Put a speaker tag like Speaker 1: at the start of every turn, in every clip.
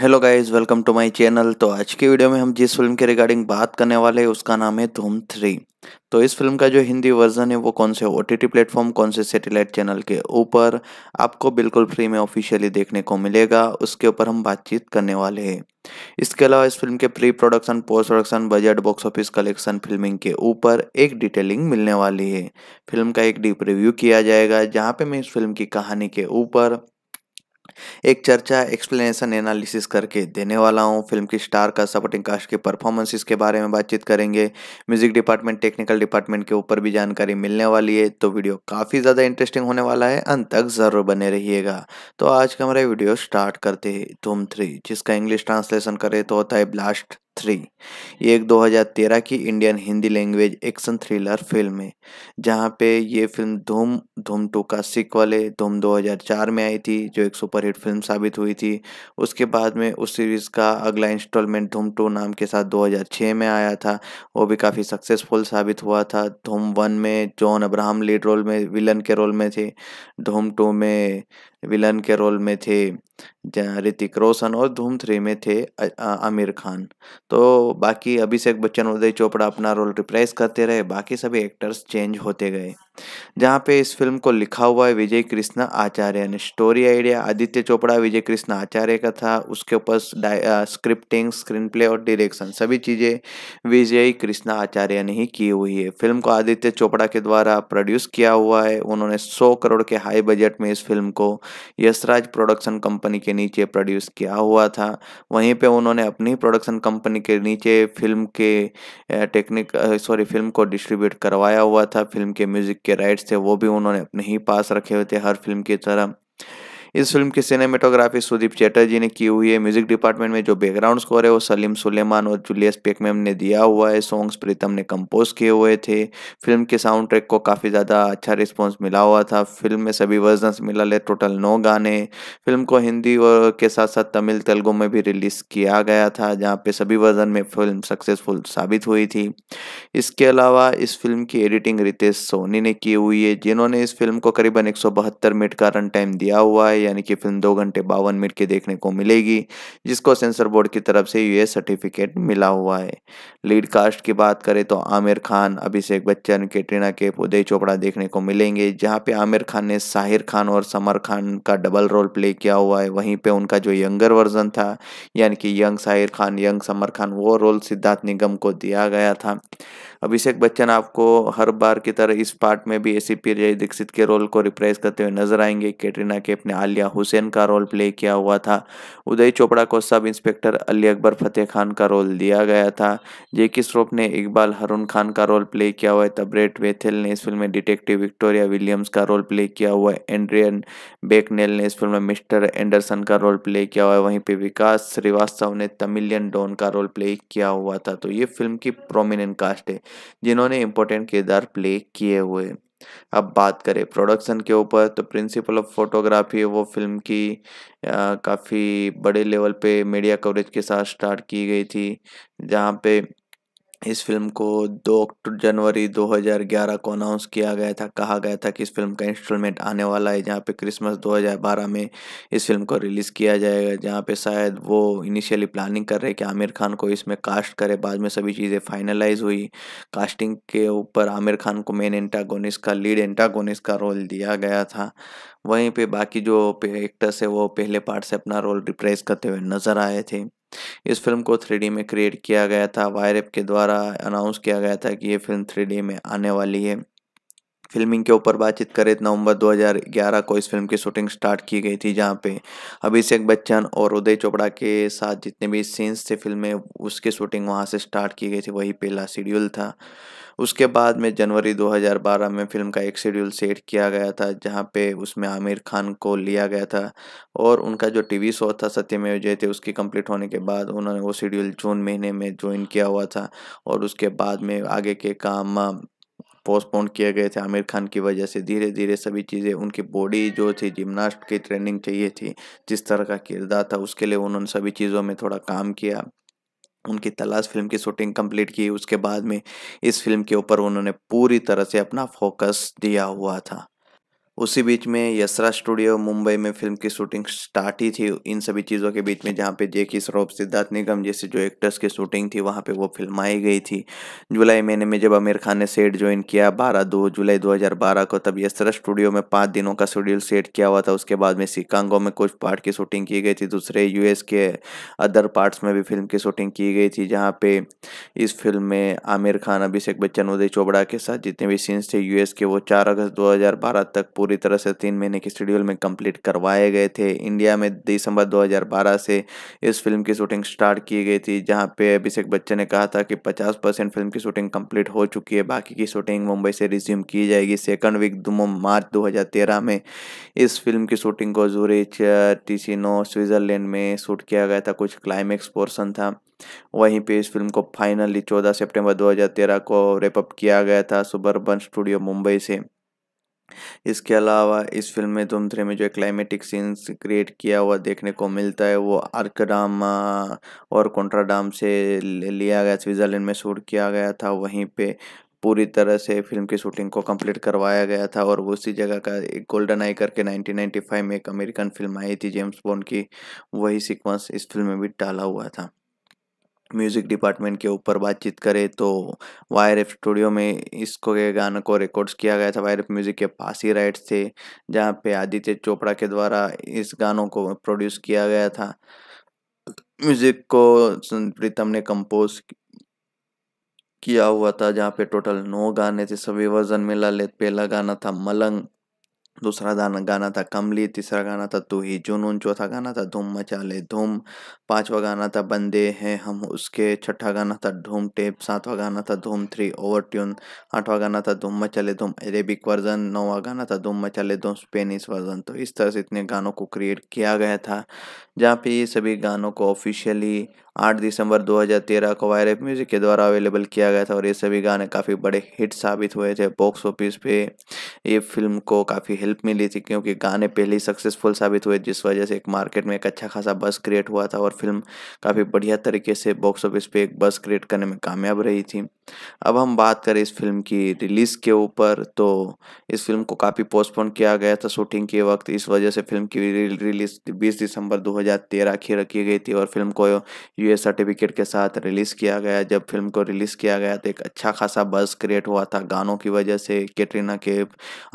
Speaker 1: hello guys welcome to my channel तो आज के वीडियो में हम जिस फिल्म के रिगार्डिंग बात करने वाले हैं उसका नाम है धूम थ्री तो इस फिल्म का जो हिंदी वर्जन है वो कौन से ओ टी प्लेटफॉर्म कौन से सैटेलाइट चैनल के ऊपर आपको बिल्कुल फ्री में ऑफिशियली देखने को मिलेगा उसके ऊपर हम बातचीत करने वाले हैं इसके अलावा इस फिल्म के pre production post production budget box office collection filming के ऊपर एक डिटेलिंग मिलने वाली है फिल्म का एक डीप रिव्यू किया जाएगा जहाँ पे मैं इस फिल्म की कहानी के ऊपर एक चर्चा एक्सप्लेनेशन एनालिसिस करके देने वाला हूँ फिल्म की स्टार का सपोर्टिंग कास्ट के परफॉर्मेंसेस के बारे में बातचीत करेंगे म्यूजिक डिपार्टमेंट टेक्निकल डिपार्टमेंट के ऊपर भी जानकारी मिलने वाली है तो वीडियो काफ़ी ज़्यादा इंटरेस्टिंग होने वाला है अंत तक ज़रूर बने रहिएगा तो आज का हमारा वीडियो स्टार्ट करते हैं धूम थ्री जिसका इंग्लिश ट्रांसलेशन करें तो होता है ब्लास्ट थ्री ये एक 2013 की Indian Hindi language action thriller film है जहाँ पे ये फिल्म धूम धूम टू का सिक्वल है धूम 2004 में आई थी जो एक सुपरहिट फिल्म साबित हुई थी उसके बाद में उस सीरीज़ का अगला इंस्टॉलमेंट धूम टू नाम के साथ 2006 में आया था वो भी काफ़ी सक्सेसफुल साबित हुआ था धूम वन में जॉन अब्राहम लीड रोल में विलन के रोल में थे धूम टू में विलन के रोल में थे ऋतिक रोशन और धूम थ्री में थे आमिर खान तो बाकी अभिषेक बच्चन उदय चोपड़ा अपना रोल रिप्राइज करते रहे बाकी सभी एक्टर्स चेंज होते गए जहाँ पे इस फिल्म को लिखा हुआ है विजय कृष्णा आचार्य ने स्टोरी आइडिया आदित्य चोपड़ा विजय कृष्णा आचार्य का था उसके ऊपर स्क्रिप्टिंग स्क्रीन प्ले और डायरेक्शन सभी चीज़ें विजय कृष्णा आचार्य ने ही की हुई है फिल्म को आदित्य चोपड़ा के द्वारा प्रोड्यूस किया हुआ है उन्होंने सौ करोड़ के हाई बजट में इस फिल्म को यशराज प्रोडक्शन कंपनी के नीचे प्रोड्यूस किया हुआ था वहीं पर उन्होंने अपनी प्रोडक्शन कंपनी के नीचे फिल्म के टेक्निक सॉरी फिल्म को डिस्ट्रीब्यूट करवाया हुआ था फिल्म के म्यूजिक के राइट्स थे वो भी उन्होंने अपने ही पास रखे हुए थे हर फिल्म की तरह इस फिल्म की सिनेमेटोग्राफी सुदीप चैटर्जी ने की हुई है म्यूजिक डिपार्टमेंट में जो बैकग्राउंड स्कोर है वो सलीम सुलेमान और जूलियस पेकमेम ने दिया हुआ है सॉन्ग्स प्रीतम ने कंपोज किए हुए थे फिल्म के साउंड ट्रैक को काफ़ी ज़्यादा अच्छा रिस्पॉन्स मिला हुआ था फिल्म में सभी वर्जन मिला ले टोटल नौ गाने फिल्म को हिंदी और के साथ साथ तमिल तेलुगु में भी रिलीज़ किया गया था जहाँ पे सभी वर्जन में फिल्म सक्सेसफुल साबित हुई थी इसके अलावा इस फिल्म की एडिटिंग रितेश सोनी ने की हुई है जिन्होंने इस फिल्म को करीबन एक मिनट का रन टाइम दिया हुआ है है यानी कि फिल्म दो घंटे बावन मिनट की देखने को मिलेगी जिसको सेंसर बोर्ड की तरफ से यूएस सर्टिफिकेट मिला हुआ है लीड कास्ट की बात करें तो आमिर खान अभिषेक बच्चन कैटरीना के उदय चोपड़ा देखने को मिलेंगे जहाँ पे आमिर खान ने साहिर खान और समर खान का डबल रोल प्ले किया हुआ है वहीं पर उनका जो यंगर वर्जन था यानी कि यंग साहिर खान यंग समर खान वो रोल सिद्धार्थ निगम को दिया गया था अभिषेक बच्चन आपको हर बार की तरह इस पार्ट में भी ए सी पी दीक्षित के रोल को रिप्रेस करते हुए नजर आएंगे कैटरीना के अपने आलिया हुसैन का रोल प्ले किया हुआ था उदय चोपड़ा को सब इंस्पेक्टर अली अकबर फतेह खान का रोल दिया गया था जेकी श्रोफ ने इकबाल हरुण खान का रोल प्ले किया हुआ है तब्रेट वेथेल ने इस फिल्म में डिटेक्टिव विक्टोरिया विलियम्स का रोल प्ले किया हुआ है एंड्रियन बेकनेल ने इस फिल्म में मिस्टर एंडरसन का रोल प्ले किया हुआ है वहीं पर विकास श्रीवास्तव ने तमिलियन डॉन का रोल प्ले किया हुआ था तो ये फिल्म की प्रोमिनेंट कास्ट है जिन्होंने इंपॉर्टेंट किरदार प्ले किए हुए अब बात करें प्रोडक्शन के ऊपर तो प्रिंसिपल ऑफ फोटोग्राफी वो फिल्म की काफ़ी बड़े लेवल पे मीडिया कवरेज के साथ स्टार्ट की गई थी जहाँ पे इस फिल्म को 2 जनवरी 2011 को अनाउंस किया गया था कहा गया था कि इस फिल्म का इंस्टॉलमेंट आने वाला है जहाँ पे क्रिसमस 2012 में इस फिल्म को रिलीज़ किया जाएगा जहाँ पे शायद वो इनिशियली प्लानिंग कर रहे कि आमिर खान को इसमें कास्ट करे बाद में सभी चीज़ें फाइनलाइज हुई कास्टिंग के ऊपर आमिर खान को मेन एंटागोनिस का लीड एंटागोनिस का रोल दिया गया था वहीं पर बाकी जो एक्टर्स है वो पहले पार्ट से अपना रोल रिप्रेस करते हुए नज़र आए थे इस फिल्म को थ्री में क्रिएट किया गया था वायर के द्वारा अनाउंस किया गया था कि ये फिल्म थ्री में आने वाली है फिल्मिंग के ऊपर बातचीत करें तो नवंबर 2011 को इस फिल्म की शूटिंग स्टार्ट की गई थी जहां पे अभिषेक बच्चन और उदय चोपड़ा के साथ जितने भी सीन्स थे फिल्म में उसकी शूटिंग वहां से स्टार्ट की गई थी वही पहला शेड्यूल था उसके बाद में जनवरी 2012 में फिल्म का एक शेड्यूल सेट किया गया था जहाँ पे उसमें आमिर खान को लिया गया था और उनका जो टीवी शो था सत्यमेव जयते उसकी कंप्लीट होने के बाद उन्होंने वो शेड्यूल जून महीने में ज्वाइन किया हुआ था और उसके बाद में आगे के काम पोस्टपोन किए गए थे आमिर खान की वजह से धीरे धीरे सभी चीज़ें उनकी बॉडी जो थी जिमनास्ट की ट्रेनिंग चाहिए थी जिस तरह का किरदार था उसके लिए उन्होंने सभी चीज़ों में थोड़ा काम किया उनकी तलाश फिल्म की शूटिंग कंप्लीट की उसके बाद में इस फिल्म के ऊपर उन्होंने पूरी तरह से अपना फोकस दिया हुआ था उसी बीच में यसरा स्टूडियो मुंबई में फिल्म की शूटिंग स्टार्ट ही थी इन सभी चीज़ों के बीच में जहाँ पे जेकी सरोप सिद्धार्थ निगम जैसे जो एक्टर्स की शूटिंग थी वहाँ पे वो फिल्माई गई थी जुलाई महीने में जब आमिर खान ने सेट ज्वाइन किया 12 दो जुलाई 2012 को तब यसरा स्टूडियो में पाँच दिनों का शेड्यूल सेट किया हुआ था उसके बाद में सिकांगो में कुछ पार्ट की शूटिंग की गई थी दूसरे यू के अदर पार्ट्स में भी फिल्म की शूटिंग की गई थी जहाँ पे इस फिल्म में आमिर खान अभिषेक बच्चन उदय चोपड़ा के साथ जितने भी सीन्स थे यूएस के वो चार अगस्त दो तक पूरी तरह से तीन महीने के शेड्यूल में कंप्लीट करवाए गए थे इंडिया में दिसंबर 2012 से इस फिल्म की शूटिंग स्टार्ट की गई थी जहां पे अभिषेक बच्चन ने कहा था कि 50 परसेंट फिल्म की शूटिंग कंप्लीट हो चुकी है बाकी की शूटिंग मुंबई से रिज्यूम की जाएगी सेकंड वीक मार्च दो में इस फिल्म की शूटिंग को जूरिच टीसीनो स्विट्ज़रलैंड में शूट किया गया था कुछ क्लाइमैक्स पोर्सन था वहीं पे इस फिल्म को फाइनली 14 सितंबर 2013 को रेपअप किया गया था सुबर्बन स्टूडियो मुंबई से इसके अलावा इस फिल्म में धूम तो में जो क्लाइमेटिक सीन्स क्रिएट किया हुआ देखने को मिलता है वो आर्कडाम और कोंट्राडाम से लिया गया स्विट्ज़रलैंड में शूट किया गया था वहीं पे पूरी तरह से फिल्म की शूटिंग को कंप्लीट करवाया गया था और उसी जगह का एक गोल्डन आई करके 1995 में एक अमेरिकन फिल्म आई थी जेम्स बॉन्ड की वही सीक्वेंस इस फिल्म में भी डाला हुआ था म्यूज़िक डिपार्टमेंट के ऊपर बातचीत करें तो वायर एफ स्टूडियो में इसको के गानों को रिकॉर्ड्स किया गया था वायर एफ म्यूज़िक के पास ही राइट्स थे जहाँ पे आदित्य चोपड़ा के द्वारा इस गानों को प्रोड्यूस किया गया था म्यूज़िक को प्रीतम ने कंपोज किया हुआ था जहाँ पे टोटल नौ गाने थे सभी वर्जन मिला ले पहला गाना था मलंग दूसरा गाना गाना था कमली तीसरा गाना था तू ही जुनून चौथा गाना था धूम मचा ले धूम पांचवा गाना था बंदे हैं हम उसके छठा गाना था धूम टेप सातवा गाना था धूम थ्री ओवर ट्यून आठवां गाना था धूम मचा ले धूम अरेबिक वर्जन नौवा गाना था धूम मचा ले धूम स्पेनिश वर्जन तो इस तरह से इतने गानों को क्रिएट किया गया था जहाँ पे ये सभी गानों को ऑफिशियली 8 दिसंबर 2013 को वायरफ म्यूजिक के द्वारा अवेलेबल किया गया था और ये सभी गाने काफ़ी बड़े हिट साबित हुए थे बॉक्स ऑफिस पे ये फिल्म को काफ़ी हेल्प मिली थी क्योंकि गाने पहले ही सक्सेसफुल साबित हुए जिस वजह से एक मार्केट में एक अच्छा खासा बस क्रिएट हुआ था और फिल्म काफ़ी बढ़िया तरीके से बॉक्स ऑफिस पे एक बस क्रिएट करने में कामयाब रही थी अब हम बात करें इस फिल्म की रिलीज़ के ऊपर तो इस फिल्म को काफ़ी पोस्टपोन किया गया था शूटिंग के वक्त इस वजह से फिल्म की रिलीज़ 20 दिसंबर 2013 की रखी गई थी और फिल्म को यू सर्टिफिकेट के साथ रिलीज़ किया गया जब फिल्म को रिलीज़ किया गया तो एक अच्छा खासा बज़ क्रिएट हुआ था गानों की वजह से कैटरीना के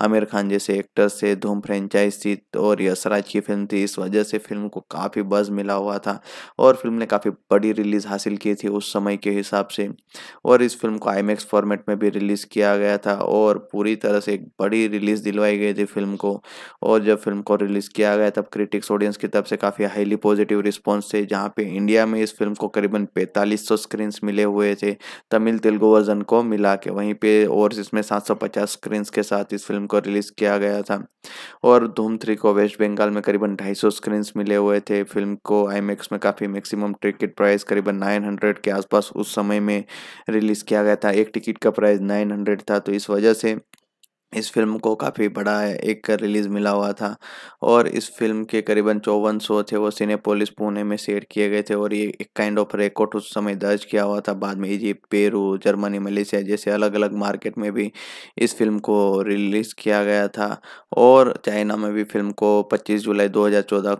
Speaker 1: आमिर खान जैसे एक्टर से धूम फ्रेंचाइज थी और यसराज की फिल्म थी इस वजह से फिल्म को काफ़ी बज़ मिला हुआ था और फिल्म ने काफ़ी बड़ी रिलीज़ हासिल की थी उस समय के हिसाब से और इस फिल्म को आई फॉर्मेट में भी रिलीज़ किया गया था और पूरी तरह से एक बड़ी रिलीज़ दिलवाई गई थी फिल्म को और जब फिल्म को रिलीज़ किया गया तब क्रिटिक्स ऑडियंस की तरफ से काफ़ी हाईली पॉजिटिव रिस्पॉन्स थे जहाँ पे इंडिया में इस फिल्म को करीबन 4500 स्क्रीन्स मिले हुए थे तमिल तेलुगु वर्जन को मिला के वहीं पे और इसमें 750 स्क्रीन्स के साथ इस फिल्म को रिलीज़ किया गया था और धूम थ्री को वेस्ट बंगाल में करीबन 250 स्क्रीन्स मिले हुए थे फिल्म को आई में काफ़ी मैक्सिमम टिकट प्राइस करीबन नाइन के आसपास उस समय में रिलीज़ किया गया था एक टिकट का प्राइस नाइन था तो इस वजह से इस फिल्म को काफ़ी बड़ा एक रिलीज़ मिला हुआ था और इस फिल्म के करीबन चौवन शो थे वो सिनेपोलिस पुणे में सेट किए गए थे और ये एक काइंड ऑफ रिकॉर्ड उस समय दर्ज किया हुआ था बाद में इजिप्ट पेरू जर्मनी मलेशिया जैसे अलग अलग मार्केट में भी इस फिल्म को रिलीज़ किया गया था और चाइना में भी फिल्म को पच्चीस जुलाई दो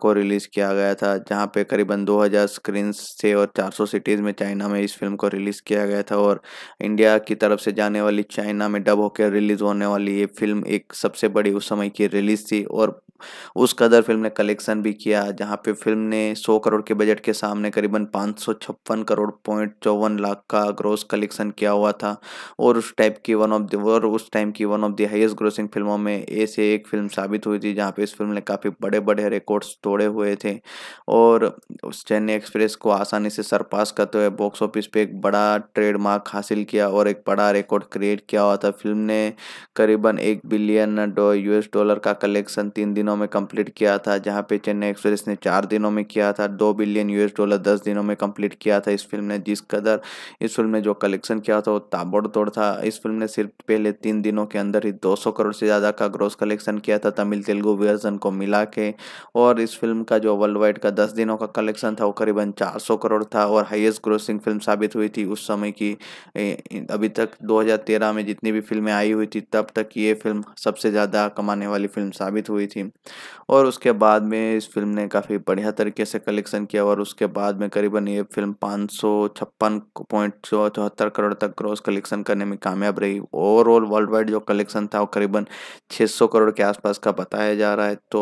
Speaker 1: को रिलीज़ किया गया था जहाँ पर करीबन दो स्क्रीन्स थे और चार सिटीज़ में चाइना में इस फिल्म को रिलीज़ किया गया था और इंडिया की तरफ से जाने वाली चाइना में डब होकर रिलीज़ होने वाली ये फिल्म एक सबसे बड़ी उस समय की रिलीज थी और उस कदर फिल्म ने कलेक्शन भी किया जहाँ पे फिल्म ने 100 करोड़ के बजट के सामने करीबन पाँच करोड़ पॉइंट चौवन लाख का ग्रोस कलेक्शन किया हुआ था और उस टाइप की वन ऑफ द और उस टाइम की one of the highest grossing फिल्मों में ऐसे एक फिल्म साबित हुई थी जहाँ पे इस फिल्म ने काफ़ी बड़े बड़े रिकॉर्ड्स तोड़े हुए थे और उस चेन्नई एक्सप्रेस को आसानी से सरपास करते हुए बॉक्स ऑफिस पर एक बड़ा ट्रेडमार्क हासिल किया और एक बड़ा रिकॉर्ड क्रिएट किया हुआ था फिल्म ने करीबन एक बिलियन यूएस डॉलर का कलेक्शन तीन दिनों में कंप्लीट किया था जहां पे चेन्नई एक्सप्रेस ने चार दिनों में किया था दो बिलियन यूएस डॉलर दस दिनों में कंप्लीट किया था इस फिल्म ने जिस कदर इस फिल्म ने जो कलेक्शन किया था वो ताबड़तोड़ था इस फिल्म ने सिर्फ पहले तीन दिनों के अंदर ही दो करोड़ से ज़्यादा का ग्रोस कलेक्शन किया था तमिल तेलुगु वर्जन को मिला के और इस फिल्म का जो वर्ल्ड वाइड का दस दिनों का कलेक्शन था वो करीबन चार करोड़ था और हाइएस्ट ग्रोसिंग फिल्म साबित हुई थी उस समय की अभी तक दो में जितनी भी फिल्में आई हुई थी तब तक ये फिल्म सबसे ज़्यादा कमाने वाली फिल्म साबित हुई थी और उसके बाद में इस फिल्म ने काफ़ी बढ़िया तरीके से कलेक्शन किया और उसके बाद में करीबन ये फिल्म पाँच सौ छप्पन पॉइंट चौहत्तर करोड़ तक ग्रॉस कलेक्शन करने में कामयाब रही ओवरऑल वर्ल्ड वाइड जो कलेक्शन था वो करीबन सौ करोड़ के आसपास का बताया जा रहा है तो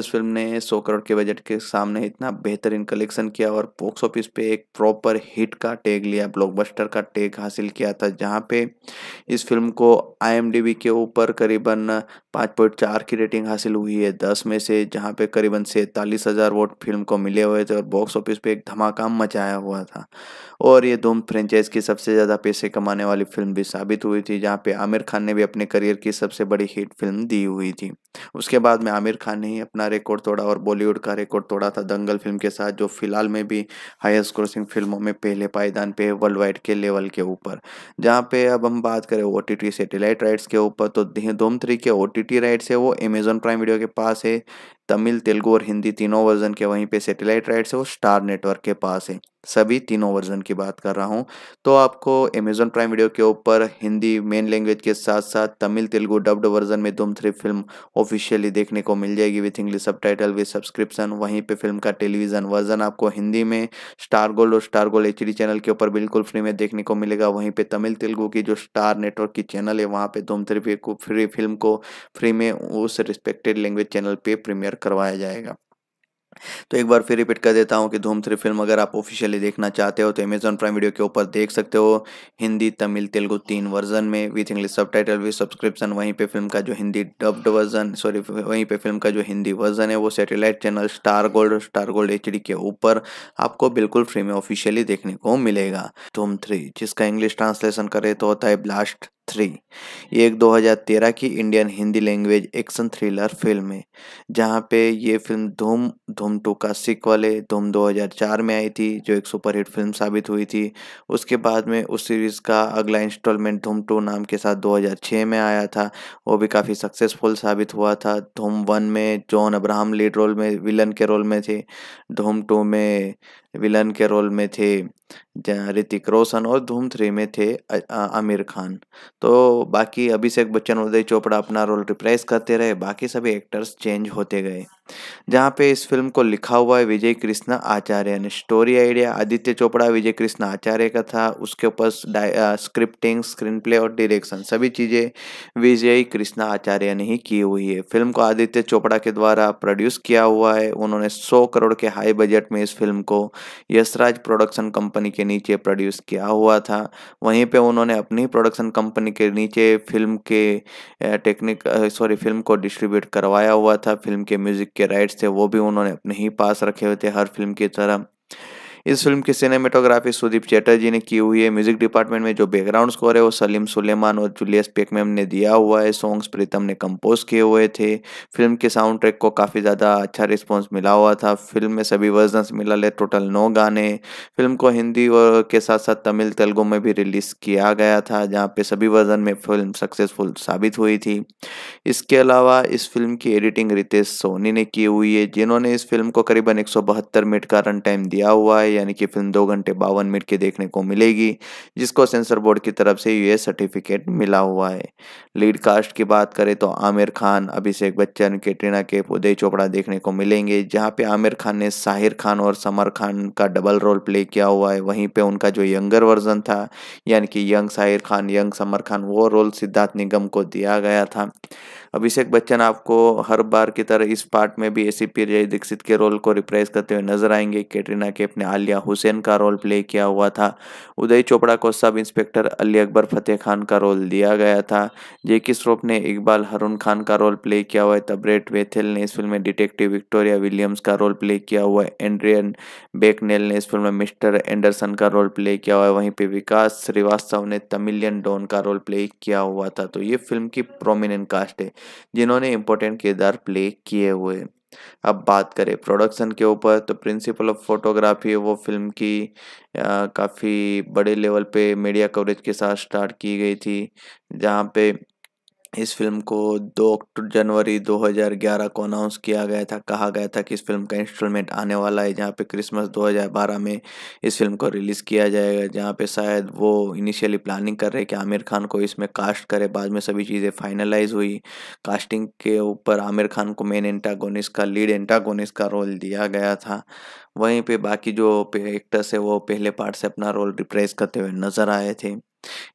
Speaker 1: इस फिल्म ने सौ करोड़ के बजट के सामने इतना बेहतरीन कलेक्शन किया और बॉक्स ऑफिस पे एक प्रॉपर हिट का टैग लिया ब्लॉकबस्टर का टैग हासिल किया था जहाँ पे इस फिल्म को आई के ऊपर करीबन चार की रेटिंग हासिल हुई है दस में से जहां पे करीबन सैंतालीस हज़ार वोट फिल्म को मिले हुए थे और बॉक्स ऑफिस पे एक धमाका मचाया हुआ था और ये दोनों फ्रेंचाइज की सबसे ज़्यादा पैसे कमाने वाली फिल्म भी साबित हुई थी जहाँ पे आमिर खान ने भी अपने करियर की सबसे बड़ी हिट फिल्म दी हुई थी उसके बाद में आमिर खान ने ही अपना रिकॉर्ड तोड़ा और बॉलीवुड का रिकॉर्ड तोड़ा था दंगल फिल्म के साथ जो फिलहाल में भी हाईएस्ट क्रोसिंग फिल्मों में पहले पायदान पे है वर्ल्ड वाइड के लेवल के ऊपर जहाँ पे अब हम बात करें ओ टी सैटेलाइट राइट्स के ऊपर तो धूम थ्री के ओ टी टी राइट्स है वो अमेजोन प्राइम वीडियो के पास है तमिल तेलुगू और हिंदी तीनों वर्जन के वहीं पे सैटेलाइट राइट्स है वो स्टार नेटवर्क के पास है सभी तीनों वर्जन की बात कर रहा हूँ तो आपको अमेजोन प्राइम वीडियो के ऊपर हिंदी मेन लैंग्वेज के साथ साथ तमिल तेलुगु डब्ड वर्जन में धूम थ्री फिल्म ऑफिशियली देखने को मिल जाएगी with English subtitle with subscription वहीं पे फिल्म का टेलीविजन वर्जन आपको हिंदी में स्टार गोल्ड और स्टार गोल्ड एच चैनल के ऊपर बिल्कुल फ्री में देखने को मिलेगा वहीं पर तमिल तेलुगु की जो स्टार नेटवर्क की चैनल है वहाँ पर धूम थ्री फ्री फिल्म को फ्री में उस रिस्पेक्टेड लैंग्वेज चैनल पर प्रीमियर करवाया जाएगा तो एक बार फिर रिपीट कर देता हूँ कि धूम थ्री फिल्म अगर आप ऑफिशियली देखना चाहते हो तो अमेजॉन प्राइम वीडियो के ऊपर देख सकते हो हिंदी तमिल तेलुगु तीन वर्जन में with English subtitle with subscription वहीं पे फिल्म का जो हिंदी डब्ड वर्जन सॉरी वहीं पे फिल्म का जो हिंदी वर्जन है वो satellite channel star gold star gold H के ऊपर आपको बिल्कुल फ्री में ऑफिशियली देखने को मिलेगा धूम थ्री जिसका इंग्लिश ट्रांसलेशन करे तो होता है ब्लास्ट थ्री ये एक 2013 की Indian Hindi language action thriller film है जहाँ पे ये फिल्म धूम धूम टू का सिक्वल है धूम 2004 में आई थी जो एक सुपरहिट फिल्म साबित हुई थी उसके बाद में उस सीरीज़ का अगला इंस्टॉलमेंट धूम टू नाम के साथ 2006 में आया था वो भी काफ़ी सक्सेसफुल साबित हुआ था धूम वन में जॉन अब्राहम लीड रोल में विलन के रोल में थे धूम टू में विलन के रोल में थे ऋतिक रोशन और धूम थ्री में थे आमिर खान तो बाकी अभिषेक बच्चन उदय चोपड़ा अपना रोल रिप्राइज करते रहे बाकी सभी एक्टर्स चेंज होते गए जहाँ पे इस फिल्म को लिखा हुआ है विजय कृष्ण आचार्य ने स्टोरी आइडिया आदित्य चोपड़ा विजय कृष्ण आचार्य का था उसके ऊपर स्क्रिप्टिंग स्क्रीन प्ले और डायरेक्शन सभी चीज़ें विजय कृष्ण आचार्य ने ही की हुई है फिल्म को आदित्य चोपड़ा के द्वारा प्रोड्यूस किया हुआ है उन्होंने सौ करोड़ के हाई बजट में इस फिल्म को यशराज प्रोडक्शन कंपनी के नीचे प्रोड्यूस किया हुआ था वहीं पर उन्होंने अपनी प्रोडक्शन कंपनी के नीचे फिल्म के टेक्निक सॉरी फिल्म को डिस्ट्रीब्यूट करवाया हुआ था फिल्म के म्यूजिक के राइट्स थे वो भी उन्होंने अपने ही पास रखे हुए थे हर फिल्म की तरह इस फिल्म की सिनेमेटोग्राफी सुदीप चैटर्जी ने की हुई है म्यूजिक डिपार्टमेंट में जो बैकग्राउंड स्कोर है वो सलीम सुलेमान और जूलियस पेकमेम ने दिया हुआ है सॉन्ग्स प्रीतम ने कंपोज किए हुए थे फिल्म के साउंड ट्रैक को काफ़ी ज़्यादा अच्छा रिस्पॉन्स मिला हुआ था फिल्म में सभी वर्जन मिला ले टोटल नौ गाने फिल्म को हिंदी और के साथ साथ तमिल तेलुगु में भी रिलीज़ किया गया था जहाँ पे सभी वर्जन में फिल्म सक्सेसफुल साबित हुई थी इसके अलावा इस फिल्म की एडिटिंग रितेश सोनी ने की हुई है जिन्होंने इस फिल्म को करीबन एक मिनट का रन टाइम दिया हुआ है यानी कि फिल्म दो घंटे बावन मिनट की देखने को मिलेगी जिसको सेंसर बोर्ड की तरफ से यूएस सर्टिफिकेट मिला हुआ है लीड कास्ट की बात करें तो आमिर खान अभिषेक बच्चन कैटरीना के उदय चोपड़ा देखने को मिलेंगे जहाँ पे आमिर खान ने साहिर खान और समर खान का डबल रोल प्ले किया हुआ है वहीं पर उनका जो यंगर वर्जन था यानी कि यंग साहिर खान यंग समर खान वो रोल सिद्धार्थ निगम को दिया गया था अभिषेक बच्चन आपको हर बार की तरह इस पार्ट में भी ऐसी जय दीक्षित के रोल को रिप्राइज करते हुए नजर आएंगे कैटरीना के अपने आलिया हुसैन का रोल प्ले किया हुआ था उदय चोपड़ा को सब इंस्पेक्टर अली अकबर फतेह खान का रोल दिया गया था जेकि श्रॉफ ने इकबाल हरुण खान का रोल प्ले किया हुआ है तबरेट वेथेल ने इस फिल्म में डिटेक्टिव विक्टोरिया विलियम्स का रोल प्ले किया हुआ है एंड्रियन बेकनेल ने इस फिल्म में मिस्टर एंडरसन का रोल प्ले किया हुआ है वहीं पर विकास श्रीवास्तव ने तमिलियन डॉन का रोल प्ले किया हुआ था तो ये फिल्म की प्रोमिनेंट कास्ट है जिन्होंने इम्पोर्टेंट किरदार प्ले किए हुए अब बात करें प्रोडक्शन के ऊपर तो प्रिंसिपल ऑफ फोटोग्राफी वो फिल्म की काफ़ी बड़े लेवल पे मीडिया कवरेज के साथ स्टार्ट की गई थी जहाँ पे इस फिल्म को 2 जनवरी 2011 को अनाउंस किया गया था कहा गया था कि इस फिल्म का इंस्टॉलमेंट आने वाला है जहाँ पे क्रिसमस 2012 में इस फिल्म को रिलीज़ किया जाएगा जहाँ पे शायद वो इनिशियली प्लानिंग कर रहे कि आमिर खान को इसमें कास्ट करे बाद में सभी चीज़ें फाइनलाइज हुई कास्टिंग के ऊपर आमिर खान को मेन एंटागोनिस का लीड एंटागोनिस का रोल दिया गया था वहीं पर बाकी जो एक्टर्स है वो पहले पार्ट से अपना रोल रिप्रेस करते हुए नज़र आए थे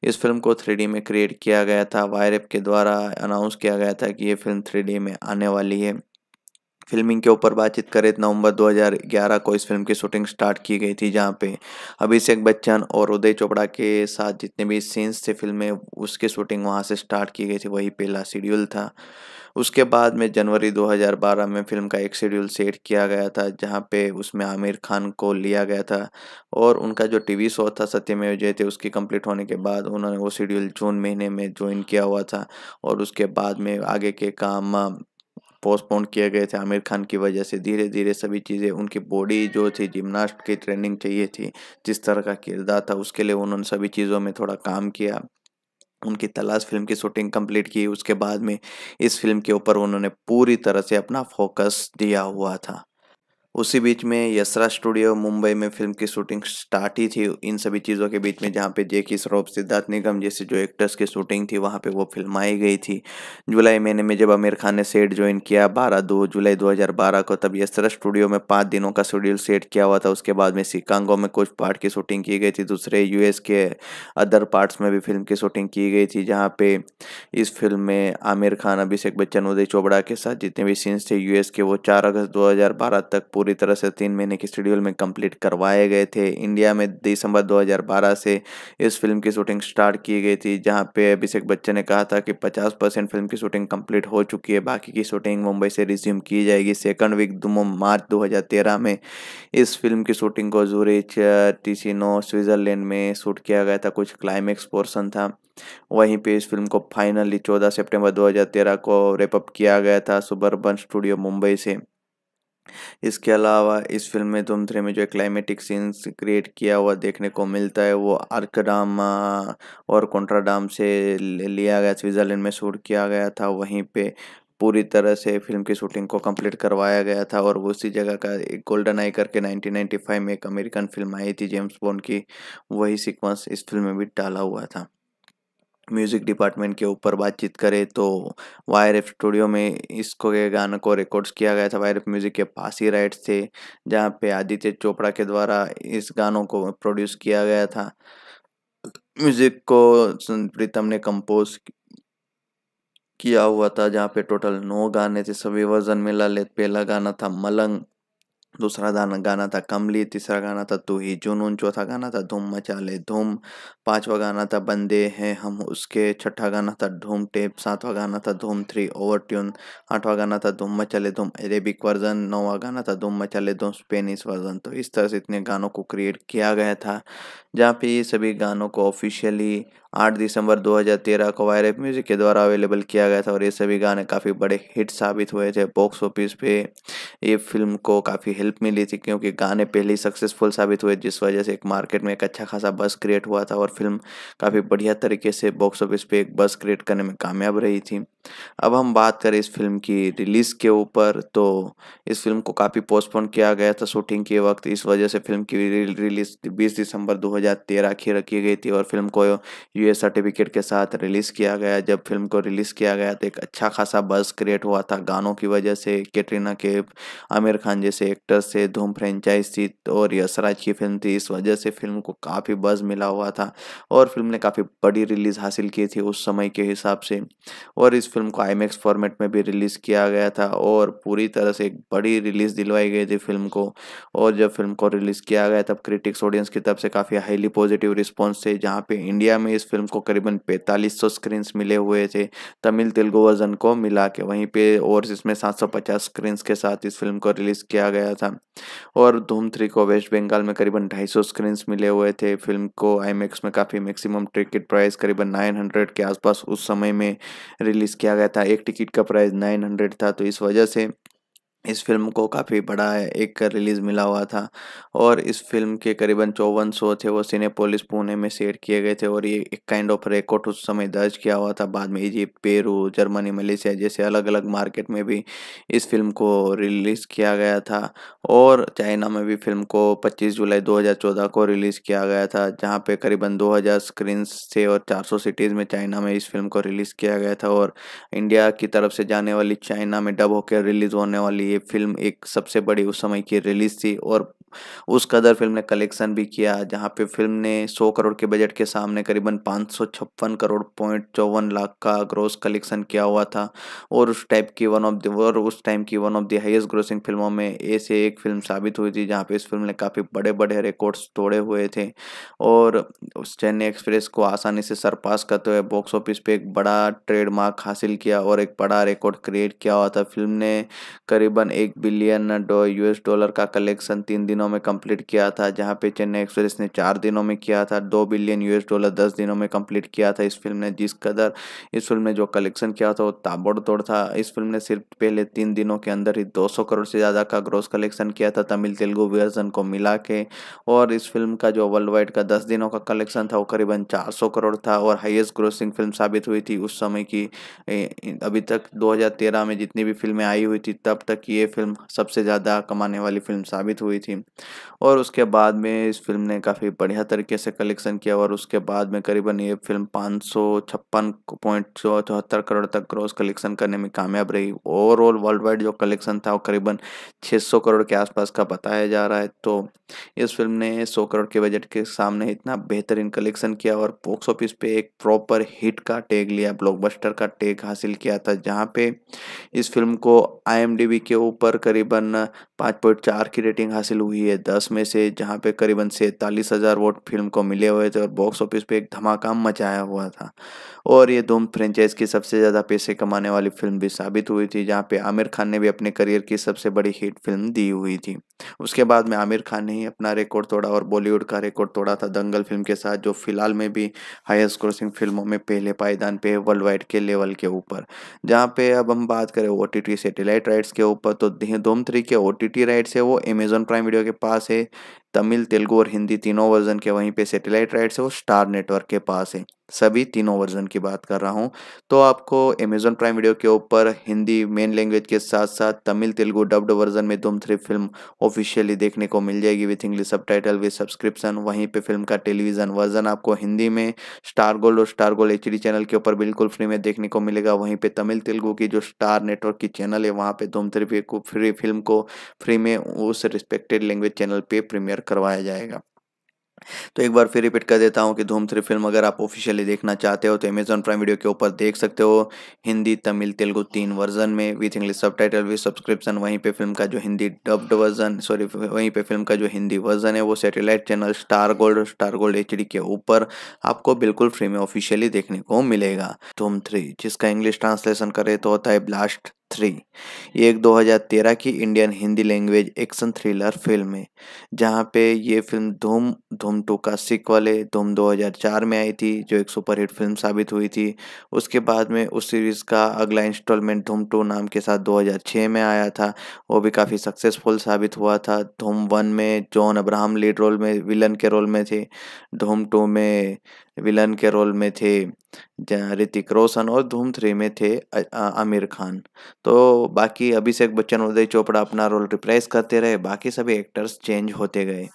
Speaker 1: इस फिल्म को थ्री में क्रिएट किया गया था वायरएप के द्वारा अनाउंस किया गया था कि ये फिल्म थ्री में आने वाली है फिल्मिंग के ऊपर बातचीत करें तो नवंबर 2011 को इस फिल्म की शूटिंग स्टार्ट की गई थी जहां पे अभिषेक बच्चन और उदय चोपड़ा के साथ जितने भी सीन्स थे फिल्म में उसकी शूटिंग वहां से स्टार्ट की गई थी वही पहला शेड्यूल था उसके बाद में जनवरी 2012 में फिल्म का एक शेड्यूल सेट किया गया था जहाँ पे उसमें आमिर खान को लिया गया था और उनका जो टीवी शो था सत्यमेव जयते उसकी कंप्लीट होने के बाद उन्होंने वो शेड्यूल जून महीने में ज्वाइन किया हुआ था और उसके बाद में आगे के काम पोस्टपोन किए गए थे आमिर खान की वजह से धीरे धीरे सभी चीज़ें उनकी बॉडी जो थी जिमनास्ट की ट्रेनिंग चाहिए थी जिस तरह का किरदार था उसके लिए उन्होंने सभी चीज़ों में थोड़ा काम किया उनकी तलाश फिल्म की शूटिंग कंप्लीट की उसके बाद में इस फिल्म के ऊपर उन्होंने पूरी तरह से अपना फोकस दिया हुआ था उसी बीच में यसरा स्टूडियो मुंबई में फिल्म की शूटिंग स्टार्ट ही थी इन सभी चीज़ों के बीच में जहाँ पे जेकी सरोप सिद्धार्थ निगम जैसे जो एक्टर्स की शूटिंग थी वहाँ पे वो फिल्म आई गई थी जुलाई महीने में जब आमिर खान ने सेट ज्वाइन किया बारह दो जुलाई 2012 को तब यसरा स्टूडियो में पाँच दिनों का शेड्यूल सेट किया हुआ था उसके बाद में शिकांगो में कुछ पार्ट की शूटिंग की गई थी दूसरे यू के अदर पार्ट्स में भी फिल्म की शूटिंग की गई थी जहाँ पे इस फिल्म में आमिर खान अभिषेक बच्चन उदय चोपड़ा के साथ जितने भी सीन्स थे यू के वो चार अगस्त दो तक पूरी तरह से तीन महीने के शेड्यूल में कंप्लीट करवाए गए थे इंडिया में दिसंबर 2012 से इस फिल्म की शूटिंग स्टार्ट की गई थी जहां पे अभिषेक बच्चन ने कहा था कि 50 परसेंट फिल्म की शूटिंग कंप्लीट हो चुकी है बाकी की शूटिंग मुंबई से रिज्यूम की जाएगी सेकंड वीक मार्च दो में इस फिल्म की शूटिंग को जूरिच टीसीनो स्विट्ज़रलैंड में शूट किया गया था कुछ क्लाइमैक्स पोर्सन था वहीं पे इस फिल्म को फाइनली 14 सितंबर 2013 को रेपअप किया गया था सुबर्बन स्टूडियो मुंबई से इसके अलावा इस फिल्म में धूम थ्रे में जो क्लाइमेटिक सीन्स क्रिएट किया हुआ देखने को मिलता है वो आर्कडाम और कोंट्राडाम से लिया गया स्विट्ज़रलैंड में शूट किया गया था वहीं पे पूरी तरह से फिल्म की शूटिंग को कंप्लीट करवाया गया था और उसी जगह का एक गोल्डन आई करके 1995 में एक अमेरिकन फिल्म आई थी जेम्स बॉन्ड की वही सीक्वेंस इस फिल्म में भी डाला हुआ था म्यूज़िक डिपार्टमेंट के ऊपर बातचीत करें तो वायर एफ स्टूडियो में इसको के गानों को रिकॉर्ड्स किया गया था वायर एफ म्यूज़िक के पास ही राइट्स थे जहाँ पे आदित्य चोपड़ा के द्वारा इस गानों को प्रोड्यूस किया गया था म्यूज़िक को प्रीतम ने कंपोज किया हुआ था जहाँ पे टोटल नौ गाने थे सभी वर्जन मिला ले पहला गाना था मलंग दूसरा गाना गाना था कमली तीसरा गाना था तू ही जुनून चौथा गाना था धूम मचा ले धूम पांचवा गाना था बंदे हैं हम उसके छठा गाना था धूम टेप सातवा गाना था धूम थ्री ओवर ट्यून आठवा गाना था धूम मचा ले धूम अरेबिक वर्जन नौवा गाना था धूम मचा ले धूम स्पेनिश वर्जन तो इस तरह से इतने गानों को क्रिएट किया गया था जहाँ पे ये सभी गानों को ऑफिशियली 8 दिसंबर 2013 को वायर एफ म्यूज़िक के द्वारा अवेलेबल किया गया था और ये सभी गाने काफ़ी बड़े हिट साबित हुए थे बॉक्स ऑफिस पे ये फिल्म को काफ़ी हेल्प मिली थी क्योंकि गाने पहले ही सक्सेसफुल साबित हुए जिस वजह से एक मार्केट में एक अच्छा खासा बस क्रिएट हुआ था और फिल्म काफ़ी बढ़िया तरीके से बॉक्स ऑफिस पे एक बस क्रिएट करने में कामयाब रही थी अब हम बात करें इस फिल्म की रिलीज़ के ऊपर तो इस फिल्म को काफ़ी पोस्टपोन किया गया था शूटिंग के वक्त इस वजह से फिल्म की रिलीज़ 20 दिसंबर 2013 की रखी गई थी और फिल्म को यूएस सर्टिफिकेट के साथ रिलीज़ किया गया जब फिल्म को रिलीज़ किया गया तो एक अच्छा खासा बस क्रिएट हुआ था गानों की वजह से कैटरीना के आमिर खान जैसे एक्टर्स से धूम फ्रेंचाइज थी और यशराज की फिल्म थी इस वजह से फिल्म को काफ़ी बज़ मिला हुआ था और फिल्म ने काफ़ी बड़ी रिलीज़ हासिल की थी उस समय के हिसाब से और इस फिल्म को आई फॉर्मेट में भी रिलीज़ किया गया था और पूरी तरह से एक बड़ी रिलीज़ दिलवाई गई थी फिल्म को और जब फिल्म को रिलीज़ किया गया तब क्रिटिक्स ऑडियंस की तरफ से काफ़ी हाईली पॉजिटिव रिस्पॉन्स थे जहाँ पे इंडिया में इस फिल्म को करीबन पैंतालीस सौ स्क्रीन्स मिले हुए थे तमिल तेलुगु वर्जन को मिला के वहीं पर और इसमें सात सौ पचास स्क्रीन्स के साथ इस फिल्म को रिलीज़ किया गया था और धूम थ्री को वेस्ट बंगाल में करीबन ढाई सौ स्क्रीन्स मिले हुए थे फिल्म को आई में काफ़ी मैक्सिमम टिकट प्राइस करीबन नाइन हंड्रेड के आसपास उस समय में रिलीज़ किया गया था एक टिकट का प्राइस नाइन हंड्रेड था तो इस वजह से इस फिल्म को काफ़ी बड़ा एक रिलीज़ मिला हुआ था और इस फिल्म के करीबन चौवन शो थे वो सिनेपोलिस पुणे में सेट किए गए थे और ये एक काइंड ऑफ रिकॉर्ड उस समय दर्ज किया हुआ था बाद में इजिप्ट पेरू जर्मनी मलेशिया जैसे अलग अलग मार्केट में भी इस फिल्म को रिलीज़ किया गया था और चाइना में भी फिल्म को पच्चीस जुलाई दो को रिलीज़ किया गया था जहाँ पर करीबन दो हज़ार थे और चार सिटीज़ में चाइना में इस फिल्म को रिलीज़ किया गया था और इंडिया की तरफ से जाने वाली चाइना में डब होकर रिलीज़ होने वाली ये फिल्म एक सबसे बड़ी उस समय की रिलीज थी और उस कदर फिल्म ने कलेक्शन भी किया जहाँ पे फिल्म ने 100 करोड़ के बजट के सामने करीबन पाँच करोड़ पॉइंट चौवन लाख का ग्रोस कलेक्शन किया हुआ था और उस टाइप की वन ऑफ द और उस टाइम की one of the highest grossing फिल्मों में ऐसे एक फिल्म साबित हुई थी जहाँ पे इस फिल्म ने काफ़ी बड़े बड़े रिकॉर्ड्स तोड़े हुए थे और उस चेन्नई एक्सप्रेस को आसानी से सरपास करते हुए बॉक्स ऑफिस पर एक बड़ा ट्रेडमार्क हासिल किया और एक बड़ा रिकॉर्ड क्रिएट किया हुआ था फिल्म ने करीब एक बिलियन यूएस डॉलर का कलेक्शन तीन दिनों में कंप्लीट किया था जहां पे चेन्नई एक्सप्रेस ने चार दिनों में किया था दो बिलियन यूएस डॉलर दस दिनों में कंप्लीट किया था इस फिल्म ने जिस कदर इस फिल्म ने जो कलेक्शन किया था वो ताबड़तोड़ था इस फिल्म ने सिर्फ पहले तीन दिनों के अंदर ही दो करोड़ से ज़्यादा का ग्रोस कलेक्शन किया था तमिल तेलुगु वर्जन को मिला के और इस फिल्म का जो वर्ल्ड वाइड का दस दिनों का कलेक्शन था वो करीबन चार करोड़ था और हाइएस्ट ग्रोसिंग फिल्म साबित हुई थी उस समय की अभी तक दो में जितनी भी फिल्में आई हुई थी तब तक ये फिल्म सबसे ज़्यादा कमाने वाली फिल्म साबित हुई थी और उसके बाद में इस फिल्म ने काफ़ी बढ़िया तरीके से कलेक्शन किया और उसके बाद में करीबन ये फिल्म पाँच सौ छप्पन करोड़ तक ग्रॉस कलेक्शन करने में कामयाब रही ओवरऑल वर्ल्ड वाइड जो कलेक्शन था वो करीबन 600 करोड़ के आसपास का बताया जा रहा है तो इस फिल्म ने 100 करोड़ के बजट के सामने इतना बेहतरीन कलेक्शन किया और बॉक्स ऑफिस पे एक प्रॉपर हिट का टैग लिया ब्लॉकबस्टर का टैग हासिल किया था जहाँ पे इस फिल्म को आई के ऊपर करीबन पाँच पॉइंट चार की रेटिंग हासिल हुई है दस में से जहाँ पे करीबन सैंतालीस हज़ार वोट फिल्म को मिले हुए थे और बॉक्स ऑफिस पे एक धमाका मचाया हुआ था और ये धूम फ्रेंचाइज की सबसे ज़्यादा पैसे कमाने वाली फिल्म भी साबित हुई थी जहाँ पे आमिर खान ने भी अपने करियर की सबसे बड़ी हिट फिल्म दी हुई थी उसके बाद में आमिर खान ने ही अपना रिकॉर्ड तोड़ा और बॉलीवुड का रिकॉर्ड तोड़ा था दंगल फिल्म के साथ जो फिलहाल में भी हाइस्ट क्रोसिंग फिल्मों में पहले पायदान पे वर्ल्ड वाइड के लेवल के ऊपर जहाँ पे अब हम बात करें ओ टी सेटेलाइट राइट्स के ऊपर तो धूम थ्री के ओ टी टी राइट्स है वो अमेजोन प्राइम वीडियो के पास है तमिल तेलुगू और हिंदी तीनों वर्जन के वहीं पे सैटेलाइट राइट्स है वो स्टार नेटवर्क के पास है सभी तीनों वर्जन की बात कर रहा हूँ तो आपको अमेजोन प्राइम वीडियो के ऊपर हिंदी मेन लैंग्वेज के साथ साथ तमिल तेलुगु डब्ड वर्जन में दुम थ्री फिल्म ऑफिशियली देखने को मिल जाएगी with English subtitle with subscription वहीं पे फिल्म का टेलीविजन वर्जन आपको हिंदी में स्टार गोल्ड और स्टार गोल्ड एच चैनल के ऊपर बिल्कुल फ्री में देखने को मिलेगा वहीं पर तमिल तेलुगु की जो स्टार नेटवर्क की चैनल है वहाँ पर धूम थ्री फ्री फिल्म को फ्री में उस रिस्पेक्टेड लैंग्वेज चैनल पर प्रीमियर करवाया जाएगा तो एक बार फिर रिपीट कर देता हूँ कि धूम थ्री फिल्म अगर आप ऑफिशियली देखना चाहते हो तो अमेजॉन प्राइम वीडियो के ऊपर देख सकते हो हिंदी तमिल तेलुगु तीन वर्जन में with English subtitle with subscription वहीं पे फिल्म का जो हिंदी डब्ड वर्जन सॉरी वहीं पे फिल्म का जो हिंदी वर्जन है वो satellite channel star gold star gold H के ऊपर आपको बिल्कुल फ्री में ऑफिशियली देखने को मिलेगा धूम थ्री जिसका इंग्लिश ट्रांसलेशन करे तो होता है ब्लास्ट थ्री ये एक 2013 की Indian Hindi language action thriller film है जहाँ पे ये फिल्म धूम धूम टू का सिक्वल है धूम 2004 में आई थी जो एक सुपरहिट फिल्म साबित हुई थी उसके बाद में उस सीरीज़ का अगला इंस्टॉलमेंट धूम टू नाम के साथ 2006 में आया था वो भी काफ़ी सक्सेसफुल साबित हुआ था धूम वन में जॉन अब्राहम लीड रोल में विलन के रोल में थे धूम टू में विलन के रोल में थे ऋतिक रोशन और धूम थ्री में थे आमिर खान तो बाकी अभिषेक बच्चन उदय चोपड़ा अपना रोल रिप्राइज करते रहे बाकी सभी एक्टर्स चेंज होते गए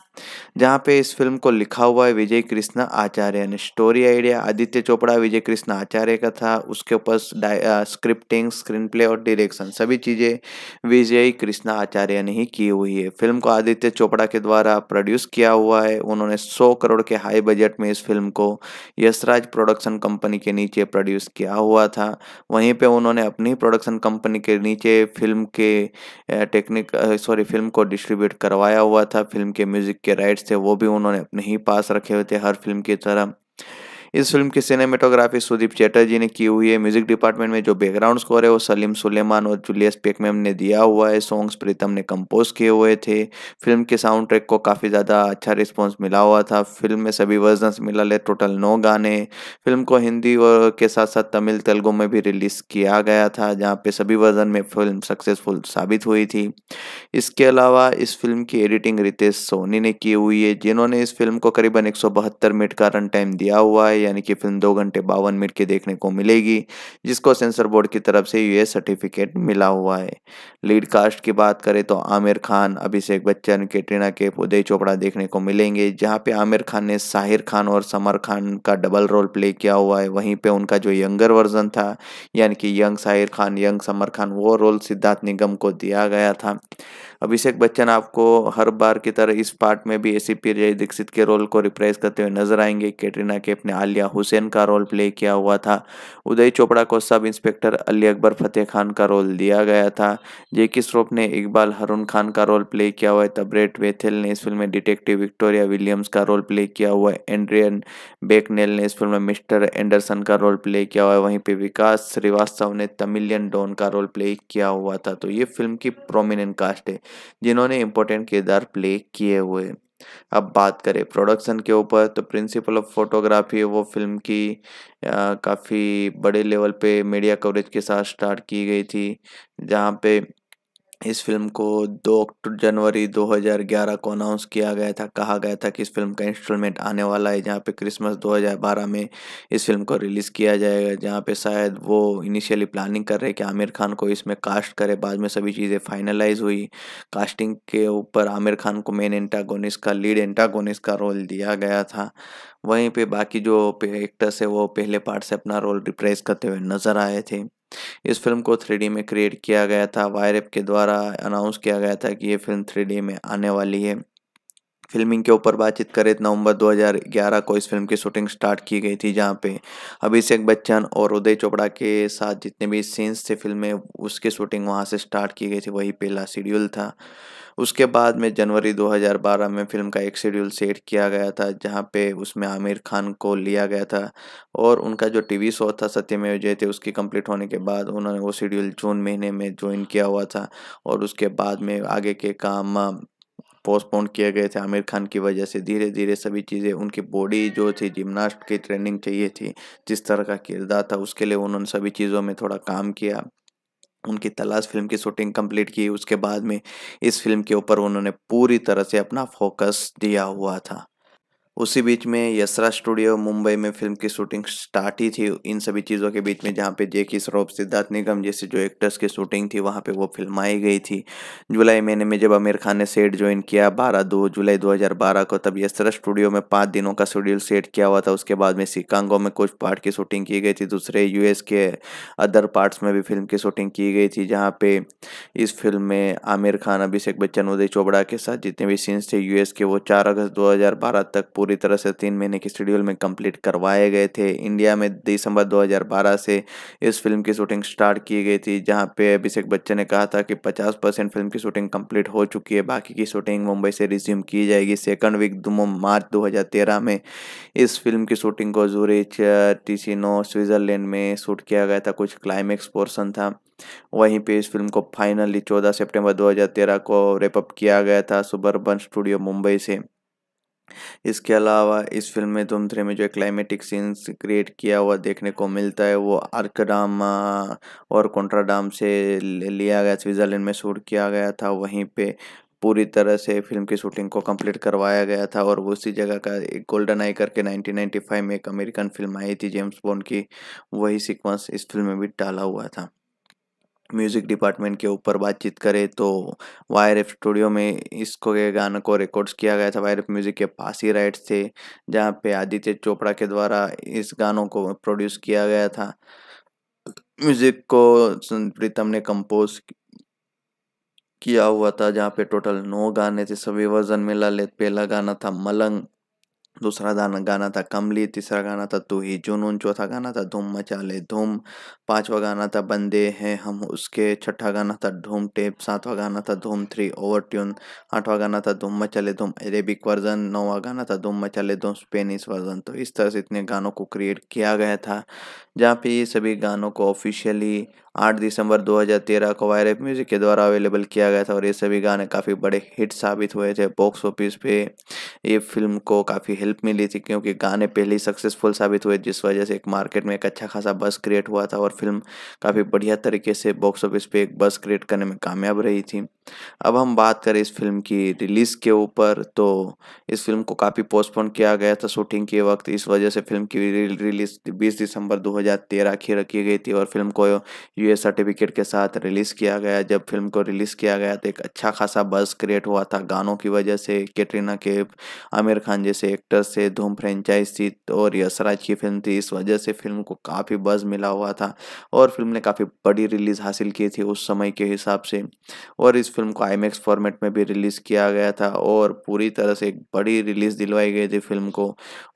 Speaker 1: जहाँ पे इस फिल्म को लिखा हुआ है विजय कृष्ण आचार्य ने स्टोरी आइडिया आदित्य चोपड़ा विजय कृष्ण आचार्य का था उसके ऊपर स्क्रिप्टिंग स्क्रीन प्ले और डायरेक्शन सभी चीज़ें विजय कृष्ण आचार्य ने ही की हुई है फिल्म को आदित्य चोपड़ा के द्वारा प्रोड्यूस किया हुआ है उन्होंने सौ करोड़ के हाई बजट में इस फिल्म को यशराज प्रोडक्शन कंपनी के नीचे प्रोड्यूस किया हुआ था वहीं पर उन्होंने अपनी प्रोडक्शन कंपनी के नीचे फिल्म के टेक्निक सॉरी फिल्म को डिस्ट्रीब्यूट करवाया हुआ था फिल्म के म्यूजिक के राइट्स थे वो भी उन्होंने अपने ही पास रखे हुए थे हर फिल्म की तरह इस फिल्म की सिनेमेटोग्राफी सुदीप चैटर्जी ने की हुई है म्यूजिक डिपार्टमेंट में जो बैकग्राउंड स्कोर है वो सलीम सुलेमान और जूलियस पेकमेम ने दिया हुआ है सॉन्ग्स प्रीतम ने कंपोज किए हुए थे फिल्म के साउंड ट्रैक को काफ़ी ज़्यादा अच्छा रिस्पॉन्स मिला हुआ था फिल्म में सभी वर्जन मिला ले टोटल नौ गाने फिल्म को हिंदी और के साथ साथ तमिल तेलुगु में भी रिलीज़ किया गया था जहाँ पे सभी वर्जन में फिल्म सक्सेसफुल साबित हुई थी इसके अलावा इस फिल्म की एडिटिंग रितेश सोनी ने की हुई है जिन्होंने इस फिल्म को करीबन एक मिनट का रन टाइम दिया हुआ है यानी कि फिल्म दो घंटे बावन मिनट की देखने को मिलेगी जिसको सेंसर बोर्ड की तरफ से यूए सर्टिफिकेट मिला हुआ है लीड कास्ट की बात करें तो आमिर खान अभिषेक बच्चन कैटरीना के उदय चोपड़ा देखने को मिलेंगे जहाँ पे आमिर खान ने साहिर खान और समर खान का डबल रोल प्ले किया हुआ है वहीं पर उनका जो यंगर वर्जन था यानी कि यंग साहिर खान यंग समर खान वो रोल सिद्धार्थ निगम को दिया गया था अभिषेक बच्चन आपको हर बार की तरह इस पार्ट में भी ए पी जय दीक्षित के रोल को रिप्राइज करते हुए नजर आएंगे कैटरीना के अपने आलिया हुसैन का रोल प्ले किया हुआ था उदय चोपड़ा को सब इंस्पेक्टर अली अकबर फतेह खान का रोल दिया गया था जेकी श्रॉफ ने इकबाल हरुण खान का रोल प्ले किया हुआ है तबरेट वेथेल ने इस फिल्म में डिटेक्टिव विक्टोरिया विलियम्स का रोल प्ले किया हुआ है एंड्रियन बेकनेल ने इस फिल्म में मिस्टर एंडरसन का रोल प्ले किया हुआ है वहीं पर विकास श्रीवास्तव ने तमिलियन डॉन का रोल प्ले किया हुआ था तो ये फिल्म की प्रोमिनेंट कास्ट है जिन्होंने इम्पोर्टेंट किरदार प्ले किए हुए अब बात करें प्रोडक्शन के ऊपर तो प्रिंसिपल ऑफ फोटोग्राफी वो फिल्म की काफ़ी बड़े लेवल पे मीडिया कवरेज के साथ स्टार्ट की गई थी जहाँ पे इस फिल्म को 2 जनवरी 2011 को अनाउंस किया गया था कहा गया था कि इस फिल्म का इंस्टॉलमेंट आने वाला है जहाँ पे क्रिसमस 2012 में इस फिल्म को रिलीज़ किया जाएगा जहाँ पे शायद वो इनिशियली प्लानिंग कर रहे कि आमिर खान को इसमें कास्ट करे बाद में सभी चीज़ें फाइनलाइज हुई कास्टिंग के ऊपर आमिर खान को मेन एंटागोनिस का लीड एंटागोनिस का रोल दिया गया था वहीं पर बाकी जो एक्टर्स है वो पहले पार्ट से अपना रोल रिप्रेस करते हुए नज़र आए थे इस फिल्म को थ्री में क्रिएट किया गया था वायरएप के द्वारा अनाउंस किया गया था कि ये फिल्म थ्री में आने वाली है फिल्मिंग के ऊपर बातचीत करें तो नवंबर 2011 को इस फिल्म की शूटिंग स्टार्ट की गई थी जहां पे अभिषेक बच्चन और उदय चोपड़ा के साथ जितने भी सीन्स थे फिल्म में उसकी शूटिंग वहां से स्टार्ट की गई थी वही पहला शेड्यूल था उसके बाद में जनवरी 2012 में फिल्म का एक शेड्यूल सेट किया गया था जहां पे उसमें आमिर खान को लिया गया था और उनका जो टीवी शो था सत्यमेव जयते उसकी कंप्लीट होने के बाद उन्होंने वो शेड्यूल जून महीने में ज्वाइन किया हुआ था और उसके बाद में आगे के काम पोस्टपोन किए गए थे आमिर खान की वजह से धीरे धीरे सभी चीज़ें उनकी बॉडी जो थी जिमनास्ट की ट्रेनिंग चाहिए थी जिस तरह का किरदार था उसके लिए उन्होंने सभी चीज़ों में थोड़ा काम किया उनकी तलाश फिल्म की शूटिंग कंप्लीट की उसके बाद में इस फिल्म के ऊपर उन्होंने पूरी तरह से अपना फोकस दिया हुआ था उसी बीच में यसरा स्टूडियो मुंबई में फिल्म की शूटिंग स्टार्ट ही थी इन सभी चीज़ों के बीच में जहाँ पे जे की सरोप सिद्धार्थ निगम जैसे जो एक्टर्स की शूटिंग थी वहाँ पे वो फिल्म आई गई थी जुलाई महीने में जब आमिर खान ने सेट ज्वाइन किया बारह दो जुलाई 2012 को तब यसरा स्टूडियो में पाँच दिनों का शेड्यूल सेट किया हुआ था उसके बाद में सिकांगो में कुछ पार्ट की शूटिंग की गई थी दूसरे यूएस के अदर पार्ट्स में भी फिल्म की शूटिंग की गई थी जहाँ पे इस फिल्म में आमिर खान अभिषेक बच्चन उदय चोपड़ा के साथ जितने भी सीन्स थे यूएस के वो चार अगस्त दो तक पूरी पूरी तरह से तीन महीने के शेड्यूल में कंप्लीट करवाए गए थे इंडिया में दिसंबर 2012 से इस फिल्म की शूटिंग स्टार्ट की गई थी जहां पे अभिषेक बच्चन ने कहा था कि 50 परसेंट फिल्म की शूटिंग कंप्लीट हो चुकी है बाकी की शूटिंग मुंबई से रिज्यूम की जाएगी सेकंड वीक मार्च दो में इस फिल्म की शूटिंग को जूरिच टी स्विट्जरलैंड में शूट किया गया था कुछ क्लाइमैक्स पोर्सन था वहीं पे इस फिल्म को फाइनली 14 सितंबर 2013 को रेपअप किया गया था सुबरबन स्टूडियो मुंबई से इसके अलावा इस फिल्म में धूम थ्री में जो क्लाइमेटिक सीन्स क्रिएट किया हुआ देखने को मिलता है वो आर्कडाम और कॉन्ट्राडाम से लिया गया स्विट्ज़रलैंड में शूट किया गया था वहीं पे पूरी तरह से फिल्म की शूटिंग को कंप्लीट करवाया गया था और उसी जगह का एक गोल्डन आई करके 1995 में एक अमेरिकन फिल्म आई थी जेम्स बॉन्ड की वही सीक्वेंस इस फिल्म में भी डाला हुआ था म्यूज़िक डिपार्टमेंट के ऊपर बातचीत करें तो वायर एफ स्टूडियो में इसको के गाने को रिकॉर्ड्स किया गया था वायर एफ म्यूज़िक के पास ही राइट्स थे जहाँ पे आदित्य चोपड़ा के द्वारा इस गानों को प्रोड्यूस किया गया था म्यूज़िक को प्रीतम ने कंपोज किया हुआ था जहाँ पे टोटल नौ गाने थे सभी वर्जन मिला ले पहला गाना था मलंग दूसरा गाना गाना था कमली तीसरा गाना था तू ही जुनून चौथा गाना था धूम मचा ले धूम पांचवा गाना था बंदे हैं हम उसके छठा गाना था धूम टेप सातवा गाना था धूम थ्री ओवर ट्यून आठवां गाना था धूम मचा ले धूम अरेबिक वर्जन नौवा गाना था धूम मचा ले धूम स्पेनिश वर्जन तो इस तरह से इतने गानों को क्रिएट किया गया था जहाँ पे ये सभी गानों को ऑफिशियली आठ दिसंबर 2013 को वायर म्यूज़िक के द्वारा अवेलेबल किया गया था और ये सभी गाने काफ़ी बड़े हिट साबित हुए थे बॉक्स ऑफिस पे ये फिल्म को काफ़ी हेल्प मिली थी क्योंकि गाने पहले ही सक्सेसफुल साबित हुए जिस वजह से एक मार्केट में एक अच्छा खासा बस क्रिएट हुआ था और फिल्म काफ़ी बढ़िया तरीके से बॉक्स ऑफिस पे एक बस क्रिएट करने में कामयाब रही थी अब हम बात करें इस फिल्म की रिलीज़ के ऊपर तो इस फिल्म को काफ़ी पोस्टपोन किया गया था शूटिंग के वक्त इस वजह से फिल्म की रिलीज़ 20 दिसंबर 2013 की रखी गई थी और फिल्म को यू सर्टिफिकेट के साथ रिलीज़ किया गया जब फिल्म को रिलीज़ किया गया तो एक अच्छा खासा बस क्रिएट हुआ था गानों की वजह से कैटरीना के आमिर खान जैसे एक्टर से धूम फ्रेंचाइज थी और यशराज की फिल्म थी इस वजह से फिल्म को काफ़ी बज़ मिला हुआ था और फिल्म ने काफ़ी बड़ी रिलीज़ हासिल की थी उस समय के हिसाब से और इस फिल्म को आई फॉर्मेट में भी रिलीज़ किया गया था और पूरी तरह से एक बड़ी रिलीज़ दिलवाई गई थी फिल्म को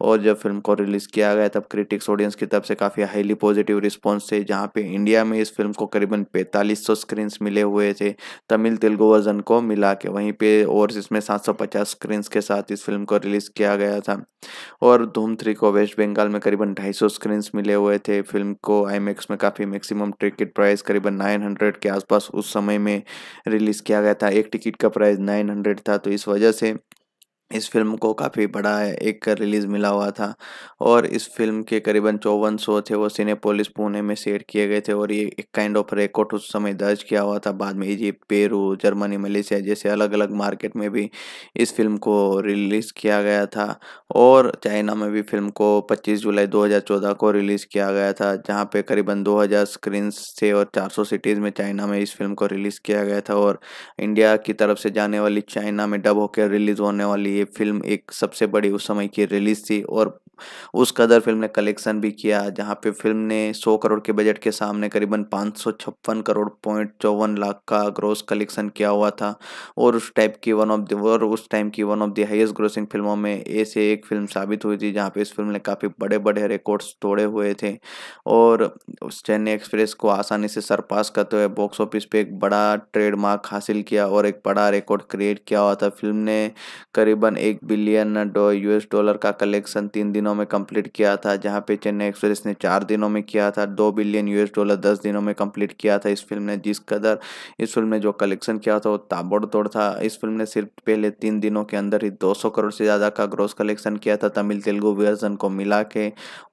Speaker 1: और जब फिल्म को रिलीज़ किया गया तब क्रिटिक्स ऑडियंस की तरफ से काफ़ी हाईली पॉजिटिव रिस्पॉन्स थे जहाँ पे इंडिया में इस फिल्म को करीबन पैंतालीस सौ स्क्रीन्स मिले हुए थे तमिल तेलुगु वर्जन को मिला के वहीं पर और इसमें सात पचास स्क्रीन्स के साथ इस फिल्म को रिलीज़ किया गया था और धूम थ्री को वेस्ट बंगाल में करीबन सौ स्क्रीन्स मिले हुए थे फिल्म को आई में काफ़ी मैक्सिमम टिकट प्राइस करीबन नाइन के आसपास उस समय में रिलीज़ किया किया गया था एक टिकट का प्राइस नाइन हंड्रेड था तो इस वजह से इस फिल्म को काफ़ी बड़ा एक रिलीज़ मिला हुआ था और इस फिल्म के करीबन चौवन सौ थे वो सिनेपोलिस पुणे में सेट किए गए थे और ये एक काइंड ऑफ रिकॉर्ड उस समय दर्ज किया हुआ था बाद में इजिप्ट पेरू जर्मनी मलेशिया जैसे अलग अलग मार्केट में भी इस फिल्म को रिलीज़ किया गया था और चाइना में भी फिल्म को पच्चीस जुलाई दो को रिलीज़ किया गया था जहाँ पे करीबन दो स्क्रीन्स थे और चार सिटीज़ में चाइना में इस फिल्म को रिलीज़ किया गया था और इंडिया की तरफ से जाने वाली चाइना में डब होकर रिलीज़ होने वाली फिल्म एक सबसे बड़ी उस समय की रिलीज थी और उस कदर फिल्म ने कलेक्शन भी किया जहाँ पे फिल्म ने 100 करोड़ के बजट के सामने करीबन पाँच करोड़ पॉइंट चौवन लाख का ग्रोस कलेक्शन किया हुआ था और उस टाइप की वन ऑफ द और उस टाइम की one of the highest grossing फिल्मों में ऐसे एक फिल्म साबित हुई थी जहाँ पे इस फिल्म ने काफ़ी बड़े बड़े रिकॉर्ड्स तोड़े हुए थे और उस चेन्नई एक्सप्रेस को आसानी से सरपास करते हुए बॉक्स ऑफिस पे एक बड़ा ट्रेडमार्क हासिल किया और एक बड़ा रिकॉर्ड क्रिएट किया हुआ था फिल्म ने करीबन एक बिलियन डॉ यूएस डॉलर का कलेक्शन तीन दिनों दिनों में कंप्लीट किया था जहाँ पे चेन्नई एक्सप्रेस ने चार दिनों में किया था दो बिलियन यूएस डॉलर दस दिनों में कंप्लीट किया था इस फिल्म ने जिस कदर इस फिल्म ने जो कलेक्शन किया था वो ताबड़तोड़ था इस फिल्म ने सिर्फ पहले तीन दिनों के अंदर ही दो करोड़ से ज़्यादा का ग्रोस कलेक्शन किया था तमिल तेलुगु वर्जन को मिला के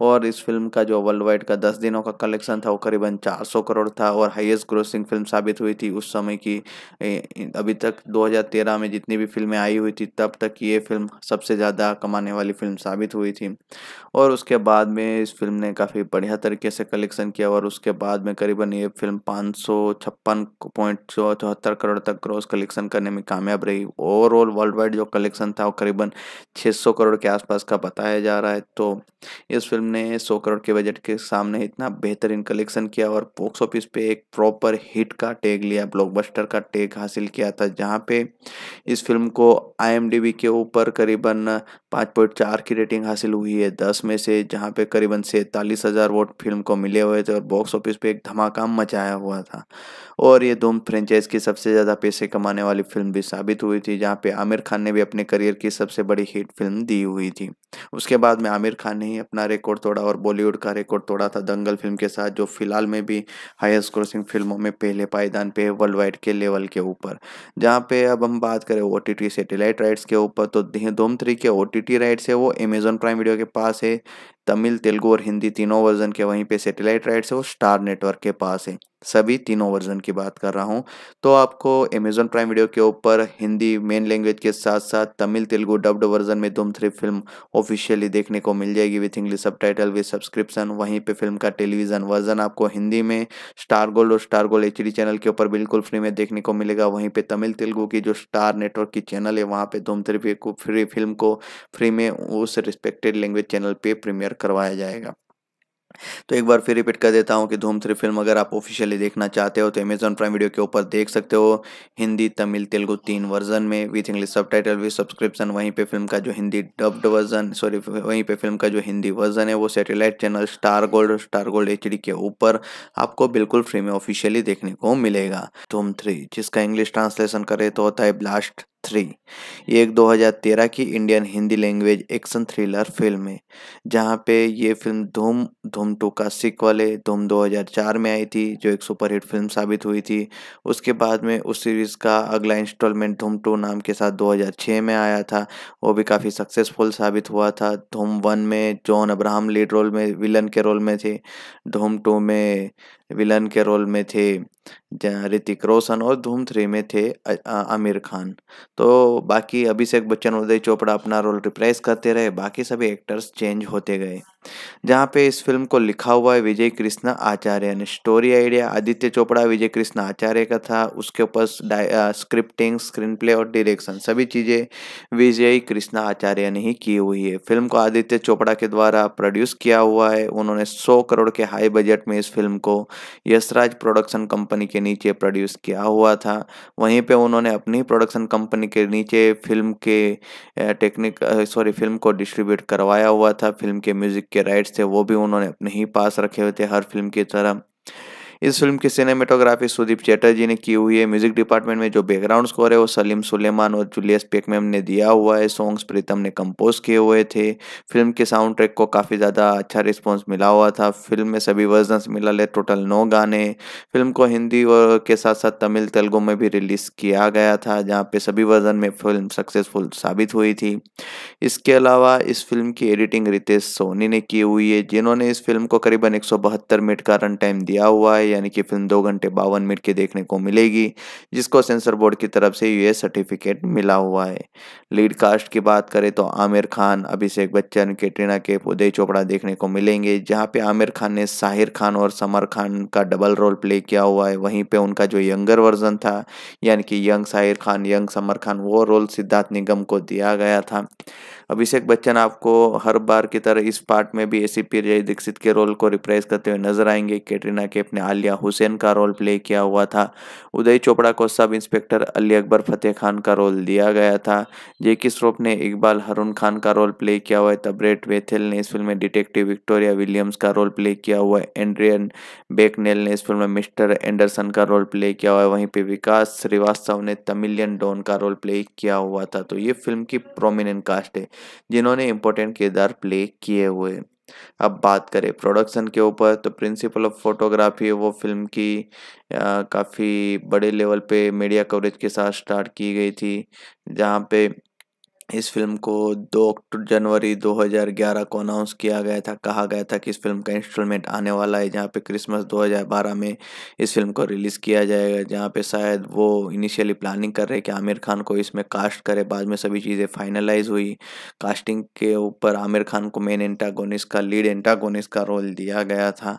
Speaker 1: और इस फिल्म का जो वर्ल्ड वाइड का दस दिनों का कलेक्शन था वो करीबन चार करोड़ था और हाइएस्ट ग्रोसिंग फिल्म साबित हुई थी उस समय की अभी तक दो में जितनी भी फिल्में आई हुई थी तब तक ये फिल्म सबसे ज़्यादा कमाने वाली फिल्म साबित हुई थी और उसके बाद में इस फिल्म ने काफ़ी बढ़िया तरीके से कलेक्शन किया और उसके बाद में करीबन ये फिल्म पाँच सौ छप्पन पॉइंट चौहत्तर करोड़ तक ग्रॉस कलेक्शन करने में कामयाब रही ओवरऑल वर्ल्ड वाइड जो कलेक्शन था वो करीबन सौ करोड़ के आसपास का बताया जा रहा है तो इस फिल्म ने सौ करोड़ के बजट के सामने इतना बेहतरीन कलेक्शन किया और बॉक्स ऑफिस पे एक प्रॉपर हिट का टैग लिया ब्लॉकबस्टर का टैग हासिल किया था जहाँ पे इस फिल्म को आई के ऊपर करीबन पाँच की रेटिंग हासिल हुई दिए दस में से जहाँ पे करीबन सैंतालीस हज़ार वोट फिल्म को मिले हुए थे और बॉक्स ऑफिस पे एक धमाका मचाया हुआ था और ये धूम फ्रेंचाइज की सबसे ज़्यादा पैसे कमाने वाली फिल्म भी साबित हुई थी जहाँ पे आमिर खान ने भी अपने करियर की सबसे बड़ी हिट फिल्म दी हुई थी उसके बाद में आमिर खान ने ही अपना रिकॉर्ड तोड़ा और बॉलीवुड का रिकॉर्ड तोड़ा था दंगल फिल्म के साथ जो फिलहाल में भी हाईएस्ट क्रोसिंग फिल्मों में पहले पायदान पे है वर्ल्ड वाइड के लेवल के ऊपर जहाँ पे अब हम बात करें O T T satellite rights के ऊपर तो धूम थ्री के ओ टी टी राइट्स है वो अमेजोन प्राइम वीडियो के पास है तमिल तेलुगु और हिंदी तीनों वर्जन के वहीं पे सैटेलाइट राइट्स है वो स्टार नेटवर्क के पास है सभी तीनों वर्जन की बात कर रहा हूँ तो आपको अमेजोन प्राइम वीडियो के ऊपर हिंदी मेन लैंग्वेज के साथ साथ तमिल तेलुगु डब्ड वर्जन में धूम थ्री फिल्म ऑफिशियली देखने को मिल जाएगी with English subtitle with subscription वहीं पे फिल्म का टेलीविजन वर्जन आपको हिंदी में स्टार गोल्ड और स्टार गोल्ड एच चैनल के ऊपर बिल्कुल फ्री में देखने को मिलेगा वहीं पर तमिल तेलुगु की जो स्टार नेटवर्क की चैनल है वहाँ पे धूम थ्री फ्री फिल्म को फ्री में उस रिस्पेक्टेड लैंग्वेज चैनल पर प्रीमियर शेयर करवाया जाएगा तो एक बार फिर रिपीट कर देता हूँ कि धूम थ्री फिल्म अगर आप ऑफिशियली देखना चाहते हो तो अमेजॉन प्राइम वीडियो के ऊपर देख सकते हो हिंदी तमिल तेलुगु तीन वर्जन में with English subtitle with subscription वहीं पे फिल्म का जो हिंदी डब्ड वर्जन सॉरी वहीं पे फिल्म का जो हिंदी वर्जन है वो satellite channel star gold star gold H के ऊपर आपको बिल्कुल फ्री में ऑफिशियली देखने को मिलेगा धूम थ्री जिसका इंग्लिश ट्रांसलेशन करे तो होता है ब्लास्ट थ्री ये एक 2013 की Indian Hindi language action thriller film है जहाँ पे ये फिल्म धूम धूम टू का सिक्वल है धूम 2004 में आई थी जो एक सुपरहिट फिल्म साबित हुई थी उसके बाद में उस सीरीज़ का अगला इंस्टॉलमेंट धूम टू नाम के साथ 2006 में आया था वो भी काफ़ी सक्सेसफुल साबित हुआ था धूम वन में जॉन अब्राहम लीड रोल में विलन के रोल में थे धूम टू में विलन के रोल में थे ऋतिक रोशन और धूम थ्री में थे आमिर खान तो बाकी अभिषेक बच्चन उदय चोपड़ा अपना रोल रिप्राइज करते रहे बाकी सभी एक्टर्स चेंज होते गए जहाँ पे इस फिल्म को लिखा हुआ है विजय कृष्ण आचार्य यानी स्टोरी आइडिया आदित्य चोपड़ा विजय कृष्ण आचार्य का था उसके ऊपर स्क्रिप्टिंग स्क्रीन प्ले और डायरेक्शन सभी चीज़ें विजय कृष्ण आचार्य ने ही की हुई है फिल्म को आदित्य चोपड़ा के द्वारा प्रोड्यूस किया हुआ है उन्होंने सौ करोड़ के हाई बजट में इस फिल्म को यशराज प्रोडक्शन कंपनी के नीचे प्रोड्यूस किया हुआ था वहीं पर उन्होंने अपनी प्रोडक्शन कंपनी के नीचे फिल्म के टेक्निक सॉरी फिल्म को डिस्ट्रीब्यूट करवाया हुआ था फिल्म के म्यूजिक के राइट्स थे वो भी उन्होंने अपने ही पास रखे हुए थे हर फिल्म की तरह इस फिल्म की सिनेमेटोग्राफी सुदीप चैटर्जी ने की हुई है म्यूजिक डिपार्टमेंट में जो बैकग्राउंड स्कोर है वो सलीम सुलेमान और जूलियस पेकमेम ने दिया हुआ है सॉन्ग्स प्रीतम ने कंपोज किए हुए थे फिल्म के साउंड ट्रैक को काफ़ी ज़्यादा अच्छा रिस्पॉन्स मिला हुआ था फिल्म में सभी वर्जन मिला ले टोटल नौ गाने फिल्म को हिंदी और के साथ साथ तमिल तेलुगु में भी रिलीज़ किया गया था जहाँ पे सभी वर्जन में फिल्म सक्सेसफुल साबित हुई थी इसके अलावा इस फिल्म की एडिटिंग रितेश सोनी ने की हुई है जिन्होंने इस फिल्म को करीबन एक मिनट का रन टाइम दिया हुआ है यानी कि फिल्म दो घंटे बावन मिनट की देखने को मिलेगी जिसको सेंसर बोर्ड की तरफ से यूएस सर्टिफिकेट मिला हुआ है लीड कास्ट की बात करें तो आमिर खान अभिषेक बच्चन कैटरीना के उदय चोपड़ा देखने को मिलेंगे जहाँ पे आमिर खान ने साहिर खान और समर खान का डबल रोल प्ले किया हुआ है वहीं पर उनका जो यंगर वर्जन था यानी कि यंग साहिर खान यंग समर खान वो रोल सिद्धार्थ निगम को दिया गया था अभिषेक बच्चन आपको हर बार की तरह इस पार्ट में भी पी जय दीक्षित के रोल को रिप्राइज करते हुए नजर आएंगे कैटरीना कैफ ने आलिया हुसैन का रोल प्ले किया हुआ था उदय चोपड़ा को सब इंस्पेक्टर अली अकबर फतेह खान का रोल दिया गया था जेकी श्रॉफ ने इकबाल हरुण खान का रोल प्ले किया हुआ है तबरेट वेथेल ने इस फिल्म में डिटेक्टिव विक्टोरिया विलियम्स का रोल प्ले किया हुआ है एंड्रियन बेकनेल ने इस फिल्म में मिस्टर एंडरसन का रोल प्ले किया हुआ है वहीं पर विकास श्रीवास्तव ने तमिलियन डॉन का रोल प्ले किया हुआ था तो ये फिल्म की प्रोमिनेंट कास्ट है जिन्होंने इम्पोर्टेंट किरदार प्ले किए हुए अब बात करें प्रोडक्शन के ऊपर तो प्रिंसिपल ऑफ फोटोग्राफी वो फिल्म की काफ़ी बड़े लेवल पे मीडिया कवरेज के साथ स्टार्ट की गई थी जहाँ पे इस फिल्म को 2 जनवरी 2011 को अनाउंस किया गया था कहा गया था कि इस फिल्म का इंस्टॉलमेंट आने वाला है जहाँ पे क्रिसमस 2012 में इस फिल्म को रिलीज़ किया जाएगा जहाँ पे शायद वो इनिशियली प्लानिंग कर रहे कि आमिर खान को इसमें कास्ट करे बाद में सभी चीज़ें फाइनलाइज हुई कास्टिंग के ऊपर आमिर खान को मेन एंटागोनिस का लीड एंटागोनिस का रोल दिया गया था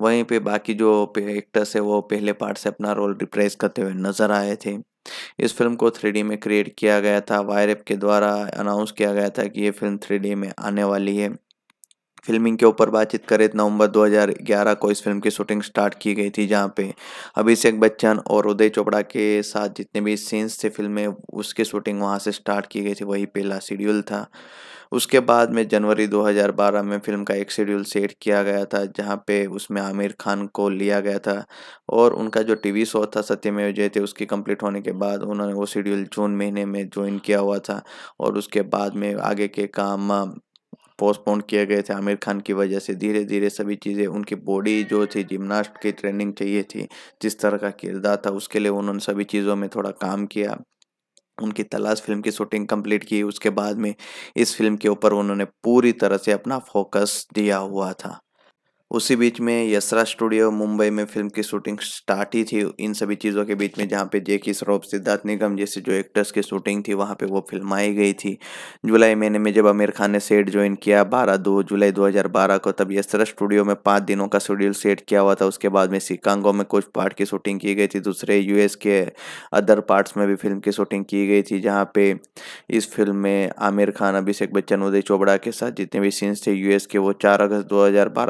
Speaker 1: वहीं पर बाकी जो एक्टर्स है वो पहले पार्ट से अपना रोल रिप्रेस करते हुए नज़र आए थे इस फिल्म को थ्री में क्रिएट किया गया था वायर के द्वारा अनाउंस किया गया था कि ये फिल्म थ्री में आने वाली है फिल्मिंग के ऊपर बातचीत करें तो नवंबर 2011 को इस फिल्म की शूटिंग स्टार्ट की गई थी जहां पे अभिषेक बच्चन और उदय चोपड़ा के साथ जितने भी सीन्स थे फिल्म में उसकी शूटिंग वहां से स्टार्ट की गई थी वही पहला शेड्यूल था उसके बाद में जनवरी 2012 में फिल्म का एक शेड्यूल सेट किया गया था जहाँ पे उसमें आमिर खान को लिया गया था और उनका जो टीवी शो था सत्यमेव जयते उसकी कंप्लीट होने के बाद उन्होंने वो शेड्यूल जून महीने में ज्वाइन किया हुआ था और उसके बाद में आगे के काम पोस्टपोन किए गए थे आमिर खान की वजह से धीरे धीरे सभी चीज़ें उनकी बॉडी जो थी जिमनास्ट की ट्रेनिंग चाहिए थी जिस तरह का किरदार था उसके लिए उन्होंने सभी चीज़ों में थोड़ा काम किया उनकी तलाश फिल्म की शूटिंग कंप्लीट की उसके बाद में इस फिल्म के ऊपर उन्होंने पूरी तरह से अपना फोकस दिया हुआ था उसी बीच में यसरा स्टूडियो मुंबई में फिल्म की शूटिंग स्टार्ट ही थी इन सभी चीज़ों के बीच में जहाँ पे की सरोप सिद्धार्थ निगम जैसे जो एक्टर्स की शूटिंग थी वहाँ पे वो फिल्माई गई थी जुलाई महीने में जब आमिर खान ने सेट ज्वाइन किया 12 दो जुलाई 2012 को तब यसरा स्टूडियो में पाँच दिनों का शेड्यूल सेट किया हुआ था उसके बाद में शिकांगो में कुछ पार्ट की शूटिंग की गई थी दूसरे यूएस के अदर पार्ट्स में भी फिल्म की शूटिंग की गई थी जहाँ पे इस फिल्म में आमिर खान अभिषेक बच्चन उदय चोपड़ा के साथ जितने भी सीन्स थे यूएस के वो चार अगस्त दो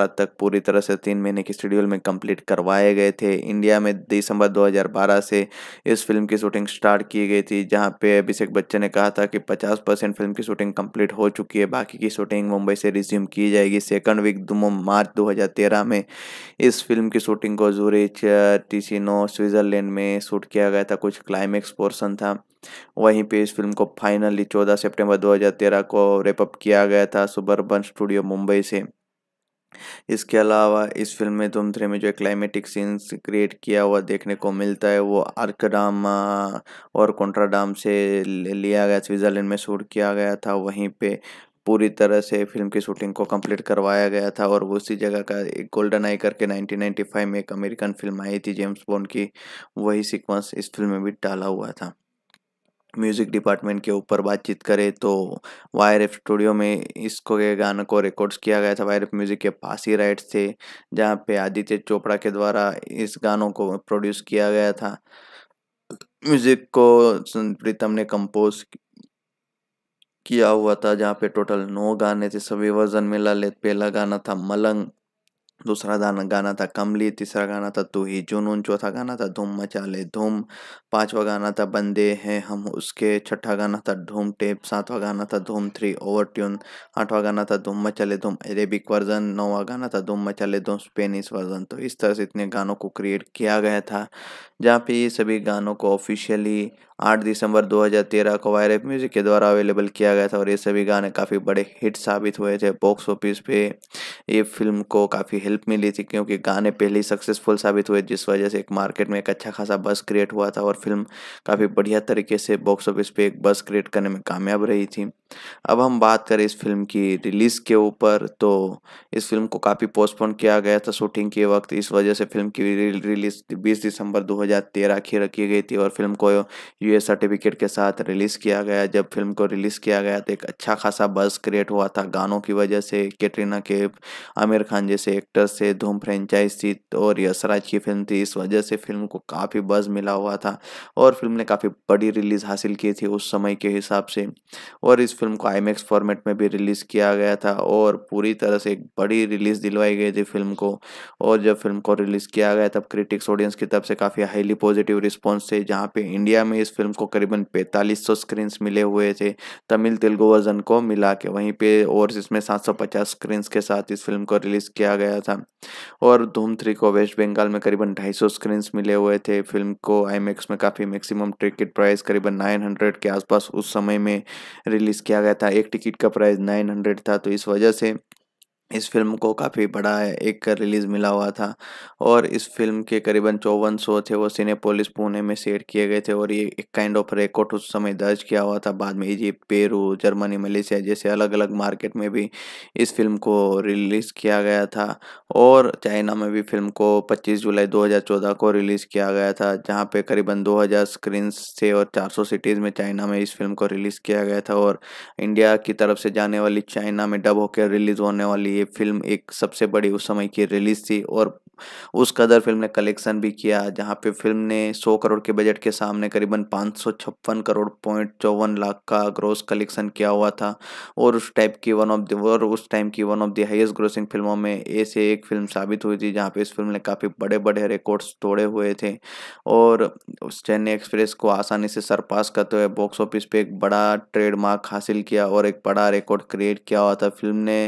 Speaker 1: तक पूरी तरह से तीन महीने के शेड्यूल में कंप्लीट करवाए गए थे इंडिया में दिसंबर 2012 से इस फिल्म की शूटिंग स्टार्ट की गई थी जहां पे अभिषेक बच्चन ने कहा था कि 50 परसेंट फिल्म की शूटिंग कंप्लीट हो चुकी है बाकी की शूटिंग मुंबई से रिज्यूम की जाएगी सेकंड वीक मार्च दो में इस फिल्म की शूटिंग को जूरिच टीसिनो स्विट्ज़रलैंड में शूट किया गया था कुछ क्लाइमेक्स पोर्सन था वहीं पे इस फिल्म को फाइनली 14 सितंबर 2013 को रेपअप किया गया था सुबरबन स्टूडियो मुंबई से इसके अलावा इस फिल्म में धूम थ्री में जो क्लाइमेटिक सीन्स क्रिएट किया हुआ देखने को मिलता है वो आर्कडाम और कोंट्राडाम से लिया गया स्विट्ज़रलैंड में शूट किया गया था वहीं पे पूरी तरह से फिल्म की शूटिंग को कंप्लीट करवाया गया था और उसी जगह का एक गोल्डन आई करके 1995 में एक अमेरिकन फिल्म आई थी जेम्स बॉन्ड की वही सीक्वेंस इस फिल्म में भी डाला हुआ था म्यूज़िक डिपार्टमेंट के ऊपर बातचीत करें तो वायर एफ स्टूडियो में इसको के गाने को रिकॉर्ड्स किया गया था वायर एफ म्यूज़िक के पास ही राइट्स थे जहाँ पे आदित्य चोपड़ा के द्वारा इस गानों को प्रोड्यूस किया गया था म्यूज़िक को प्रीतम ने कंपोज किया हुआ था जहाँ पे टोटल नौ गाने थे सभी वर्जन में ललित पहला गाना था मलंग दूसरा गाना गाना था कमली तीसरा गाना था तू ही जुनून चौथा गाना था धूम मचा ले धूम पांचवा गाना था बंदे हैं हम उसके छठा गाना था धूम टेप सातवा गाना था धूम थ्री ओवर ट्यून आठवां गाना था धूम मचा ले धूम अरेबिक वर्जन नौवा गाना था धूम मचा ले धूम स्पेनिश वर्जन तो इस तरह से इतने गानों को क्रिएट किया गया था जहाँ पे ये सभी गानों को ऑफिशियली आठ दिसंबर 2013 को वायरफ म्यूजिक के द्वारा अवेलेबल किया गया था और ये सभी गाने काफ़ी बड़े हिट साबित हुए थे बॉक्स ऑफिस पे ये फिल्म को काफ़ी हेल्प मिली थी क्योंकि गाने पहले ही सक्सेसफुल साबित हुए जिस वजह से एक मार्केट में एक अच्छा खासा बस क्रिएट हुआ था और फिल्म काफ़ी बढ़िया तरीके से बॉक्स ऑफिस पे एक बस क्रिएट करने में कामयाब रही थी अब हम बात करें इस फिल्म की रिलीज़ के ऊपर तो इस फिल्म को काफ़ी पोस्टपोन किया गया था शूटिंग के वक्त इस वजह से फिल्म की रिलीज़ 20 दिसंबर 2013 की रखी गई थी और फिल्म को यूए सर्टिफिकेट के साथ रिलीज़ किया गया जब फिल्म को रिलीज़ किया गया तो एक अच्छा खासा बज़ क्रिएट हुआ था गानों की वजह से कैटरीना केफ आमिर खान जैसे एक्टर्स से धूम फ्रेंचाइज थी और यसराज की फिल्म थी इस वजह से फिल्म को काफ़ी बज़ मिला हुआ था और फिल्म ने काफ़ी बड़ी रिलीज़ हासिल की थी उस समय के हिसाब से और इस फिल्म को आई फॉर्मेट में भी रिलीज़ किया गया था और पूरी तरह से एक बड़ी रिलीज़ दिलवाई गई थी फिल्म को और जब फिल्म को रिलीज़ किया गया तब क्रिटिक्स ऑडियंस की तरफ से काफ़ी हाईली पॉजिटिव रिस्पॉन्स थे जहाँ पे इंडिया में इस फिल्म को करीबन पैंतालीस सौ स्क्रीन मिले हुए थे तमिल तेलुगु वर्जन को मिला के वहीं पे और इसमें सात सौ पचास स्क्रीन के साथ इस फिल्म को रिलीज़ किया गया था और धूम थ्री को वेस्ट बंगाल में करीबन ढाई सौ स्क्रीन्स मिले हुए थे फिल्म को आई में काफ़ी मैक्सिमम टिकट प्राइस करीबन नाइन हंड्रेड के आसपास उस समय में रिलीज़ किया गया था एक टिकट का प्राइस नाइन हंड्रेड था तो इस वजह से इस फिल्म को काफ़ी बड़ा एक रिलीज़ मिला हुआ था और इस फिल्म के करीबन चौवन सौ थे वो सिनेपोलिस पुणे में सेट किए गए थे और ये एक काइंड ऑफ रिकॉर्ड उस समय दर्ज किया हुआ था बाद में इजिप्ट पेरू जर्मनी मलेशिया जैसे अलग अलग मार्केट में भी इस फिल्म को रिलीज़ किया गया था और चाइना में भी फिल्म को पच्चीस जुलाई दो को रिलीज़ किया गया था जहाँ पर करीबन दो हज़ार थे और चार सिटीज़ में चाइना में इस फिल्म को रिलीज़ किया गया था और इंडिया की तरफ से जाने वाली चाइना में डब होकर रिलीज़ होने वाली ये फिल्म एक सबसे बड़ी उस समय की रिलीज थी और उस कदर फिल्म ने कलेक्शन भी किया जहाँ पे फिल्म ने 100 करोड़ के बजट के सामने करीबन पाँच करोड़ पॉइंट चौवन लाख का ग्रोस कलेक्शन किया हुआ था और उस टाइप की वन ऑफ द और उस टाइम की one of the highest grossing फिल्मों में ऐसे एक फिल्म साबित हुई थी जहाँ पे इस फिल्म ने काफ़ी बड़े बड़े रिकॉर्ड्स तोड़े हुए थे और उस चेन्नई एक्सप्रेस को आसानी से सरपास करते हुए बॉक्स ऑफिस पर एक बड़ा ट्रेडमार्क हासिल किया और एक बड़ा रिकॉर्ड क्रिएट किया हुआ था फिल्म ने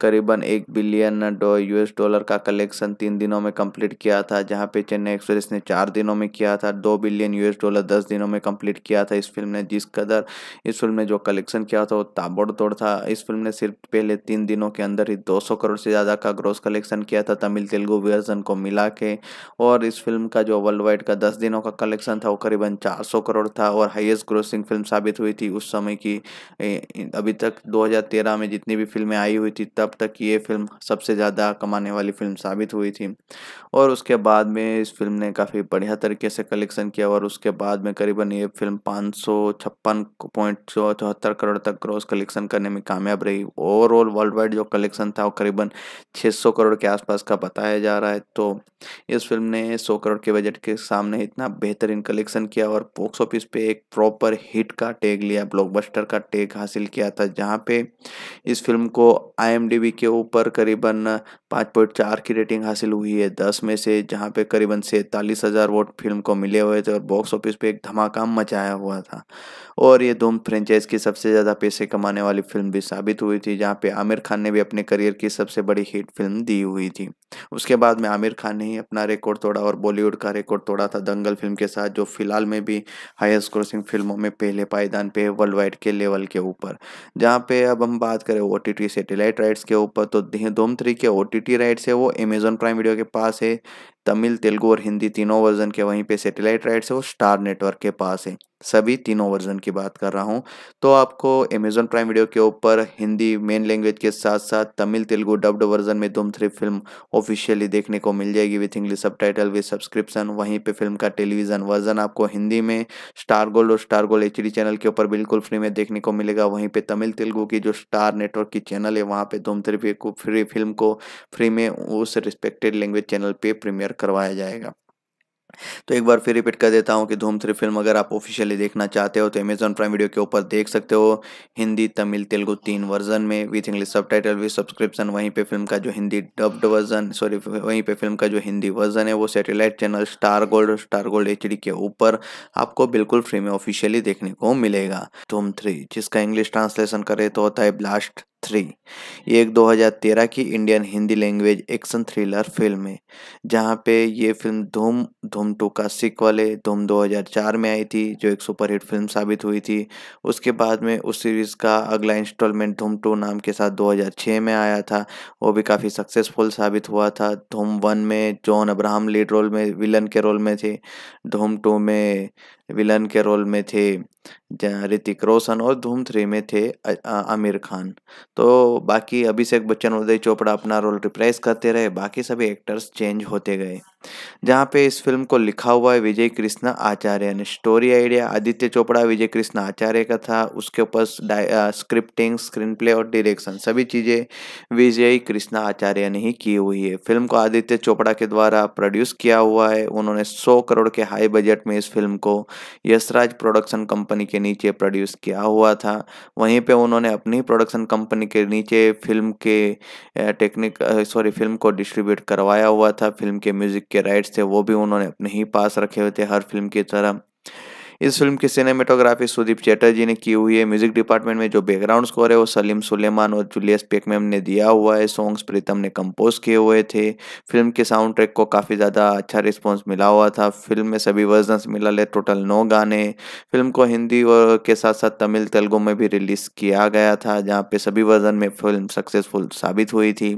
Speaker 1: करीब एक बिलियन यूएस डॉलर का कलेक्शन तीन दिनों में कंप्लीट किया था जहां पे चेन्नई एक्सप्रेस ने चार दिनों में किया था दो बिलियन यूएस डॉलर दस दिनों में कंप्लीट किया था इस फिल्म ने जिस कदर इस फिल्म ने जो कलेक्शन किया था वो ताबड़तोड़ था इस फिल्म ने सिर्फ पहले तीन दिनों के अंदर ही दो करोड़ से ज़्यादा का ग्रोस कलेक्शन किया था तमिल तेलुगु वर्जन को मिला के और इस फिल्म का जो वर्ल्ड वाइड का दस दिनों का कलेक्शन था वो करीबन चार करोड़ था और हाइएस्ट ग्रोसिंग फिल्म साबित हुई थी उस समय की अभी तक दो में जितनी भी फिल्में आई हुई थी तब तक कि ये फिल्म सबसे ज़्यादा कमाने वाली फिल्म साबित हुई थी और उसके बाद में इस फिल्म ने काफ़ी बढ़िया तरीके से कलेक्शन किया और उसके बाद में करीबन ये फिल्म पाँच सौ छप्पन चौहत्तर करोड़ तक ग्रॉस कलेक्शन करने में कामयाब रही ओवरऑल वर्ल्ड वाइड जो कलेक्शन था वो करीबन छः करोड़ के आसपास का बताया जा रहा है तो इस फिल्म ने सौ करोड़ के बजट के सामने इतना बेहतरीन कलेक्शन किया और बॉक्स ऑफिस पे एक प्रॉपर हिट का टैग लिया ब्लॉकबस्टर का टैग हासिल किया था जहाँ पे इस फिल्म को आई के ऊपर करीबन पॉइंट चार की रेटिंग हासिल हुई है दस में से जहां पे करीबन सैंतालीस हज़ार वोट फिल्म को मिले हुए थे और बॉक्स ऑफिस पे एक धमाका मचाया हुआ था और ये धूम फ्रेंचाइज की सबसे ज़्यादा पैसे कमाने वाली फिल्म भी साबित हुई थी जहाँ पे आमिर खान ने भी अपने करियर की सबसे बड़ी हिट फिल्म दी हुई थी उसके बाद में आमिर खान ने ही अपना रिकॉर्ड तोड़ा और बॉलीवुड का रिकॉर्ड तोड़ा था दंगल फिल्म के साथ जो फिलहाल में भी हाईएस्ट ग्रोसिंग फिल्मों में पहले पायदान पे है वर्ल्ड वाइड के लेवल के ऊपर जहाँ पे अब हम बात करें ओ टी सैटेलाइट राइट्स के ऊपर तो दोम थ्री के ओ टी टी राइट्स है वो अमेजोन प्राइम वीडियो के पास है तमिल तेलुगू और हिंदी तीनों वर्जन के वहीं पे सैटेलाइट राइट्स है वो स्टार नेटवर्क के पास है सभी तीनों वर्जन की बात कर रहा हूँ तो आपको अमेजोन प्राइम वीडियो के ऊपर हिंदी मेन लैंग्वेज के साथ साथ तमिल तेलुगू डब्ड वर्जन में धूम थ्री फिल्म ऑफिशियली देखने को मिल जाएगी with English subtitle with subscription वहीं पे फिल्म का टेलीविजन वर्जन आपको हिंदी में स्टार गोल्ड और स्टार गोल्ड एच चैनल के ऊपर बिल्कुल फ्री में देखने को मिलेगा वहीं पर तमिल तेलुगू की जो स्टार नेटवर्क की चैनल है वहाँ पर धूम थ्री फ्री फिल्म को फ्री में उस रिस्पेक्टेड लैंग्वेज चैनल पर प्रीमियर शेयर करवाया जाएगा तो एक बार फिर रिपीट कर देता हूँ कि धूम थ्री फिल्म अगर आप ऑफिशियली देखना चाहते हो तो अमेजॉन प्राइम वीडियो के ऊपर देख सकते हो हिंदी तमिल तेलुगु तीन वर्जन में with English subtitle with subscription वहीं पे फिल्म का जो हिंदी डब्ड वर्जन सॉरी वहीं पे फिल्म का जो हिंदी वर्जन है वो satellite channel star gold star gold H के ऊपर आपको बिल्कुल फ्री में ऑफिशियली देखने को मिलेगा धूम थ्री जिसका इंग्लिश ट्रांसलेशन करे तो होता है ब्लास्ट थ्री ये एक 2013 की Indian Hindi language action thriller film है जहाँ पे ये फिल्म धूम धूम टू का सिक्वल है धूम 2004 में आई थी जो एक सुपरहिट फिल्म साबित हुई थी उसके बाद में उस सीरीज़ का अगला इंस्टॉलमेंट धूम टू नाम के साथ 2006 में आया था वो भी काफ़ी सक्सेसफुल साबित हुआ था धूम वन में जॉन अब्राहम लीड रोल में विलन के रोल में थे धूम टू में विलन के रोल में थे ऋतिक रोशन और धूम थ्री में थे आमिर खान तो बाकी अभिषेक बच्चन उदय चोपड़ा अपना रोल रिप्राइज करते रहे बाकी सभी एक्टर्स चेंज होते गए जहाँ पे इस फिल्म को लिखा हुआ है विजय कृष्णा आचार्य ने स्टोरी आइडिया आदित्य चोपड़ा विजय कृष्णा आचार्य का था उसके ऊपर स्क्रिप्टिंग स्क्रीन प्ले और डायरेक्शन सभी चीज़ें विजय कृष्णा आचार्य ने ही की हुई है फिल्म को आदित्य चोपड़ा के द्वारा प्रोड्यूस किया हुआ है उन्होंने सौ करोड़ के हाई बजट में इस फिल्म को यशराज प्रोडक्शन कंपनी के नीचे प्रोड्यूस किया हुआ था वहीं पर उन्होंने अपनी प्रोडक्शन कंपनी के नीचे फिल्म के टेक्निक सॉरी फिल्म को डिस्ट्रीब्यूट करवाया हुआ था फिल्म के म्यूजिक के राइट्स थे वो भी उन्होंने अपने ही पास रखे हुए थे हर फिल्म की तरह इस फिल्म की सिनेमेटोग्राफी सुदीप चैटर्जी ने की हुई है म्यूजिक डिपार्टमेंट में जो बैकग्राउंड स्कोर है वो सलीम सुलेमान और जूलियस पेकमेम ने दिया हुआ है सॉन्ग्स प्रीतम ने कंपोज किए हुए थे फिल्म के साउंड ट्रैक को काफ़ी ज़्यादा अच्छा रिस्पॉन्स मिला हुआ था फिल्म में सभी वर्जन मिला ले टोटल नौ गाने फिल्म को हिंदी के साथ साथ तमिल तेलुगु में भी रिलीज़ किया गया था जहाँ पे सभी वर्जन में फिल्म सक्सेसफुल साबित हुई थी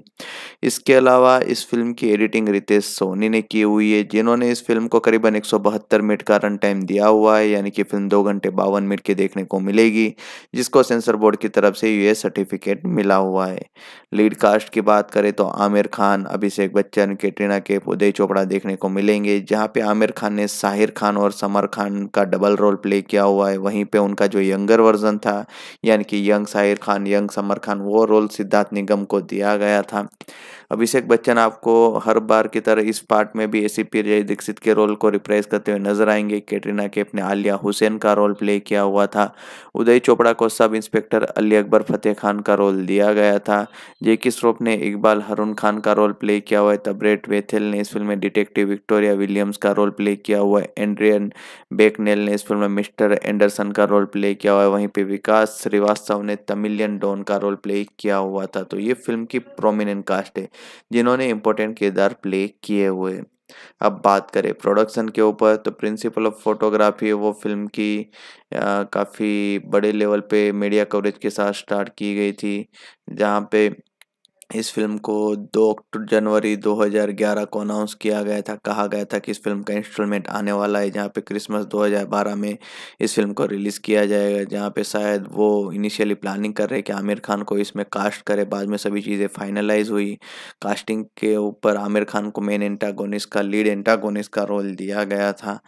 Speaker 1: इसके अलावा इस फिल्म की एडिटिंग रितेश सोनी ने की हुई है जिन्होंने इस फिल्म को करीबन एक मिनट का रन टाइम दिया हुआ है यानी कि फिल्म दो घंटे बावन मिनट की देखने को मिलेगी जिसको सेंसर बोर्ड की तरफ से यूएस सर्टिफिकेट मिला हुआ है लीड कास्ट की बात करें तो आमिर खान अभिषेक बच्चन कैटरीना के उदय चोपड़ा देखने को मिलेंगे जहाँ पे आमिर खान ने साहिर खान और समर खान का डबल रोल प्ले किया हुआ है वहीं पर उनका जो यंगर वर्जन था यानी कि यंग साहिर खान यंग समर खान वो रोल सिद्धार्थ निगम को दिया गया था अभिषेक बच्चन आपको हर बार की तरह इस पार्ट में भी ए सी पी दीक्षित के रोल को रिप्रेस करते हुए नजर आएंगे कैटरीना के अपने आलिया अलिया हुसैन का रोल प्ले किया हुआ था उदय चोपड़ा को सब इंस्पेक्टर अली अकबर फतेह खान का रोल दिया गया था जेकी श्रोफ ने इकबाल हरुण खान का रोल प्ले किया हुआ है तब्रेट वेथेल ने इस फिल्म में डिटेक्टिव विक्टोरिया विलियम्स का रोल प्ले किया हुआ है एंड्रियन बेकनेल ने इस फिल्म में मिस्टर एंडरसन का रोल प्ले किया हुआ है वहीं पर विकास श्रीवास्तव ने तमिलियन डॉन का रोल प्ले किया हुआ था तो ये फिल्म की प्रोमिनेंट कास्ट है जिन्होंने इंपॉर्टेंट किरदार प्ले किए हुए हैं अब बात करें प्रोडक्शन के ऊपर तो प्रिंसिपल ऑफ फोटोग्राफी वो फिल्म की काफ़ी बड़े लेवल पे मीडिया कवरेज के साथ स्टार्ट की गई थी जहाँ पे इस फिल्म को 2 जनवरी 2011 को अनाउंस किया गया था कहा गया था कि इस फिल्म का इंस्टॉलमेंट आने वाला है जहाँ पे क्रिसमस 2012 में इस फिल्म को रिलीज़ किया जाएगा जहाँ पे शायद वो इनिशियली प्लानिंग कर रहे कि आमिर खान को इसमें कास्ट करे बाद में सभी चीज़ें फाइनलाइज हुई कास्टिंग के ऊपर आमिर खान को मेन एंटागोनिस का लीड एंटागोनिस का रोल दिया गया था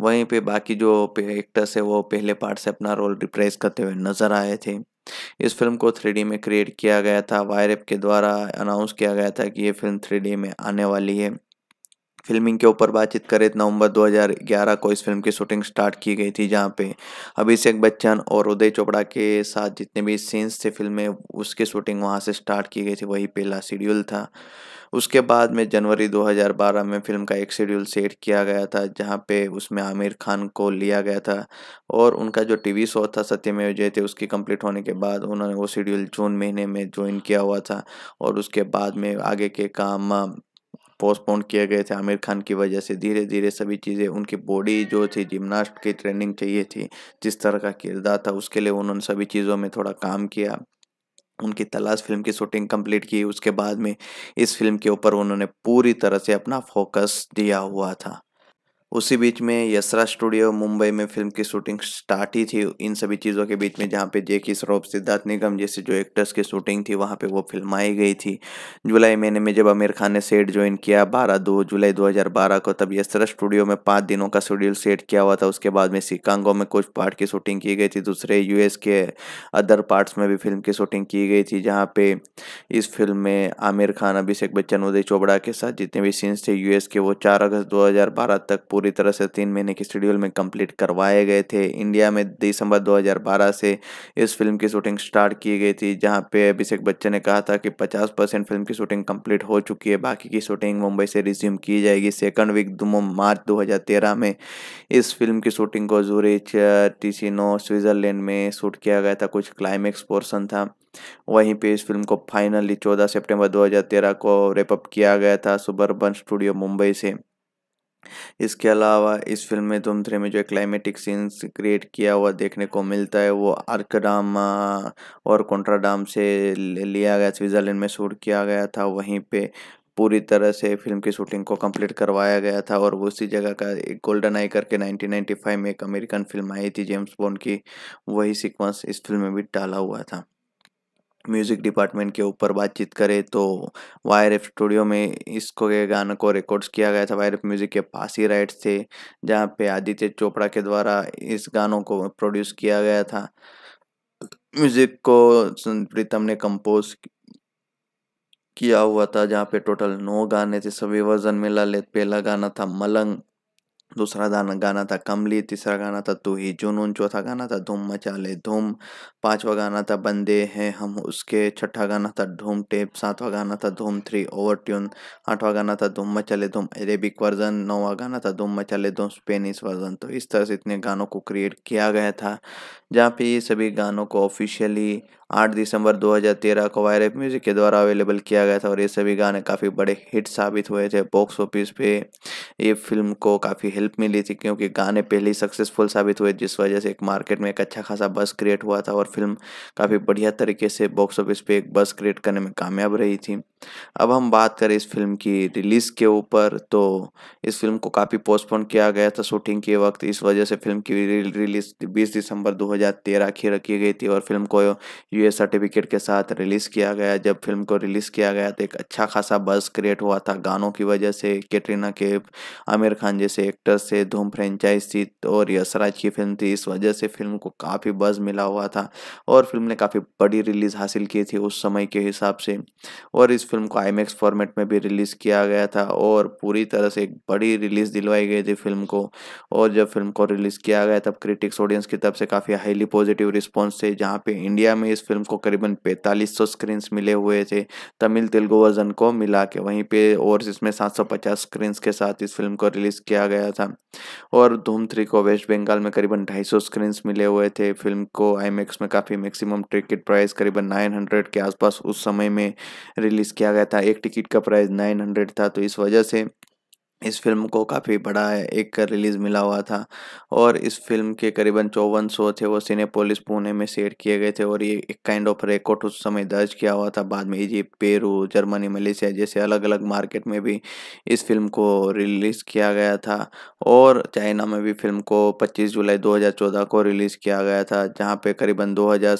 Speaker 1: वहीं पर बाकी जो एक्टर्स है वो पहले पार्ट से अपना रोल रिप्रेस करते हुए नज़र आए थे इस फिल्म को थ्री में क्रिएट किया गया था वायर के द्वारा अनाउंस किया गया था कि ये फिल्म थ्री में आने वाली है फिल्मिंग के ऊपर बातचीत करें तो नवंबर 2011 को इस फिल्म की शूटिंग स्टार्ट की गई थी जहां पे अभिषेक बच्चन और उदय चोपड़ा के साथ जितने भी सीन्स थे फिल्म में उसकी शूटिंग वहां से स्टार्ट की गई थी वही पहला शेड्यूल था उसके बाद में जनवरी 2012 में फिल्म का एक शेड्यूल सेट किया गया था जहाँ पे उसमें आमिर खान को लिया गया था और उनका जो टीवी शो था सत्यमेव जयते उसकी कंप्लीट होने के बाद उन्होंने वो शेड्यूल जून महीने में ज्वाइन किया हुआ था और उसके बाद में आगे के काम पोस्टपोन किए गए थे आमिर खान की वजह से धीरे धीरे सभी चीज़ें उनकी बॉडी जो थी जिमनास्ट की ट्रेनिंग चाहिए थी जिस तरह का किरदार था उसके लिए उन्होंने सभी चीज़ों में थोड़ा काम किया उनकी तलाश फिल्म की शूटिंग कंप्लीट की उसके बाद में इस फिल्म के ऊपर उन्होंने पूरी तरह से अपना फोकस दिया हुआ था उसी बीच में यसरा स्टूडियो मुंबई में फिल्म की शूटिंग स्टार्ट ही थी इन सभी चीज़ों के बीच में जहाँ पे जेकी सरोप सिद्धार्थ निगम जैसे जो एक्टर्स की शूटिंग थी वहाँ पे वो फिल्म आई गई थी जुलाई महीने में जब आमिर खान ने सेट ज्वाइन किया बारह दो जुलाई 2012 को तब यसरा स्टूडियो में पाँच दिनों का शेड्यूल सेट किया हुआ था उसके बाद में शिकांगो में कुछ पार्ट की शूटिंग की गई थी दूसरे यू के अदर पार्ट्स में भी फिल्म की शूटिंग की गई थी जहाँ पे इस फिल्म में आमिर खान अभिषेक बच्चन उदय चोपड़ा के साथ जितने भी सीन्स थे यूएस के वो चार अगस्त दो तक पूरी तरह से तीन महीने के शेड्यूल में कंप्लीट करवाए गए थे इंडिया में दिसंबर 2012 से इस फिल्म की शूटिंग स्टार्ट की गई थी जहां पे अभिषेक बच्चन ने कहा था कि 50 परसेंट फिल्म की शूटिंग कंप्लीट हो चुकी है बाकी की शूटिंग मुंबई से रिज्यूम की जाएगी सेकंड वीक मार्च दो में इस फिल्म की शूटिंग को जूरिच टीसीनो स्विट्ज़रलैंड में शूट किया गया था कुछ क्लाइमेक्स पोर्सन था वहीं पे इस फिल्म को फाइनली 14 सितंबर 2013 को रेपअप किया गया था सुबर्बन स्टूडियो मुंबई से इसके अलावा इस फिल्म में धूम थ्री में जो क्लाइमेटिक सीन्स क्रिएट किया हुआ देखने को मिलता है वो आर्कडाम और कोंट्राडाम से लिया गया स्विट्ज़रलैंड में शूट किया गया था वहीं पे पूरी तरह से फिल्म की शूटिंग को कंप्लीट करवाया गया था और उसी जगह का एक गोल्डन आई करके 1995 में एक अमेरिकन फिल्म आई थी जेम्स बॉन्ड की वही सीक्वेंस इस फिल्म में भी डाला हुआ था म्यूज़िक डिपार्टमेंट के ऊपर बातचीत करें तो वायर एफ स्टूडियो में इसको ये को रिकॉर्ड्स किया गया था वायर एफ म्यूज़िक के पास ही राइट्स थे जहाँ पे आदित्य चोपड़ा के द्वारा इस गानों को प्रोड्यूस किया गया था म्यूज़िक को प्रीतम ने कंपोज किया हुआ था जहाँ पे टोटल नौ गाने थे सभी वर्जन मिला ले पहला गाना था मलंग दूसरा गाना गाना था कमली तीसरा गाना था तू ही जुनून चौथा गाना था धूम मचा ले धूम पांचवा गाना था बंदे हैं हम उसके छठा गाना था धूम टेप सातवा गाना था धूम थ्री ओवर ट्यून आठवा गाना था धूम मचा ले धूम अरेबिक वर्जन नौवा गाना था धूम मचा ले धूम स्पेनिश वर्जन तो इस तरह से इतने गानों को क्रिएट किया गया था जहाँ पे ये सभी गानों को ऑफिशियली 8 दिसंबर 2013 को वायरफ म्यूजिक के द्वारा अवेलेबल किया गया था और ये सभी गाने काफ़ी बड़े हिट साबित हुए थे बॉक्स ऑफिस पे ये फिल्म को काफ़ी हेल्प मिली थी क्योंकि गाने पहले ही सक्सेसफुल साबित हुए जिस वजह से एक मार्केट में एक अच्छा खासा बस क्रिएट हुआ था और फिल्म काफ़ी बढ़िया तरीके से बॉक्स ऑफिस पे एक बस क्रिएट करने में कामयाब रही थी अब हम बात करें इस फिल्म की रिलीज़ के ऊपर तो इस फिल्म को काफ़ी पोस्टपोन किया गया था शूटिंग के वक्त इस वजह से फिल्म की रिलीज़ 20 दिसंबर 2013 की रखी गई थी और फिल्म को यू सर्टिफिकेट के साथ रिलीज़ किया गया जब फिल्म को रिलीज़ किया गया तो एक अच्छा खासा बज़ क्रिएट हुआ था गानों की वजह से कैटरीना के आमिर खान जैसे एक्टर्स से धूम फ्रेंचाइज थी और यशराज की फिल्म थी इस वजह से फिल्म को काफ़ी बज़ मिला हुआ था और फिल्म ने काफ़ी बड़ी रिलीज़ हासिल की थी उस समय के हिसाब से और इस फिल्म को आई फॉर्मेट में भी रिलीज़ किया गया था और पूरी तरह से एक बड़ी रिलीज़ दिलवाई गई थी फिल्म को और जब फिल्म को रिलीज़ किया गया तब क्रिटिक्स ऑडियंस की तरफ से काफ़ी हाईली पॉजिटिव रिस्पॉन्स थे जहाँ पे इंडिया में इस फिल्म को करीबन 4500 स्क्रीन्स मिले हुए थे तमिल तेलुगु वर्जन को मिला के वहीं पे और इसमें 750 स्क्रीन्स के साथ इस फिल्म को रिलीज़ किया गया था और धूम थ्री को वेस्ट बंगाल में करीबन 250 स्क्रीन्स मिले हुए थे फिल्म को आई में काफ़ी मैक्सिमम टिकट प्राइस करीबन नाइन के आसपास उस समय में रिलीज़ किया गया था एक टिकट का प्राइस नाइन था तो इस वजह से इस फिल्म को काफ़ी बड़ा एक रिलीज़ मिला हुआ था और इस फिल्म के करीबन चौवन शो थे वो सिनेपोलिस पुणे में सेट किए गए थे और ये एक काइंड ऑफ रिकॉर्ड उस समय दर्ज किया हुआ था बाद में इजिप्ट पेरू जर्मनी मलेशिया जैसे अलग अलग मार्केट में भी इस फिल्म को रिलीज़ किया गया था और चाइना में भी फिल्म को पच्चीस जुलाई दो को रिलीज़ किया गया था जहाँ पर करीबन दो हज़ार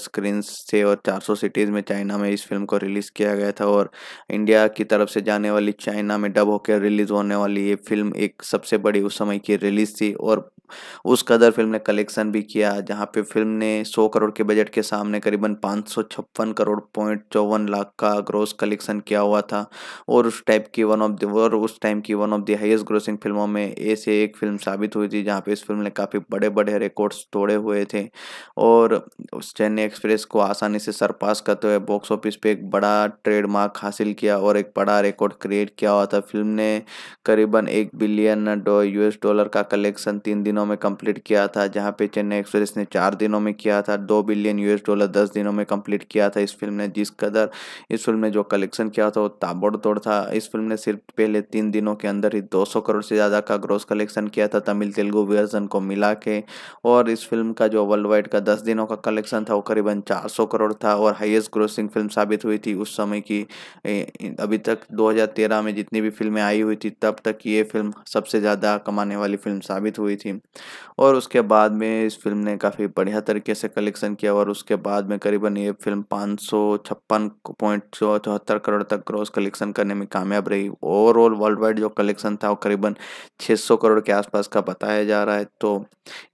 Speaker 1: थे और चार सिटीज़ में चाइना में इस फिल्म को रिलीज़ किया गया था और इंडिया की तरफ से जाने वाली चाइना में डब होकर रिलीज़ होने वाली ये फिल्म एक सबसे बड़ी उस समय की रिलीज थी और उस कदर फिल्म ने कलेक्शन भी किया जहाँ पे फिल्म ने 100 करोड़ के बजट के सामने करीबन पाँच करोड़ पॉइंट चौवन लाख का ग्रोस कलेक्शन किया हुआ था और उस टाइप की वन ऑफ द और उस टाइम की one of the highest grossing फिल्मों में ऐसे एक फिल्म साबित हुई थी जहाँ पे इस फिल्म ने काफ़ी बड़े बड़े रिकॉर्ड्स तोड़े हुए थे और उस चेन्नई एक्सप्रेस को आसानी से सरपास करते हुए बॉक्स ऑफिस पर एक बड़ा ट्रेडमार्क हासिल किया और एक बड़ा रिकॉर्ड क्रिएट किया हुआ था फिल्म ने करीबन एक बिलियन यूएस डॉलर का कलेक्शन तीन दिनों में कंप्लीट किया था जहां पे चेन्नई एक्सप्रेस ने चार दिनों में किया था दो बिलियन यूएस डॉलर दस दिनों में कंप्लीट किया था इस फिल्म ने जिस कदर इस फिल्म ने जो कलेक्शन किया था वो ताबड़तोड़ था इस फिल्म ने सिर्फ पहले तीन दिनों के अंदर ही दो करोड़ से ज़्यादा का ग्रोस कलेक्शन किया था तमिल तेलुगु वर्जन को मिला के और इस फिल्म का जो वर्ल्ड वाइड का दस दिनों का कलेक्शन था वो करीबन चार करोड़ था और हाइएस्ट ग्रोसिंग फिल्म साबित हुई थी उस समय की अभी तक दो में जितनी भी फिल्में आई हुई थी तब तक ये फिल्म सबसे ज़्यादा कमाने वाली फिल्म साबित हुई थी और उसके बाद में इस फिल्म ने काफ़ी बढ़िया तरीके से कलेक्शन किया और उसके बाद में करीबन ये फिल्म पाँच सौ छप्पन पॉइंट चौहत्तर करोड़ तक ग्रॉस कलेक्शन करने में कामयाब रही ओवरऑल वर्ल्ड वाइड जो कलेक्शन था वो करीबन सौ करोड़ के आसपास का बताया जा रहा है तो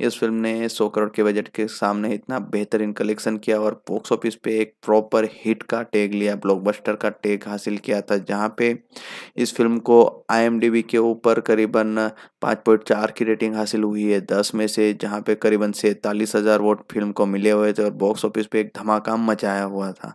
Speaker 1: इस फिल्म ने सौ करोड़ के बजट के सामने इतना बेहतरीन कलेक्शन किया और बॉक्स ऑफिस पे एक प्रॉपर हिट का टैग लिया ब्लॉकबस्टर का टैग हासिल किया था जहाँ पे इस फिल्म को आई के ऊपर करीबन पॉइंट चार की रेटिंग हासिल हुई है दस में से जहां पे करीबन सैंतालीस हज़ार वोट फिल्म को मिले हुए थे और बॉक्स ऑफिस पे एक धमाका मचाया हुआ था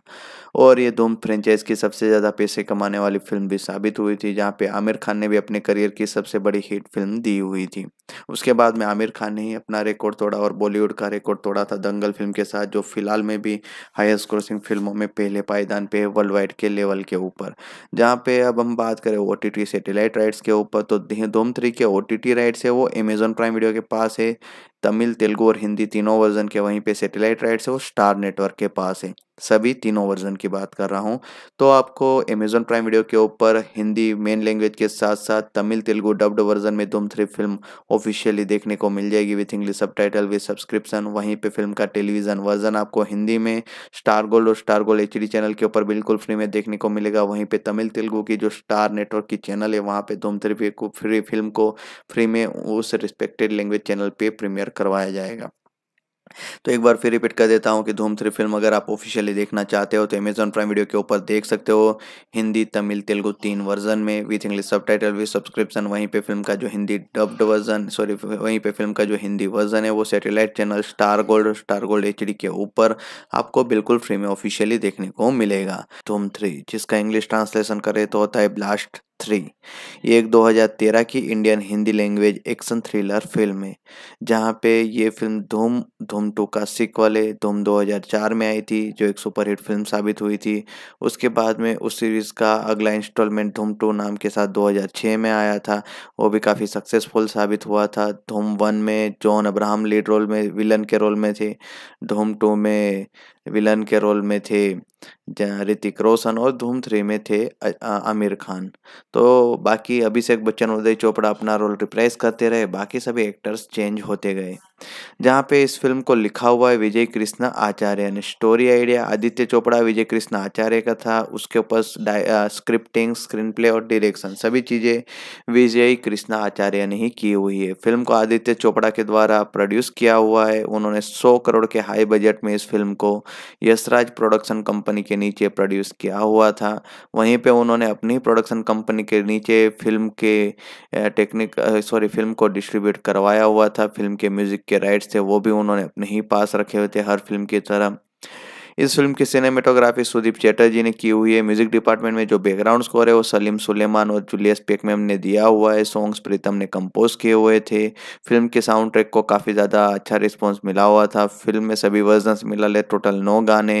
Speaker 1: और ये धूम फ्रेंचाइज की सबसे ज़्यादा पैसे कमाने वाली फिल्म भी साबित हुई थी जहाँ पे आमिर खान ने भी अपने करियर की सबसे बड़ी हिट फिल्म दी हुई थी उसके बाद में आमिर खान ने ही अपना रिकॉर्ड तोड़ा और बॉलीवुड का रिकॉर्ड तोड़ा था दंगल फिल्म के साथ जो फिलहाल में भी हाइस्ट क्रोसिंग फिल्मों में पहले पायदान पे है वर्ल्ड वाइड के लेवल के ऊपर जहाँ पे अब हम बात करें O T T satellite rights के ऊपर तो धूम थ्री के ओ टी राइट्स है वो अमेजोन प्राइम वीडियो के पास है तमिल तेलुगू और हिंदी तीनों वर्जन के वहीं पे सैटेलाइट राइट्स है वो स्टार नेटवर्क के पास है सभी तीनों वर्जन की बात कर रहा हूँ तो आपको अमेजोन प्राइम वीडियो के ऊपर हिंदी मेन लैंग्वेज के साथ साथ तमिल तेलुगु डब्ड वर्जन में धूम थ्री फिल्म ऑफिशियली देखने को मिल जाएगी with English subtitle with subscription वहीं पे फिल्म का टेलीविजन वर्जन आपको हिंदी में स्टार गोल्ड और स्टार गोल्ड एच चैनल के ऊपर बिल्कुल फ्री में देखने को मिलेगा वहीं पर तमिल तेलुगु की जो स्टार नेटवर्क की चैनल है वहाँ पर धूम थ्री फ्री फिल्म को फ्री में उस रिस्पेक्टेड लैंग्वेज चैनल पर प्रीमियर करवाया जाएगा तो एक बार फिर रिपीट कर देता हूँ कि धूम थ्री फिल्म अगर आप ऑफिशियली देखना चाहते हो तो अमेजॉन प्राइम वीडियो के ऊपर देख सकते हो हिंदी तमिल तेलुगु तीन वर्जन में with English subtitle with subscription वहीं पे फिल्म का जो हिंदी डब्ड वर्जन सॉरी वहीं पे फिल्म का जो हिंदी वर्जन है वो satellite channel star gold star gold H के ऊपर आपको बिल्कुल फ्री में ऑफिशियली देखने को मिलेगा धूम थ्री जिसका इंग्लिश ट्रांसलेशन करे तो होता है ब्लास्ट थ्री ये एक 2013 की Indian Hindi language action thriller film है जहाँ पे ये फिल्म धूम धूम टू का सिक्वल है धूम 2004 में आई थी जो एक सुपरहिट फिल्म साबित हुई थी उसके बाद में उस सीरीज़ का अगला इंस्टॉलमेंट धूम टू नाम के साथ 2006 में आया था वो भी काफ़ी सक्सेसफुल साबित हुआ था धूम वन में जॉन अब्राहम लीड रोल में विलन के रोल में थे धूम टू में विलन के रोल में थे ऋतिक रोशन और धूम थ्री में थे आमिर खान तो बाकी अभिषेक बच्चन उदय चोपड़ा अपना रोल रिप्राइज करते रहे बाकी सभी एक्टर्स चेंज होते गए जहाँ पे इस फिल्म को लिखा हुआ है विजय कृष्ण आचार्य ने स्टोरी आइडिया आदित्य चोपड़ा विजय कृष्ण आचार्य का था उसके ऊपर स्क्रिप्टिंग स्क्रीन प्ले और डायरेक्शन सभी चीज़ें विजय कृष्ण आचार्य ने ही की हुई है फिल्म को आदित्य चोपड़ा के द्वारा प्रोड्यूस किया हुआ है उन्होंने सौ करोड़ के हाई बजट में इस फिल्म को यशराज प्रोडक्शन कंपनी के नीचे प्रोड्यूस किया हुआ था वहीं पर उन्होंने अपनी प्रोडक्शन कंपनी के नीचे फिल्म के टेक्निक सॉरी फिल्म को डिस्ट्रीब्यूट करवाया हुआ था फिल्म के म्यूजिक के राइट्स थे वो भी उन्होंने अपने ही पास रखे हुए थे हर फिल्म की तरह इस फिल्म की सिनेमेटोग्राफी सुदीप चैटर्जी ने की हुई है म्यूजिक डिपार्टमेंट में जो बैकग्राउंड स्कोर है वो सलीम सुलेमान और जूलियस पेकमेम ने दिया हुआ है सॉन्ग्स प्रीतम ने कंपोज किए हुए थे फिल्म के साउंड ट्रैक को काफ़ी ज़्यादा अच्छा रिस्पॉन्स मिला हुआ था फिल्म में सभी वर्जन मिला ले टोटल नौ गाने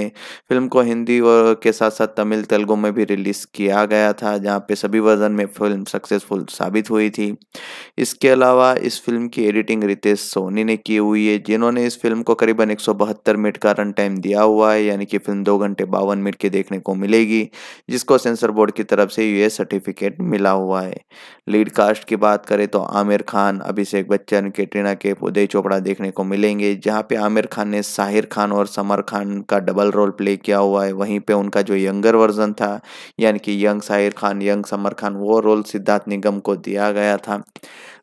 Speaker 1: फिल्म को हिंदी और के साथ साथ तमिल तेलुगु में भी रिलीज़ किया गया था जहाँ पे सभी वर्जन में फिल्म सक्सेसफुल साबित हुई थी इसके अलावा इस फिल्म की एडिटिंग रितेश सोनी ने की हुई है जिन्होंने इस फिल्म को करीबन एक मिनट का रन टाइम दिया हुआ है है यानी कि फिल्म दो घंटे बावन मिनट की देखने को मिलेगी जिसको सेंसर बोर्ड की तरफ से यूएस सर्टिफिकेट मिला हुआ है लीड कास्ट की बात करें तो आमिर खान अभिषेक बच्चन कैटरीना के उदय चोपड़ा देखने को मिलेंगे जहाँ पे आमिर खान ने साहिर खान और समर खान का डबल रोल प्ले किया हुआ है वहीं पर उनका जो यंगर वर्जन था यानी कि यंग साहिर खान यंग समर खान वो रोल सिद्धार्थ निगम को दिया गया था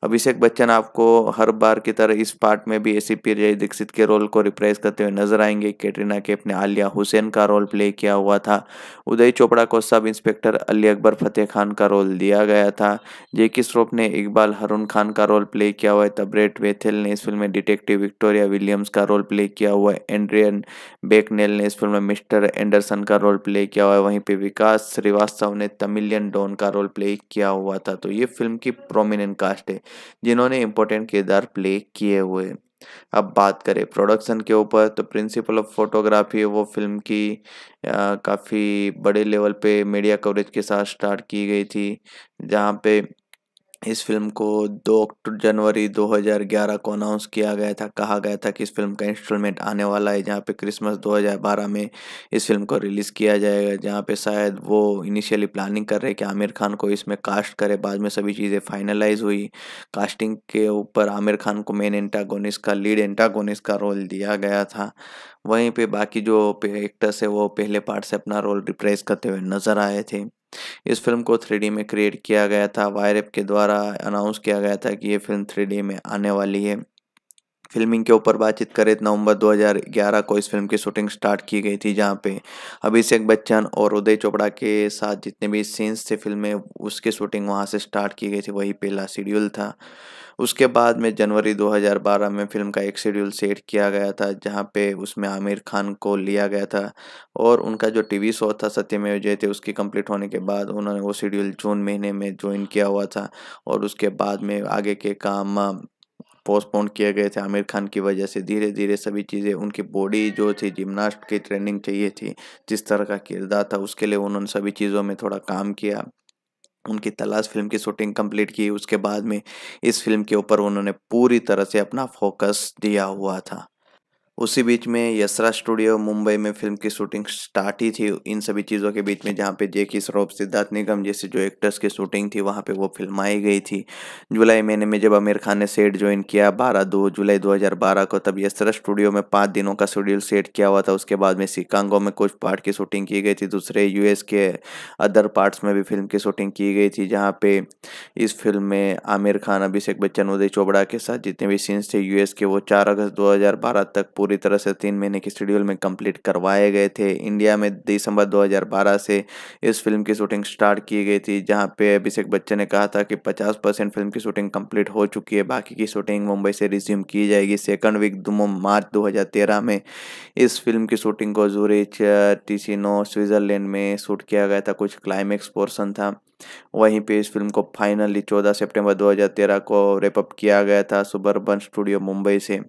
Speaker 1: अभिषेक बच्चन आपको हर बार की तरह इस पार्ट में भी एसीपी सी पी दीक्षित के रोल को रिप्रेस करते हुए नजर आएंगे कैटरीना के अपने आलिया हुसैन का रोल प्ले किया हुआ था उदय चोपड़ा को सब इंस्पेक्टर अली अकबर फतेह खान का रोल दिया गया था जेकी श्रॉफ ने इकबाल हरुण खान का रोल प्ले किया हुआ है तब्रेट वेथेल ने इस फिल्म में डिटेक्टिव विक्टोरिया विलियम्स का रोल प्ले किया हुआ है एंड्रियन बेकनेल ने इस फिल्म में मिस्टर एंडरसन का रोल प्ले किया हुआ है वहीं पर विकास श्रीवास्तव ने तमिलियन डॉन का रोल प्ले किया हुआ था तो ये फिल्म की प्रोमिनेंट कास्ट है जिन्होंने इंपॉर्टेंट किरदार प्ले किए हुए अब बात करें प्रोडक्शन के ऊपर तो प्रिंसिपल ऑफ फोटोग्राफी वो फिल्म की काफ़ी बड़े लेवल पे मीडिया कवरेज के साथ स्टार्ट की गई थी जहाँ पे इस फिल्म को 2 जनवरी 2011 को अनाउंस किया गया था कहा गया था कि इस फिल्म का इंस्टॉलमेंट आने वाला है जहाँ पे क्रिसमस 2012 में इस फिल्म को रिलीज़ किया जाएगा जहाँ पे शायद वो इनिशियली प्लानिंग कर रहे कि आमिर खान को इसमें कास्ट करे बाद में सभी चीज़ें फाइनलाइज हुई कास्टिंग के ऊपर आमिर खान को मेन एंटागोनिस का लीड एंटागोनिस का रोल दिया गया था वहीं पर बाकी जो एक्टर्स है वो पहले पार्ट से अपना रोल रिप्रेस करते हुए नज़र आए थे इस फिल्म को थ्री में क्रिएट किया गया था वायरएप के द्वारा अनाउंस किया गया था कि ये फिल्म थ्री में आने वाली है फिल्मिंग के ऊपर बातचीत करें तो नवंबर 2011 को इस फिल्म की शूटिंग स्टार्ट की गई थी जहां पे अभिषेक बच्चन और उदय चोपड़ा के साथ जितने भी सीन्स थे फिल्म में उसकी शूटिंग वहां से स्टार्ट की गई थी वही पहला शेड्यूल था उसके बाद में जनवरी 2012 में फिल्म का एक शेड्यूल सेट किया गया था जहां पे उसमें आमिर खान को लिया गया था और उनका जो टीवी शो था सत्यमेव जयते उसकी कंप्लीट होने के बाद उन्होंने वो शेड्यूल जून महीने में ज्वाइन किया हुआ था और उसके बाद में आगे के काम पोस्टपोन किए गए थे आमिर खान की वजह से धीरे धीरे सभी चीज़ें उनकी बॉडी जो थी जिमनास्ट की ट्रेनिंग चाहिए थी जिस तरह का किरदार था उसके लिए उन्होंने सभी चीज़ों में थोड़ा काम किया उनकी तलाश फिल्म की शूटिंग कंप्लीट की उसके बाद में इस फिल्म के ऊपर उन्होंने पूरी तरह से अपना फोकस दिया हुआ था उसी बीच में यसरा स्टूडियो मुंबई में फिल्म की शूटिंग स्टार्ट ही थी इन सभी चीज़ों के बीच में जहाँ पे जे की सरोप सिद्धार्थ निगम जैसे जो एक्टर्स की शूटिंग थी वहाँ पे वो फिल्माई गई थी जुलाई महीने में जब आमिर खान ने सेट ज्वाइन किया बारह दो जुलाई 2012 को तब यसरा स्टूडियो में पाँच दिनों का शेड्यूल सेट किया हुआ था उसके बाद में सिकांगो में कुछ पार्ट की शूटिंग की गई थी दूसरे यू के अदर पार्ट्स में भी फिल्म की शूटिंग की गई थी जहाँ पे इस फिल्म में आमिर खान अभिषेक बच्चन उदय चोपड़ा के साथ जितने भी सीन्स थे यूएस के वो चार अगस्त दो तक पूरे पूरी तरह से तीन महीने के शेड्यूल में कंप्लीट करवाए गए थे इंडिया में दिसंबर 2012 से इस फिल्म की शूटिंग स्टार्ट की गई थी जहां पे अभिषेक बच्चन ने कहा था कि 50 परसेंट फिल्म की शूटिंग कंप्लीट हो चुकी है बाकी की शूटिंग मुंबई से रिज्यूम की जाएगी सेकंड वीक मार्च दो में इस फिल्म की शूटिंग को जूरिच टीसिनो स्विट्जरलैंड में शूट किया गया था कुछ क्लाइमैक्स पोर्सन था वहीं पे इस फिल्म को फाइनली 14 सितंबर 2013 को रेपअप किया गया था सुबरबन स्टूडियो मुंबई से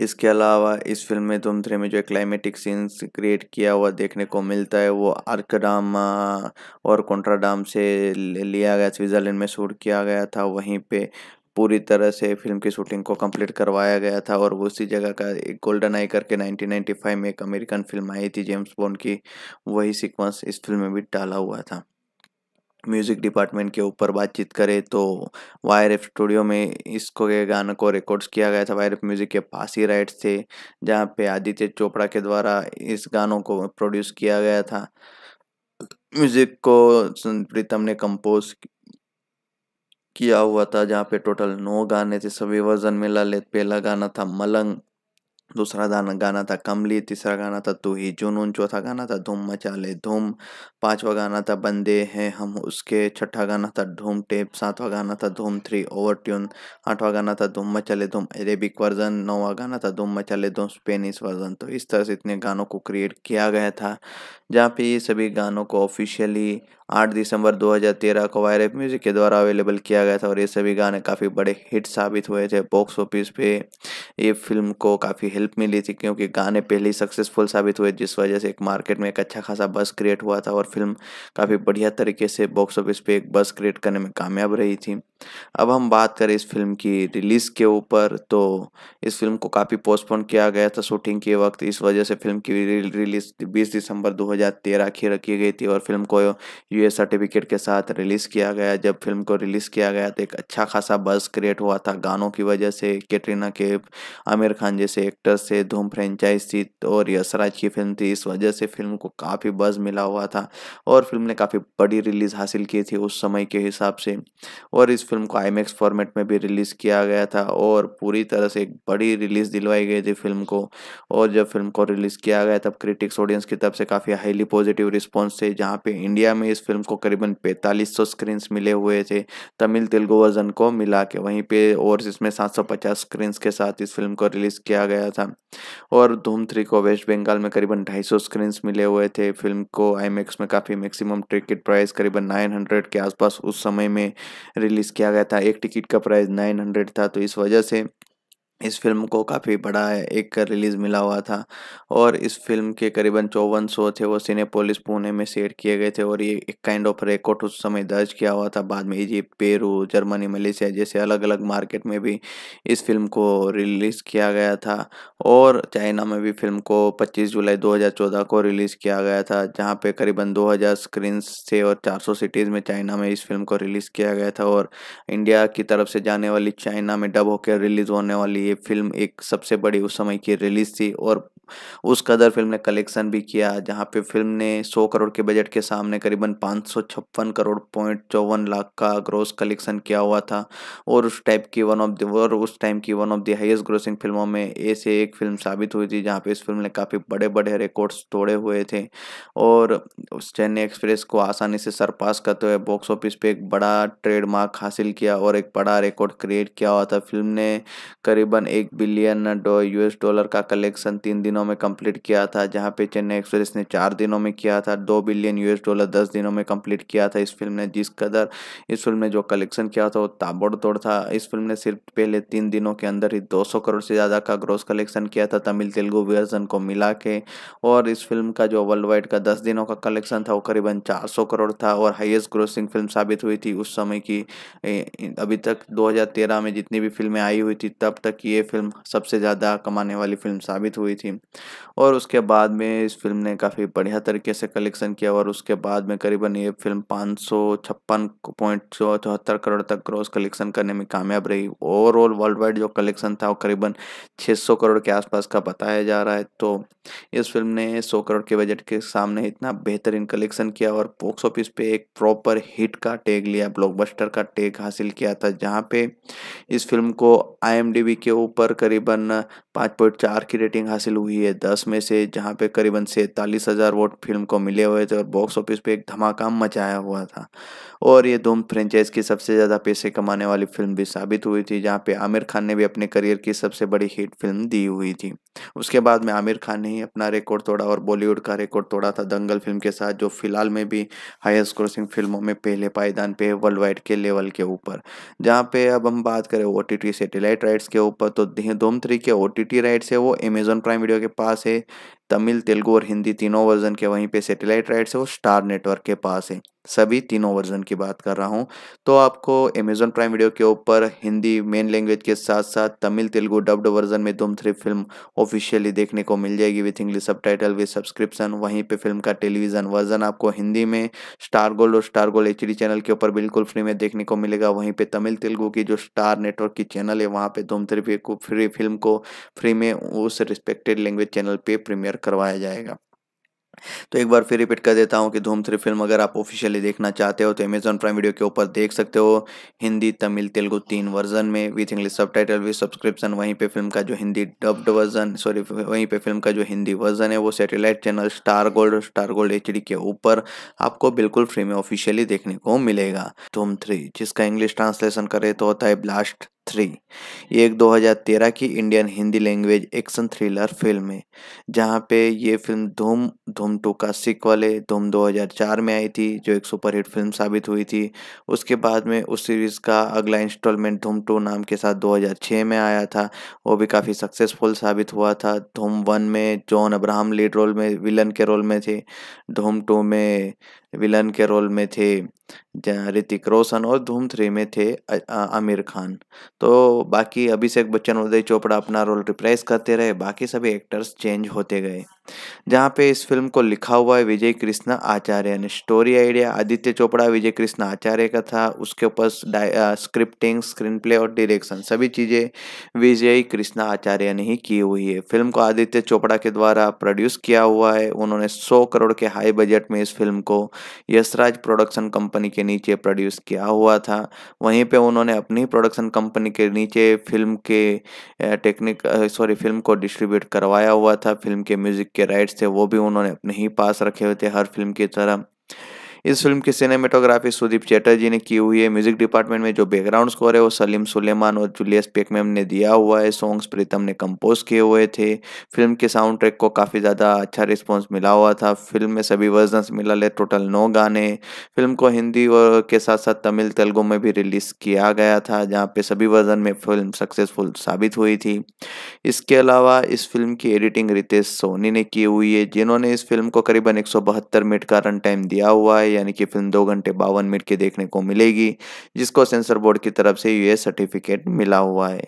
Speaker 1: इसके अलावा इस फिल्म में धूम थ्री में जो क्लाइमेटिक सीन्स क्रिएट किया हुआ देखने को मिलता है वो आर्कडाम uh, और कॉन्ट्राडाम से लिया गया स्विट्ज़रलैंड में शूट किया गया था वहीं पे पूरी तरह से फिल्म की शूटिंग को कंप्लीट करवाया गया था और उसी जगह का एक गोल्डन आई करके 1995 में एक अमेरिकन फिल्म आई थी जेम्स बॉन्ड की वही सीक्वेंस इस फिल्म में भी डाला हुआ था म्यूज़िक डिपार्टमेंट के ऊपर बातचीत करें तो वायर एफ स्टूडियो में इसको के गाने को रिकॉर्ड्स किया गया था वायर एफ म्यूज़िक के पास ही राइट्स थे जहाँ पे आदित्य चोपड़ा के द्वारा इस गानों को प्रोड्यूस किया गया था म्यूज़िक को प्रीतम ने कंपोज किया हुआ था जहाँ पे टोटल नौ गाने थे सभी वर्जन मिला ले पहला गाना था मलंग दूसरा गाना गाना था कमली तीसरा गाना था तू ही जुनून चौथा गाना था धूम मचा ले धूम पांचवा गाना था बंदे हैं हम उसके छठा गाना था धूम टेप सातवा गाना था धूम थ्री ओवर ट्यून आठवा गाना था धूम मचा ले धूम अरेबिक वर्जन नौवा गाना था धूम मचा ले धूम स्पेनिश वर्जन तो इस तरह से इतने गानों को क्रिएट किया गया था जहाँ पे ये सभी गानों को ऑफिशियली 8 दिसंबर 2013 को वायरफ म्यूजिक के द्वारा अवेलेबल किया गया था और ये सभी गाने काफ़ी बड़े हिट साबित हुए थे बॉक्स ऑफिस पे ये फिल्म को काफ़ी हेल्प मिली थी क्योंकि गाने पहले ही सक्सेसफुल साबित हुए जिस वजह से एक मार्केट में एक अच्छा खासा बस क्रिएट हुआ था और फिल्म काफ़ी बढ़िया तरीके से बॉक्स ऑफिस पे एक बस क्रिएट करने में कामयाब रही थी अब हम बात करें इस फिल्म की रिलीज़ के ऊपर तो इस फिल्म को काफ़ी पोस्टपोन किया गया था शूटिंग के वक्त इस वजह से फिल्म की रिलीज़ 20 दिसंबर 2013 की रखी गई थी और फिल्म को यू सर्टिफिकेट के साथ रिलीज़ किया गया जब फिल्म को रिलीज़ किया गया तो एक अच्छा खासा बस क्रिएट हुआ था गानों की वजह से कैटरीना के आमिर खान जैसे एक्टर से धूम फ्रेंचाइज थी और यशराज की फिल्म थी इस वजह से फिल्म को काफ़ी बज़ मिला हुआ था और फिल्म ने काफ़ी बड़ी रिलीज़ हासिल की थी उस समय के हिसाब से और इस फिल्म को आई फॉर्मेट में भी रिलीज़ किया गया था और पूरी तरह से एक बड़ी रिलीज़ दिलवाई गई थी फिल्म को और जब फिल्म को रिलीज़ किया गया तब क्रिटिक्स ऑडियंस की तरफ से काफ़ी हाईली पॉजिटिव रिस्पॉन्स थे जहाँ पे इंडिया में इस फिल्म को करीबन पैंतालीस सौ स्क्रीन्स मिले हुए थे तमिल तेलुगु वर्जन को मिला के वहीं पर और इसमें सात सौ पचास स्क्रीन्स के साथ इस फिल्म को रिलीज़ किया गया था और धूम थ्री को वेस्ट बंगाल में करीबन ढाई सौ स्क्रीन्स मिले हुए थे फिल्म को आई में काफ़ी मैक्सिमम टिकट प्राइस करीबन नाइन हंड्रेड के आसपास उस समय में रिलीज़ किया किया गया था एक टिकट का प्राइस नाइन हंड्रेड था तो इस वजह से इस फिल्म को काफ़ी बड़ा एक रिलीज़ मिला हुआ था और इस फिल्म के करीबन चौवन शो थे वो सिनेपोलिस पुणे में सेट किए गए थे और ये एक काइंड ऑफ रिकॉर्ड उस समय दर्ज किया हुआ था बाद में इजिप्ट पेरू जर्मनी मलेशिया जैसे अलग अलग मार्केट में भी इस फिल्म को रिलीज़ किया गया था और चाइना में भी फिल्म को पच्चीस जुलाई दो को रिलीज़ किया गया था जहाँ पर करीबन दो स्क्रीन्स थे और चार सिटीज़ में चाइना में इस फिल्म को रिलीज़ किया गया था और इंडिया की तरफ से जाने वाली चाइना में डब होकर रिलीज़ होने वाली फिल्म एक सबसे बड़ी उस समय की रिलीज थी और उस कदर फिल्म ने कलेक्शन भी किया जहाँ पे फिल्म ने 100 करोड़ के बजट के सामने करीबन पाँच करोड़ पॉइंट चौवन लाख का ग्रोस कलेक्शन किया हुआ था और उस टाइप की वन ऑफ द और उस टाइम की one of the highest grossing फिल्मों में ऐसे एक फिल्म साबित हुई थी जहाँ पे इस फिल्म ने काफ़ी बड़े बड़े रिकॉर्ड्स तोड़े हुए थे और उस चेन्नई एक्सप्रेस को आसानी से सरपास करते हुए बॉक्स ऑफिस पर एक बड़ा ट्रेडमार्क हासिल किया और एक बड़ा रिकॉर्ड क्रिएट किया हुआ था फिल्म ने करीब तकरीबन एक बिलियन यूएस डॉलर का कलेक्शन तीन दिनों में कंप्लीट किया था जहां पे चेन्नई एक्सप्रेस ने चार दिनों में किया था दो बिलियन यूएस डॉलर दस दिनों में कंप्लीट किया था इस फिल्म ने जिस कदर इस फिल्म ने जो कलेक्शन किया था वो ताबड़तोड़ था इस फिल्म ने सिर्फ पहले तीन दिनों के अंदर ही दो करोड़ से ज़्यादा का ग्रोस कलेक्शन किया था तमिल तेलुगु वर्जन को मिला के और इस फिल्म का जो वर्ल्ड वाइड का दस दिनों का कलेक्शन था वो करीबन चार करोड़ था और हाइएस्ट ग्रोसिंग फिल्म साबित हुई थी उस समय की अभी तक दो में जितनी भी फिल्में आई हुई थी तब तक कि ये फिल्म सबसे ज़्यादा कमाने वाली फिल्म साबित हुई थी और उसके बाद में इस फिल्म ने काफ़ी बढ़िया तरीके से कलेक्शन किया और उसके बाद में करीबन ये फिल्म पाँच सौ छप्पन चौहत्तर करोड़ तक ग्रॉस कलेक्शन करने में कामयाब रही ओवरऑल वर्ल्ड वाइड जो कलेक्शन था वो करीबन 600 करोड़ के आसपास का बताया जा रहा है तो इस फिल्म ने 100 करोड़ के बजट के सामने इतना बेहतरीन कलेक्शन किया और बॉक्स ऑफिस पे एक प्रॉपर हिट का टैग लिया ब्लॉकबस्टर का टैग हासिल किया था जहाँ पे इस फिल्म को आई के ऊपर करीबन 5.4 की रेटिंग हासिल हुई है 10 में से जहां पे करीबन सैंतालीस हज़ार वोट फिल्म को मिले हुए थे और बॉक्स ऑफिस पे एक धमाका मचाया हुआ था और ये धूम फ्रेंचाइज की सबसे ज़्यादा पैसे कमाने वाली फिल्म भी साबित हुई थी जहाँ पे आमिर खान ने भी अपने करियर की सबसे बड़ी हिट फिल्म दी हुई थी उसके बाद में आमिर खान ने ही अपना रिकॉर्ड तोड़ा और बॉलीवुड का रिकॉर्ड तोड़ा था दंगल फिल्म के साथ जो फिलहाल में भी हाईएस्ट क्रोसिंग फिल्मों में पहले पायदान पे वर्ल्ड वाइड के लेवल के ऊपर जहाँ पे अब हम बात करें ओ टी सैटेलाइट राइट्स के ऊपर पर तो धूम थ्री के ओ टी टी राइट्स है वो अमेजोन प्राइम वीडियो के पास है तमिल तेलुगु और हिंदी तीनों वर्जन के वहीं पे सैटेलाइट राइट्स है वो स्टार नेटवर्क के पास है सभी तीनों वर्जन की बात कर रहा हूँ तो आपको अमेजोन प्राइम वीडियो के ऊपर हिंदी मेन लैंग्वेज के साथ साथ तमिल तेलुगु डब्ड वर्जन में धूम थ्री फिल्म ऑफिशियली देखने को मिल जाएगी with English subtitle with subscription वहीं पे फिल्म का टेलीविजन वर्जन आपको हिंदी में स्टार गोल्ड और स्टार गोल्ड एच चैनल के ऊपर बिल्कुल फ्री में देखने को मिलेगा वहीं पर तमिल तेलुगु की जो स्टार नेटवर्क की चैनल है वहाँ पर धूम थ्री को फ्री फिल्म को फ्री में उस रिस्पेक्टेड लैंग्वेज चैनल पर प्रीमियर करवाया जाएगा तो एक बार फिर रिपीट कर देता हूँ कि धूम थ्री फिल्म अगर आप ऑफिशियली देखना चाहते हो तो अमेजॉन प्राइम वीडियो के ऊपर देख सकते हो हिंदी तमिल तेलुगु तीन वर्जन में with English subtitle with subscription वहीं पे फिल्म का जो हिंदी डब्ड वर्जन सॉरी वहीं पे फिल्म का जो हिंदी वर्जन है वो satellite channel star gold star gold H के ऊपर आपको बिल्कुल फ्री में ऑफिशियली देखने को मिलेगा धूम थ्री जिसका इंग्लिश ट्रांसलेशन करे तो होता है ब्लास्ट थ्री ये एक 2013 की Indian Hindi language action thriller film है जहाँ पे ये फिल्म धूम धूम टू का सिक्वल है धूम 2004 में आई थी जो एक सुपरहिट फिल्म साबित हुई थी उसके बाद में उस सीरीज़ का अगला इंस्टॉलमेंट धूम टू नाम के साथ 2006 में आया था वो भी काफ़ी सक्सेसफुल साबित हुआ था धूम वन में जॉन अब्राहम लीड रोल में विलन के रोल में थे धूम टू में विलन के रोल में थे ऋतिक रोशन और धूम थ्री में थे आमिर खान तो बाकी अभिषेक बच्चन उदय चोपड़ा अपना रोल रिप्लेस करते रहे बाकी सभी एक्टर्स चेंज होते गए जहाँ पे इस फिल्म को लिखा हुआ है विजय कृष्ण आचार्य यानी स्टोरी आइडिया आदित्य चोपड़ा विजय कृष्ण आचार्य का था उसके ऊपर स्क्रिप्टिंग स्क्रीन प्ले और डायरेक्शन सभी चीज़ें विजय कृष्ण आचार्य ने ही की हुई है फिल्म को आदित्य चोपड़ा के द्वारा प्रोड्यूस किया हुआ है उन्होंने सौ करोड़ के हाई बजट में इस फिल्म को यशराज प्रोडक्शन कंपनी के नीचे प्रोड्यूस किया हुआ था वहीं पर उन्होंने अपनी प्रोडक्शन कंपनी के नीचे फिल्म के टेक्निक सॉरी फिल्म को डिस्ट्रीब्यूट करवाया हुआ था फिल्म के म्यूजिक के राइट्स थे वो भी उन्होंने अपने ही पास रखे हुए थे हर फिल्म की तरह इस फिल्म की सिनेमेटोग्राफी सुदीप चैटर्जी ने की हुई है म्यूजिक डिपार्टमेंट में जो बैकग्राउंड स्कोर है वो सलीम सुलेमान और जूलियस पेकमेम ने दिया हुआ है सॉन्ग्स प्रीतम ने कंपोज किए हुए थे फिल्म के साउंड ट्रैक को काफ़ी ज़्यादा अच्छा रिस्पॉन्स मिला हुआ था फिल्म में सभी वर्जन मिला ले टोटल नौ गाने फिल्म को हिंदी और के साथ साथ तमिल तेलुगु में भी रिलीज़ किया गया था जहाँ पे सभी वर्जन में फिल्म सक्सेसफुल साबित हुई थी इसके अलावा इस फिल्म की एडिटिंग रितेश सोनी ने की हुई है जिन्होंने इस फिल्म को करीबन एक मिनट का रन टाइम दिया हुआ है यानी कि फिल्म दो घंटे बावन मिनट की देखने को मिलेगी जिसको सेंसर बोर्ड की तरफ से यूएस सर्टिफिकेट मिला हुआ है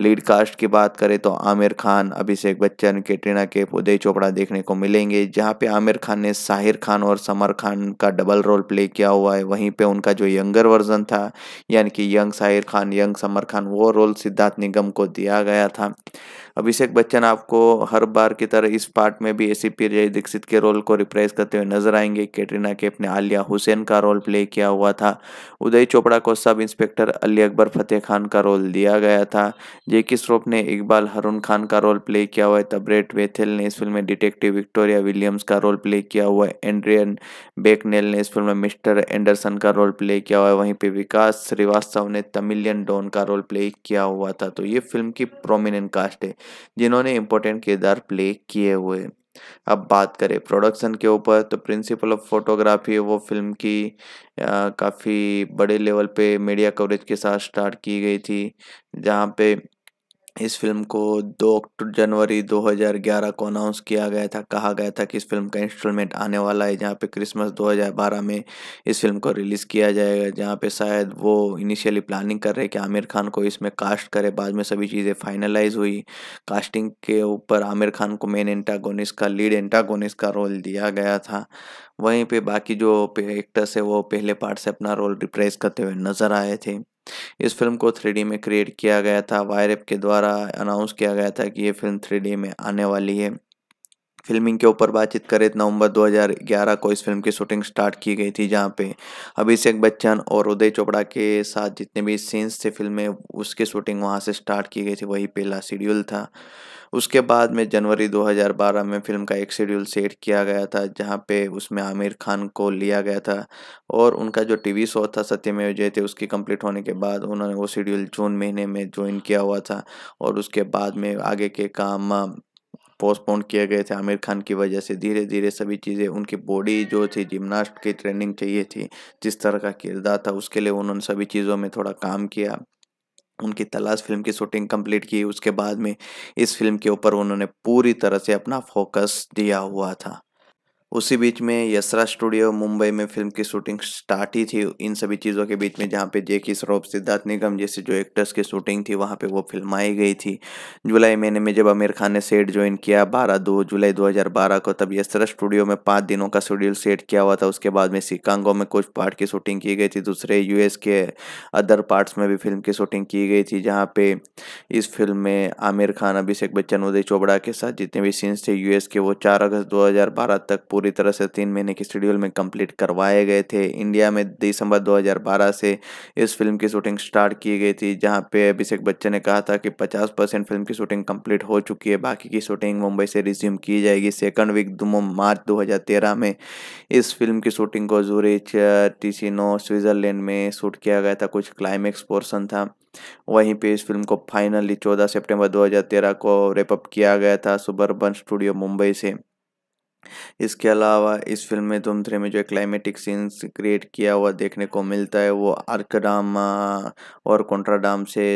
Speaker 1: लीड कास्ट की बात करें तो आमिर खान अभिषेक बच्चन कैटरीना के उदय चोपड़ा देखने को मिलेंगे जहाँ पे आमिर खान ने साहिर खान और समर खान का डबल रोल प्ले किया हुआ है वहीं पर उनका जो यंगर वर्जन था यानी कि यंग साहिर खान यंग समर खान वो रोल सिद्धार्थ निगम को दिया गया था अभिषेक बच्चन आपको हर बार की तरह इस पार्ट में भी पी जय दीक्षित के रोल को रिप्राइज करते हुए नजर आएंगे कैटरीना कैफ ने आलिया हुसैन का रोल प्ले किया हुआ था उदय चोपड़ा को सब इंस्पेक्टर अली अकबर फतेह खान का रोल दिया गया था जेकी श्रॉफ ने इकबाल हरुण खान का रोल प्ले किया हुआ है तबरेट वेथेल ने इस फिल्म में डिटेक्टिव विक्टोरिया विलियम्स का रोल प्ले किया हुआ है एंड्रियन बेकनेल ने इस फिल्म में मिस्टर एंडरसन का रोल प्ले किया हुआ है वहीं पर विकास श्रीवास्तव ने तमिलियन डॉन का रोल प्ले किया हुआ था तो ये फिल्म की प्रोमिनेंट कास्ट है जिन्होंने इम्पोर्टेंट किरदार प्ले किए हुए अब बात करें प्रोडक्शन के ऊपर तो प्रिंसिपल ऑफ फोटोग्राफी वो फिल्म की काफ़ी बड़े लेवल पे मीडिया कवरेज के साथ स्टार्ट की गई थी जहाँ पे इस फिल्म को 2 जनवरी 2011 को अनाउंस किया गया था कहा गया था कि इस फिल्म का इंस्टॉलमेंट आने वाला है जहाँ पे क्रिसमस 2012 में इस फिल्म को रिलीज़ किया जाएगा जहाँ पे शायद वो इनिशियली प्लानिंग कर रहे कि आमिर खान को इसमें कास्ट करे बाद में सभी चीज़ें फाइनलाइज हुई कास्टिंग के ऊपर आमिर खान को मेन एंटागोनिस का लीड एंटागोनिस का रोल दिया गया था वहीं पर बाकी जो एक्टर्स है वो पहले पार्ट से अपना रोल रिप्रेस करते हुए नज़र आए थे इस फिल्म को थ्री में क्रिएट किया गया था वायरएप के द्वारा अनाउंस किया गया था कि ये फिल्म थ्री में आने वाली है फिल्मिंग के ऊपर बातचीत करें तो नवंबर 2011 को इस फिल्म की शूटिंग स्टार्ट की गई थी जहां पे अभिषेक बच्चन और उदय चोपड़ा के साथ जितने भी सीन्स थे फिल्म में उसकी शूटिंग वहां से स्टार्ट की गई थी वही पहला शेड्यूल था उसके बाद में जनवरी 2012 में फिल्म का एक शेड्यूल सेट किया गया था जहाँ पे उसमें आमिर खान को लिया गया था और उनका जो टीवी शो था सत्यमेव जयते उसकी कंप्लीट होने के बाद उन्होंने वो शेड्यूल जून महीने में ज्वाइन किया हुआ था और उसके बाद में आगे के काम पोस्टपोन किए गए थे आमिर खान की वजह से धीरे धीरे सभी चीज़ें उनकी बॉडी जो थी जिमनास्ट की ट्रेनिंग चाहिए थी जिस तरह का किरदार था उसके लिए उन्होंने सभी चीज़ों में थोड़ा काम किया उनकी तलाश फिल्म की शूटिंग कंप्लीट की उसके बाद में इस फिल्म के ऊपर उन्होंने पूरी तरह से अपना फोकस दिया हुआ था उसी बीच में यसरा स्टूडियो मुंबई में फिल्म की शूटिंग स्टार्ट ही थी इन सभी चीज़ों के बीच में जहाँ पे की सरोप सिद्धार्थ निगम जैसे जो एक्टर्स की शूटिंग थी वहाँ पे वो फिल्म आई गई थी जुलाई महीने में जब आमिर खान ने सेट ज्वाइन किया बारह दो जुलाई 2012 को तब यसरा स्टूडियो में पाँच दिनों का शेड्यूल सेट किया हुआ था उसके बाद में शिकांगो में कुछ पार्ट की शूटिंग की गई थी दूसरे यू के अदर पार्ट्स में भी फिल्म की शूटिंग की गई थी जहाँ पे इस फिल्म में आमिर खान अभिषेक बच्चन उदय चोपड़ा के साथ जितने भी सीन्स थे यू के वो चार अगस्त दो तक पूरी तरह से तीन महीने के शेड्यूल में कंप्लीट करवाए गए थे इंडिया में दिसंबर 2012 से इस फिल्म की शूटिंग स्टार्ट की गई थी जहां पे अभिषेक बच्चन ने कहा था कि 50 परसेंट फिल्म की शूटिंग कंप्लीट हो चुकी है बाकी की शूटिंग मुंबई से रिज्यूम की जाएगी सेकंड वीक मार्च दो में इस फिल्म की शूटिंग को जूरिच टिसिनो स्विट्ज़रलैंड में शूट किया गया था कुछ क्लाइमेक्स पोर्सन था वहीं पे इस फिल्म को फाइनली 14 सितंबर 2013 को रेपअप किया गया था सुबरबन स्टूडियो मुंबई से इसके अलावा इस फिल्म में धूम थ्री में जो क्लाइमेटिक सीन्स क्रिएट किया हुआ देखने को मिलता है वो आर्कडाम और कॉन्ट्राडाम से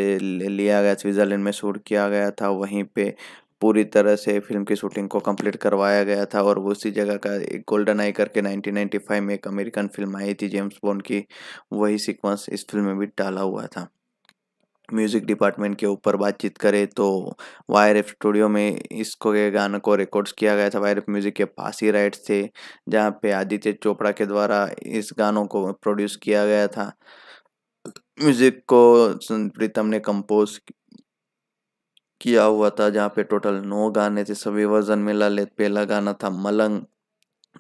Speaker 1: लिया गया स्विट्ज़रलैंड में शूट किया गया था वहीं पे पूरी तरह से फिल्म की शूटिंग को कंप्लीट करवाया गया था और उसी जगह का एक गोल्डन आई करके 1995 में एक अमेरिकन फिल्म आई थी जेम्स बॉन्ड की वही सीक्वेंस इस फिल्म में भी डाला हुआ था म्यूज़िक डिपार्टमेंट के ऊपर बातचीत करें तो वायर एफ स्टूडियो में इसको के गाने को रिकॉर्ड्स किया गया था वायर एफ म्यूज़िक के पास ही राइट्स थे जहाँ पे आदित्य चोपड़ा के द्वारा इस गानों को प्रोड्यूस किया गया था म्यूज़िक को प्रीतम ने कंपोज किया हुआ था जहाँ पे टोटल नौ गाने थे सभी वर्जन में ललित पहला गाना था मलंग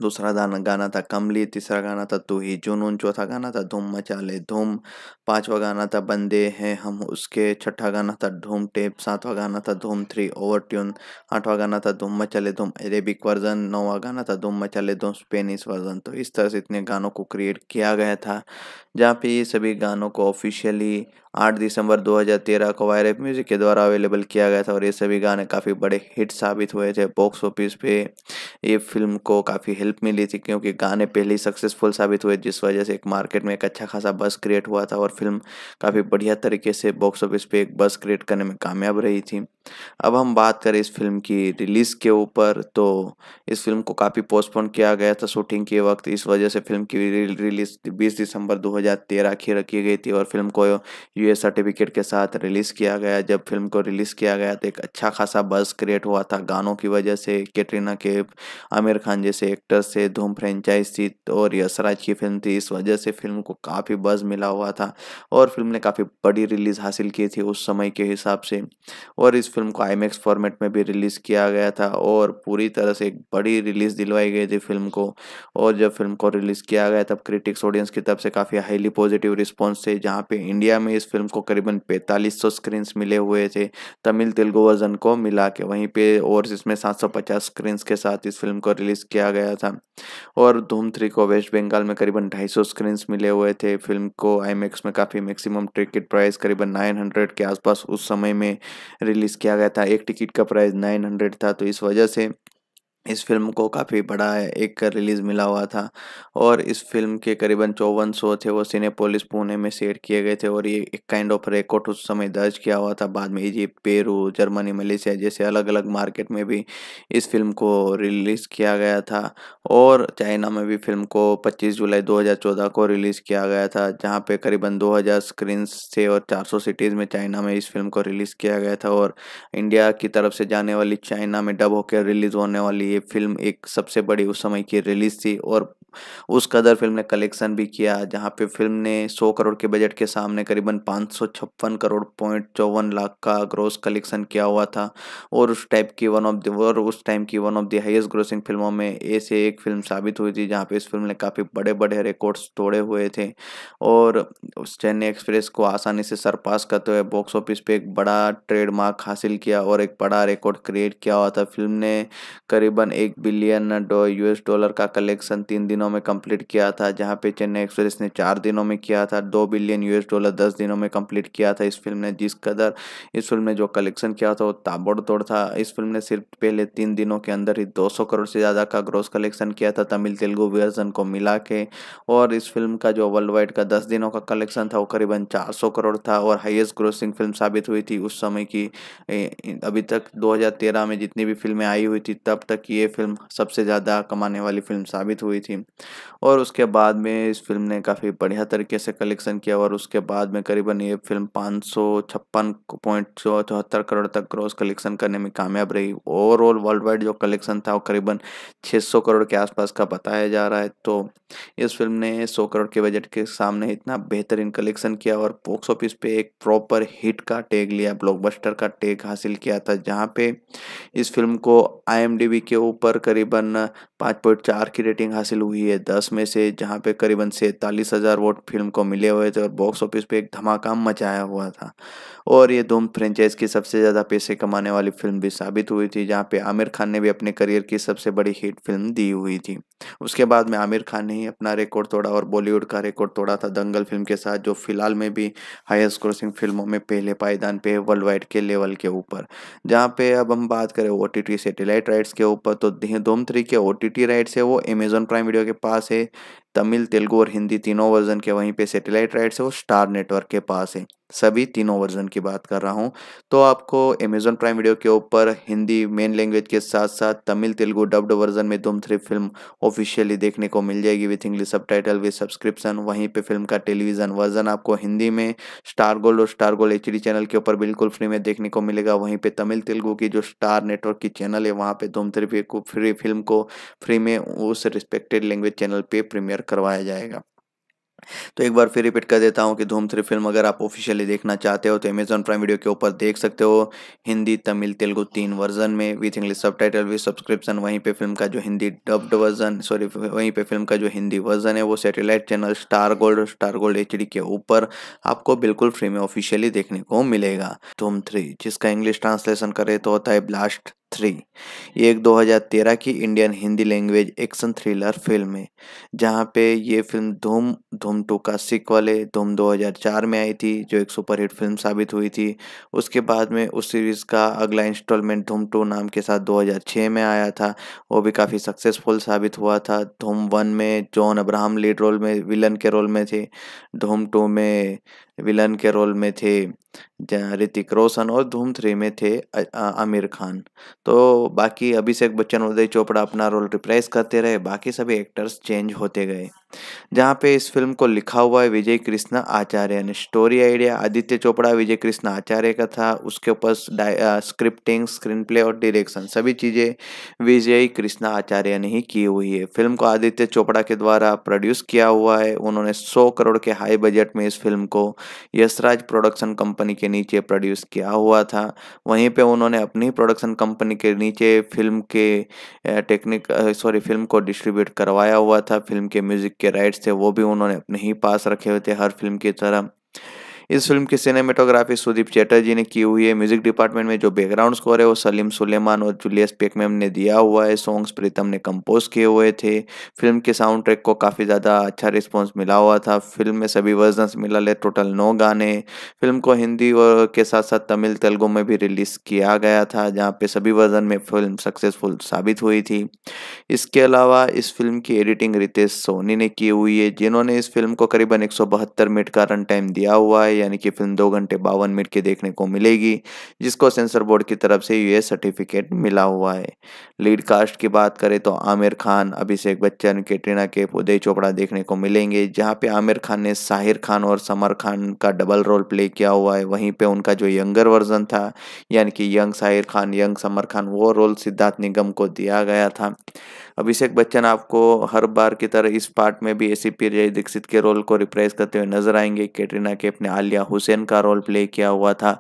Speaker 1: दूसरा गाना गाना था कमली तीसरा गाना था तू ही जुनून चौथा गाना था धूम मचा ले धूम पांचवा गाना था बंदे हैं हम उसके छठा गाना था धूम टेप सातवा गाना था धूम थ्री ओवर ट्यून आठवा गाना था धूम मचा ले धूम अरेबिक वर्जन नौवा गाना था धूम मचा ले धूम स्पेनिश वर्जन तो इस तरह से इतने गानों को क्रिएट किया गया था जहाँ पे ये सभी गानों को ऑफिशियली 8 दिसंबर 2013 को वायरफ म्यूजिक के द्वारा अवेलेबल किया गया था और ये सभी गाने काफ़ी बड़े हिट साबित हुए थे बॉक्स ऑफिस पे ये फिल्म को काफ़ी हेल्प मिली थी क्योंकि गाने पहले ही सक्सेसफुल साबित हुए जिस वजह से एक मार्केट में एक अच्छा खासा बस क्रिएट हुआ था और फिल्म काफ़ी बढ़िया तरीके से बॉक्स ऑफिस पे एक बस क्रिएट करने में कामयाब रही थी अब हम बात करें इस फिल्म की रिलीज़ के ऊपर तो इस फिल्म को काफ़ी पोस्टपोन किया गया था शूटिंग के वक्त इस वजह से फिल्म की रिलीज़ 20 दिसंबर 2013 की रखी गई थी और फिल्म को यूएस सर्टिफिकेट के साथ रिलीज़ किया गया जब फिल्म को रिलीज़ किया गया तो एक अच्छा खासा बस क्रिएट हुआ था गानों की वजह से कैटरीना के आमिर खान जैसे एक्टर से धूम फ्रेंचाइज थी और यशराज की फिल्म थी इस वजह से फिल्म को काफ़ी बज़ मिला हुआ था और फिल्म ने काफ़ी बड़ी रिलीज़ हासिल की थी उस समय के हिसाब से और इस फिल्म को आई फॉर्मेट में भी रिलीज़ किया गया था और पूरी तरह से एक बड़ी रिलीज़ दिलवाई गई थी फिल्म को और जब फिल्म को रिलीज़ किया गया तब क्रिटिक्स ऑडियंस की तरफ से काफ़ी हाईली पॉजिटिव रिस्पॉन्स थे जहाँ पे इंडिया में इस फिल्म को करीबन पैंतालीस सौ स्क्रीन्स मिले हुए थे तमिल तेलुगु वर्जन को मिला के वहीं पे और इसमें सात सौ पचास स्क्रीन्स के साथ इस फिल्म को रिलीज़ किया गया था और धूम थ्री को वेस्ट बंगाल में करीबन ढाई सौ स्क्रीन्स मिले हुए थे फिल्म को आई में काफ़ी मैक्सिमम टिकट प्राइस करीबन नाइन हंड्रेड के आसपास उस समय में रिलीज़ किया गया था एक टिकट का प्राइस नाइन हंड्रेड था तो इस वजह से इस फिल्म को काफ़ी बड़ा एक रिलीज़ मिला हुआ था और इस फिल्म के करीबन चौवन सौ थे वो सिनेपोलिस पुणे में सेट किए गए थे और ये एक काइंड ऑफ रिकॉर्ड उस समय दर्ज किया हुआ था बाद में इजिप्ट पेरू जर्मनी मलेशिया जैसे अलग अलग मार्केट में भी इस फिल्म को रिलीज़ किया गया था और चाइना में भी फिल्म को पच्चीस जुलाई दो को रिलीज़ किया गया था जहाँ पर करीबन दो हज़ार स्क्रीन्स थे और चार सिटीज़ में चाइना में इस फिल्म को रिलीज़ किया गया था और इंडिया की तरफ से जाने वाली चाइना में डब होकर रिलीज़ होने वाली ये फिल्म एक सबसे बड़ी उस समय की रिलीज थी और उस कदर फिल्म ने कलेक्शन भी किया जहाँ पे फिल्म ने 100 करोड़ के बजट के सामने करीबन पाँच करोड़ पॉइंट चौवन लाख का ग्रोस कलेक्शन किया हुआ था और उस टाइप की वन ऑफ द और उस टाइम की one of the highest grossing फिल्मों में ऐसे एक फिल्म साबित हुई थी जहाँ पे इस फिल्म ने काफ़ी बड़े बड़े रिकॉर्ड्स तोड़े हुए थे और उस चेन्नई एक्सप्रेस को आसानी से सरपास करते हुए बॉक्स ऑफिस पर एक बड़ा ट्रेडमार्क हासिल किया और एक बड़ा रिकॉर्ड क्रिएट किया हुआ था फिल्म ने करीब एक बिलियन डो यूएस डॉलर का कलेक्शन तीन दिनों में कंप्लीट किया था जहां पे चेन्नई एक्सप्रेस ने चार दिनों में किया था दो बिलियन यूएस डॉलर दस दिनों में कंप्लीट किया था इस फिल्म ने जिस कदर इस फिल्म ने जो कलेक्शन किया था वो ताबड़तोड़ था इस फिल्म ने सिर्फ पहले तीन दिनों के अंदर ही दो करोड़ से ज़्यादा का ग्रोस कलेक्शन किया था तमिल तेलुगु वर्जन को मिला के और इस फिल्म का जो वर्ल्ड वाइड का दस दिनों का कलेक्शन था वो करीबन चार करोड़ था और हाइएस्ट ग्रोसिंग फिल्म साबित हुई थी उस समय की अभी तक दो में जितनी भी फिल्में आई हुई थी तब तक कि ये फिल्म सबसे ज़्यादा कमाने वाली फिल्म साबित हुई थी और उसके बाद में इस फिल्म ने काफ़ी बढ़िया तरीके से कलेक्शन किया और उसके बाद में करीबन ये फिल्म पाँच सौ छप्पन पॉइंट चौहत्तर करोड़ तक ग्रॉस कलेक्शन करने में कामयाब रही ओवरऑल वर्ल्ड वाइड जो कलेक्शन था वो करीबन 600 करोड़ के आसपास का बताया जा रहा है तो इस फिल्म ने 100 करोड़ के बजट के सामने इतना बेहतरीन कलेक्शन किया और बॉक्स ऑफिस पे एक प्रॉपर हिट का टैग लिया ब्लॉकबस्टर का टैग हासिल किया था जहाँ पे इस फिल्म को आई के ऊपर करीबन पाँच पॉइंट चार की रेटिंग हासिल हुई है दस में से जहाँ पे करीबन सैंतालीस हज़ार वोट फिल्म को मिले हुए थे और बॉक्स ऑफिस पे एक धमाका मचाया हुआ था और ये धूम फ्रेंचाइज की सबसे ज़्यादा पैसे कमाने वाली फिल्म भी साबित हुई थी जहाँ पे आमिर खान ने भी अपने करियर की सबसे बड़ी हिट फिल्म दी हुई थी उसके बाद में आमिर खान ने ही अपना रिकॉर्ड तोड़ा और बॉलीवुड का रिकॉर्ड तोड़ा था दंगल फिल्म के साथ जो फिलहाल में भी हाइस्ट क्रोसिंग फिल्मों में पहले पायदान पे वर्ल्ड वाइड के लेवल के ऊपर जहाँ पे अब हम बात करें ओ टी सेटेलाइट राइट्स के ऊपर तो धूम थ्री के ओ टी यूटिलिटी राइट्स है वो अमेजोन प्राइम वीडियो के पास है तमिल तेलुगु और हिंदी तीनों वर्जन के वहीं पे सैटेलाइट राइट्स है वो स्टार नेटवर्क के पास है सभी तीनों वर्जन की बात कर रहा हूँ तो आपको अमेजोन प्राइम वीडियो के ऊपर हिंदी मेन लैंग्वेज के साथ साथ तमिल तेलुगु डब्ड वर्जन में धूम थ्री फिल्म ऑफिशियली देखने को मिल जाएगी with English subtitle with subscription वहीं पर फिल्म का टेलीविजन वर्जन आपको हिंदी में स्टार गोल्ड और स्टार गोल्ड एच चैनल के ऊपर बिल्कुल फ्री में देखने को मिलेगा वहीं पर तमिल तेलुगु की जो स्टार नेटवर्क की चैनल है वहाँ पर धूम थ्री फ्री फिल्म को फ्री में उस रिस्पेक्टेड लैंग्वेज चैनल पर प्रीमियर शेयर करवाया जाएगा तो एक बार फिर रिपीट कर देता हूँ कि धूम थ्री फिल्म अगर आप ऑफिशियली देखना चाहते हो तो अमेजॉन प्राइम वीडियो के ऊपर देख सकते हो हिंदी तमिल तेलुगु तीन वर्जन में with English subtitle with subscription वहीं पे फिल्म का जो हिंदी डब्ड वर्जन सॉरी वहीं पे फिल्म का जो हिंदी वर्जन है वो satellite channel star gold star gold H के ऊपर आपको बिल्कुल फ्री में ऑफिशियली देखने को मिलेगा धूम थ्री जिसका इंग्लिश ट्रांसलेशन करे तो होता है ब्लास्ट थ्री ये एक 2013 की Indian Hindi language action thriller film है जहाँ पे ये फिल्म धूम धूम टू का सिक्वल है धूम 2004 में आई थी जो एक सुपरहिट फिल्म साबित हुई थी उसके बाद में उस सीरीज़ का अगला इंस्टॉलमेंट धूम टू नाम के साथ 2006 में आया था वो भी काफ़ी सक्सेसफुल साबित हुआ था धूम वन में जॉन अब्राहम लीड रोल में विलन के रोल में थे धूम टू में विलन के रोल में थे ऋतिक रोशन और धूम थ्री में थे आमिर खान तो बाकी अभिषेक बच्चन उदय चोपड़ा अपना रोल रिप्राइज करते रहे बाकी सभी एक्टर्स चेंज होते गए जहाँ पे इस फिल्म को लिखा हुआ है विजय कृष्ण आचार्य ने स्टोरी आइडिया आदित्य चोपड़ा विजय कृष्ण आचार्य का था उसके ऊपर स्क्रिप्टिंग स्क्रीन प्ले और डायरेक्शन सभी चीज़ें विजय कृष्ण आचार्य ने ही की हुई है फिल्म को आदित्य चोपड़ा के द्वारा प्रोड्यूस किया हुआ है उन्होंने सौ करोड़ के हाई बजट में इस फिल्म को यशराज प्रोडक्शन कंपनी के नीचे प्रोड्यूस किया हुआ था वहीं पर उन्होंने अपनी प्रोडक्शन कंपनी के नीचे फिल्म के टेक्निक सॉरी फिल्म को डिस्ट्रीब्यूट करवाया हुआ था फिल्म के म्यूजिक के राइट्स थे वो भी उन्होंने अपने ही पास रखे हुए थे हर फिल्म की तरह इस फिल्म की सिनेमेटोग्राफी सुदीप चैटर्जी ने की हुई है म्यूजिक डिपार्टमेंट में जो बैकग्राउंड स्कोर है वो सलीम सुलेमान और जूलियस पेकमेम ने दिया हुआ है सॉन्ग्स प्रीतम ने कंपोज किए हुए थे फिल्म के साउंड ट्रैक को काफ़ी ज़्यादा अच्छा रिस्पॉन्स मिला हुआ था फिल्म में सभी वर्जन मिला ले टोटल नौ गाने फिल्म को हिंदी और के साथ साथ तमिल तेलुगु में भी रिलीज़ किया गया था जहाँ पे सभी वर्जन में फिल्म सक्सेसफुल साबित हुई थी इसके अलावा इस फिल्म की एडिटिंग रितेश सोनी ने की हुई है जिन्होंने इस फिल्म को करीबन एक मिनट का रन टाइम दिया हुआ है यानी कि फिल्म दो घंटे बावन मिनट की देखने को मिलेगी जिसको सेंसर बोर्ड की तरफ से यूएस सर्टिफिकेट मिला हुआ है लीड कास्ट की बात करें तो आमिर खान अभिषेक बच्चन कैटरीना के उदय चोपड़ा देखने को मिलेंगे जहाँ पे आमिर खान ने साहिर खान और समर खान का डबल रोल प्ले किया हुआ है वहीं पर उनका जो यंगर वर्जन था यानी कि यंग साहिर खान यंग समर खान वो रोल सिद्धार्थ निगम को दिया गया था अभिषेक बच्चन आपको हर बार की तरह इस पार्ट में भी ऐसी प्रिया दीक्षित के रोल को रिप्रेज करते हुए नजर आएंगे कैटरीना के अपने आलिया हुसैन का रोल प्ले किया हुआ था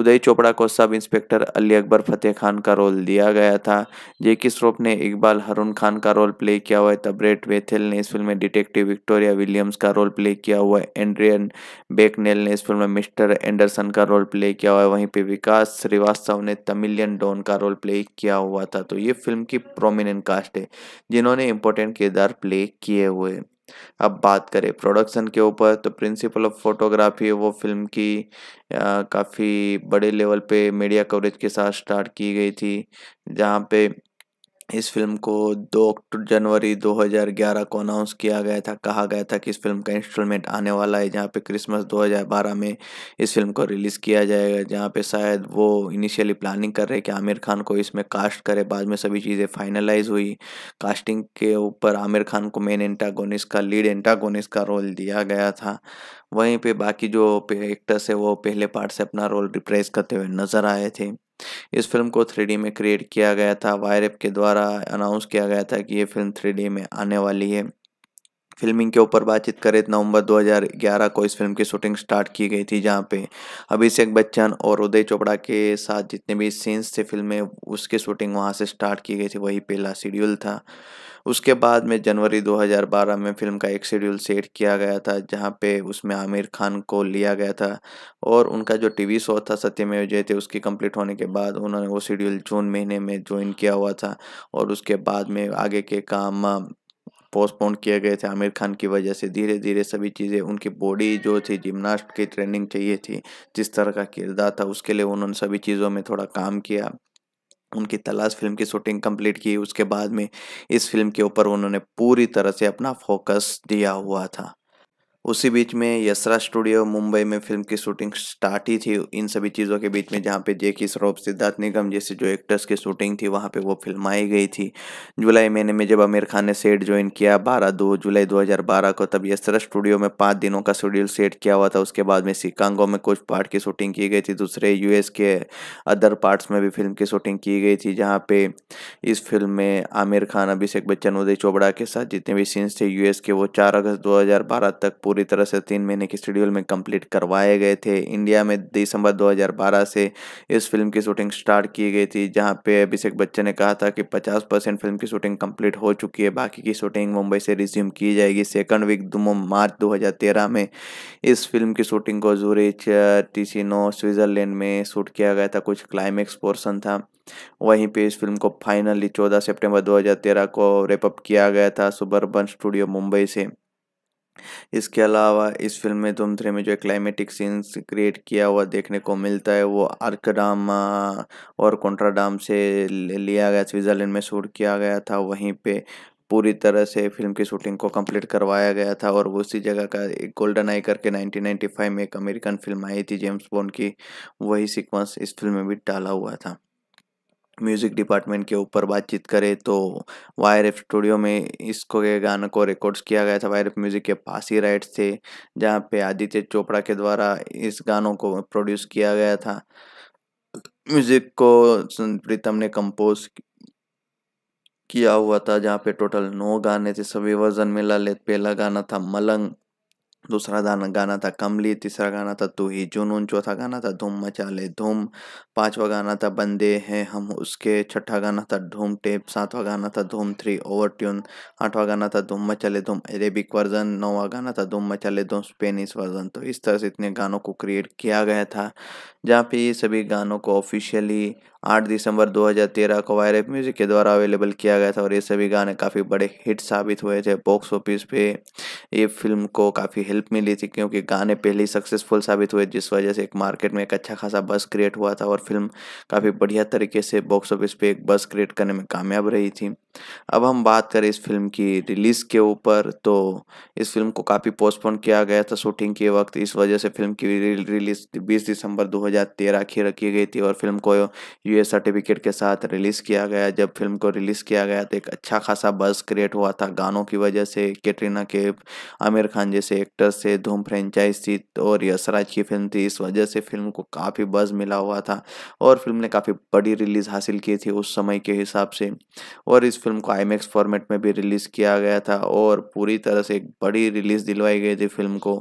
Speaker 1: उदय चोपड़ा को सब इंस्पेक्टर अली अकबर फतेह खान का रोल दिया गया था जेकी स्रोप ने इकबाल हरुण खान का रोल प्ले किया हुआ है तबरेट वेथेल ने इस फिल्म में डिटेक्टिव विक्टोरिया विलियम्स का रोल प्ले किया हुआ है एंड्रियन बेकनेल ने इस फिल्म में मिस्टर एंडरसन का रोल प्ले किया हुआ है वहीं पर विकास श्रीवास्तव ने तमिलियन डॉन का रोल प्ले किया हुआ था तो ये फिल्म की प्रोमिनेंट कास्ट है जिन्होंने इम्पोर्टेंट किरदार प्ले किए हुए अब बात करें प्रोडक्शन के ऊपर तो प्रिंसिपल ऑफ फोटोग्राफी वो फिल्म की काफ़ी बड़े लेवल पे मीडिया कवरेज के साथ स्टार्ट की गई थी जहाँ पे इस फिल्म को 2 जनवरी 2011 को अनाउंस किया गया था कहा गया था कि इस फिल्म का इंस्टॉलमेंट आने वाला है जहाँ पे क्रिसमस 2012 में इस फिल्म को रिलीज़ किया जाएगा जहाँ पे शायद वो इनिशियली प्लानिंग कर रहे कि आमिर खान को इसमें कास्ट करे बाद में सभी चीज़ें फाइनलाइज हुई कास्टिंग के ऊपर आमिर खान को मेन एंटागोनिस का लीड एंटागोनिस का रोल दिया गया था वहीं पर बाकी जो एक्टर्स है वो पहले पार्ट से अपना रोल रिप्रेस करते हुए नज़र आए थे इस फिल्म को थ्री में क्रिएट किया गया था वायर के द्वारा अनाउंस किया गया था कि ये फिल्म थ्री में आने वाली है फिल्मिंग के ऊपर बातचीत करें तो नवंबर 2011 को इस फिल्म की शूटिंग स्टार्ट की गई थी जहां पे अभिषेक बच्चन और उदय चोपड़ा के साथ जितने भी सीन्स थे फिल्म में उसकी शूटिंग वहां से स्टार्ट की गई थी वही पहला शेड्यूल था उसके बाद में जनवरी 2012 में फिल्म का एक शेड्यूल सेट किया गया था जहाँ पे उसमें आमिर खान को लिया गया था और उनका जो टीवी शो था सत्यमेव जयते उसकी कंप्लीट होने के बाद उन्होंने वो शेड्यूल जून महीने में ज्वाइन किया हुआ था और उसके बाद में आगे के काम पोस्टपोन किए गए थे आमिर खान की वजह से धीरे धीरे सभी चीज़ें उनकी बॉडी जो थी जिमनास्ट की ट्रेनिंग चाहिए थी जिस तरह का किरदार था उसके लिए उन्होंने सभी चीज़ों में थोड़ा काम किया उनकी तलाश फिल्म की शूटिंग कंप्लीट की उसके बाद में इस फिल्म के ऊपर उन्होंने पूरी तरह से अपना फोकस दिया हुआ था उसी बीच में यसरा स्टूडियो मुंबई में फिल्म की शूटिंग स्टार्ट ही थी इन सभी चीज़ों के बीच में जहाँ पे जे की सरोप सिद्धार्थ निगम जैसे जो एक्टर्स की शूटिंग थी वहाँ पे वो फिल्म आई गई थी जुलाई महीने में जब आमिर खान ने सेट ज्वाइन किया बारह दो जुलाई 2012 को तब यसरा स्टूडियो में पाँच दिनों का शेड्यूल सेट किया हुआ था उसके बाद में शिकांगो में कुछ पार्ट की शूटिंग की गई थी दूसरे यू के अदर पार्ट्स में भी फिल्म की शूटिंग की गई थी जहाँ पे इस फिल्म में आमिर खान अभिषेक बच्चन उदय चोपड़ा के साथ जितने भी सीन्स थे यूएस के वो चार अगस्त दो तक पूरी तरह से तीन महीने के शेड्यूल में कंप्लीट करवाए गए थे इंडिया में दिसंबर 2012 से इस फिल्म की शूटिंग स्टार्ट की गई थी जहां पे अभिषेक बच्चन ने कहा था कि 50 परसेंट फिल्म की शूटिंग कंप्लीट हो चुकी है बाकी की शूटिंग मुंबई से रिज्यूम की जाएगी सेकंड वीक मार्च दो में इस फिल्म की शूटिंग को जूरिच टीसीनो स्विट्ज़रलैंड में शूट किया गया था कुछ क्लाइमेक्स पोर्सन था वहीं पे इस फिल्म को फाइनली 14 सितंबर 2013 को रेपअप किया गया था सुबर्बन स्टूडियो मुंबई से इसके अलावा इस फिल्म में धूम तो थ्री में जो क्लाइमेटिक सीन्स क्रिएट किया हुआ देखने को मिलता है वो अर्कडाम और कोंट्राडाम से लिया गया स्विट्ज़रलैंड में शूट किया गया था वहीं पे पूरी तरह से फिल्म की शूटिंग को कंप्लीट करवाया गया था और उसी जगह का एक गोल्डन आई करके 1995 में एक अमेरिकन फिल्म आई थी जेम्स बॉन्ड की वही सीक्वेंस इस फिल्म में भी डाला हुआ था म्यूज़िक डिपार्टमेंट के ऊपर बातचीत करें तो वायर एफ स्टूडियो में इसको के गाना को रिकॉर्ड्स किया गया था वायर एफ म्यूज़िक के पास ही राइट्स थे जहाँ पे आदित्य चोपड़ा के द्वारा इस गानों को प्रोड्यूस किया गया था म्यूज़िक को प्रीतम ने कंपोज किया हुआ था जहाँ पे टोटल नौ गाने थे सभी वर्जन में ले पहला गाना था मलंग दूसरा गाना गाना था कमली तीसरा गाना था तू ही जुनून चौथा गाना था धूम मचाले धूम पांचवा गाना था बंदे हैं हम उसके छठा गाना था धूम टेप सातवा गाना था धूम थ्री ओवर ट्यून आठवां गाना था धूम मचाले धूम अरेबिक वर्जन नौवा गाना था धूम मचाले धूम स्पेनिश वर्जन तो इस तरह से इतने गानों को क्रिएट किया गया था जहाँ पे ये सभी गानों को ऑफिशियली 8 दिसंबर 2013 को वायरफ म्यूजिक के द्वारा अवेलेबल किया गया था और ये सभी गाने काफ़ी बड़े हिट साबित हुए थे बॉक्स ऑफिस पे ये फिल्म को काफ़ी हेल्प मिली थी क्योंकि गाने पहले ही सक्सेसफुल साबित हुए जिस वजह से एक मार्केट में एक अच्छा खासा बस क्रिएट हुआ था और फिल्म काफ़ी बढ़िया तरीके से बॉक्स ऑफिस पे एक बस क्रिएट करने में कामयाब रही थी अब हम बात करें इस फिल्म की रिलीज़ के ऊपर तो इस फिल्म को काफ़ी पोस्टपोन किया गया था शूटिंग के वक्त इस वजह से फिल्म की रिलीज़ 20 दिसंबर 2013 की रखी गई थी और फिल्म को यूएस सर्टिफिकेट के साथ रिलीज़ किया गया जब फिल्म को रिलीज़ किया गया तो एक अच्छा खासा बस क्रिएट हुआ था गानों की वजह से कैटरीना के आमिर खान जैसे एक्टर्स से धूम फ्रेंचाइज थी और यशराज की फिल्म थी इस वजह से फिल्म को काफ़ी बज़ मिला हुआ था और फिल्म ने काफ़ी बड़ी रिलीज़ हासिल की थी उस समय के हिसाब से और इस फिल्म को आई फॉर्मेट में भी रिलीज़ किया गया था और पूरी तरह से एक बड़ी रिलीज़ दिलवाई गई थी फिल्म को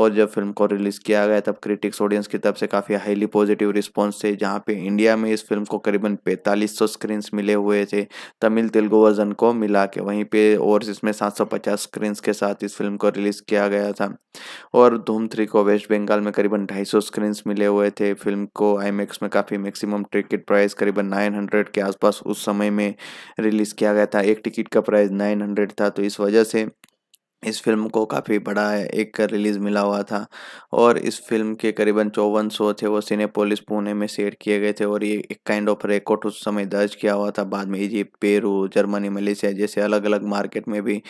Speaker 1: और जब फिल्म को रिलीज़ किया गया तब क्रिटिक्स ऑडियंस की तरफ से काफ़ी हाईली पॉजिटिव रिस्पॉन्स थे जहाँ पे इंडिया में इस फिल्म को करीबन पैंतालीस सौ स्क्रीन्स मिले हुए थे तमिल तेलुगु वर्जन को मिला के वहीं पर और इसमें पचास स्क्रीन्स के साथ इस फिल्म को रिलीज़ किया गया था और धूम थ्री को वेस्ट बंगाल में करीबन ढाई सौ स्क्रीन्स मिले हुए थे फिल्म को आईमैक्स में काफ़ी मैक्सिमम टिकट प्राइस करीबन नाइन हंड्रेड के आसपास उस समय में रिलीज़ किया गया था एक टिकट का प्राइस नाइन हंड्रेड था तो इस वजह से इस फिल्म को काफ़ी बड़ा एक रिलीज़ मिला हुआ था और इस फिल्म के करीबन चौवन शो थे वो सिनेपोलिस पुणे में सेट किए गए थे और ये एक काइंड ऑफ रिकॉर्ड उस समय दर्ज किया हुआ था बाद में इजिप्ट पेरू जर्मनी मलेशिया जैसे अलग अलग मार्केट में भी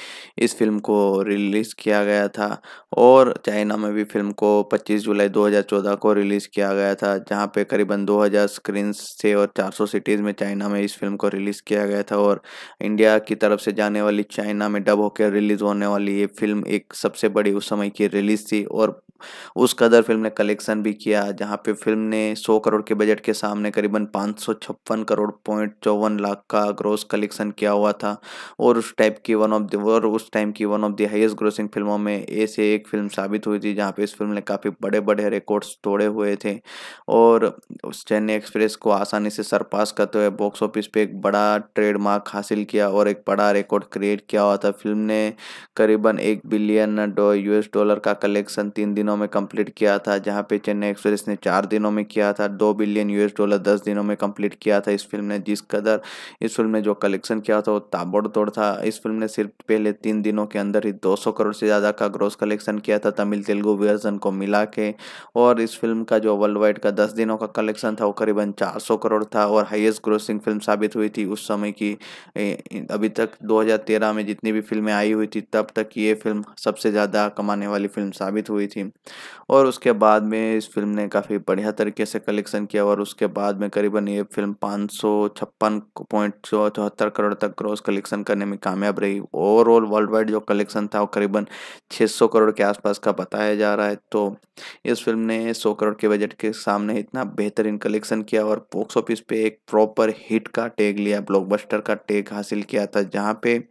Speaker 1: इस फिल्म को रिलीज़ किया गया था और चाइना में भी फिल्म को पच्चीस जुलाई दो को रिलीज़ किया गया था जहाँ पर करीबन दो स्क्रीन्स थे और चार सिटीज़ में चाइना में इस फिल्म को रिलीज़ किया गया था और इंडिया की तरफ से जाने वाली चाइना में डब होकर रिलीज़ होने वाली ये फिल्म एक सबसे बड़ी उस समय की रिलीज थी और उस कदर फिल्म ने कलेक्शन भी किया जहाँ पे फिल्म ने 100 करोड़ के बजट के सामने करीबन पाँच करोड़ पॉइंट चौवन लाख का ग्रोस कलेक्शन किया हुआ था और उस टाइप की वन ऑफ द और उस टाइम की one of the highest grossing फिल्मों में ऐसे एक फिल्म साबित हुई थी जहाँ पे इस फिल्म ने काफ़ी बड़े बड़े रिकॉर्ड्स तोड़े हुए थे और उस चेन्नई एक्सप्रेस को आसानी से सरपास करते हुए बॉक्स ऑफिस पर एक बड़ा ट्रेडमार्क हासिल किया और एक बड़ा रिकॉर्ड क्रिएट किया हुआ था फिल्म ने करीब एक बिलियन यूएस डॉलर का कलेक्शन तीन दिनों में कंप्लीट किया था जहां पे चेन्नई एक्सप्रेस ने चार दिनों में किया था दो बिलियन यूएस डॉलर दस दिनों में कंप्लीट किया था इस फिल्म ने जिस कदर इस फिल्म ने जो कलेक्शन किया था वो ताबड़तोड़ था इस फिल्म ने सिर्फ पहले तीन दिनों के अंदर ही दो करोड़ से ज़्यादा का ग्रोस कलेक्शन किया था तमिल तेलुगु वर्जन को मिला के और इस फिल्म का जो वर्ल्ड वाइड का दस दिनों का कलेक्शन था वो करीबन चार करोड़ था और हाइएस्ट ग्रोसिंग फिल्म साबित हुई थी उस समय की अभी तक दो में जितनी भी फिल्में आई हुई थी तब तक ये फिल्म सबसे ज़्यादा कमाने वाली फिल्म साबित हुई थी और उसके बाद में इस फिल्म ने काफ़ी बढ़िया तरीके से कलेक्शन किया और उसके बाद में करीबन ये फिल्म पाँच करोड़ तक ग्रॉस कलेक्शन करने में कामयाब रही ओवरऑल वर्ल्ड वाइड जो कलेक्शन था वो करीबन 600 करोड़ के आसपास का बताया जा रहा है तो इस फिल्म ने 100 करोड़ के बजट के सामने इतना बेहतरीन कलेक्शन किया और बॉक्स ऑफिस पे एक प्रॉपर हिट का टैग लिया ब्लॉकबस्टर का टैग हासिल किया था जहाँ पे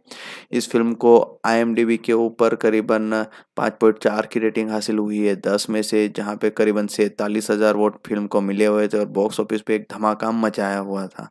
Speaker 1: इस फिल्म को आई के ऊपर करीबन पॉइंट चार की रेटिंग हासिल हुई है दस में से जहां पे करीबन सैंतालीस हज़ार वोट फिल्म को मिले हुए थे और बॉक्स ऑफिस पे एक धमाका मचाया हुआ था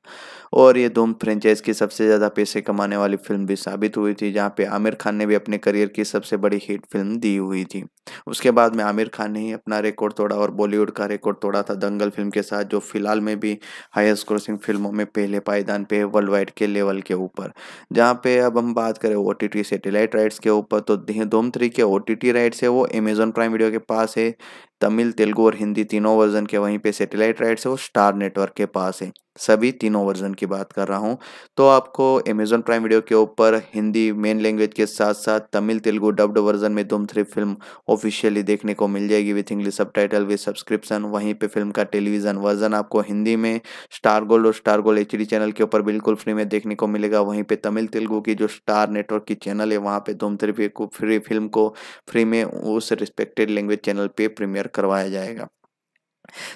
Speaker 1: और ये धूम फ्रेंचाइज की सबसे ज़्यादा पैसे कमाने वाली फिल्म भी साबित हुई थी जहाँ पे आमिर खान ने भी अपने करियर की सबसे बड़ी हिट फिल्म दी हुई थी उसके बाद में आमिर खान ने ही अपना रिकॉर्ड तोड़ा और बॉलीवुड का रिकॉर्ड तोड़ा था दंगल फिल्म के साथ जो फिलहाल में भी हाइस्ट क्रॉसिंग फिल्मों में पहले पायदान पे है वर्ल्ड वाइड के लेवल के ऊपर जहाँ पे अब हम बात करें O T T satellite rights के ऊपर तो धूम थ्री के ओ टी राइट्स है वो अमेजोन प्राइम वीडियो के पास है तमिल तेलुगू और हिंदी तीनों वर्जन के वहीं पे सैटेलाइट राइट्स है वो स्टार नेटवर्क के पास है सभी तीनों वर्जन की बात कर रहा हूँ तो आपको अमेजोन प्राइम वीडियो के ऊपर हिंदी मेन लैंग्वेज के साथ साथ तमिल तेलुगु डब्ड वर्जन में धूम थ्री फिल्म ऑफिशियली देखने को मिल जाएगी with English subtitle with subscription वहीं पे फिल्म का टेलीविजन वर्जन आपको हिंदी में स्टार गोल्ड और स्टार गोल्ड एच चैनल के ऊपर बिल्कुल फ्री में देखने को मिलेगा वहीं पर तमिल तेलुगु की जो स्टार नेटवर्क की चैनल है वहाँ पर धूम थ्री फ्री फिल्म को फ्री में उस रिस्पेक्टेड लैंग्वेज चैनल पर प्रीमियर करवाया जाएगा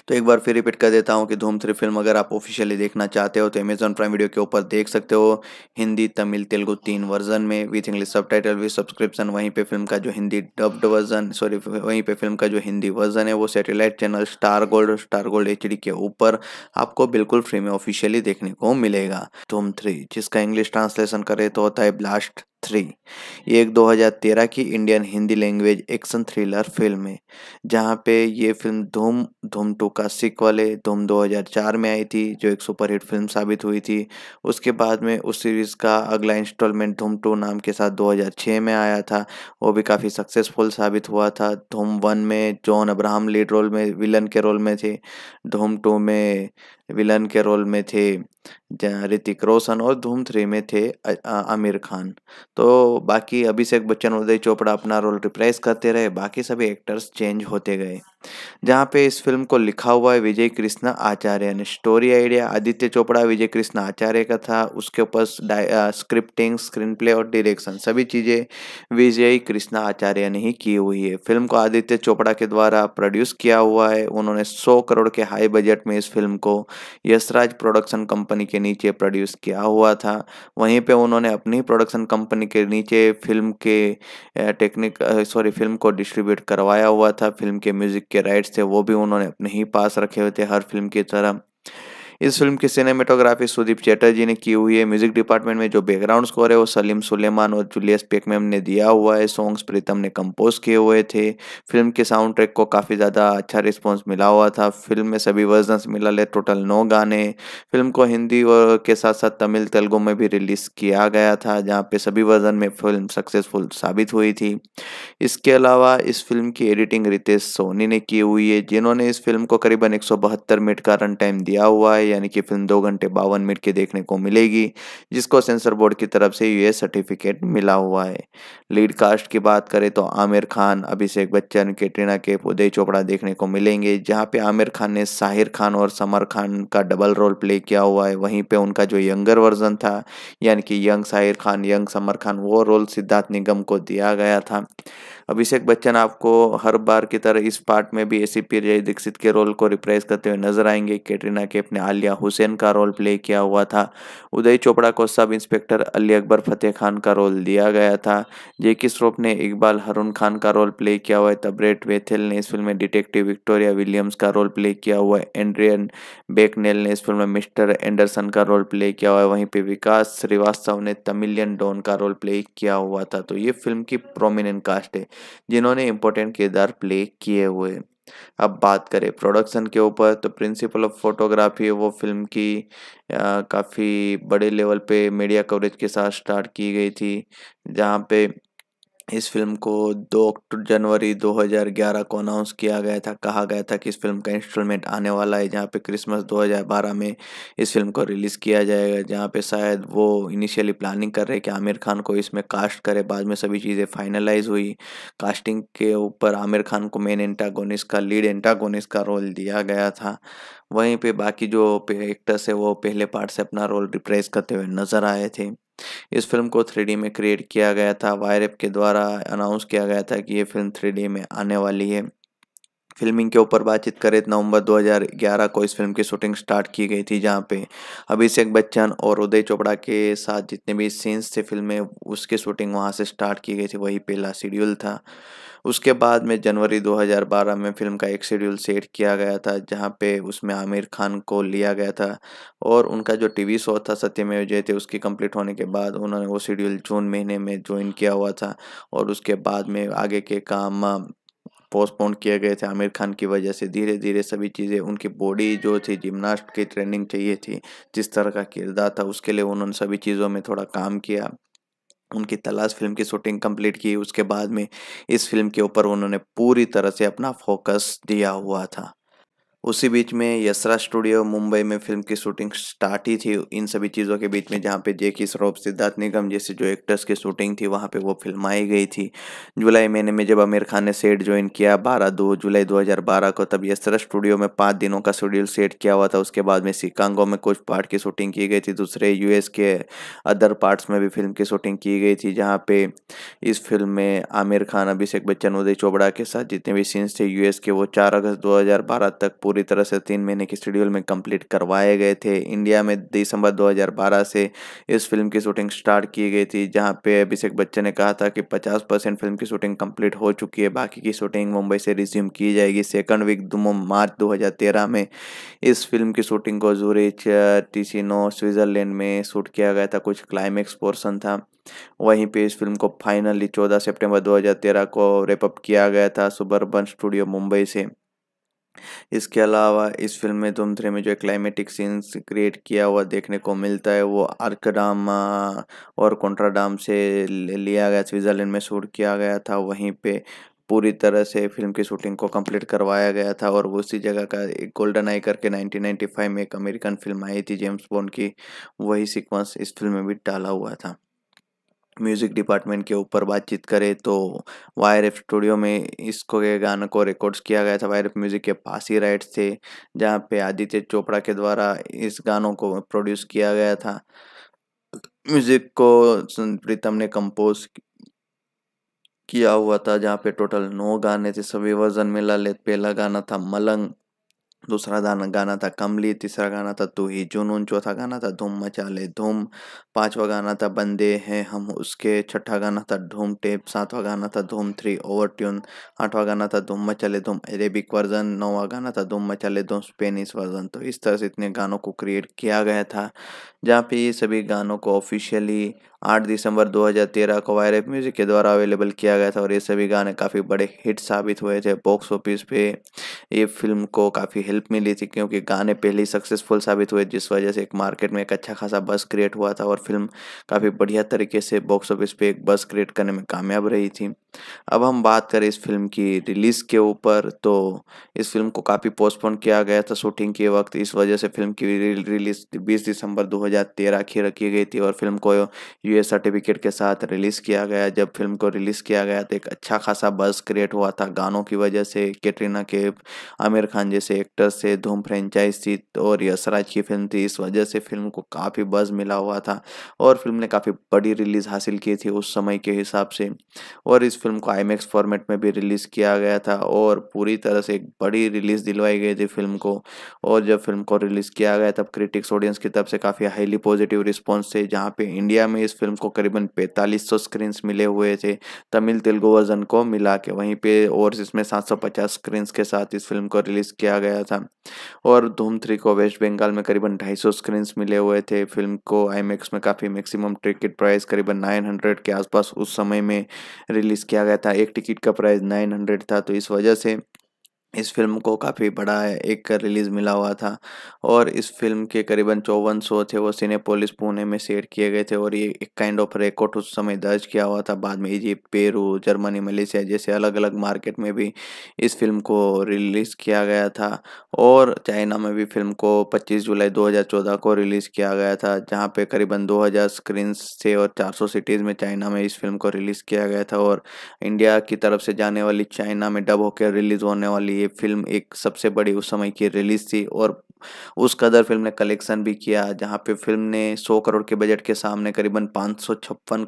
Speaker 1: तो एक बार फिर रिपीट कर देता हूँ कि धूम थ्री फिल्म अगर आप ऑफिशियली देखना चाहते हो तो अमेजॉन प्राइम वीडियो के ऊपर देख सकते हो हिंदी तमिल तेलुगु तीन वर्जन में with English subtitle with subscription वहीं पे फिल्म का जो हिंदी डब्ड वर्जन सॉरी वहीं पे फिल्म का जो हिंदी वर्जन है वो satellite channel star gold star gold H के ऊपर आपको बिल्कुल फ्री में ऑफिशियली देखने को मिलेगा धूम थ्री जिसका इंग्लिश ट्रांसलेशन करे तो होता है ब्लास्ट थ्री ये एक 2013 की Indian Hindi language action thriller film है जहाँ पे ये फिल्म धूम धूम टू का सिक्वल है धूम 2004 में आई थी जो एक सुपरहिट फिल्म साबित हुई थी उसके बाद में उस सीरीज़ का अगला इंस्टॉलमेंट धूम टू नाम के साथ 2006 में आया था वो भी काफ़ी सक्सेसफुल साबित हुआ था धूम वन में जॉन अब्राहम लीड रोल में विलन के रोल में थे धूम टू में विलन के रोल में थे ऋतिक रोशन और धूम थ्री में थे आमिर खान तो बाकी अभिषेक बच्चन उदय चोपड़ा अपना रोल रिप्राइज करते रहे बाकी सभी एक्टर्स चेंज होते गए जहाँ पे इस फिल्म को लिखा हुआ है विजय कृष्ण आचार्य ने स्टोरी आइडिया आदित्य चोपड़ा विजय कृष्ण आचार्य का था उसके ऊपर स्क्रिप्टिंग स्क्रीन प्ले और डिरेक्शन सभी चीज़ें विजय कृष्ण आचार्य ने ही की हुई है फिल्म को आदित्य चोपड़ा के द्वारा प्रोड्यूस किया हुआ है उन्होंने सौ करोड़ के हाई बजट में इस फिल्म को यशराज प्रोडक्शन कंपनी के नीचे प्रोड्यूस किया हुआ था वहीं पे उन्होंने अपनी प्रोडक्शन कंपनी के नीचे फिल्म के टेक्निक सॉरी फिल्म को डिस्ट्रीब्यूट करवाया हुआ था फिल्म के म्यूज़िक के राइट्स थे वो भी उन्होंने अपने ही पास रखे हुए थे हर फिल्म की तरह इस फिल्म की सिनेमेटोग्राफी सुदीप चैटर्जी ने की हुई है म्यूजिक डिपार्टमेंट में जो बैकग्राउंड स्कोर है वो सलीम सुलेमान और जूलियस पेकमेम ने दिया हुआ है सॉन्ग्स प्रीतम ने कंपोज किए हुए थे फिल्म के साउंड ट्रैक को काफ़ी ज़्यादा अच्छा रिस्पॉन्स मिला हुआ था फिल्म में सभी वर्जन मिला ले टोटल नौ गाने फिल्म को हिंदी और के साथ साथ तमिल तेलुगु में भी रिलीज़ किया गया था जहाँ पे सभी वर्जन में फिल्म सक्सेसफुल साबित हुई थी इसके अलावा इस फिल्म की एडिटिंग रितेश सोनी ने की हुई है जिन्होंने इस फिल्म को करीबन एक मिनट का रन टाइम दिया हुआ है यानी कि फिल्म दो घंटे बावन मिनट की देखने को मिलेगी जिसको सेंसर बोर्ड की तरफ से यूएस सर्टिफिकेट मिला हुआ है लीड कास्ट की बात करें तो आमिर खान अभिषेक बच्चन कैटरीना के उदय चोपड़ा देखने को मिलेंगे जहाँ पे आमिर खान ने साहिर खान और समर खान का डबल रोल प्ले किया हुआ है वहीं पर उनका जो यंगर वर्जन था यानी कि यंग साहिर खान यंग समर खान वो रोल सिद्धार्थ निगम को दिया गया था अभिषेक बच्चन आपको हर बार की तरह इस पार्ट में भी ए सी जय दीक्षित के रोल को रिप्राइज करते हुए नजर आएंगे कैटरीना के अपने आलिया हुसैन का रोल प्ले किया हुआ था उदय चोपड़ा को सब इंस्पेक्टर अली अकबर फतेह खान का रोल दिया गया था जेकी श्रॉफ ने इकबाल हरुण खान का रोल प्ले किया हुआ है तबरेट वेथेल ने इस फिल्म में डिटेक्टिव विक्टोरिया विलियम्स का रोल प्ले किया हुआ है एंड्रियन बेकनेल ने इस फिल्म में मिस्टर एंडरसन का रोल प्ले किया हुआ है वहीं पर विकास श्रीवास्तव ने तमिलियन डॉन का रोल प्ले किया हुआ था तो ये फिल्म की प्रोमिनेंट कास्ट है जिन्होंने इम्पोर्टेंट किरदार प्ले किए हुए अब बात करें प्रोडक्शन के ऊपर तो प्रिंसिपल ऑफ फोटोग्राफी वो फिल्म की काफ़ी बड़े लेवल पे मीडिया कवरेज के साथ स्टार्ट की गई थी जहाँ पे इस फिल्म को अक्टूबर जनवरी 2011 को अनाउंस किया गया था कहा गया था कि इस फिल्म का इंस्टॉलमेंट आने वाला है जहाँ पे क्रिसमस 2012 में इस फिल्म को रिलीज़ किया जाएगा जहाँ पे शायद वो इनिशियली प्लानिंग कर रहे कि आमिर खान को इसमें कास्ट करे बाद में सभी चीज़ें फाइनलाइज हुई कास्टिंग के ऊपर आमिर खान को मेन एंटागोनिस का लीड एंटागोनिस का रोल दिया गया था वहीं पर बाकी जो एक्टर्स है वो पहले पार्ट से अपना रोल रिप्रेस करते हुए नज़र आए थे इस फिल्म को थ्री में क्रिएट किया गया था वायरप के द्वारा अनाउंस किया गया था कि ये फिल्म थ्री में आने वाली है फिल्मिंग के ऊपर बातचीत करें तो नवंबर 2011 को इस फिल्म की शूटिंग स्टार्ट की गई थी जहाँ पे अभिषेक बच्चन और उदय चोपड़ा के साथ जितने भी सीन्स थे फिल्म में उसकी शूटिंग वहाँ से स्टार्ट की गई थी वही पहला शेड्यूल था उसके बाद में जनवरी 2012 में फिल्म का एक शेड्यूल सेट किया गया था जहाँ पे उसमें आमिर खान को लिया गया था और उनका जो टीवी शो था सत्यमेव जयते उसकी कंप्लीट होने के बाद उन्होंने वो शेड्यूल जून महीने में ज्वाइन किया हुआ था और उसके बाद में आगे के काम पोस्टपोन किए गए थे आमिर खान की वजह से धीरे धीरे सभी चीज़ें उनकी बॉडी जो थी जिमनास्ट की ट्रेनिंग चाहिए थी जिस तरह का किरदार था उसके लिए उन्होंने सभी चीज़ों में थोड़ा काम किया उनकी तलाश फिल्म की शूटिंग कंप्लीट की उसके बाद में इस फिल्म के ऊपर उन्होंने पूरी तरह से अपना फोकस दिया हुआ था उसी बीच में यसरा स्टूडियो मुंबई में फिल्म की शूटिंग स्टार्ट ही थी इन सभी चीज़ों के बीच में जहाँ पे जे की सरोप सिद्धार्थ निगम जैसे जो एक्टर्स की शूटिंग थी वहाँ पे वो फिल्माई गई थी जुलाई महीने में जब आमिर खान ने सेट ज्वाइन किया बारह दो जुलाई 2012 को तब यसरा स्टूडियो में पाँच दिनों का शेड्यूल सेट किया हुआ था उसके बाद में शिकांगो में कुछ पार्ट की शूटिंग की गई थी दूसरे यूएस के अदर पार्ट्स में भी फिल्म की शूटिंग की गई थी जहाँ पे इस फिल्म में आमिर खान अभिषेक बच्चन उदय चोपड़ा के साथ जितने भी सीन्स थे यूएस के वो चार अगस्त दो तक पूरी तरह से तीन महीने के शेड्यूल में कंप्लीट करवाए गए थे इंडिया में दिसंबर 2012 से इस फिल्म की शूटिंग स्टार्ट की गई थी जहां पे अभिषेक बच्चन ने कहा था कि 50 परसेंट फिल्म की शूटिंग कंप्लीट हो चुकी है बाकी की शूटिंग मुंबई से रिज्यूम की जाएगी सेकंड वीक मार्च दो में इस फिल्म की शूटिंग को जूरिच टीसिनो स्विट्ज़रलैंड में शूट किया गया था कुछ क्लाइमैक्स पोर्सन था वहीं पे इस फिल्म को फाइनली 14 सितंबर 2013 को रेपअप किया गया था सुबरबन स्टूडियो मुंबई से इसके अलावा इस फिल्म में धूम थ्री में जो क्लाइमेटिक सीन्स क्रिएट किया हुआ देखने को मिलता है वो आर्कडाम और कॉन्ट्राडाम से लिया गया स्विट्ज़रलैंड में शूट किया गया था वहीं पे पूरी तरह से फिल्म की शूटिंग को कंप्लीट करवाया गया था और उसी जगह का एक गोल्डन आई करके 1995 में एक अमेरिकन फिल्म आई थी जेम्स बॉन्ड की वही सीक्वेंस इस फिल्म में भी डाला हुआ था म्यूज़िक डिपार्टमेंट के ऊपर बातचीत करें तो वायर एफ स्टूडियो में इसको के गानों को रिकॉर्ड्स किया गया था वायर एफ म्यूज़िक के पास ही राइट्स थे जहाँ पे आदित्य चोपड़ा के द्वारा इस गानों को प्रोड्यूस किया गया था म्यूज़िक को प्रीतम ने कंपोज किया हुआ था जहाँ पे टोटल नौ गाने थे सभी वर्जन मिला ले पहला गाना था मलंग दूसरा गाना गाना था कमली तीसरा गाना था तू ही जुनून चौथा गाना था धूम मचा ले धूम पांचवा गाना था बंदे हैं हम उसके छठा गाना था धूम टेप सातवा गाना था धूम थ्री ओवर ट्यून आठवां गाना था धूम मचा ले धूम अरेबिक वर्जन नौवा गाना था धूम मचा ले धूम स्पेनिश वर्जन तो इस तरह से इतने गानों को क्रिएट किया गया था जहाँ पे ये सभी गानों को ऑफिशियली 8 दिसंबर 2013 को वायरफ म्यूजिक के द्वारा अवेलेबल किया गया था और ये सभी गाने काफ़ी बड़े हिट साबित हुए थे बॉक्स ऑफिस पे ये फिल्म को काफ़ी हेल्प मिली थी क्योंकि गाने पहले ही सक्सेसफुल साबित हुए जिस वजह से एक मार्केट में एक अच्छा खासा बस क्रिएट हुआ था और फिल्म काफ़ी बढ़िया तरीके से बॉक्स ऑफिस पे एक बस क्रिएट करने में कामयाब रही थी अब हम बात करें इस फिल्म की रिलीज़ के ऊपर तो इस फिल्म को काफ़ी पोस्टपोन किया गया था शूटिंग के वक्त इस वजह से फिल्म की रिलीज़ 20 दिसंबर 2013 की रखी गई थी और फिल्म को यू यूए सर्टिफिकेट के साथ रिलीज़ किया गया जब फिल्म को रिलीज़ किया गया तो एक अच्छा खासा बज़ क्रिएट हुआ था गानों की वजह से कैटरीना के आमिर खान जैसे एक्टर से धूम फ्रेंचाइज थी और यशराज की फिल्म थी इस वजह से फिल्म को काफ़ी बज़ मिला हुआ था और फिल्म ने काफ़ी बड़ी रिलीज़ हासिल की थी उस समय के हिसाब से और इस फिल्म को आई फॉर्मेट में भी रिलीज़ किया गया था और पूरी तरह से एक बड़ी रिलीज़ दिलवाई गई थी फिल्म को और जब फिल्म को रिलीज़ किया गया तब क्रिटिक्स ऑडियंस की तरफ से काफ़ी हाईली पॉजिटिव रिस्पॉन्स थे जहाँ पे इंडिया में इस फिल्म को करीबन 4500 स्क्रीन्स मिले हुए थे तमिल तेलुगु वर्जन को मिला के वहीं पे और इसमें 750 स्क्रीन्स के साथ इस फिल्म को रिलीज़ किया गया था और धूम थ्री को वेस्ट बंगाल में करीबन 250 स्क्रीन्स मिले हुए थे फिल्म को आई में काफ़ी मैक्सिमम टिकट प्राइस करीबन 900 के आसपास उस समय में रिलीज़ किया गया था एक टिकट का प्राइस 900 था तो इस वजह से इस फिल्म को काफ़ी बड़ा एक रिलीज़ मिला हुआ था और इस फिल्म के करीबन चौवन शो थे वो सिनेपोलिस पुणे में सेट किए गए थे और ये एक काइंड ऑफ रिकॉर्ड उस समय दर्ज किया हुआ था बाद में इजिप्ट पेरू जर्मनी मलेशिया जैसे अलग अलग मार्केट में भी इस फिल्म को रिलीज़ किया गया था और चाइना में भी फिल्म को पच्चीस जुलाई दो को रिलीज़ किया गया था जहाँ पर करीबन दो स्क्रीन्स थे और चार सिटीज़ में चाइना में इस फिल्म को रिलीज़ किया गया था और इंडिया की तरफ से जाने वाली चाइना में डब होकर रिलीज़ होने वाली ये फिल्म एक सबसे बड़ी उस समय की रिलीज थी और उस कदर फिल्म ने कलेक्शन भी किया जहाँ पे फिल्म ने 100 करोड़ के बजट के सामने करीबन पाँच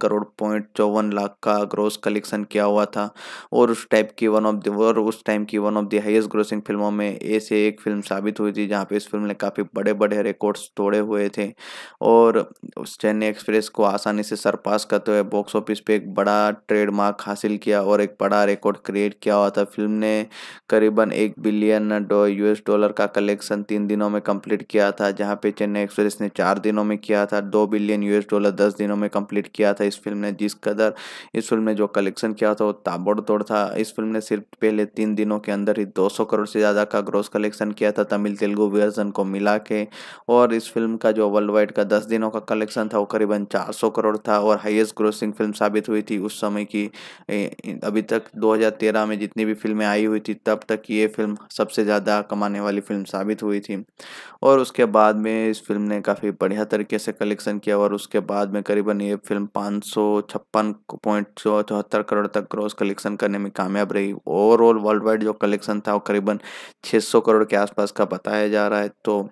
Speaker 1: करोड़ पॉइंट चौवन लाख का ग्रोस कलेक्शन किया हुआ था और उस टाइप की वन ऑफ द और उस टाइम की one of the highest grossing फिल्मों में ऐसे एक फिल्म साबित हुई थी जहाँ पे इस फिल्म ने काफ़ी बड़े बड़े रिकॉर्ड्स तोड़े हुए थे और उस चेन्नई एक्सप्रेस को आसानी से सरपास करते हुए बॉक्स ऑफिस पर एक बड़ा ट्रेडमार्क हासिल किया और एक बड़ा रिकॉर्ड क्रिएट किया हुआ था फिल्म ने करीबन एक बिलियन यूएस डॉलर का कलेक्शन तीन दिनों दिनों में कंप्लीट किया था जहाँ पे चेन्नई एक्सप्रेस ने चार दिनों में किया था दो बिलियन यूएस डॉलर दस दिनों में कंप्लीट किया था इस फिल्म ने जिस कदर इस फिल्म ने जो कलेक्शन किया था वो ताबड़तोड़ था इस फिल्म ने सिर्फ पहले तीन दिनों के अंदर ही दो करोड़ से ज़्यादा का ग्रोस कलेक्शन किया था तमिल तेलुगु वर्जन को मिला के और इस फिल्म का जो वर्ल्ड वाइड का दस दिनों का कलेक्शन था वो करीबन चार सौ करोड़ था और हाइएस्ट ग्रोसिंग फिल्म साबित हुई थी उस समय की अभी तक दो में जितनी भी फिल्में आई हुई थी तब तक ये फिल्म सबसे ज़्यादा कमाने वाली फिल्म साबित हुई थी और उसके बाद में इस फिल्म ने काफ़ी बढ़िया तरीके से कलेक्शन किया और उसके बाद में करीबन ये फिल्म पाँच सौ छप्पन पॉइंट चौहत्तर करोड़ तक ग्रॉस कलेक्शन करने में कामयाब रही ओवरऑल वर्ल्ड वाइड जो कलेक्शन था वो करीबन 600 करोड़ के आसपास का बताया जा रहा है तो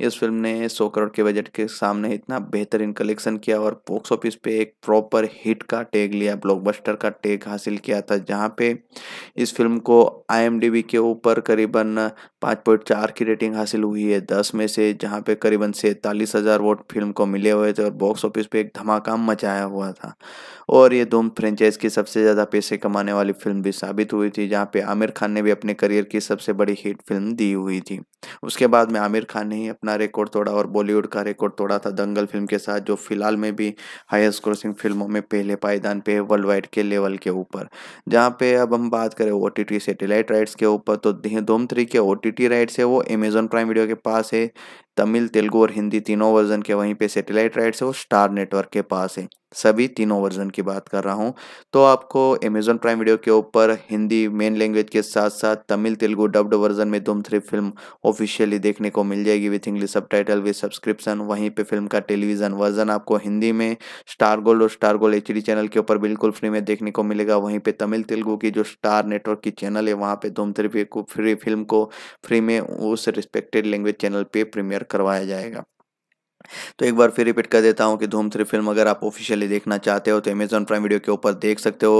Speaker 1: इस फिल्म ने 100 करोड़ के बजट के सामने इतना बेहतरीन कलेक्शन किया और बॉक्स ऑफिस पे एक प्रॉपर हिट का टैग लिया ब्लॉकबस्टर का टैग हासिल किया था जहाँ पे इस फिल्म को आई के ऊपर करीबन पाँच की रेटिंग हासिल हुई हुई है दस में से जहाँ पे करीबन सैतालीस हज़ार वोट फिल्म को मिले हुए थे और बॉक्स ऑफिस पे एक धमाका मचाया हुआ था और ये धूम फ्रेंचाइज की सबसे ज़्यादा पैसे कमाने वाली फिल्म भी साबित हुई थी जहाँ पे आमिर खान ने भी अपने करियर की सबसे बड़ी हिट फिल्म दी हुई थी उसके बाद में आमिर खान ने ही अपना रिकॉर्ड तोड़ा और बॉलीवुड का रिकॉर्ड तोड़ा था दंगल फिल्म के साथ जो फिलहाल में भी हाईएस्ट क्रोसिंग फिल्मों में पहले पायदान पे है वर्ल्ड वाइड के लेवल के ऊपर जहाँ पे अब हम बात करें O T T satellite rights के ऊपर तो धूम थ्री के ओ टी राइट्स है वो अमेजोन प्राइम वीडियो के पास है तमिल तेलुगू और हिंदी तीनों वर्जन के वहीं पे सैटेलाइट राइट्स है वो स्टार नेटवर्क के पास है सभी तीनों वर्जन की बात कर रहा हूँ तो आपको अमेजोन प्राइम वीडियो के ऊपर हिंदी मेन लैंग्वेज के साथ साथ तमिल तेलुगु डब्ड वर्जन में धूम थ्री फिल्म ऑफिशियली देखने को मिल जाएगी with English subtitle with subscription वहीं पे फिल्म का टेलीविजन वर्जन आपको हिंदी में स्टार गोल्ड और स्टार गोल्ड एच चैनल के ऊपर बिल्कुल फ्री में देखने को मिलेगा वहीं पर तमिल तेलुगु की जो स्टार नेटवर्क की चैनल है वहाँ पर धूम थ्री फ्री फिल्म को फ्री में उस रिस्पेक्टेड लैंग्वेज चैनल पर प्रीमियर करवाया जाएगा तो एक बार फिर रिपीट कर देता हूँ कि धूम थ्री फिल्म अगर आप ऑफिशियली देखना चाहते हो तो अमेजॉन प्राइम वीडियो के ऊपर देख सकते हो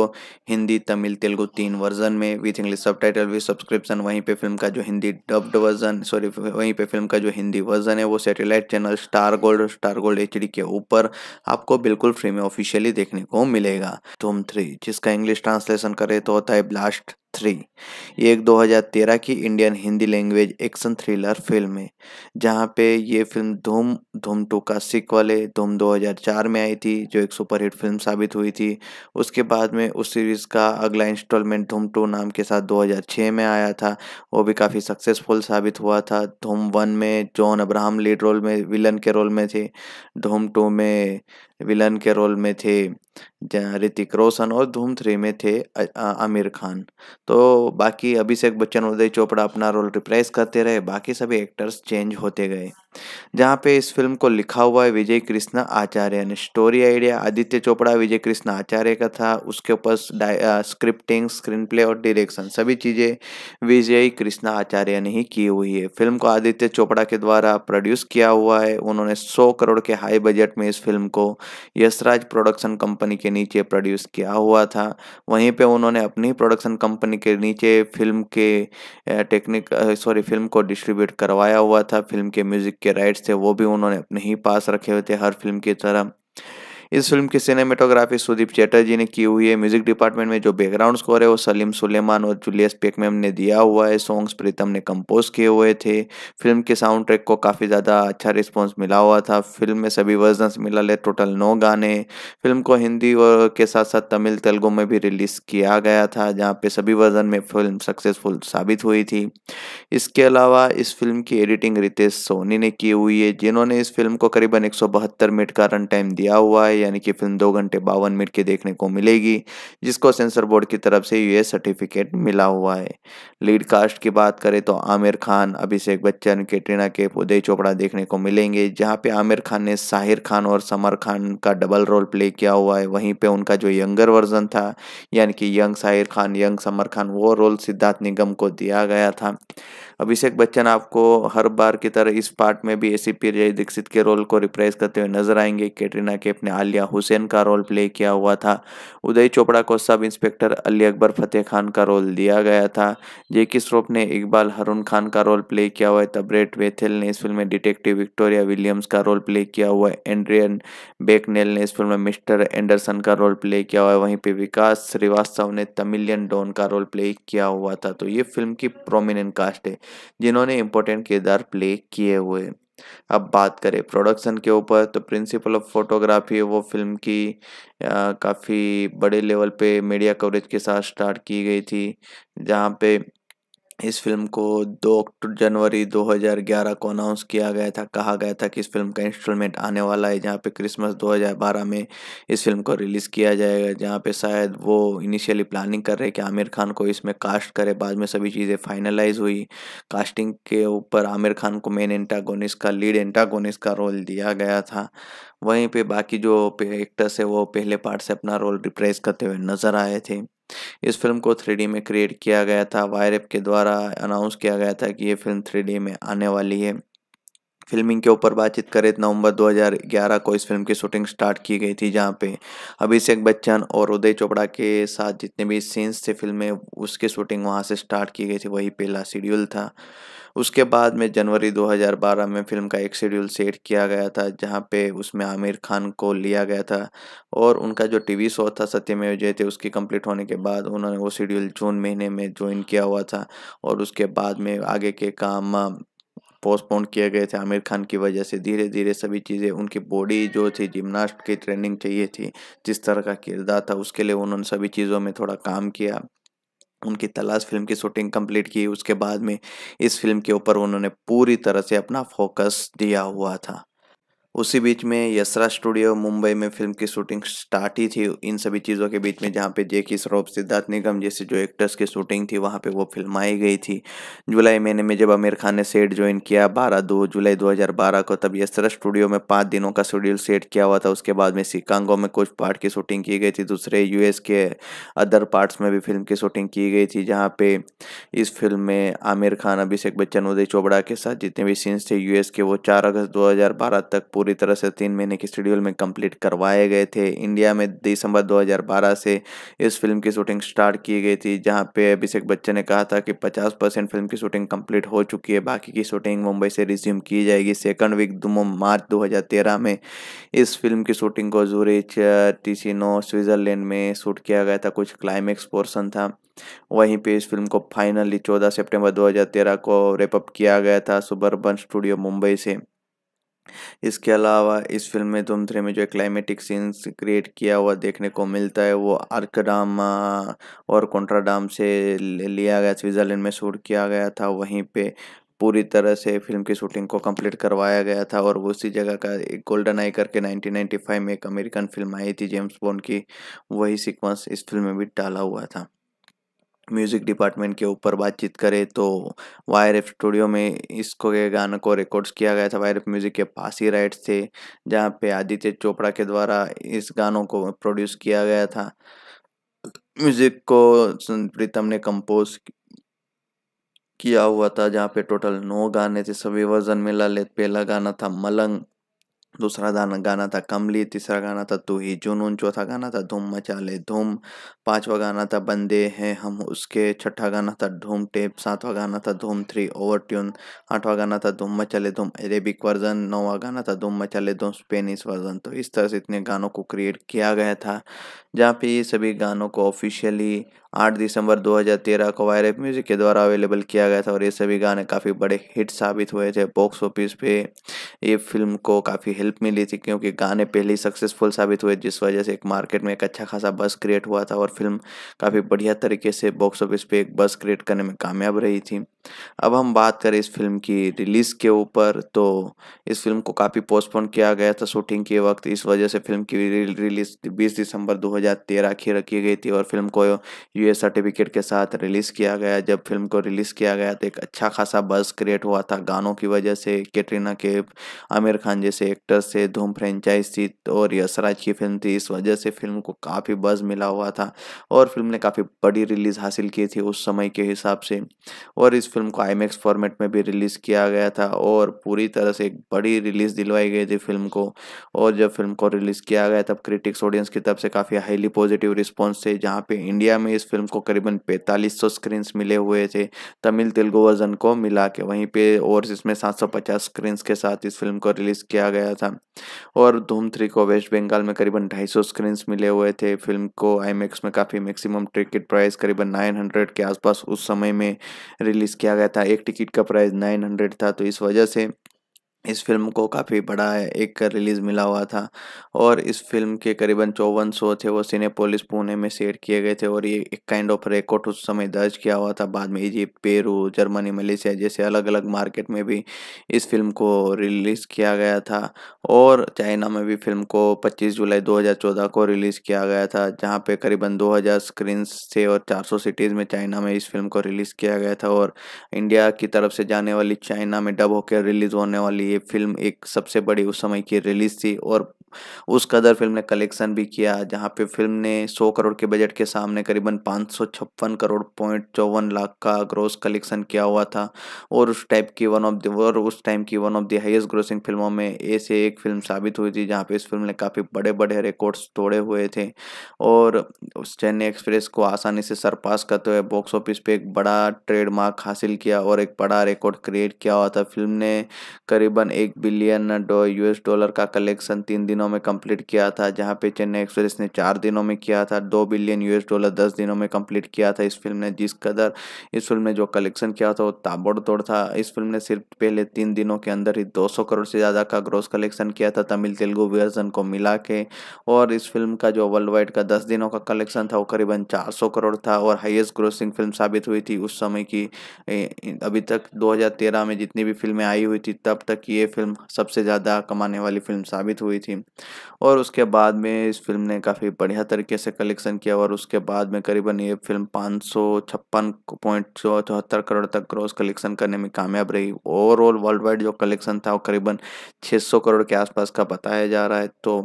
Speaker 1: हिंदी तमिल तेलुगु तीन वर्जन में with English subtitle with subscription वहीं पे फिल्म का जो हिंदी डब्ड वर्जन सॉरी वहीं पे फिल्म का जो हिंदी वर्जन है वो satellite channel star gold star gold H के ऊपर आपको बिल्कुल फ्री में ऑफिशियली देखने को मिलेगा धूम थ्री जिसका इंग्लिश ट्रांसलेशन करे तो होता है ब्लास्ट थ्री ये एक 2013 की Indian Hindi language action thriller film है जहाँ पे ये फिल्म धूम धूम टू का सिक्वल है धूम 2004 में आई थी जो एक सुपरहिट फिल्म साबित हुई थी उसके बाद में उस सीरीज़ का अगला इंस्टॉलमेंट धूम टू नाम के साथ 2006 में आया था वो भी काफ़ी सक्सेसफुल साबित हुआ था धूम वन में जॉन अब्राहम लीड रोल में विलन के रोल में थे धूम टू में विलन के रोल में थे ऋतिक रोशन और धूम थ्री में थे आमिर खान तो बाकी अभिषेक बच्चन उदय चोपड़ा अपना रोल रिप्राइज करते रहे बाकी सभी एक्टर्स चेंज होते गए जहाँ पे इस फिल्म को लिखा हुआ है विजय कृष्णा आचार्य ने स्टोरी आइडिया आदित्य चोपड़ा विजय कृष्ण आचार्य का था उसके ऊपर स्क्रिप्टिंग स्क्रीन प्ले और डायरेक्शन सभी चीज़ें विजय कृष्णा आचार्य ने ही की हुई है फिल्म को आदित्य चोपड़ा के द्वारा प्रोड्यूस किया हुआ है उन्होंने सौ करोड़ के हाई बजट में इस फिल्म को यशराज प्रोडक्शन कंपनी के नीचे प्रोड्यूस किया हुआ था वहीं पर उन्होंने अपनी प्रोडक्शन कंपनी के नीचे फिल्म के टेक्निक सॉरी फिल्म को डिस्ट्रीब्यूट करवाया हुआ था फिल्म के म्यूजिक के राइट्स थे वो भी उन्होंने अपने ही पास रखे हुए थे हर फिल्म की तरह इस फिल्म की सिनेमेटोग्राफी सुदीप चैटर्जी ने की हुई है म्यूजिक डिपार्टमेंट में जो बैकग्राउंड स्कोर है वो सलीम सुलेमान और जूलियस पेकमेम ने दिया हुआ है सॉन्ग्स प्रीतम ने कंपोज किए हुए थे फिल्म के साउंड ट्रैक को काफ़ी ज़्यादा अच्छा रिस्पॉन्स मिला हुआ था फिल्म में सभी वर्जन मिला ले टोटल नौ गाने फिल्म को हिंदी और के साथ साथ तमिल तेलुगु में भी रिलीज़ किया गया था जहाँ पे सभी वर्जन में फिल्म सक्सेसफुल साबित हुई थी इसके अलावा इस फिल्म की एडिटिंग रितेश सोनी ने की हुई है जिन्होंने इस फिल्म को करीबन एक मिनट का रन टाइम दिया हुआ है यानी कि फिल्म दो घंटे बावन मिनट की देखने को मिलेगी जिसको सेंसर बोर्ड की तरफ से यूए सर्टिफिकेट मिला हुआ है लीड कास्ट की बात करें तो आमिर खान अभिषेक बच्चन कैटरीना के उदय चोपड़ा देखने को मिलेंगे जहाँ पे आमिर खान ने साहिर खान और समर खान का डबल रोल प्ले किया हुआ है वहीं पर उनका जो यंगर वर्जन था यानी कि यंग साहिर खान यंग समर खान वो रोल सिद्धार्थ निगम को दिया गया था अभिषेक बच्चन आपको हर बार की तरह इस पार्ट में भी एसी पी जय दीक्षित के रोल को रिप्रेस करते हुए नजर आएंगे कैटरीना के अपने आलिया हुसैन का रोल प्ले किया हुआ था उदय चोपड़ा को सब इंस्पेक्टर अली अकबर फतेह खान का रोल दिया गया था जेकी श्रोफ ने इकबाल हरुण खान का रोल प्ले किया हुआ है तबरेट वेथेल ने इस फिल्म में डिटेक्टिव विक्टोरिया विलियम्स का रोल प्ले किया हुआ है एंड्रियन बेकनेल ने इस फिल्म में मिस्टर एंडरसन का रोल प्ले किया हुआ है वहीं पर विकास श्रीवास्तव ने तमिलियन डॉन का रोल प्ले किया हुआ था तो ये फिल्म की प्रोमिनेंट कास्ट है जिन्होंने इम्पोर्टेंट किरदार प्ले किए हुए अब बात करें प्रोडक्शन के ऊपर तो प्रिंसिपल ऑफ फोटोग्राफी वो फिल्म की काफ़ी बड़े लेवल पे मीडिया कवरेज के साथ स्टार्ट की गई थी जहाँ पे इस फिल्म को 2 जनवरी 2011 को अनाउंस किया गया था कहा गया था कि इस फिल्म का इंस्टॉलमेंट आने वाला है जहाँ पे क्रिसमस 2012 में इस फिल्म को रिलीज़ किया जाएगा जहाँ पे शायद वो इनिशियली प्लानिंग कर रहे कि आमिर खान को इसमें कास्ट करे बाद में सभी चीज़ें फाइनलाइज हुई कास्टिंग के ऊपर आमिर खान को मेन एंटागोनिस का लीड एंटागोनिस का रोल दिया गया था वहीं पे बाकी जो एक्टर्स है वो पहले पार्ट से अपना रोल रिप्रेस करते हुए नज़र आए थे इस फिल्म को थ्री में क्रिएट किया गया था वायरप के द्वारा अनाउंस किया गया था कि ये फिल्म थ्री में आने वाली है फिल्मिंग के ऊपर बातचीत करें तो नवंबर 2011 को इस फिल्म की शूटिंग स्टार्ट की गई थी जहां पे अभिषेक बच्चन और उदय चोपड़ा के साथ जितने भी सीन्स थे फिल्म में उसकी शूटिंग वहां से स्टार्ट की गई थी वही पहला शेड्यूल था उसके बाद में जनवरी 2012 में फिल्म का एक शेड्यूल सेट किया गया था जहाँ पे उसमें आमिर खान को लिया गया था और उनका जो टीवी शो था सत्यमेव जयते उसकी कंप्लीट होने के बाद उन्होंने वो शेड्यूल जून महीने में ज्वाइन किया हुआ था और उसके बाद में आगे के काम पोस्टपोन किए गए थे आमिर खान की वजह से धीरे धीरे सभी चीज़ें उनकी बॉडी जो थी जिमनास्ट की ट्रेनिंग चाहिए थी जिस तरह का किरदार था उसके लिए उन्होंने सभी चीज़ों में थोड़ा काम किया उनकी तलाश फिल्म की शूटिंग कंप्लीट की उसके बाद में इस फिल्म के ऊपर उन्होंने पूरी तरह से अपना फोकस दिया हुआ था उसी बीच में यसरा स्टूडियो मुंबई में फिल्म की शूटिंग स्टार्ट ही थी इन सभी चीज़ों के बीच में जहाँ पे जे की सरोप सिद्धार्थ निगम जैसे जो एक्टर्स की शूटिंग थी वहाँ पे वो फिल्माई गई थी जुलाई महीने में जब आमिर खान ने सेट ज्वाइन किया बारह दो जुलाई 2012 को तब यसरा स्टूडियो में पाँच दिनों का शेड्यूल सेट किया हुआ था उसके बाद में सिकांगो में कुछ पार्ट की शूटिंग की गई थी दूसरे यूएस के अदर पार्ट्स में भी फिल्म की शूटिंग की गई थी जहाँ पे इस फिल्म में आमिर खान अभिषेक बच्चन उदय चोपड़ा के साथ जितने भी सीन्स थे यूएस के वो चार अगस्त दो तक पूरी पूरी तरह से तीन महीने के शेड्यूल में कंप्लीट करवाए गए थे इंडिया में दिसंबर 2012 से इस फिल्म की शूटिंग स्टार्ट की गई थी जहां पे अभिषेक बच्चन ने कहा था कि 50 परसेंट फिल्म की शूटिंग कंप्लीट हो चुकी है बाकी की शूटिंग मुंबई से रिज्यूम की जाएगी सेकंड वीक मार्च दो में इस फिल्म की शूटिंग को जूरिच टी स्विट्ज़रलैंड में शूट किया गया था कुछ क्लाइमैक्स पोर्सन था वहीं पे इस फिल्म को फाइनली 14 सितंबर 2013 को रेपअप किया गया था सुबरबन स्टूडियो मुंबई से इसके अलावा इस फिल्म में धूम थ्री में जो क्लाइमेटिक सीन्स क्रिएट किया हुआ देखने को मिलता है वो आर्कडाम uh, और कॉन्ट्राडाम से लिया गया स्विट्ज़रलैंड में शूट किया गया था वहीं पे पूरी तरह से फिल्म की शूटिंग को कंप्लीट करवाया गया था और उसी जगह का एक गोल्डन आई करके 1995 में एक अमेरिकन फिल्म आई थी जेम्स बॉन्ड की वही सीक्वेंस इस फिल्म में भी डाला हुआ था म्यूज़िक डिपार्टमेंट के ऊपर बातचीत करें तो वायर एफ स्टूडियो में इसको के गाने को रिकॉर्ड्स किया गया था वायर एफ म्यूज़िक के पास ही राइट्स थे जहाँ पे आदित्य चोपड़ा के द्वारा इस गानों को प्रोड्यूस किया गया था म्यूज़िक को प्रीतम ने कंपोज किया हुआ था जहाँ पे टोटल नौ गाने थे सभी वर्जन में ले पहला गाना था मलंग दूसरा गाना गाना था कमली तीसरा गाना था तू ही जुनून चौथा गाना था धूम मचा ले धूम पांचवा गाना था बंदे हैं हम उसके छठा गाना था धूम टेप सातवा गाना था धूम थ्री ओवर ट्यून आठवां गाना था धूम मचा ले धूम अरेबिक वर्जन नौवा गाना था धूम मचा ले धूम स्पेनिश वर्जन तो इस तरह से इतने गानों को क्रिएट किया गया था जहाँ पे ये सभी गानों को ऑफिशियली 8 दिसंबर 2013 को वायर एफ म्यूजिक के द्वारा अवेलेबल किया गया था और ये सभी गाने काफ़ी बड़े हिट साबित हुए थे बॉक्स ऑफिस पे ये फिल्म को काफ़ी हेल्प मिली थी क्योंकि गाने पहले ही सक्सेसफुल साबित हुए जिस वजह से एक मार्केट में एक अच्छा खासा बस क्रिएट हुआ था और फिल्म काफ़ी बढ़िया तरीके से बॉक्स ऑफिस पे एक बस क्रिएट करने में कामयाब रही थी अब हम बात करें इस फिल्म की रिलीज़ के ऊपर तो इस फिल्म को काफ़ी पोस्टपोन किया गया था शूटिंग के वक्त इस वजह से फिल्म की रिलीज़ बीस दिसंबर 2013 की रखी गई थी और फिल्म को यूए सर्टिफिकेट के साथ रिलीज़ किया गया जब फिल्म को रिलीज़ किया गया तो एक अच्छा खासा बस क्रिएट हुआ था गानों की वजह से कैटरीना केफ आमिर खान जैसे एक्टर्स से धूम फ्रेंचाइज थी और यशराज की फिल्म थी इस वजह से फिल्म को काफ़ी बज़ मिला हुआ था और फिल्म ने काफ़ी बड़ी रिलीज़ हासिल की थी उस समय के हिसाब से और इस फिल्म को आई फॉर्मेट में भी रिलीज़ किया गया था और पूरी तरह से एक बड़ी रिलीज़ दिलवाई गई थी फिल्म को और जब फिल्म को रिलीज़ किया गया तब क्रिटिक्स ऑडियंस की तरफ से काफ़ी हाईली पॉजिटिव रिस्पॉन्स थे जहाँ पर इंडिया में इस फिल्म को करीबन 4500 स्क्रीन्स मिले हुए थे तमिल तेलुगु वर्जन को मिला के वहीं पे और इसमें 750 स्क्रीन्स के साथ इस फिल्म को रिलीज़ किया गया था और धूम थ्री को वेस्ट बंगाल में करीबन 250 स्क्रीन्स मिले हुए थे फिल्म को आई में काफ़ी मैक्सिमम टिकट प्राइस करीबन नाइन के आसपास उस समय में रिलीज़ किया गया था एक टिकट का प्राइस नाइन था तो इस वजह से इस फिल्म को काफ़ी बड़ा एक रिलीज़ मिला हुआ था और इस फिल्म के करीबन चौवन सौ थे वो सिनेपोलिस पुणे में सेट किए गए थे और ये एक काइंड ऑफ रिकॉर्ड उस समय दर्ज किया हुआ था बाद में इजिप्ट पेरू जर्मनी मलेशिया जैसे अलग अलग मार्केट में भी इस फिल्म को रिलीज़ किया गया था और चाइना में भी फिल्म को पच्चीस जुलाई दो को रिलीज़ किया गया था जहाँ पे करीबन दो स्क्रीन थे और चार सिटीज़ में चाइना में इस फिल्म को रिलीज़ किया गया था और इंडिया की तरफ से जाने वाली चाइना में डब होकर रिलीज़ होने वाली ये फिल्म एक सबसे बड़ी उस समय की रिलीज थी और उस कदर फिल्म ने कलेक्शन भी किया जहाँ पे फिल्म ने 100 करोड़ के बजट के सामने करीबन पाँच करोड़ पॉइंट चौवन लाख का ग्रोस कलेक्शन किया हुआ था और उस टाइप की वन ऑफ और उस टाइम की one of the highest grossing फिल्मों में ऐसे एक फिल्म साबित हुई थी जहाँ पे इस फिल्म ने काफ़ी बड़े बड़े रिकॉर्ड्स तोड़े हुए थे और उस चेन्नई एक्सप्रेस को आसानी से सरपास करते हुए बॉक्स ऑफिस पर एक बड़ा ट्रेडमार्क हासिल किया और एक बड़ा रिकॉर्ड क्रिएट किया हुआ था फिल्म ने करीबन बिलियन यूएस डॉलर का कलेक्शन तीन दिनों में कंप्लीट किया था जहां पे चेन्नई एक्सप्रेस ने चार दिनों में किया था दो बिलियन यूएस डॉलर दस दिनों में कंप्लीट किया था इस फिल्म ने जिस कदर इस फिल्म ने जो कलेक्शन किया था वो ताबड़तोड़ था इस फिल्म ने सिर्फ पहले तीन दिनों के अंदर ही सौ करोड़ से ज़्यादा का ग्रोस कलेक्शन किया था तमिल तेलुगु वर्जन को मिला के और इस फिल्म का जो वर्ल्ड वाइड का दस दिनों का कलेक्शन था वो करीबन सौ करोड़ था और हाइएस्ट ग्रोसिंग फिल्म साबित हुई थी उस समय की अभी तक तेरह में जितनी भी फिल्में आई हुई थी तब तक कि ये फिल्म सबसे ज़्यादा कमाने वाली फिल्म साबित हुई थी और उसके बाद में इस फिल्म ने काफ़ी बढ़िया तरीके से कलेक्शन किया और उसके बाद में करीबन ये फिल्म पाँच सौ छप्पन करोड़ तक ग्रॉस कलेक्शन करने में कामयाब रही ओवरऑल वर्ल्ड वाइड जो कलेक्शन था वो करीबन 600 करोड़ के आसपास का बताया जा रहा है तो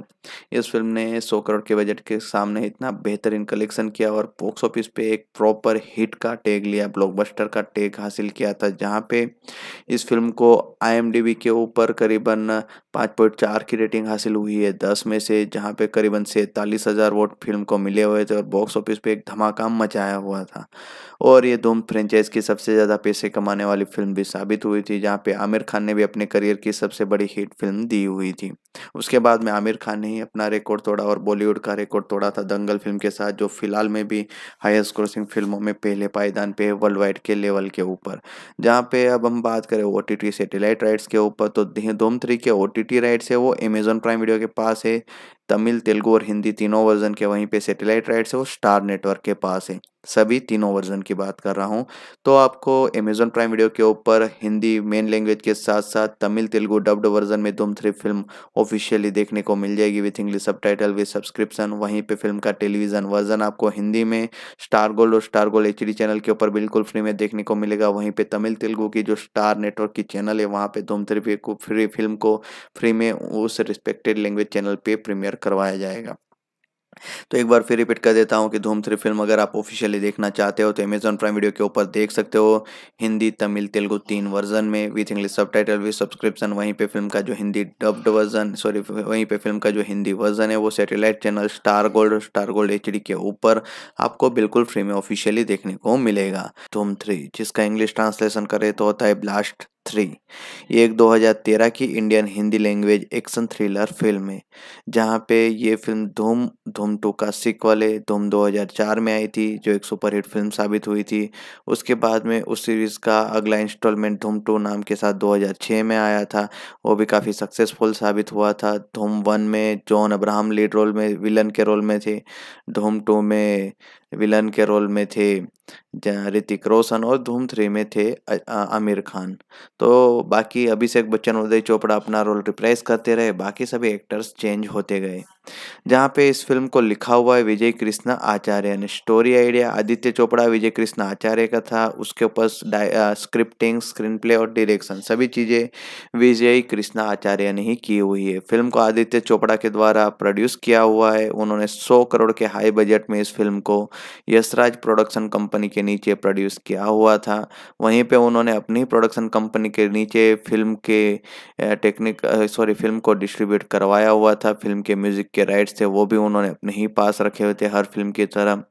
Speaker 1: इस फिल्म ने 100 करोड़ के बजट के सामने इतना बेहतरीन कलेक्शन किया और बॉक्स ऑफिस पे एक प्रॉपर हिट का टैग लिया ब्लॉकबस्टर का टैग हासिल किया था जहाँ पे इस फिल्म को आई के ऊपर करीबन 5.4 की रेटिंग हासिल हुई है 10 में से जहां पे करीबन सैंतालीस हज़ार वोट फिल्म को मिले हुए थे और बॉक्स ऑफिस पे एक धमाका मचाया हुआ था और ये धूम फ्रेंचाइज की सबसे ज़्यादा पैसे कमाने वाली फिल्म भी साबित हुई थी जहाँ पे आमिर खान ने भी अपने करियर की सबसे बड़ी हिट फिल्म दी हुई थी उसके बाद में आमिर खान ने ही अपना रिकॉर्ड तोड़ा और बॉलीवुड का रिकॉर्ड तोड़ा था दंगल फिल्म के साथ जो फिलहाल में भी हाईएस्ट ग्रोसिंग फिल्मों में पहले पायदान पे है वर्ल्ड वाइड के लेवल के ऊपर जहाँ पे अब हम बात करें ओ टी सैटेलाइट राइट्स के ऊपर पर तो दोनों तरीके ओ टी टी राइट्स है वो अमेजोन प्राइम वीडियो के पास है तमिल तेलुगु और हिंदी तीनों वर्जन के वहीं पे सैटेलाइट राइट्स है वो स्टार नेटवर्क के पास है सभी तीनों वर्जन की बात कर रहा हूँ तो आपको अमेजोन प्राइम वीडियो के ऊपर हिंदी मेन लैंग्वेज के साथ साथ तमिल तेलुगु डब्ड वर्जन में धूम थ्री फिल्म ऑफिशियली देखने को मिल जाएगी with English subtitle with subscription वहीं पे फिल्म का टेलीविजन वर्जन आपको हिंदी में स्टार गोल्ड और स्टार गोल्ड एच चैनल के ऊपर बिल्कुल फ्री में देखने को मिलेगा वहीं पर तमिल तेलुगु की जो स्टार नेटवर्क की चैनल है वहाँ पर धूम थ्री फ्री फिल्म को फ्री में उस रिस्पेक्टेड लैंग्वेज चैनल पर प्रीमियर शेयर करवाया जाएगा तो एक बार फिर रिपीट कर देता हूँ कि धूम थ्री फिल्म अगर आप ऑफिशियली देखना चाहते हो तो अमेजॉन प्राइम वीडियो के ऊपर देख सकते हो हिंदी तमिल तेलुगु तीन वर्जन में with English subtitle with subscription वहीं पे फिल्म का जो हिंदी डब्ड वर्जन सॉरी वहीं पे फिल्म का जो हिंदी वर्जन है वो satellite channel star gold star gold H के ऊपर आपको बिल्कुल फ्री में ऑफिशियली देखने को मिलेगा धूम थ्री जिसका इंग्लिश ट्रांसलेशन करे तो होता है ब्लास्ट थ्री ये एक 2013 की Indian Hindi language action thriller film है जहाँ पे ये फिल्म धूम धूम टू का सिक्वल है धूम 2004 में आई थी जो एक सुपरहिट फिल्म साबित हुई थी उसके बाद में उस सीरीज़ का अगला इंस्टॉलमेंट धूम टू नाम के साथ 2006 में आया था वो भी काफ़ी सक्सेसफुल साबित हुआ था धूम वन में जॉन अब्राहम लीड रोल में विलन के रोल में थे धूम टू में विलन के रोल में थे ऋतिक रोशन और धूम थ्री में थे आमिर खान तो बाकी अभिषेक बच्चन उदय चोपड़ा अपना रोल रिप्लेस करते रहे बाकी सभी एक्टर्स चेंज होते गए जहाँ पे इस फिल्म को लिखा हुआ है विजय कृष्णा आचार्य ने स्टोरी आइडिया आदित्य चोपड़ा विजय कृष्णा आचार्य का था उसके ऊपर स्क्रिप्टिंग स्क्रीन प्ले और डायरेक्शन सभी चीज़ें विजय कृष्णा आचार्य ने ही की हुई है फिल्म को आदित्य चोपड़ा के द्वारा प्रोड्यूस किया हुआ है उन्होंने सौ करोड़ के हाई बजट में इस फिल्म को यशराज प्रोडक्शन कंपनी के नीचे प्रोड्यूस किया हुआ था वहीं पर उन्होंने अपनी प्रोडक्शन कंपनी के नीचे फिल्म के टेक्निक सॉरी फिल्म को डिस्ट्रीब्यूट करवाया हुआ था फिल्म के म्यूजिक के राइट्स थे वो भी उन्होंने अपने ही पास रखे हुए थे हर फिल्म की तरह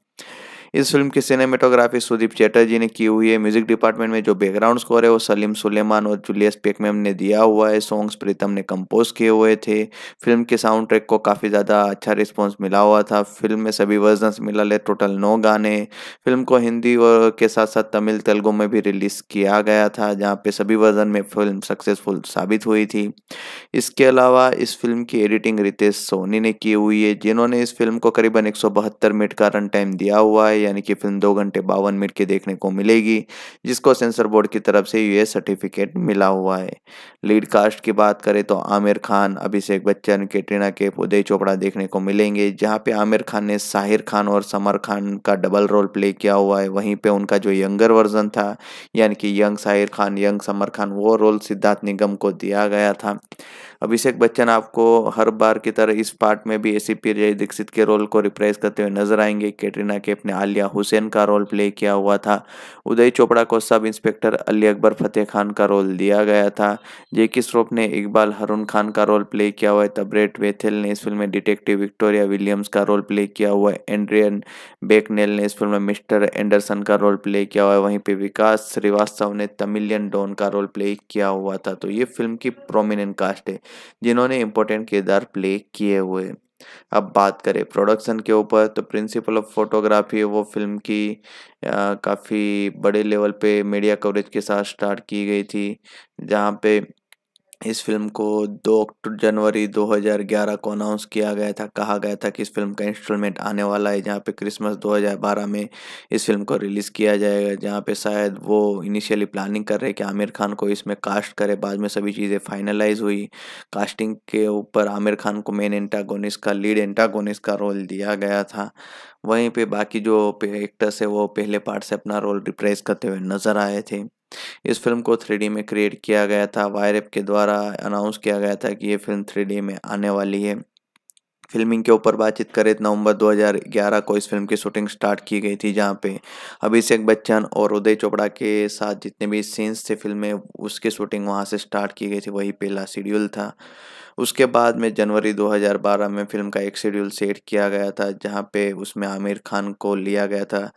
Speaker 1: इस फिल्म की सिनेमेटोग्राफी सुदीप चैटर्जी ने की हुई है म्यूजिक डिपार्टमेंट में जो बैकग्राउंड स्कोर है वो सलीम सुलेमान और जूलियस पेकमेम ने दिया हुआ है सॉन्ग्स प्रीतम ने कंपोज किए हुए थे फिल्म के साउंड ट्रैक को काफ़ी ज़्यादा अच्छा रिस्पॉन्स मिला हुआ था फिल्म में सभी वर्जन मिला ले टोटल नौ गाने फिल्म को हिंदी और के साथ साथ तमिल तेलुगु में भी रिलीज़ किया गया था जहाँ पे सभी वर्जन में फिल्म सक्सेसफुल साबित हुई थी इसके अलावा इस फिल्म की एडिटिंग रितेश सोनी ने की हुई है जिन्होंने इस फिल्म को करीबन एक मिनट का रन टाइम दिया हुआ है यानी कि फिल्म दो घंटे बावन मिनट की देखने को मिलेगी जिसको सेंसर बोर्ड की तरफ से यूएस सर्टिफिकेट मिला हुआ है लीड कास्ट की बात करें तो आमिर खान अभिषेक बच्चन कैटरीना के उदय चोपड़ा देखने को मिलेंगे जहाँ पे आमिर खान ने साहिर खान और समर खान का डबल रोल प्ले किया हुआ है वहीं पर उनका जो यंगर वर्जन था यानी कि यंग साहिर खान यंग समर खान वो रोल सिद्धार्थ निगम को दिया गया था अभिषेक बच्चन आपको हर बार की तरह इस पार्ट में भी पी जय दीक्षित के रोल को रिप्राइज करते हुए नजर आएंगे कैटरीना के अपने आलिया हुसैन का रोल प्ले किया हुआ था उदय चोपड़ा को सब इंस्पेक्टर अली अकबर फतेह खान का रोल दिया गया था जेकी स्रोप ने इकबाल हरुण खान का रोल प्ले किया हुआ है तबरेट वेथेल ने इस फिल्म में डिटेक्टिव विक्टोरिया विलियम्स का रोल प्ले किया हुआ है एंड्रियन बेकनेल ने इस फिल्म में मिस्टर एंडरसन का रोल प्ले किया हुआ है वहीं पर विकास श्रीवास्तव ने तमिलियन डॉन का रोल प्ले किया हुआ था तो ये फिल्म की प्रोमिनेंट कास्ट है जिन्होंने इम्पोर्टेंट किरदार प्ले किए हुए अब बात करें प्रोडक्शन के ऊपर तो प्रिंसिपल ऑफ फोटोग्राफी वो फिल्म की काफ़ी बड़े लेवल पे मीडिया कवरेज के साथ स्टार्ट की गई थी जहाँ पे इस फिल्म को 2 जनवरी 2011 को अनाउंस किया गया था कहा गया था कि इस फिल्म का इंस्टॉलमेंट आने वाला है जहाँ पे क्रिसमस 2012 में इस फिल्म को रिलीज़ किया जाएगा जहाँ पे शायद वो इनिशियली प्लानिंग कर रहे कि आमिर खान को इसमें कास्ट करे बाद में सभी चीज़ें फाइनलाइज हुई कास्टिंग के ऊपर आमिर खान को मेन एंटागोनिस का लीड एंटागोनिस का रोल दिया गया था वहीं पर बाकी जो एक्टर्स है वो पहले पार्ट से अपना रोल रिप्रेस करते हुए नज़र आए थे इस फिल्म को थ्री में क्रिएट किया गया था वायर के द्वारा अनाउंस किया गया था कि ये फिल्म थ्री में आने वाली है फिल्मिंग के ऊपर बातचीत करें तो नवंबर 2011 को इस फिल्म की शूटिंग स्टार्ट की गई थी जहाँ पे अभिषेक बच्चन और उदय चोपड़ा के साथ जितने भी सीन्स थे फिल्म में उसकी शूटिंग वहां से स्टार्ट की गई थी वही पहला शेड्यूल था उसके बाद में जनवरी 2012 में फिल्म का एक शेड्यूल सेट किया गया था जहाँ पे उसमें आमिर खान को लिया गया था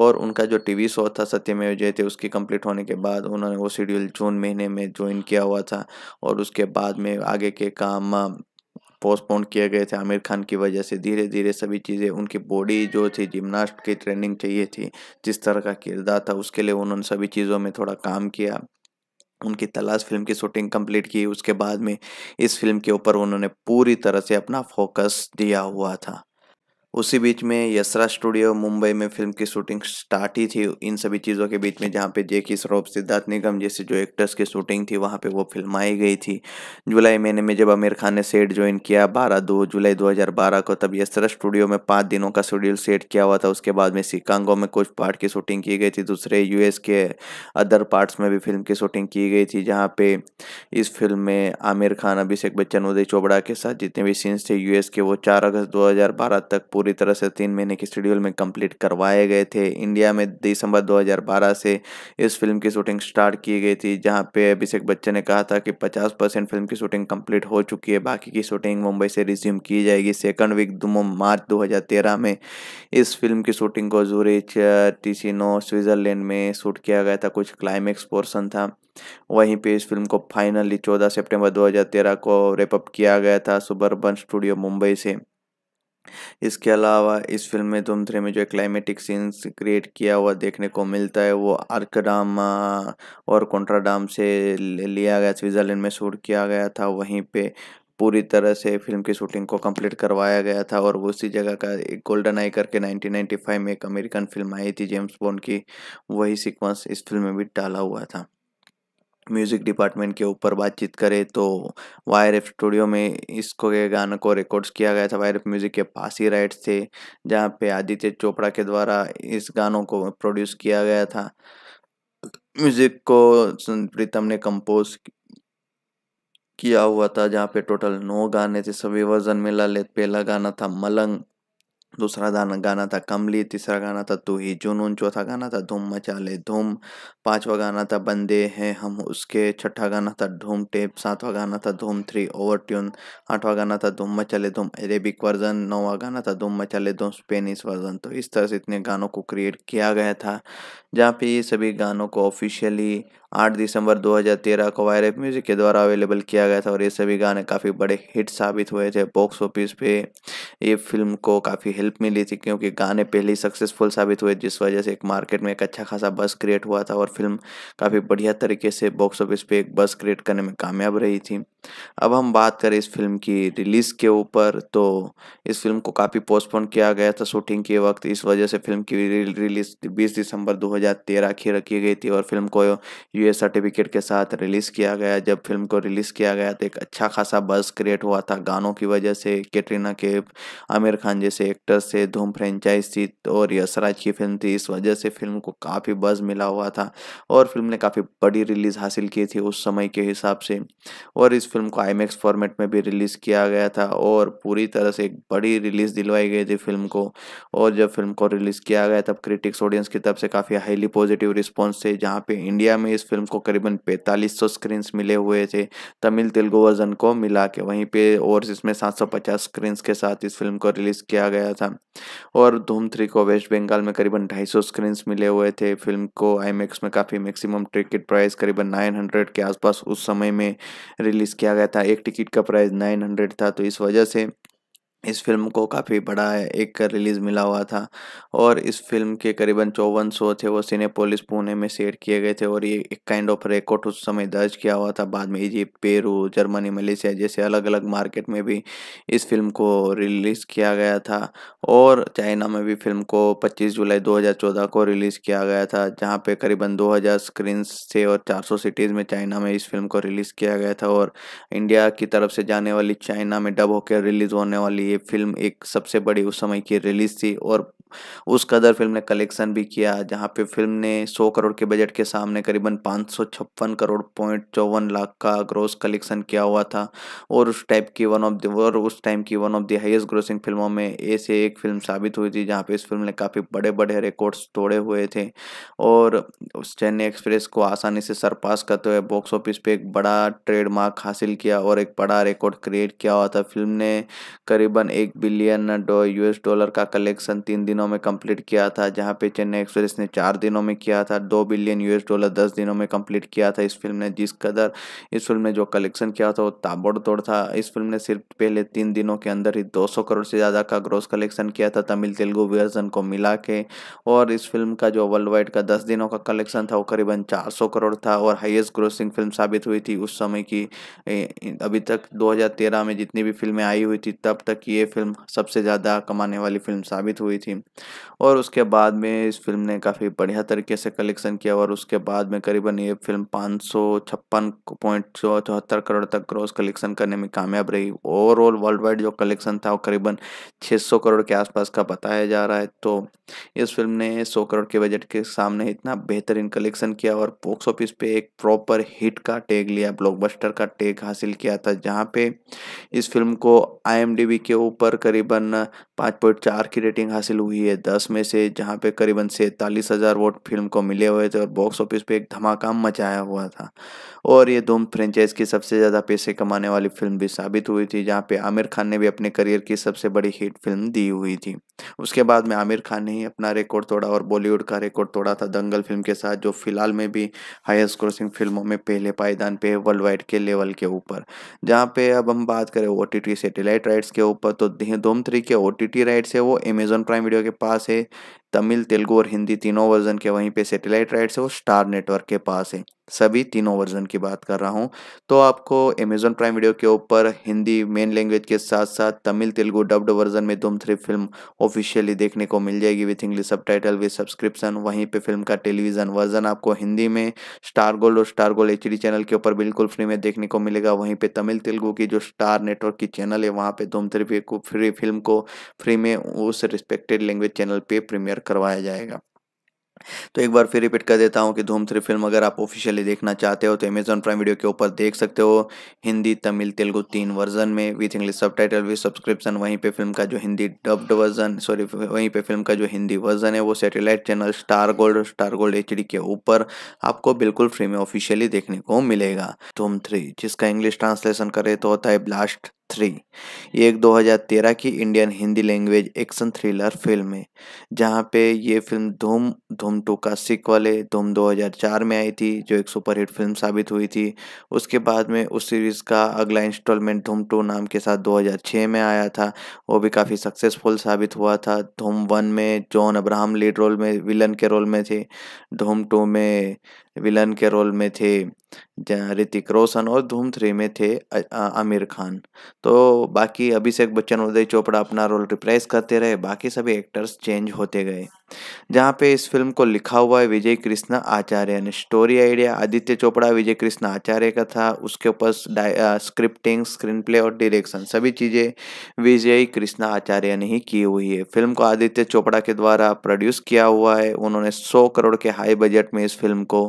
Speaker 1: और उनका जो टीवी शो था सत्यमेव जयते उसकी कंप्लीट होने के बाद उन्होंने वो शेड्यूल जून महीने में ज्वाइन किया हुआ था और उसके बाद में आगे के काम पोस्टपोन किए गए थे आमिर खान की वजह से धीरे धीरे सभी चीज़ें उनकी बॉडी जो थी जिमनास्ट की ट्रेनिंग चाहिए थी जिस तरह का किरदार था उसके लिए उन्होंने सभी चीज़ों में थोड़ा काम किया उनकी तलाश फिल्म की शूटिंग कंप्लीट की उसके बाद में इस फिल्म के ऊपर उन्होंने पूरी तरह से अपना फोकस दिया हुआ था उसी बीच में यसरा स्टूडियो मुंबई में फिल्म की शूटिंग स्टार्ट ही थी इन सभी चीज़ों के बीच में जहाँ पे जेकी सरोप सिद्धार्थ निगम जैसे जो एक्टर्स की शूटिंग थी वहाँ पे वो फिल्माई गई थी जुलाई महीने में जब आमिर खान ने सेट ज्वाइन किया 12 दो जुलाई 2012 को तब यसरा स्टूडियो में पाँच दिनों का शेड्यूल सेट किया हुआ था उसके बाद में शिकांगो में कुछ पार्ट की शूटिंग की गई थी दूसरे यूएस के अदर पार्ट्स में भी फिल्म की शूटिंग की गई थी जहाँ पे इस फिल्म में आमिर खान अभिषेक बच्चन उदय चोपड़ा के साथ जितने भी सीन्स थे यूएस के वो चार अगस्त दो तक पूरी तरह से तीन महीने के शेड्यूल में कंप्लीट करवाए गए थे इंडिया में दिसंबर 2012 से इस फिल्म की शूटिंग स्टार्ट की गई थी जहां पे अभिषेक बच्चन ने कहा था कि 50 परसेंट फिल्म की शूटिंग कंप्लीट हो चुकी है बाकी की शूटिंग मुंबई से रिज्यूम की जाएगी सेकंड वीक मार्च दो में इस फिल्म की शूटिंग को जूरिच टीसीनो स्विट्ज़रलैंड में शूट किया गया था कुछ क्लाइमेक्स पोर्सन था वहीं पे इस फिल्म को फाइनली 14 सितंबर 2013 को रेपअप किया गया था सुबर्बन स्टूडियो मुंबई से इसके अलावा इस फिल्म में धूम थ्री में जो क्लाइमेटिक सीन्स क्रिएट किया हुआ देखने को मिलता है वो आर्कडाम और कोंट्राडाम से लिया गया स्विट्ज़रलैंड में शूट किया गया था वहीं पे पूरी तरह से फिल्म की शूटिंग को कंप्लीट करवाया गया था और उसी जगह का एक गोल्डन आई करके 1995 में एक अमेरिकन फिल्म आई थी जेम्स बॉन्ड की वही सीक्वेंस इस फिल्म में भी डाला हुआ था म्यूज़िक डिपार्टमेंट के ऊपर बातचीत करें तो वायर एफ स्टूडियो में इसको के गाने को रिकॉर्ड्स किया गया था वायर एफ म्यूज़िक के पास ही राइट्स थे जहाँ पे आदित्य चोपड़ा के द्वारा इस गानों को प्रोड्यूस किया गया था म्यूज़िक को प्रीतम ने कंपोज किया हुआ था जहाँ पे टोटल नौ गाने थे सभी वर्जन में ले पहला गाना था मलंग दूसरा गाना गाना था कमली तीसरा गाना था तू ही जुनून चौथा गाना था धूम मचाले धूम पांचवा गाना था बंदे हैं हम उसके छठा गाना था धूम टेप सातवा गाना था धूम थ्री ओवर ट्यून आठवा गाना था धूम मचाले धूम अरेबिक वर्जन नौवा गाना था धूम मचाले धूम स्पेनिश वर्जन तो इस तरह से इतने गानों को क्रिएट किया गया था जहाँ पे ये सभी गानों को ऑफिशियली आठ दिसंबर 2013 को वायरफ म्यूजिक के द्वारा अवेलेबल किया गया था और ये सभी गाने काफ़ी बड़े हिट साबित हुए थे बॉक्स ऑफिस पे ये फिल्म को काफ़ी हेल्प मिली थी क्योंकि गाने पहले ही सक्सेसफुल साबित हुए जिस वजह से एक मार्केट में एक अच्छा खासा बस क्रिएट हुआ था और फिल्म काफ़ी बढ़िया तरीके से बॉक्स ऑफिस पे एक बस क्रिएट करने में कामयाब रही थी अब हम बात करें इस फिल्म की रिलीज़ के ऊपर तो इस फिल्म को काफ़ी पोस्टपोन किया गया था शूटिंग के वक्त इस वजह से फिल्म की रिलीज़ बीस दिसंबर 2013 की रखी गई थी और फिल्म को यूए सर्टिफिकेट के साथ रिलीज़ किया गया जब फिल्म को रिलीज़ किया गया तो एक अच्छा खासा बज़ क्रिएट हुआ था गानों की वजह से कैटरीना के आमिर खान जैसे एक्टर्स से धूम फ्रेंचाइज थी और यशराज की फिल्म थी इस वजह से फिल्म को काफ़ी बज़ मिला हुआ था और फिल्म ने काफ़ी बड़ी रिलीज़ हासिल की थी उस समय के हिसाब से और इस फिल्म को आई फॉर्मेट में भी रिलीज़ किया गया था और पूरी तरह से एक बड़ी रिलीज़ दिलवाई गई थी फिल्म को और जब फिल्म को रिलीज़ किया गया तब क्रिटिक्स ऑडियंस की तरफ से काफ़ी हाईली पॉजिटिव रिस्पॉन्स थे जहाँ पे इंडिया में इस फिल्म को करीबन 4500 स्क्रीन्स मिले हुए थे तमिल तेलुगु वर्जन को मिला के वहीं पे और इसमें 750 स्क्रीन्स के साथ इस फिल्म को रिलीज़ किया गया था और धूम थ्री को वेस्ट बंगाल में करीबन 250 स्क्रीन्स मिले हुए थे फिल्म को आई में काफ़ी मैक्सिमम टिकट प्राइस करीबन नाइन के आसपास उस समय में रिलीज़ किया गया था एक टिकट का प्राइस नाइन था तो इस वजह से इस फिल्म को काफ़ी बड़ा एक रिलीज़ मिला हुआ था और इस फिल्म के करीबन चौवन सौ थे वो सिनेपोलिस पुणे में सेट किए गए थे और ये एक काइंड ऑफ रिकॉर्ड उस समय दर्ज किया हुआ था बाद में इजिप्ट पेरू जर्मनी मलेशिया जैसे अलग अलग मार्केट में भी इस फिल्म को रिलीज़ किया गया था और चाइना में भी फिल्म को पच्चीस जुलाई दो को रिलीज़ किया गया था जहाँ पर करीबन दो हज़ार थे और चार सिटीज़ में चाइना में इस फिल्म को रिलीज़ किया गया था और इंडिया की तरफ से जाने वाली चाइना में डब होकर रिलीज़ होने वाली ये फिल्म एक सबसे बड़ी उस समय की रिलीज थी और उस कदर फिल्म ने कलेक्शन भी किया जहाँ पे फिल्म ने 100 करोड़ के बजट के सामने करीबन पाँच करोड़ पॉइंट चौवन लाख का ग्रोस कलेक्शन किया हुआ था और उस टाइप की वन ऑफ द और उस टाइम की one of the highest grossing फिल्मों में ऐसे एक फिल्म साबित हुई थी जहाँ पे इस फिल्म ने काफ़ी बड़े बड़े रिकॉर्ड्स तोड़े हुए थे और उस चेन्नई एक्सप्रेस को आसानी से सरपास करते हुए बॉक्स ऑफिस पे एक बड़ा ट्रेडमार्क हासिल किया और एक बड़ा रिकॉर्ड क्रिएट किया हुआ था फिल्म ने करीबन एक बिलियन यूएस डॉलर का कलेक्शन तीन दिनों दिनों में कंप्लीट किया था जहां पे चेन्नई एक्सप्रेस ने चार दिनों में किया था दो बिलियन यूएस डॉलर दस दिनों में कंप्लीट किया था इस फिल्म ने जिस कदर इस फिल्म ने जो कलेक्शन किया था वो ताबड़तोड़ था इस फिल्म ने सिर्फ पहले तीन दिनों के अंदर ही दो करोड़ से ज़्यादा का ग्रोस कलेक्शन किया था तमिल तेलुगु वर्जन को मिला के और इस फिल्म का जो वर्ल्ड वाइड का दस दिनों का कलेक्शन था वो करीबन चार करोड़ था और हाइएस्ट ग्रोसिंग फिल्म साबित हुई थी उस समय की अभी तक दो में जितनी भी फिल्में आई हुई थी तब तक ये फिल्म सबसे ज़्यादा कमाने वाली फिल्म साबित हुई थी और उसके बाद में इस फिल्म ने काफ़ी बढ़िया तरीके से कलेक्शन किया और उसके बाद में करीबन ये फिल्म पाँच सौ छप्पन पॉइंट चौहत्तर करोड़ तक ग्रॉस कलेक्शन करने में कामयाब रही ओवरऑल वर्ल्ड वाइड जो कलेक्शन था वो करीबन 600 करोड़ के आसपास का बताया जा रहा है तो इस फिल्म ने 100 करोड़ के बजट के सामने इतना बेहतरीन कलेक्शन किया और बॉक्स ऑफिस पे एक प्रॉपर हिट का टैग लिया ब्लॉकबस्टर का टैग हासिल किया था जहाँ पे इस फिल्म को आई के ऊपर करीबन पाँच की रेटिंग हासिल हुई हुई है दस में से जहाँ पे करीबन सैंतालीस हज़ार वोट फिल्म को मिले हुए थे और बॉक्स ऑफिस पे एक धमाका मचाया हुआ था और ये धूम फ्रेंचाइज की सबसे ज़्यादा पैसे कमाने वाली फिल्म भी साबित हुई थी जहाँ पे आमिर खान ने भी अपने करियर की सबसे बड़ी हिट फिल्म दी हुई थी उसके बाद में आमिर खान ने ही अपना रिकॉर्ड तोड़ा और बॉलीवुड का रिकॉर्ड तोड़ा था दंगल फिल्म के साथ जो फिलहाल में भी हाईएस्ट क्रोसिंग फिल्मों में पहले पायदान पे है वर्ल्ड वाइड के लेवल के ऊपर जहाँ पे अब हम बात करें ओ टी सैटेलाइट राइट्स के ऊपर तो धूम थ्री के ओ टी राइट्स है वो अमेजोन प्राइम वीडियो के पास है तमिल तेलुगु और हिंदी तीनों वर्जन के वहीं पे सैटेलाइट राइट्स है वो स्टार नेटवर्क के पास है सभी तीनों वर्जन की बात कर रहा हूँ तो आपको अमेजोन प्राइम वीडियो के ऊपर हिंदी मेन लैंग्वेज के साथ साथ तमिल तेलुगु डब्ड वर्जन में धूम थ्री फिल्म ऑफिशियली देखने को मिल जाएगी with English subtitle with subscription वहीं पे फिल्म का टेलीविजन वर्जन आपको हिंदी में स्टार गोल्ड और स्टार गोल्ड एच चैनल के ऊपर बिल्कुल फ्री में देखने को मिलेगा वहीं पर तमिल तेलुगु की जो स्टार नेटवर्क की चैनल है वहाँ पर धूम थ्री फ्री फिल्म को फ्री में उस रिस्पेक्टेड लैंग्वेज चैनल पर प्रीमियर शेयर करवाया जाएगा तो एक बार फिर रिपीट कर देता हूँ कि धूम थ्री फिल्म अगर आप ऑफिशियली देखना चाहते हो तो अमेजॉन प्राइम वीडियो के ऊपर देख सकते हो हिंदी तमिल तेलुगु तीन वर्जन में with English subtitle with subscription वहीं पे फिल्म का जो हिंदी डब्ड वर्जन सॉरी वहीं पे फिल्म का जो हिंदी वर्जन है वो satellite channel star gold star gold H के ऊपर आपको बिल्कुल फ्री में ऑफिशियली देखने को मिलेगा धूम थ्री जिसका इंग्लिश ट्रांसलेशन करे तो होता है ब्लास्ट थ्री ये एक 2013 की Indian Hindi language action thriller film है जहाँ पे ये फिल्म धूम धूम टू का सिक्वल है धूम 2004 में आई थी जो एक सुपरहिट फिल्म साबित हुई थी उसके बाद में उस सीरीज़ का अगला इंस्टॉलमेंट धूम टू नाम के साथ 2006 में आया था वो भी काफ़ी सक्सेसफुल साबित हुआ था धूम वन में जॉन अब्राहम लीड रोल में विलन के रोल में थे धूम टू में विलन के रोल में थे ऋतिक रोशन और धूम थ्री में थे आमिर खान तो बाकी अभिषेक बच्चन उदय चोपड़ा अपना रोल रिप्राइज करते रहे बाकी सभी एक्टर्स चेंज होते गए जहाँ पे इस फिल्म को लिखा हुआ है विजय कृष्ण आचार्य ने स्टोरी आइडिया आदित्य चोपड़ा विजय कृष्ण आचार्य का था उसके ऊपर स्क्रिप्टिंग स्क्रीन प्ले और डायरेक्शन सभी चीज़ें विजय कृष्ण आचार्य ने ही की हुई है फिल्म को आदित्य चोपड़ा के द्वारा प्रोड्यूस किया हुआ है उन्होंने सौ करोड़ के हाई बजट में इस फिल्म को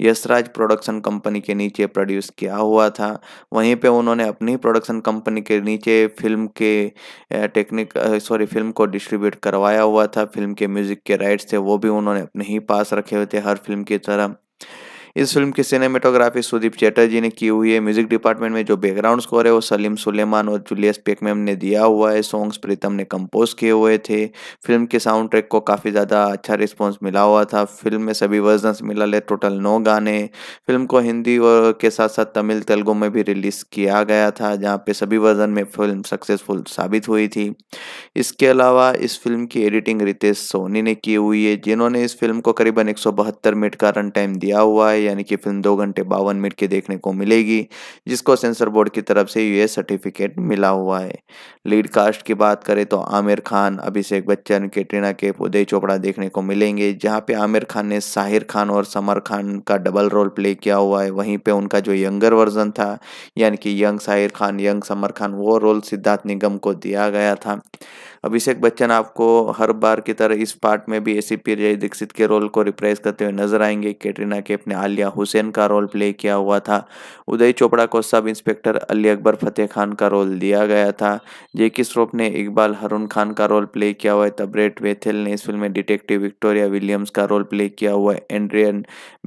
Speaker 1: यशराज प्रोडक्शन कंपनी के नीचे प्रोड्यूस किया हुआ था वहीं पर उन्होंने अपनी प्रोडक्शन कंपनी के नीचे फिल्म के टेक्निक सॉरी फिल्म को डिस्ट्रीब्यूट करवाया हुआ था फिल्म के म्यूजिक के राइट्स थे वो भी उन्होंने अपने ही पास रखे हुए थे हर फिल्म की तरह इस फिल्म की सिनेमेटोग्राफी सुदीप चैटर्जी ने की हुई है म्यूजिक डिपार्टमेंट में जो बैकग्राउंड स्कोर है वो सलीम सुलेमान और जूलियस पेकमेम ने दिया हुआ है सॉन्ग्स प्रीतम ने कंपोज किए हुए थे फिल्म के साउंड ट्रैक को काफ़ी ज़्यादा अच्छा रिस्पॉन्स मिला हुआ था फिल्म में सभी वर्जन मिला ले टोटल नौ गाने फिल्म को हिंदी के साथ साथ तमिल तेलुगु में भी रिलीज़ किया गया था जहाँ पे सभी वर्जन में फिल्म सक्सेसफुल साबित हुई थी इसके अलावा इस फिल्म की एडिटिंग रितेश सोनी ने की हुई है जिन्होंने इस फिल्म को करीबन एक मिनट का रन टाइम दिया हुआ है है यानी कि फिल्म दो घंटे बावन मिनट की देखने को मिलेगी जिसको सेंसर बोर्ड की तरफ से यूएस सर्टिफिकेट मिला हुआ है लीड कास्ट की बात करें तो आमिर खान अभिषेक बच्चन कैटरीना के उदय चोपड़ा देखने को मिलेंगे जहाँ पे आमिर खान ने साहिर खान और समर खान का डबल रोल प्ले किया हुआ है वहीं पर उनका जो यंगर वर्जन था यानी कि यंग साहिर खान यंग समर खान वो रोल सिद्धार्थ निगम को दिया गया था अभिषेक बच्चन आपको हर बार की तरह इस पार्ट में भी ऐसी जय दीक्षित के रोल को रिप्रेज करते हुए नजर आएंगे कैटरीना के अपने आलिया हुसैन का रोल प्ले किया हुआ था उदय चोपड़ा को सब इंस्पेक्टर अली अकबर फतेह खान का रोल दिया गया था जेकि श्रॉफ ने इकबाल हरुण खान का रोल प्ले किया हुआ है तबरेट वेथेल ने इस फिल्म में डिटेक्टिव विक्टोरिया विलियम्स का रोल प्ले किया हुआ है एंड्रियन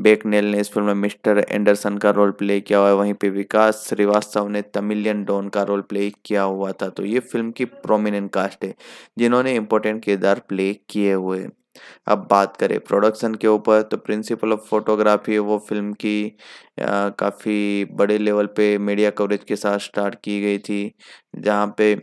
Speaker 1: बेकनेल ने इस फिल्म में मिस्टर एंडरसन का रोल प्ले किया हुआ है वहीं पर विकास श्रीवास्तव ने तमिलियन डॉन का रोल प्ले किया हुआ था तो ये फिल्म की प्रोमिनेंट कास्ट है जिन्होंने इम्पोर्टेंट किरदार प्ले किए हुए अब बात करें प्रोडक्शन के ऊपर तो प्रिंसिपल ऑफ फोटोग्राफी वो फिल्म की काफ़ी बड़े लेवल पे मीडिया कवरेज के साथ स्टार्ट की गई थी जहाँ पे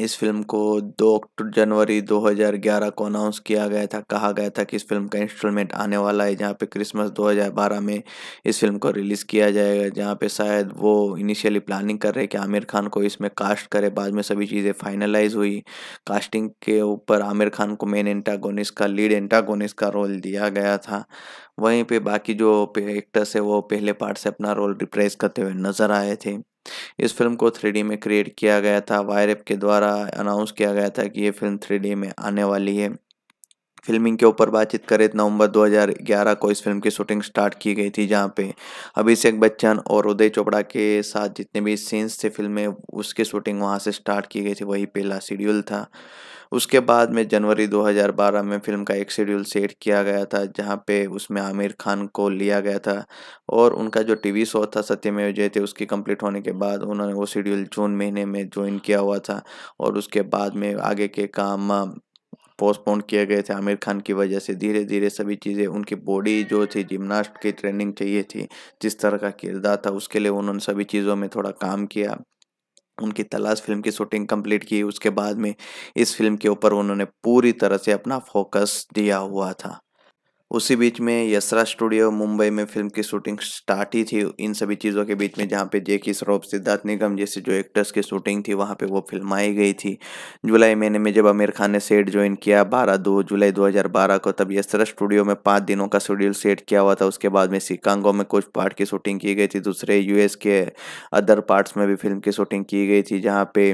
Speaker 1: इस फिल्म को 2 जनवरी 2011 को अनाउंस किया गया था कहा गया था कि इस फिल्म का इंस्टॉलमेंट आने वाला है जहाँ पे क्रिसमस 2012 में इस फिल्म को रिलीज़ किया जाएगा जहाँ पे शायद वो इनिशियली प्लानिंग कर रहे कि आमिर खान को इसमें कास्ट करे बाद में सभी चीज़ें फाइनलाइज हुई कास्टिंग के ऊपर आमिर खान को मेन एंटागोनिस का लीड एंटागोनिस का रोल दिया गया था वहीं पर बाकी जो एक्टर्स है वो पहले पार्ट से अपना रोल रिप्रेस करते हुए नज़र आए थे इस फिल्म को थ्री में क्रिएट किया गया था वायर के द्वारा अनाउंस किया गया था कि ये फिल्म थ्री में आने वाली है फिल्मिंग के ऊपर बातचीत करें तो नवंबर 2011 को इस फिल्म की शूटिंग स्टार्ट की गई थी जहां पे अभिषेक बच्चन और उदय चोपड़ा के साथ जितने भी सीन्स थे फिल्म में उसकी शूटिंग वहां से स्टार्ट की गई थी वही पहला शेड्यूल था उसके बाद में जनवरी 2012 में फिल्म का एक शेड्यूल सेट किया गया था जहाँ पे उसमें आमिर खान को लिया गया था और उनका जो टीवी शो था सत्यमेव जयते उसकी कंप्लीट होने के बाद उन्होंने वो शेड्यूल जून महीने में ज्वाइन किया हुआ था और उसके बाद में आगे के काम पोस्टपोन किए गए थे आमिर खान की वजह से धीरे धीरे सभी चीज़ें उनकी बॉडी जो थी जिमनास्ट की ट्रेनिंग चाहिए थी जिस तरह का किरदार था उसके लिए उन्होंने सभी चीज़ों में थोड़ा काम किया उनकी तलाश फिल्म की शूटिंग कंप्लीट की उसके बाद में इस फिल्म के ऊपर उन्होंने पूरी तरह से अपना फोकस दिया हुआ था उसी बीच में यसरा स्टूडियो मुंबई में फिल्म की शूटिंग स्टार्ट ही थी इन सभी चीज़ों के बीच में जहाँ पे जेकी सरोप सिद्धार्थ निगम जैसे जो एक्टर्स की शूटिंग थी वहाँ पे वो फिल्म आई गई थी जुलाई महीने में जब आमिर खान ने सेट ज्वाइन किया बारह दो जुलाई 2012 को तब यसरा स्टूडियो में पाँच दिनों का शेड्यूल सेट किया हुआ था उसके बाद में सिकांगो में कुछ पार्ट की शूटिंग की गई थी दूसरे यू के अदर पार्ट्स में भी फिल्म की शूटिंग की गई थी जहाँ पे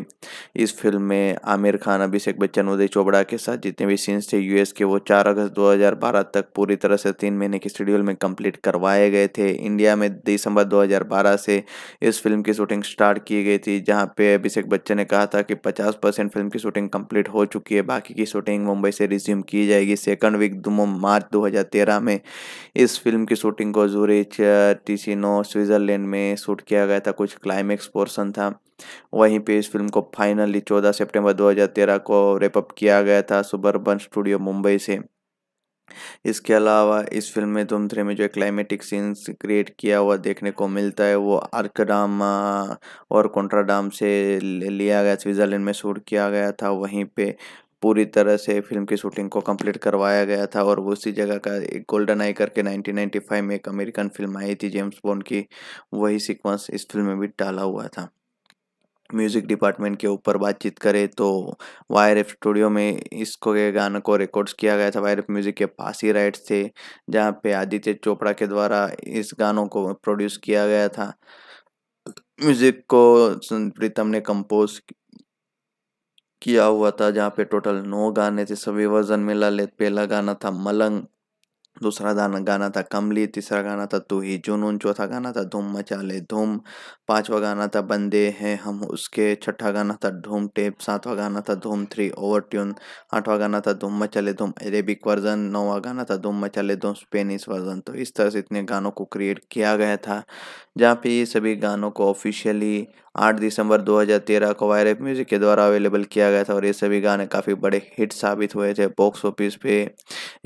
Speaker 1: इस फिल्म में आमिर खान अभिषेक बच्चन उदय चोपड़ा के साथ जितने भी सीन्स थे यूएस के वो चार अगस्त दो तक पूरी तरह से तीन महीने के शेड्यूल में कंप्लीट करवाए गए थे इंडिया में दिसंबर 2012 से इस फिल्म की शूटिंग स्टार्ट की गई थी जहां पे अभिषेक बच्चन ने कहा था कि 50 परसेंट फिल्म की शूटिंग कंप्लीट हो चुकी है बाकी की शूटिंग मुंबई से रिज्यूम की जाएगी सेकंड वीक मार्च दो में इस फिल्म की शूटिंग को जूरिच टीसिनो स्विट्ज़रलैंड में शूट किया गया था कुछ क्लाइमैक्स पोर्सन था वहीं पे इस फिल्म को फाइनली 14 सितंबर 2013 को रेपअप किया गया था सुबर्बन स्टूडियो मुंबई से इसके अलावा इस फिल्म में धूम थ्री में जो क्लाइमेटिक सीन्स क्रिएट किया हुआ देखने को मिलता है वो आर्कडाम और कोंट्राडाम से लिया गया स्विट्ज़रलैंड में शूट किया गया था वहीं पे पूरी तरह से फिल्म की शूटिंग को कंप्लीट करवाया गया था और उसी जगह का एक गोल्डन आई करके 1995 में एक अमेरिकन फिल्म आई थी जेम्स बॉन्ड की वही सीक्वेंस इस फिल्म में भी डाला हुआ था म्यूज़िक डिपार्टमेंट के ऊपर बातचीत करें तो वायर एफ स्टूडियो में इसको के गानों को रिकॉर्ड्स किया गया था वायर एफ म्यूज़िक के पास ही राइट्स थे जहाँ पे आदित्य चोपड़ा के द्वारा इस गानों को प्रोड्यूस किया गया था म्यूज़िक को प्रीतम ने कंपोज किया हुआ था जहाँ पे टोटल नौ गाने थे सभी वर्जन मिला ले पहला गाना था मलंग दूसरा गाना गाना था कमली तीसरा गाना था तू ही जुनून चौथा गाना था धूम मचा ले धूम पांचवा गाना था बंदे हैं हम उसके छठा गाना था धूम टेप सातवा गाना था धूम थ्री ओवर ट्यून आठवा गाना था धूम मचा ले धूम अरेबिक वर्जन नौवा गाना था धूम मचा ले धूम स्पेनिश वर्जन तो इस तरह से इतने गानों को क्रिएट किया गया था जहाँ पे ये सभी गानों को ऑफिशियली 8 दिसंबर 2013 को वायरफ म्यूजिक के द्वारा अवेलेबल किया गया था और ये सभी गाने काफ़ी बड़े हिट साबित हुए थे बॉक्स ऑफिस पे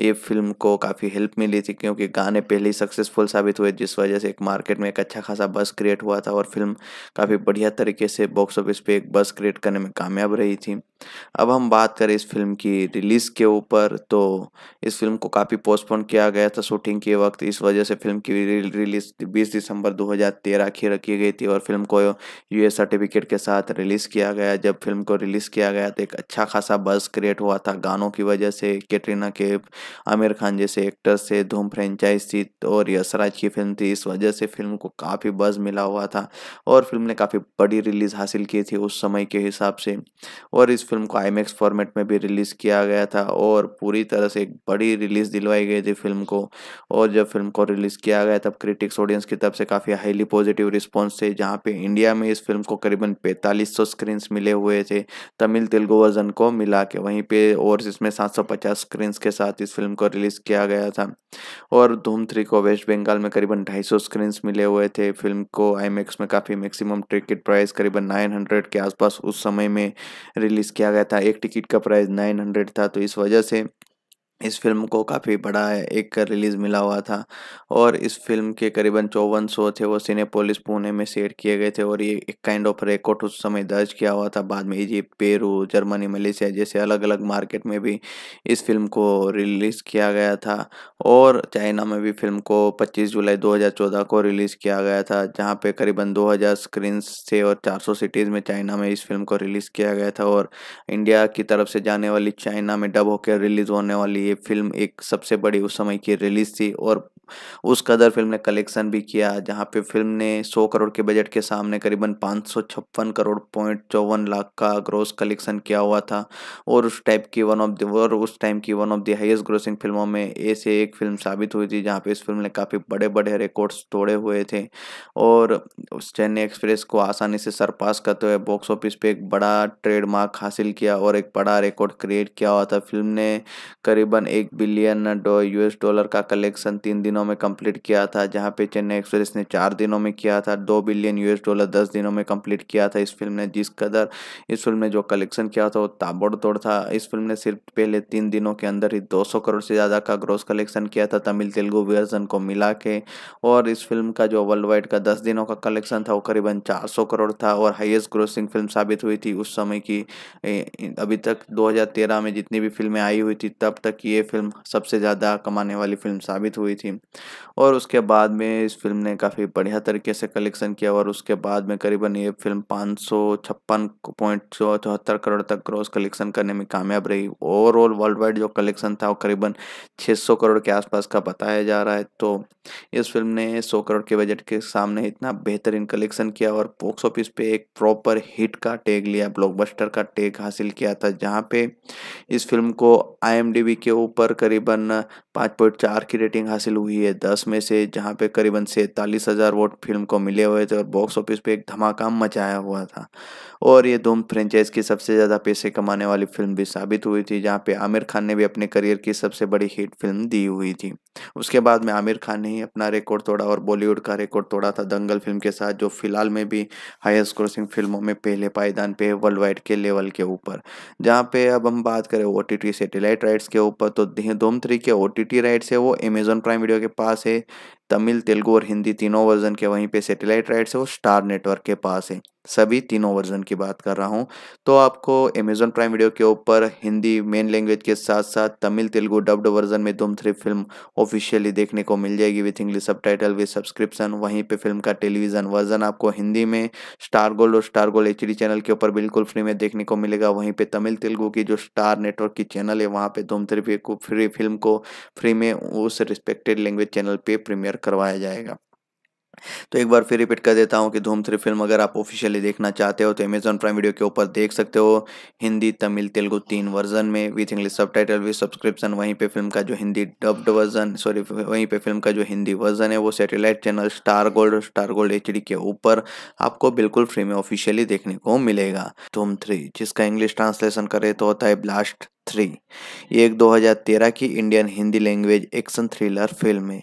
Speaker 1: ये फिल्म को काफ़ी हेल्प मिली थी क्योंकि गाने पहले ही सक्सेसफुल साबित हुए जिस वजह से एक मार्केट में एक अच्छा खासा बस क्रिएट हुआ था और फिल्म काफ़ी बढ़िया तरीके से बॉक्स ऑफिस पे एक बस क्रिएट करने में कामयाब रही थी अब हम बात करें इस फिल्म की रिलीज़ के ऊपर तो इस फिल्म को काफ़ी पोस्टपोन किया गया था शूटिंग के वक्त इस वजह से फिल्म की रिलीज़ 20 दिसंबर 2013 की रखी गई थी और फिल्म को यूएस सर्टिफिकेट के साथ रिलीज़ किया गया जब फिल्म को रिलीज़ किया गया तो एक अच्छा खासा बस क्रिएट हुआ था गानों की वजह से कैटरीना के आमिर खान जैसे एक्टर्स से धूम फ्रेंचाइज थी और यशराज की फिल्म थी इस वजह से फिल्म को काफ़ी बज़ मिला हुआ था और फिल्म ने काफ़ी बड़ी रिलीज़ हासिल की थी उस समय के हिसाब से और इस फिल्म को आई फॉर्मेट में भी रिलीज़ किया गया था और पूरी तरह से एक बड़ी रिलीज़ दिलवाई गई थी फिल्म को और जब फिल्म को रिलीज़ किया गया तब क्रिटिक्स ऑडियंस की तरफ से काफ़ी हाईली पॉजिटिव रिस्पॉन्स थे जहाँ पे इंडिया में इस फिल्म को करीबन पैंतालीस सौ स्क्रीन्स मिले हुए थे तमिल तेलुगु वर्जन को मिला के वहीं पर और इसमें सात सौ पचास स्क्रीन्स के साथ इस फिल्म को रिलीज़ किया गया था और धूम थ्री को वेस्ट बंगाल में करीबन ढाई सौ स्क्रीन्स मिले हुए थे फिल्म को आई में काफ़ी मैक्सिमम टिकट प्राइस करीबन नाइन हंड्रेड के आसपास उस समय में रिलीज़ किया गया था एक टिकट का प्राइस नाइन हंड्रेड था तो इस वजह से इस फिल्म को काफ़ी बड़ा एक रिलीज़ मिला हुआ था और इस फिल्म के करीबन चौवन शो थे वो सिनेपोलिस पुणे में सेट किए गए थे और ये एक काइंड ऑफ रिकॉर्ड उस समय दर्ज किया हुआ था बाद में इजिप्ट पेरू जर्मनी मलेशिया जैसे अलग अलग मार्केट में भी इस फिल्म को रिलीज़ किया गया था और चाइना में भी फिल्म को पच्चीस जुलाई दो को रिलीज़ किया गया था जहाँ पर करीबन दो स्क्रीन्स थे और चार सिटीज़ में चाइना में इस फिल्म को रिलीज़ किया गया था और इंडिया की तरफ से जाने वाली चाइना में डब होकर रिलीज़ होने वाली ये फिल्म एक सबसे बड़ी उस समय की रिलीज थी और उस कदर फिल्म ने कलेक्शन भी किया जहाँ पे फिल्म ने 100 करोड़ के बजट के सामने करीबन पाँच करोड़ पॉइंट चौवन लाख का ग्रोस कलेक्शन किया हुआ था और उस टाइप की वन ऑफ द और उस टाइम की one of the highest grossing फिल्मों में ऐसे एक फिल्म साबित हुई थी जहाँ पे इस फिल्म ने काफ़ी बड़े बड़े रिकॉर्ड्स तोड़े हुए थे और उस चेन्नई एक्सप्रेस को आसानी से सरपास करते हुए बॉक्स ऑफिस पर एक बड़ा ट्रेडमार्क हासिल किया और एक बड़ा रिकॉर्ड क्रिएट किया हुआ था फिल्म ने करीब एक बिलियन यूएस डॉलर का कलेक्शन तीन दिनों में कंप्लीट किया था जहां पे चेन्नई एक्सप्रेस ने चार दिनों में किया था दो बिलियन यूएस डॉलर दस दिनों में कंप्लीट किया था इस फिल्म ने जिस कदर इस फिल्म ने जो कलेक्शन किया था वो ताबड़तोड़ था इस फिल्म ने सिर्फ पहले तीन दिनों के अंदर ही दो करोड़ से ज़्यादा का ग्रोस कलेक्शन किया था तमिल तेलुगु वर्जन को मिला के और इस फिल्म का जो वर्ल्ड वाइड का दस दिनों का कलेक्शन था वो करीबन चार करोड़ था और हाइस्ट ग्रोसिंग फिल्म साबित हुई थी उस समय की अभी तक दो में जितनी भी फिल्में आई हुई थी तब तक ये फिल्म सबसे ज़्यादा कमाने वाली फिल्म साबित हुई थी और उसके बाद में इस फिल्म ने काफ़ी बढ़िया तरीके से कलेक्शन किया और उसके बाद में करीबन ये फिल्म पाँच सौ छप्पन करोड़ तक ग्रॉस कलेक्शन करने में कामयाब रही ओवरऑल वर्ल्ड वाइड जो कलेक्शन था वो करीबन 600 करोड़ के आसपास का बताया जा रहा है तो इस फिल्म ने 100 करोड़ के बजट के सामने इतना बेहतरीन कलेक्शन किया और बॉक्स ऑफिस पे एक प्रॉपर हिट का टैग लिया ब्लॉकबस्टर का टैग हासिल किया था जहाँ पे इस फिल्म को आई के के ऊपर करीबन पाँच पॉइंट चार की रेटिंग हासिल हुई है दस में से जहाँ पे करीबन सैंतालीस हज़ार वोट फिल्म को मिले हुए थे और बॉक्स ऑफिस पे एक धमाका मचाया हुआ था और ये धूम फ्रेंचाइज की सबसे ज़्यादा पैसे कमाने वाली फिल्म भी साबित हुई थी जहाँ पे आमिर खान ने भी अपने करियर की सबसे बड़ी हिट फिल्म दी हुई थी उसके बाद में आमिर खान ने ही अपना रिकॉर्ड तोड़ा और बॉलीवुड का रिकॉर्ड तोड़ा था दंगल फिल्म के साथ जो फिलहाल में भी हाइस्ट क्रोसिंग फिल्मों में पहले पायदान पे वर्ल्ड वाइड के लेवल के ऊपर जहाँ पे अब हम बात करें ओ टी सेटेलाइट राइट्स के ऊपर तो धूम थ्री के ओ टी टी राइट्स है वो अमेजोन प्राइम वीडियो के पास है तमिल तेलुगू और हिंदी तीनों वर्जन के वहीं पे सैटेलाइट राइट्स है वो स्टार नेटवर्क के पास है सभी तीनों वर्जन की बात कर रहा हूँ तो आपको अमेजोन प्राइम वीडियो के ऊपर हिंदी मेन लैंग्वेज के साथ साथ तमिल तेलुगु डब्ड वर्जन में धूम थ्री फिल्म ऑफिशियली देखने को मिल जाएगी with English subtitle with subscription वहीं पे फिल्म का टेलीविजन वर्जन आपको हिंदी में स्टार गोल्ड और स्टार गोल्ड एच चैनल के ऊपर बिल्कुल फ्री में देखने को मिलेगा वहीं पर तमिल तेलुगु की जो स्टार नेटवर्क की चैनल है वहाँ पर धूम थ्री फ्री फिल्म को फ्री में उस रिस्पेक्टेड लैंग्वेज चैनल पर प्रीमियर करवाया जाएगा तो एक बार फिर रिपीट कर देता हूँ कि धूम थ्री फिल्म अगर आप ऑफिशियली देखना चाहते हो तो अमेजॉन प्राइम वीडियो के ऊपर देख सकते हो हिंदी तमिल तेलुगु तीन वर्जन में with English subtitle with subscription वहीं पे फिल्म का जो हिंदी डब्ड वर्जन सॉरी वहीं पे फिल्म का जो हिंदी वर्जन है वो satellite channel star gold star gold H के ऊपर आपको बिल्कुल फ्री में ऑफिशियली देखने को मिलेगा धूम थ्री जिसका इंग्लिश ट्रांसलेशन करे तो होता है ब्लास्ट थ्री ये एक 2013 की Indian Hindi language action thriller film है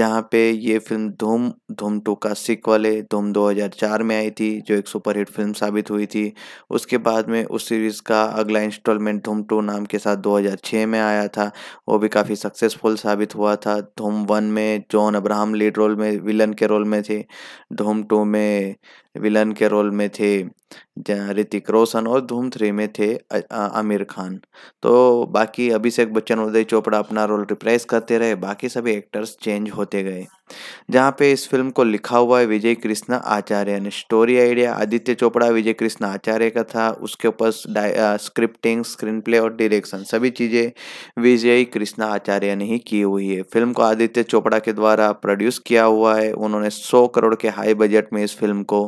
Speaker 1: जहाँ पे ये फिल्म धूम धूम टू का सिक्वल है धूम 2004 में आई थी जो एक सुपरहिट फिल्म साबित हुई थी उसके बाद में उस सीरीज़ का अगला इंस्टॉलमेंट धूम टू नाम के साथ 2006 में आया था वो भी काफ़ी सक्सेसफुल साबित हुआ था धूम वन में जॉन अब्राहम लीड रोल में विलन के रोल में थे धूम टू में विलन के रोल में थे ऋतिक रोशन और धूम थ्री में थे आमिर खान तो बाकी अभिषेक बच्चन उदय चोपड़ा अपना रोल रिप्राइज करते रहे बाकी सभी एक्टर्स चेंज होते गए जहाँ पे इस फिल्म को लिखा हुआ है विजय कृष्ण आचार्य ने स्टोरी आइडिया आदित्य चोपड़ा विजय कृष्ण आचार्य का था उसके ऊपर स्क्रिप्टिंग स्क्रीन प्ले और डायरेक्शन सभी चीज़ें विजय कृष्ण आचार्य ने ही की हुई है फिल्म को आदित्य चोपड़ा के द्वारा प्रोड्यूस किया हुआ है उन्होंने सौ करोड़ के हाई बजट में इस फिल्म को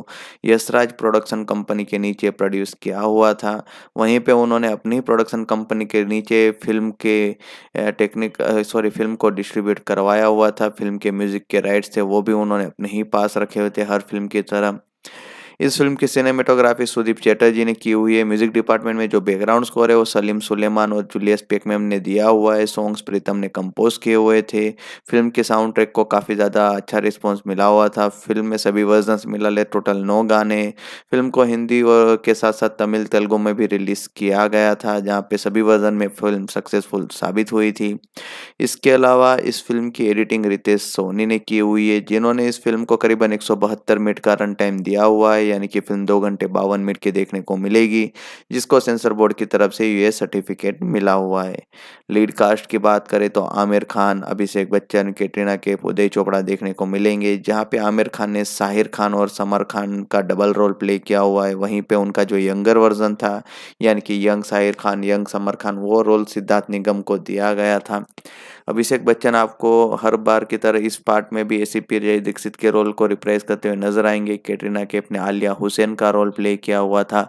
Speaker 1: यशराज प्रोडक्शन कंपनी के नीचे प्रोड्यूस किया हुआ था वहीं पे उन्होंने अपनी प्रोडक्शन कंपनी के नीचे फिल्म के टेक्निक सॉरी फिल्म को डिस्ट्रीब्यूट करवाया हुआ था फिल्म के म्यूजिक के राइट्स थे वो भी उन्होंने अपने ही पास रखे हुए थे हर फिल्म की तरह इस फिल्म की सिनेमेटोग्राफी सुदीप चैटर्जी ने की हुई है म्यूजिक डिपार्टमेंट में जो बैकग्राउंड स्कोर है वो सलीम सुलेमान और जूलियस पेकमेम ने दिया हुआ है सॉन्ग्स प्रीतम ने कंपोज किए हुए थे फिल्म के साउंड ट्रैक को काफ़ी ज़्यादा अच्छा रिस्पॉन्स मिला हुआ था फिल्म में सभी वर्जन मिला ले टोटल नौ गाने फिल्म को हिंदी और के साथ साथ तमिल तेलुगु में भी रिलीज़ किया गया था जहाँ पे सभी वर्जन में फिल्म सक्सेसफुल साबित हुई थी इसके अलावा इस फिल्म की एडिटिंग रितेश सोनी ने की हुई है जिन्होंने इस फिल्म को करीबन एक मिनट का रन टाइम दिया हुआ है यानी कि फिल्म दो घंटे बावन मिनट की देखने को मिलेगी जिसको सेंसर बोर्ड की तरफ से यूए सर्टिफिकेट मिला हुआ है लीड कास्ट की बात करें तो आमिर खान अभिषेक बच्चन कैटरीना के उदय चोपड़ा देखने को मिलेंगे जहाँ पे आमिर खान ने साहिर खान और समर खान का डबल रोल प्ले किया हुआ है वहीं पर उनका जो यंगर वर्जन था यानी कि यंग साहिर खान यंग समर खान वो रोल सिद्धार्थ निगम को दिया गया था अभिषेक बच्चन आपको हर बार की तरह इस पार्ट में भी ए पी जय दीक्षित के रोल को रिप्रेस करते हुए नजर आएंगे कैटरीना के अपने आलिया हुसैन का रोल प्ले किया हुआ था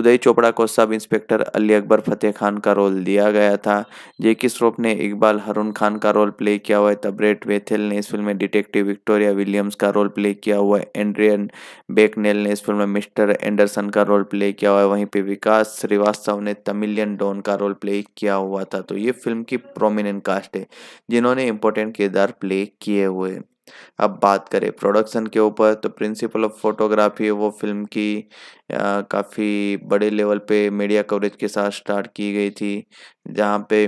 Speaker 1: उदय चोपड़ा को सब इंस्पेक्टर अली अकबर फतेह खान का रोल दिया गया था जेकी श्रोफ ने इकबाल हरुण खान का रोल प्ले किया हुआ है तबरेट वेथेल ने इस फिल्म में डिटेक्टिव विक्टोरिया विलियम्स का रोल प्ले किया हुआ है एंड्रियन बेकनेल ने इस फिल्म में मिस्टर एंडरसन का रोल प्ले किया हुआ है वहीं पर विकास श्रीवास्तव ने तमिलियन डॉन का रोल प्ले किया हुआ था तो ये फिल्म की प्रोमिनेंट कास्ट है जिन्होंने इम्पोर्टेंट किरदार प्ले किए हुए अब बात करें प्रोडक्शन के ऊपर तो प्रिंसिपल ऑफ फोटोग्राफी वो फिल्म की काफ़ी बड़े लेवल पे मीडिया कवरेज के साथ स्टार्ट की गई थी जहाँ पे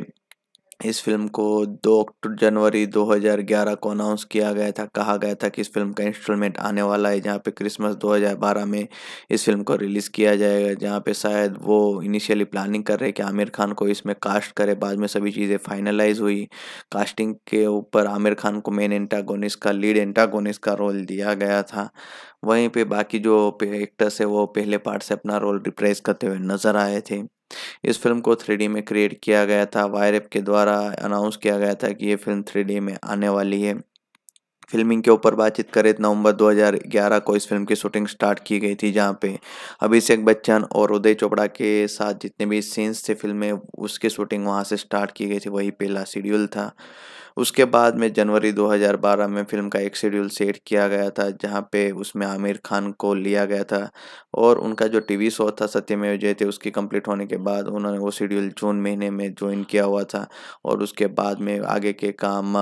Speaker 1: इस फिल्म को 2 जनवरी 2011 को अनाउंस किया गया था कहा गया था कि इस फिल्म का इंस्टॉलमेंट आने वाला है जहाँ पे क्रिसमस 2012 में इस फिल्म को रिलीज़ किया जाएगा जहाँ पे शायद वो इनिशियली प्लानिंग कर रहे कि आमिर खान को इसमें कास्ट करे बाद में सभी चीज़ें फाइनलाइज हुई कास्टिंग के ऊपर आमिर खान को मेन एंटागोनिस का लीड एंटागोनिस का रोल दिया गया था वहीं पर बाकी जो एक्टर्स है वो पहले पार्ट से अपना रोल रिप्रेस करते हुए नज़र आए थे इस फिल्म को थ्री में क्रिएट किया गया था वायरएप के द्वारा अनाउंस किया गया था कि ये फिल्म थ्री में आने वाली है फिल्मिंग के ऊपर बातचीत करें तो नवंबर 2011 को इस फिल्म की शूटिंग स्टार्ट की गई थी जहां पे अभिषेक बच्चन और उदय चोपड़ा के साथ जितने भी सीन्स थे फिल्म में उसकी शूटिंग वहां से स्टार्ट की गई थी वही पहला शेड्यूल था उसके बाद में जनवरी 2012 में फिल्म का एक शेड्यूल सेट किया गया था जहां पे उसमें आमिर खान को लिया गया था और उनका जो टीवी शो था सत्यमेव जयते उसकी कंप्लीट होने के बाद उन्होंने वो शेड्यूल जून महीने में ज्वाइन किया हुआ था और उसके बाद में आगे के काम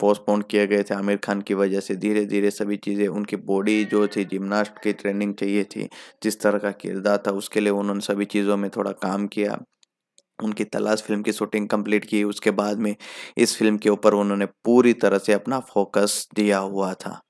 Speaker 1: पोस्टपोन किए गए थे आमिर खान की वजह से धीरे धीरे सभी चीज़ें उनकी बॉडी जो थी जिमनास्ट की ट्रेनिंग चाहिए थी जिस तरह का किरदार था उसके लिए उन्होंने सभी चीज़ों में थोड़ा काम किया उनकी तलाश फिल्म की शूटिंग कंप्लीट की उसके बाद में इस फिल्म के ऊपर उन्होंने पूरी तरह से अपना फोकस दिया हुआ था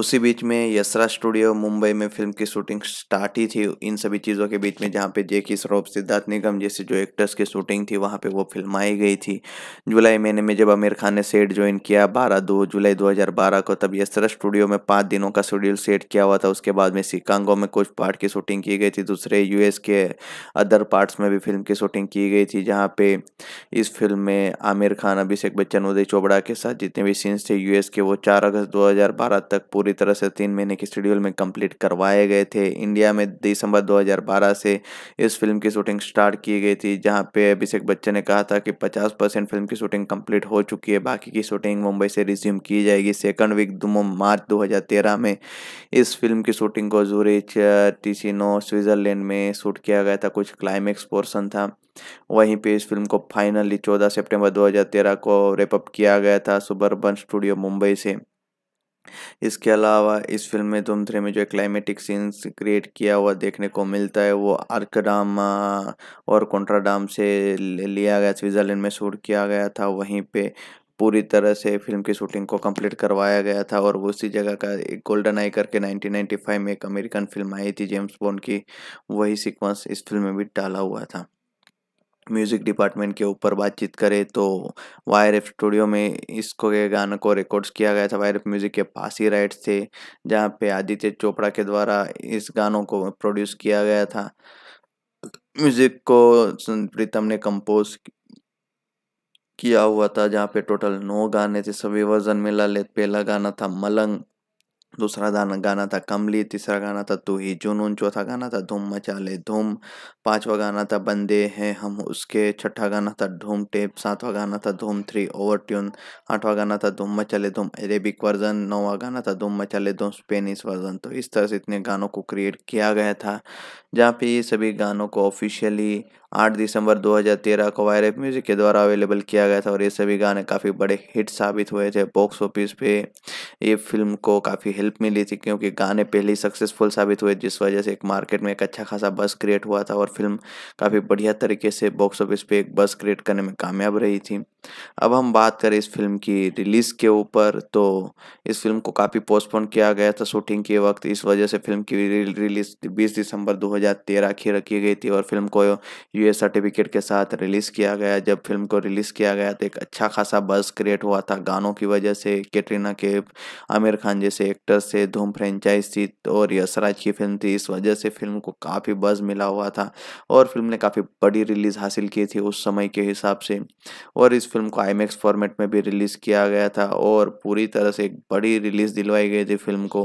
Speaker 1: उसी बीच में यसरा स्टूडियो मुंबई में फिल्म की शूटिंग स्टार्ट ही थी इन सभी चीज़ों के बीच में जहाँ पे जे की सरोप सिद्धार्थ निगम जैसे जो एक्टर्स की शूटिंग थी वहाँ पे वो फिल्म आई गई थी जुलाई महीने में जब आमिर खान ने सेट ज्वाइन किया बारह दो जुलाई 2012 को तब यसरा स्टूडियो में पाँच दिनों का शेड्यूल सेट किया हुआ था उसके बाद में सिकांगो में कुछ पार्ट की शूटिंग की गई थी दूसरे यूएस के अदर पार्ट्स में भी फिल्म की शूटिंग की गई थी जहाँ पे इस फिल्म में आमिर खान अभिषेक बच्चन उदय चोपड़ा के साथ जितने भी सीन्स थे यूएस के वो चार अगस्त दो तक पूरी पूरी तरह से तीन महीने के शेड्यूल में कंप्लीट करवाए गए थे इंडिया में दिसंबर 2012 से इस फिल्म की शूटिंग स्टार्ट की गई थी जहां पे अभिषेक बच्चन ने कहा था कि 50 परसेंट फिल्म की शूटिंग कंप्लीट हो चुकी है बाकी की शूटिंग मुंबई से रिज्यूम की जाएगी सेकंड वीक मार्च दो में इस फिल्म की शूटिंग को जूरिच टी स्विट्जरलैंड में शूट किया गया था कुछ क्लाइमैक्स पोर्सन था वहीं पे इस फिल्म को फाइनली 14 सितंबर 2013 को रेपअप किया गया था सुबरबन स्टूडियो मुंबई से इसके अलावा इस फिल्म में धूम थ्री में जो क्लाइमेटिक सीन्स क्रिएट किया हुआ देखने को मिलता है वो आर्कडाम uh, और कॉन्ट्राडाम से लिया गया स्विट्ज़रलैंड में शूट किया गया था वहीं पे पूरी तरह से फिल्म की शूटिंग को कंप्लीट करवाया गया था और उसी जगह का एक गोल्डन आई करके 1995 में एक अमेरिकन फिल्म आई थी जेम्स बॉन्ड की वही सीक्वेंस इस फिल्म में भी डाला हुआ था म्यूज़िक डिपार्टमेंट के ऊपर बातचीत करें तो वायर एफ स्टूडियो में इसको के गाने को रिकॉर्ड्स किया गया था वायर एफ म्यूज़िक के पास ही राइट्स थे जहाँ पे आदित्य चोपड़ा के द्वारा इस गानों को प्रोड्यूस किया गया था म्यूज़िक को प्रीतम ने कंपोज किया हुआ था जहाँ पे टोटल नौ गाने थे सभी वर्जन मिला ले पहला गाना था मलंग दूसरा गाना गाना था कमली तीसरा गाना था तू ही जुनून चौथा गाना था धूम मचा ले धूम पांचवा गाना था बंदे हैं हम उसके छठा गाना था धूम टेप सातवा गाना था धूम थ्री ओवर ट्यून आठवा गाना था धूम मचा ले धूम अरेबिक वर्जन नौवा गाना था धूम मचा ले धूम स्पेनिश वर्जन तो इस तरह से इतने गानों को क्रिएट किया गया था जहाँ पे ये सभी गानों को ऑफिशियली 8 दिसंबर 2013 को वायर एफ म्यूज़िक के द्वारा अवेलेबल किया गया था और ये सभी गाने काफ़ी बड़े हिट साबित हुए थे बॉक्स ऑफिस पे ये फिल्म को काफ़ी हेल्प मिली थी क्योंकि गाने पहले ही सक्सेसफुल साबित हुए जिस वजह से एक मार्केट में एक अच्छा खासा बस क्रिएट हुआ था और फिल्म काफ़ी बढ़िया तरीके से बॉक्स ऑफिस पर एक बस क्रिएट करने में कामयाब रही थी अब हम बात करें इस फिल्म की रिलीज़ के ऊपर तो इस फिल्म को काफ़ी पोस्टपोन किया गया था शूटिंग के वक्त इस वजह से फिल्म की रिलीज़ 20 दिसंबर 2013 की रखी गई थी और फिल्म को यू सर्टिफिकेट के साथ रिलीज़ किया गया जब फिल्म को रिलीज़ किया गया तो एक अच्छा खासा बस क्रिएट हुआ था गानों की वजह से कैटरीना के आमिर खान जैसे एक्टर से धूम फ्रेंचाइज थी और यशराज की फिल्म थी इस वजह से फिल्म को काफ़ी बज़ मिला हुआ था और फिल्म ने काफ़ी बड़ी रिलीज़ हासिल की थी उस समय के हिसाब से और इस फिल्म को आई फॉर्मेट में भी रिलीज़ किया गया था और पूरी तरह से एक बड़ी रिलीज़ दिलवाई गई थी फिल्म को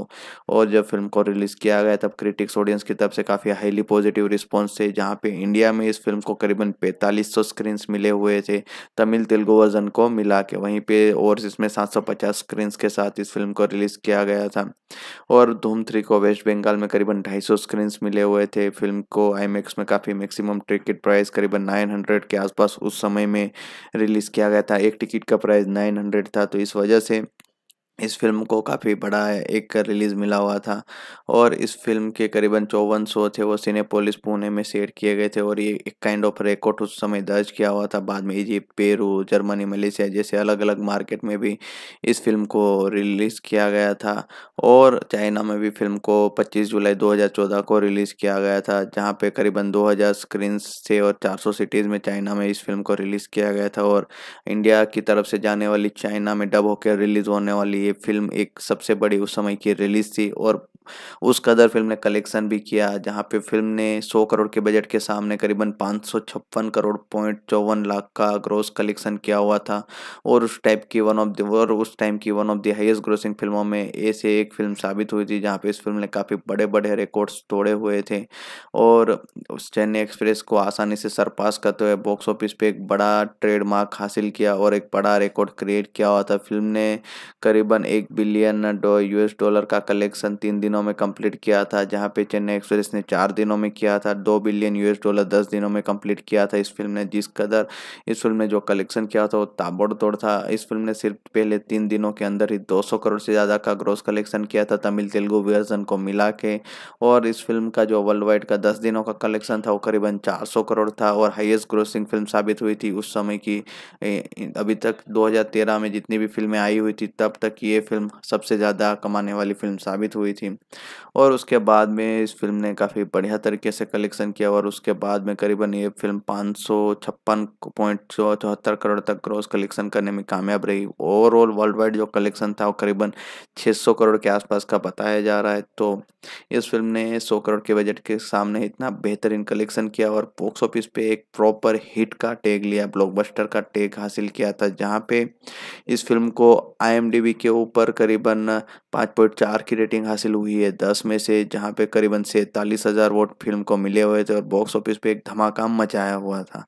Speaker 1: और जब फिल्म को रिलीज़ किया गया तब क्रिटिक्स ऑडियंस की तरफ से काफ़ी हाईली पॉजिटिव रिस्पॉन्स थे जहाँ पे इंडिया में इस फिल्म को करीबन पैंतालीस सौ स्क्रीन्स मिले हुए थे तमिल तेलुगु वर्जन को मिला के वहीं पर और इसमें सात पचास स्क्रीन्स के साथ इस फिल्म को रिलीज़ किया गया था और धूम थ्री को वेस्ट बंगाल में करीबन सौ स्क्रीन्स मिले हुए थे फिल्म को आई में काफ़ी मैक्सिमम टिकट प्राइस करीबन नाइन के आसपास उस समय में रिलीज़ किया किया गया था एक टिकट का प्राइस नाइन हंड्रेड था तो इस वजह से इस फिल्म को काफ़ी बड़ा एक रिलीज़ मिला हुआ था और इस फिल्म के करीबन चौवन सौ थे वो सिने पोलिस पुणे में सेट किए गए थे और ये एक काइंड ऑफ रिकॉर्ड उस समय दर्ज किया हुआ था बाद में इजिप्ट पेरू जर्मनी मलेशिया जैसे अलग अलग मार्केट में भी इस फिल्म को रिलीज़ किया गया था और चाइना में भी फिल्म को पच्चीस जुलाई दो को रिलीज़ किया गया था जहाँ पे करीबन दो स्क्रीन्स थे और चार सिटीज़ में चाइना में इस फिल्म को रिलीज़ किया गया था और इंडिया की तरफ से जाने वाली चाइना में डब होकर रिलीज़ होने वाली फिल्म एक सबसे बड़ी उस समय की रिलीज थी और उस कदर फिल्म ने कलेक्शन भी किया जहाँ पे फिल्म ने 100 करोड़ के बजट के सामने करीबन पाँच करोड़ पॉइंट चौवन लाख का ग्रोस कलेक्शन किया हुआ था और उस टाइप की वन ऑफ और उस टाइम की one of the highest grossing फिल्मों में ऐसे एक फिल्म साबित हुई थी जहाँ पे इस फिल्म ने काफ़ी बड़े बड़े रिकॉर्ड्स तोड़े हुए थे और उस चेन्नई एक्सप्रेस को आसानी से सरपास करते हुए बॉक्स ऑफिस पर एक बड़ा ट्रेडमार्क हासिल किया और एक बड़ा रिकॉर्ड क्रिएट किया हुआ था फिल्म ने करीब तकरीबन एक बिलियन डो यूएस डॉलर का कलेक्शन तीन दिनों में कंप्लीट किया था जहां पे चेन्नई एक्सप्रेस ने चार दिनों में किया था दो बिलियन यूएस डॉलर दस दिनों में कंप्लीट किया था इस फिल्म ने जिस कदर इस फिल्म ने जो कलेक्शन किया था वो ताबड़तोड़ था इस फिल्म ने सिर्फ पहले तीन दिनों के अंदर ही दो करोड़ से ज़्यादा का ग्रोस कलेक्शन किया था तमिल तेलुगु वर्जन को मिला के और इस फिल्म का जो वर्ल्ड वाइड का दस दिनों का कलेक्शन था वो करीबन चार करोड़ था और हाइएस्ट ग्रोसिंग फिल्म साबित हुई थी उस समय की अभी तक दो में जितनी भी फिल्में आई हुई थी तब तक कि ये फिल्म सबसे ज़्यादा कमाने वाली फिल्म साबित हुई थी और उसके बाद में इस फिल्म ने काफ़ी बढ़िया तरीके से कलेक्शन किया और उसके बाद में करीबन ये फिल्म पाँच सौ छप्पन चौहत्तर करोड़ तक ग्रॉस कलेक्शन करने में कामयाब रही ओवरऑल वर्ल्ड वाइड जो कलेक्शन था वो करीबन छः सौ करोड़ के आसपास का बताया जा रहा है तो इस फिल्म ने सौ करोड़ के बजट के सामने इतना बेहतरीन कलेक्शन किया और बॉक्स ऑफिस पे एक प्रॉपर हिट का टैग लिया ब्लॉकबस्टर का टैग हासिल किया था जहाँ पे इस फिल्म को आईएमडीबी के ऊपर करीबन 5.4 की रेटिंग हासिल हुई है 10 में से जहां पे करीबन सैंतालीस हज़ार वोट फिल्म को मिले हुए थे और बॉक्स ऑफिस पे एक धमाका मचाया हुआ था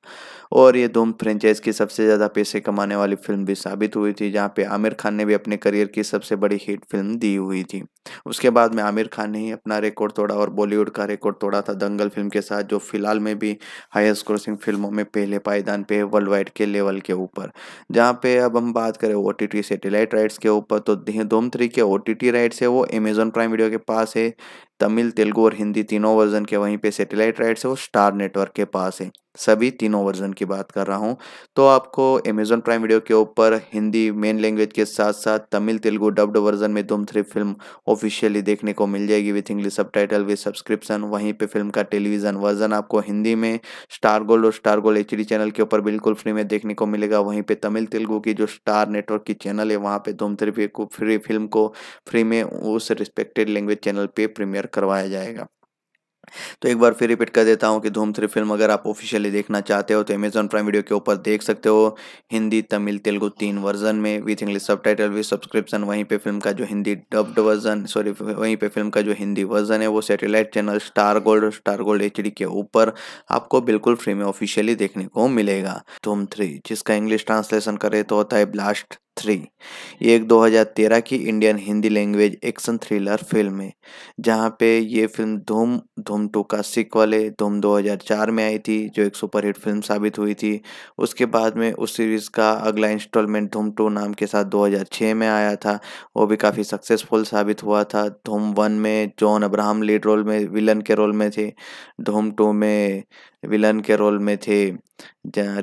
Speaker 1: और ये धूम फ्रेंचाइज की सबसे ज़्यादा पैसे कमाने वाली फिल्म भी साबित हुई थी जहाँ पे आमिर खान ने भी अपने करियर की सबसे बड़ी हिट फिल्म दी हुई थी उसके बाद में आमिर खान ने ही अपना रिकॉर्ड तोड़ा और बॉलीवुड का रिकॉर्ड तोड़ा था दंगल फिल्म के साथ जो फिलहाल में भी हाईएस्ट क्रोसिंग फिल्मों में पहले पायदान पे वर्ल्ड वाइड के लेवल के ऊपर जहाँ पे अब हम बात करें ओ टी सैटेलाइट राइट्स के ऊपर पर तो धोम थ्री के ओ टी टी राइट्स है वो अमेजोन प्राइम वीडियो के पास है तमिल तेलुगु और हिंदी तीनों वर्जन के वहीं पे सैटेलाइट राइट्स है वो स्टार नेटवर्क के पास है सभी तीनों वर्जन की बात कर रहा हूँ तो आपको अमेजोन प्राइम वीडियो के ऊपर हिंदी मेन लैंग्वेज के साथ साथ तमिल तेलुगु डब्ड वर्जन में धूम थ्री फिल्म ऑफिशियली देखने को मिल जाएगी with English subtitle with subscription वहीं पे फिल्म का टेलीविजन वर्जन आपको हिंदी में स्टार गोल्ड और स्टार गोल्ड एच चैनल के ऊपर बिल्कुल फ्री में देखने को मिलेगा वहीं पर तमिल तेलुगु की जो स्टार नेटवर्क की चैनल है वहाँ पर धूम थ्री फ्री फिल्म को फ्री में उस रिस्पेक्टेड लैंग्वेज चैनल पर प्रीमियर करवाया जाएगा तो एक बार फिर रिपीट कर देता हूँ कि धूम थ्री फिल्म अगर आप ऑफिशियली देखना चाहते हो तो अमेजोन प्राइम वीडियो के ऊपर देख सकते हो हिंदी तमिल तेलुगु तीन वर्जन में with English subtitle with subscription वहीं पे फिल्म का जो हिंदी डब्ड वर्जन सॉरी वहीं पे फिल्म का जो हिंदी वर्जन है वो satellite channel star gold star gold H के ऊपर आपको बिल्कुल फ्री में ऑफिशियली देखने को मिलेगा धूम थ्री जिसका इंग्लिश ट्रांसलेशन करे तो होता है ब्लास्ट थ्री ये एक 2013 की Indian Hindi language action thriller film है जहाँ पे ये फिल्म धूम धूम टू का सिक्वल है धूम 2004 में आई थी जो एक सुपरहिट फिल्म साबित हुई थी उसके बाद में उस सीरीज़ का अगला इंस्टॉलमेंट धूम टू नाम के साथ 2006 में आया था वो भी काफ़ी सक्सेसफुल साबित हुआ था धूम वन में जॉन अब्राहम लीड रोल में विलन के रोल में थे धूम टू में विलन के रोल में थे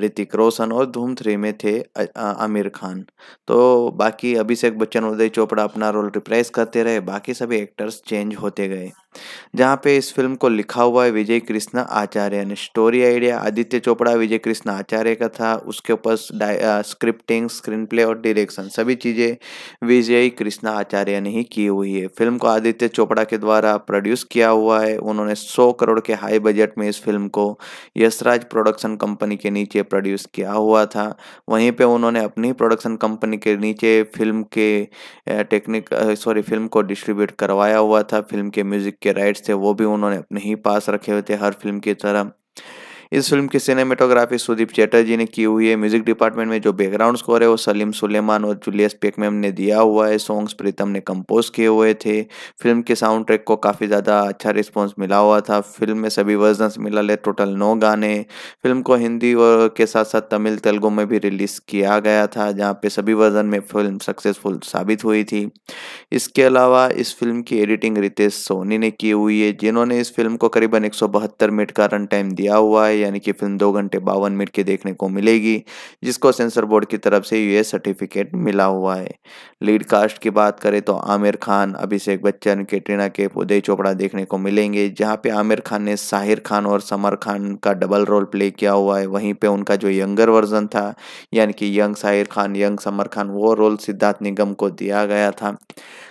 Speaker 1: ऋतिक रोशन और धूम थ्री में थे आमिर खान तो बाकी अभिषेक बच्चन उदय चोपड़ा अपना रोल रिप्राइज करते रहे बाकी सभी एक्टर्स चेंज होते गए जहाँ पे इस फिल्म को लिखा हुआ है विजय कृष्ण आचार्य ने स्टोरी आइडिया आदित्य चोपड़ा विजय कृष्ण आचार्य का था उसके ऊपर स्क्रिप्टिंग स्क्रीन प्ले और डायरेक्शन सभी चीज़ें विजय कृष्ण आचार्य ने ही की हुई है फिल्म को आदित्य चोपड़ा के द्वारा प्रोड्यूस किया हुआ है उन्होंने सौ करोड़ के हाई बजट में इस फिल्म को यशराज प्रोडक्शन कंपनी के नीचे प्रोड्यूस किया हुआ था वहीं पे उन्होंने अपनी प्रोडक्शन कंपनी के नीचे फिल्म के टेक्निक सॉरी फिल्म को डिस्ट्रीब्यूट करवाया हुआ था फिल्म के म्यूज़िक के राइट्स थे वो भी उन्होंने अपने ही पास रखे हुए थे हर फिल्म की तरह इस फिल्म की सिनेमेटोग्राफी सुदीप चैटर्जी ने की हुई है म्यूजिक डिपार्टमेंट में जो बैकग्राउंड स्कोर है वो सलीम सुलेमान और जूलियस पेकमेम ने दिया हुआ है सॉन्ग्स प्रीतम ने कंपोज किए हुए थे फिल्म के साउंड ट्रैक को काफ़ी ज़्यादा अच्छा रिस्पॉन्स मिला हुआ था फिल्म में सभी वर्जन मिला ले टोटल नौ गाने फिल्म को हिंदी और के साथ साथ तमिल तेलुगु में भी रिलीज़ किया गया था जहाँ पे सभी वर्जन में फिल्म सक्सेसफुल साबित हुई थी इसके अलावा इस फिल्म की एडिटिंग रितेश सोनी ने की हुई है जिन्होंने इस फिल्म को करीबन एक मिनट का रन टाइम दिया हुआ है यानी कि फिल्म दो घंटे बावन मिनट की देखने को मिलेगी जिसको सेंसर बोर्ड की तरफ से यूएस सर्टिफिकेट मिला हुआ है लीड कास्ट की बात करें तो आमिर खान अभिषेक बच्चन कैटरीना के उदय चोपड़ा देखने को मिलेंगे जहाँ पे आमिर खान ने साहिर खान और समर खान का डबल रोल प्ले किया हुआ है वहीं पर उनका जो यंगर वर्जन था यानी कि यंग साहिर खान यंग समर खान वो रोल सिद्धार्थ निगम को दिया गया था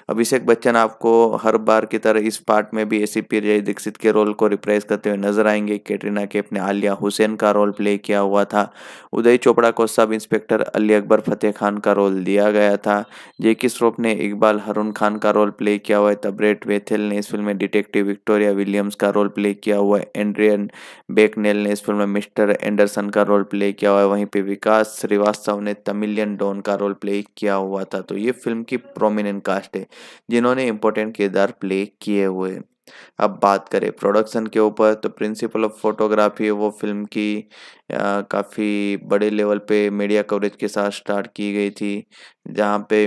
Speaker 1: अभिषेक बच्चन आपको हर बार की तरह इस पार्ट में भी पी जय दीक्षित के रोल को रिप्राइज करते हुए नजर आएंगे कैटरीना कैफ ने आलिया हुसैन का रोल प्ले किया हुआ था उदय चोपड़ा को सब इंस्पेक्टर अली अकबर फतेह खान का रोल दिया गया था जेकी श्रॉफ ने इकबाल हरुण खान का रोल प्ले किया हुआ है तबरेट वेथेल ने इस फिल्म में डिटेक्टिव विक्टोरिया विलियम्स का रोल प्ले किया हुआ है एंड्रियन बेकनेल ने इस फिल्म में मिस्टर एंडरसन का रोल प्ले किया हुआ है वहीं पर विकास श्रीवास्तव ने तमिलियन डॉन का रोल प्ले किया हुआ था तो ये फिल्म की प्रोमिनेंट कास्ट है जिन्होंने इम्पोर्टेंट किरदार प्ले किए हुए अब बात करें प्रोडक्शन के ऊपर तो प्रिंसिपल ऑफ फोटोग्राफी वो फिल्म की काफ़ी बड़े लेवल पे मीडिया कवरेज के साथ स्टार्ट की गई थी जहाँ पे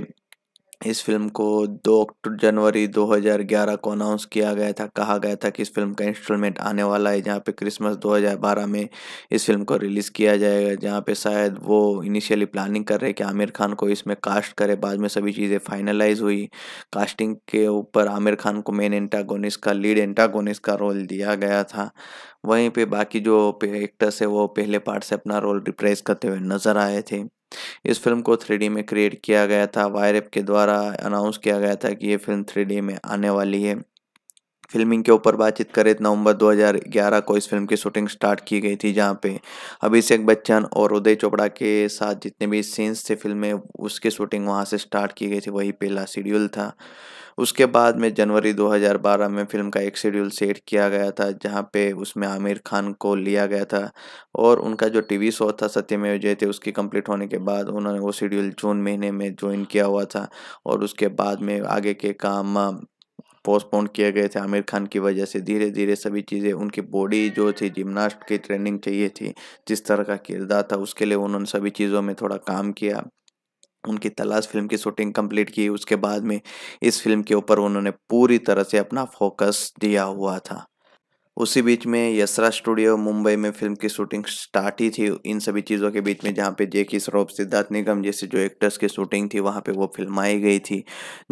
Speaker 1: इस फिल्म को 2 जनवरी 2011 को अनाउंस किया गया था कहा गया था कि इस फिल्म का इंस्टॉलमेंट आने वाला है जहाँ पे क्रिसमस 2012 में इस फिल्म को रिलीज़ किया जाएगा जहाँ पे शायद वो इनिशियली प्लानिंग कर रहे कि आमिर खान को इसमें कास्ट करे बाद में सभी चीज़ें फाइनलाइज हुई कास्टिंग के ऊपर आमिर खान को मेन एंटागोनिस का लीड एंटागोनिस का रोल दिया गया था वहीं पर बाकी जो एक्टर्स है वो पहले पार्ट से अपना रोल रिप्रेस करते हुए नज़र आए थे इस फिल्म को थ्री में क्रिएट किया गया था वायरएप के द्वारा अनाउंस किया गया था कि ये फिल्म थ्री में आने वाली है फिल्मिंग के ऊपर बातचीत करें तो नवंबर 2011 को इस फिल्म की शूटिंग स्टार्ट की गई थी जहाँ पे अभिषेक बच्चन और उदय चोपड़ा के साथ जितने भी सीन्स थे फिल्म में उसकी शूटिंग वहां से स्टार्ट की गई थी वही पहला शेड्यूल था उसके बाद में जनवरी 2012 में फिल्म का एक शेड्यूल सेट किया गया था जहाँ पे उसमें आमिर खान को लिया गया था और उनका जो टीवी शो था सत्यमेव जयते उसकी कंप्लीट होने के बाद उन्होंने वो शेड्यूल जून महीने में ज्वाइन किया हुआ था और उसके बाद में आगे के काम पोस्टपोन किए गए थे आमिर खान की वजह से धीरे धीरे सभी चीज़ें उनकी बॉडी जो थी जिमनास्ट की ट्रेनिंग चाहिए थी जिस तरह का किरदार था उसके लिए उन्होंने सभी चीज़ों में थोड़ा काम किया उनकी तलाश फिल्म की शूटिंग कंप्लीट की उसके बाद में इस फिल्म के ऊपर उन्होंने पूरी तरह से अपना फोकस दिया हुआ था उसी बीच में यसरा स्टूडियो मुंबई में फिल्म की शूटिंग स्टार्ट ही थी इन सभी चीज़ों के बीच में जहाँ पे की सरोप सिद्धार्थ निगम जैसे जो एक्टर्स की शूटिंग थी वहाँ पे वो फिल्माई गई थी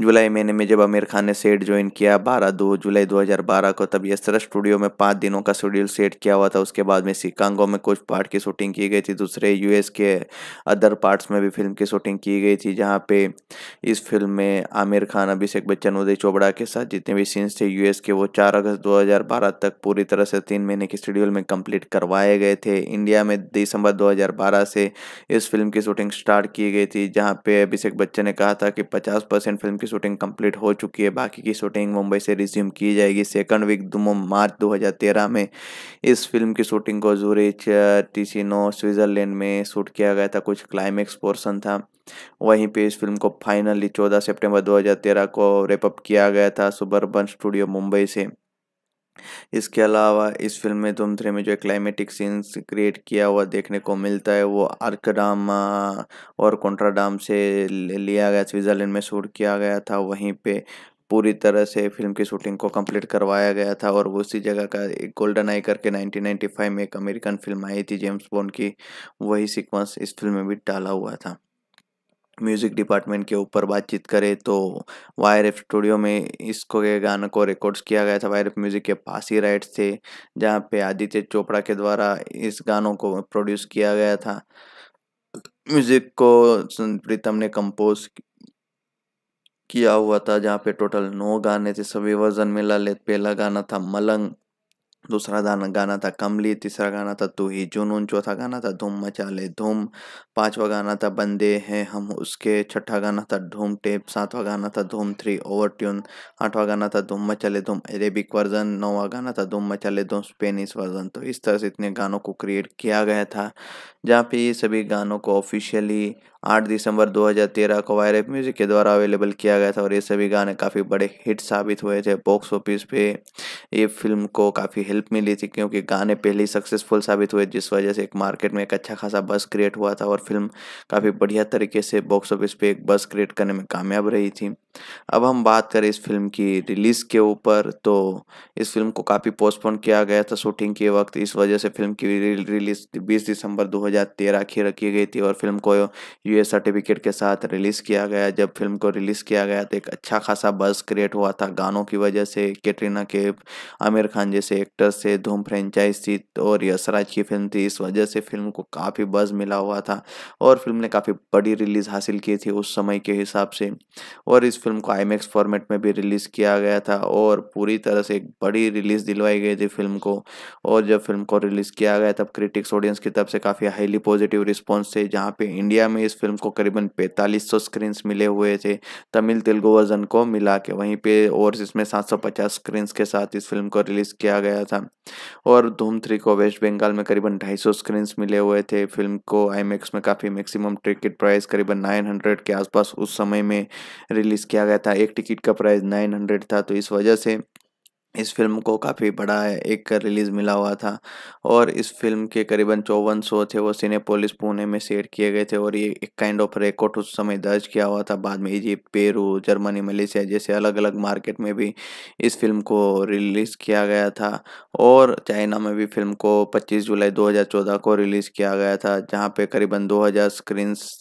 Speaker 1: जुलाई महीने में जब आमिर खान ने सेट ज्वाइन किया 12 दो जुलाई 2012 को तब यसरा स्टूडियो में पाँच दिनों का शेड्यूल सेट किया हुआ था उसके बाद में शिकांगो में कुछ पार्ट की शूटिंग की गई थी दूसरे यू के अदर पार्ट्स में भी फिल्म की शूटिंग की गई थी जहाँ पे इस फिल्म में आमिर खान अभिषेक बच्चन उदय चोपड़ा के साथ जितने भी सीन्स थे यू के वो चार अगस्त दो तक पूरी तरह से तीन महीने के शेड्यूल में कंप्लीट करवाए गए थे इंडिया में दिसंबर 2012 से इस फिल्म की शूटिंग स्टार्ट की गई थी जहां पे अभिषेक बच्चन ने कहा था कि 50 परसेंट फिल्म की शूटिंग कंप्लीट हो चुकी है बाकी की शूटिंग मुंबई से रिज्यूम की जाएगी सेकंड वीक मार्च दो में इस फिल्म की शूटिंग को जूरिच टीसिनो स्विट्ज़रलैंड में शूट किया गया था कुछ क्लाइमेक्स पोर्सन था वहीं पे इस फिल्म को फाइनली 14 सितंबर 2013 को रेपअप किया गया था सुबरबन स्टूडियो मुंबई से इसके अलावा इस फिल्म में धूम थ्री में जो क्लाइमेटिक सीन्स क्रिएट किया हुआ देखने को मिलता है वो आर्कडाम और कोंट्राडाम से लिया गया स्विट्ज़रलैंड में शूट किया गया था वहीं पे पूरी तरह से फिल्म की शूटिंग को कंप्लीट करवाया गया था और उसी जगह का एक गोल्डन आई करके 1995 में एक अमेरिकन फिल्म आई थी जेम्स बॉन्ड की वही सीक्वेंस इस फिल्म में भी डाला हुआ था म्यूज़िक डिपार्टमेंट के ऊपर बातचीत करें तो वायर एफ स्टूडियो में इसको के गाने को रिकॉर्ड्स किया गया था वायर एफ म्यूज़िक के पास ही राइट्स थे जहाँ पे आदित्य चोपड़ा के द्वारा इस गानों को प्रोड्यूस किया गया था म्यूज़िक को प्रीतम ने कंपोज किया हुआ था जहाँ पे टोटल नौ गाने थे सभी वर्जन में ललित पहला गाना था मलंग दूसरा गाना गाना था कमली तीसरा गाना था तू ही जुनून चौथा गाना था धूम मचा ले धूम पांचवा गाना था बंदे हैं हम उसके छठा गाना था धूम टेप सातवा गाना था धूम थ्री ओवर ट्यून आठवा गाना था धूम मचा ले धूम अरेबिक वर्जन नौवा गाना था धूम मचा ले धूम स्पेनिश वर्जन तो इस तरह से इतने गानों को क्रिएट किया गया था जहाँ पे ये सभी गानों को ऑफिशियली आठ दिसंबर 2013 को वायरफ म्यूजिक के द्वारा अवेलेबल किया गया था और ये सभी गाने काफ़ी बड़े हिट साबित हुए थे बॉक्स ऑफिस पे ये फिल्म को काफ़ी हेल्प मिली थी क्योंकि गाने पहले ही सक्सेसफुल साबित हुए जिस वजह से एक मार्केट में एक अच्छा खासा बस क्रिएट हुआ था और फिल्म काफ़ी बढ़िया तरीके से बॉक्स ऑफिस पे एक बस क्रिएट करने में कामयाब रही थी अब हम बात करें इस फिल्म की रिलीज़ के ऊपर तो इस फिल्म को काफ़ी पोस्टपोन किया गया था शूटिंग के वक्त इस वजह से फिल्म की रिलीज़ 20 दिसंबर 2013 की रखी गई थी और फिल्म को यूए सर्टिफिकेट के साथ रिलीज़ किया गया जब फिल्म को रिलीज़ किया गया तो एक अच्छा खासा बज़ क्रिएट हुआ था गानों की वजह से कैटरीना केफ आमिर खान जैसे एक्टर्स से धूम फ्रेंचाइज थी और यसराज की फिल्म थी इस वजह से फिल्म को काफ़ी बज़ मिला हुआ था और फिल्म ने काफ़ी बड़ी रिलीज़ हासिल की थी उस समय के हिसाब से और इस फिल्म को आई फॉर्मेट में भी रिलीज़ किया गया था और पूरी तरह से एक बड़ी रिलीज़ दिलवाई गई थी फिल्म को और जब फिल्म को रिलीज़ किया गया तब क्रिटिक्स ऑडियंस की तरफ से काफ़ी हाईली पॉजिटिव रिस्पॉन्स थे जहाँ पे इंडिया में इस फिल्म को करीबन 4500 स्क्रीन्स मिले हुए थे तमिल तेलुगु वर्जन को मिला के वहीं पे और इसमें 750 स्क्रीन्स के साथ इस फिल्म को रिलीज़ किया गया था और धूम थ्री को वेस्ट बंगाल में करीबन 250 स्क्रीन्स मिले हुए थे फिल्म को आई में काफ़ी मैक्सिमम टिकट प्राइस करीबन 900 के आसपास उस समय में रिलीज़ किया गया था एक टिकट का प्राइस 900 था तो इस वजह से इस फिल्म को काफ़ी बड़ा एक रिलीज़ मिला हुआ था और इस फिल्म के करीबन चौवन सौ थे वो सिनेपोलिस पुणे में सेट किए गए थे और ये एक काइंड ऑफ रिकॉर्ड उस समय दर्ज किया हुआ था बाद में इजिप्ट पेरू जर्मनी मलेशिया जैसे अलग अलग मार्केट में भी इस फिल्म को रिलीज़ किया गया था और चाइना में भी फिल्म को पच्चीस जुलाई दो को रिलीज़ किया गया था जहाँ पर करीबन दो हज़ार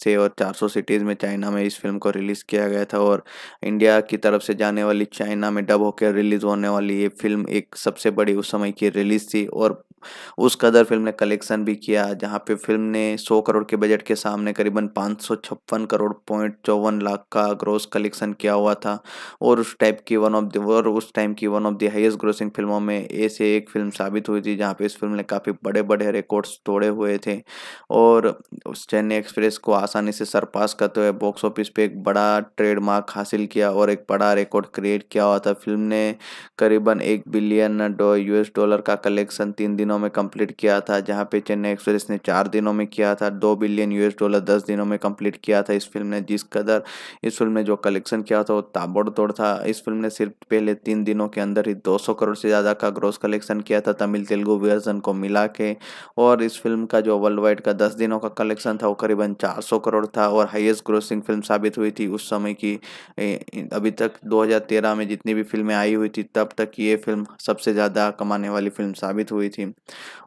Speaker 1: थे और चार सिटीज़ में चाइना में इस फिल्म को रिलीज़ किया गया था और इंडिया की तरफ से जाने वाली चाइना में डब होकर रिलीज़ होने वाली ये फिल्म एक सबसे बड़ी उस समय की रिलीज थी और उस कदर फिल्म ने कलेक्शन भी किया जहाँ पे फिल्म ने 100 करोड़ के बजट के सामने करीबन पाँच करोड़ पॉइंट चौवन लाख का ग्रोस कलेक्शन किया हुआ था और उस टाइप की वन ऑफ द और उस टाइम की one of the highest grossing फिल्मों में ऐसे एक फिल्म साबित हुई थी जहाँ पे इस फिल्म ने काफ़ी बड़े बड़े रिकॉर्ड्स तोड़े हुए थे और उस चेन्नई एक्सप्रेस को आसानी से सरपास करते हुए बॉक्स ऑफिस पे एक बड़ा ट्रेडमार्क हासिल किया और एक बड़ा रिकॉर्ड क्रिएट किया हुआ था फिल्म ने करीबन एक बिलियन डॉ यूएस डॉलर का कलेक्शन तीन दिन दिनों में कंप्लीट किया था जहाँ पे चेन्नई एक्सप्रेस ने चार दिनों में किया था दो बिलियन यूएस डॉलर दस दिनों में कंप्लीट किया था इस फिल्म ने जिस कदर इस फिल्म ने जो कलेक्शन किया था वो ताबड़तोड़ था इस फिल्म ने सिर्फ पहले तीन दिनों के अंदर ही दो करोड़ से ज़्यादा का ग्रोस कलेक्शन किया था तमिल तेलुगु वर्जन को मिला के और इस फिल्म का जो वर्ल्ड वाइड का दस दिनों का कलेक्शन था वो करीबन चार करोड़ था और हाइएस्ट ग्रोसिंग फिल्म साबित हुई थी उस समय की अभी तक दो में जितनी भी फिल्में आई हुई थी तब तक ये फिल्म सबसे ज़्यादा कमाने वाली फिल्म साबित हुई थी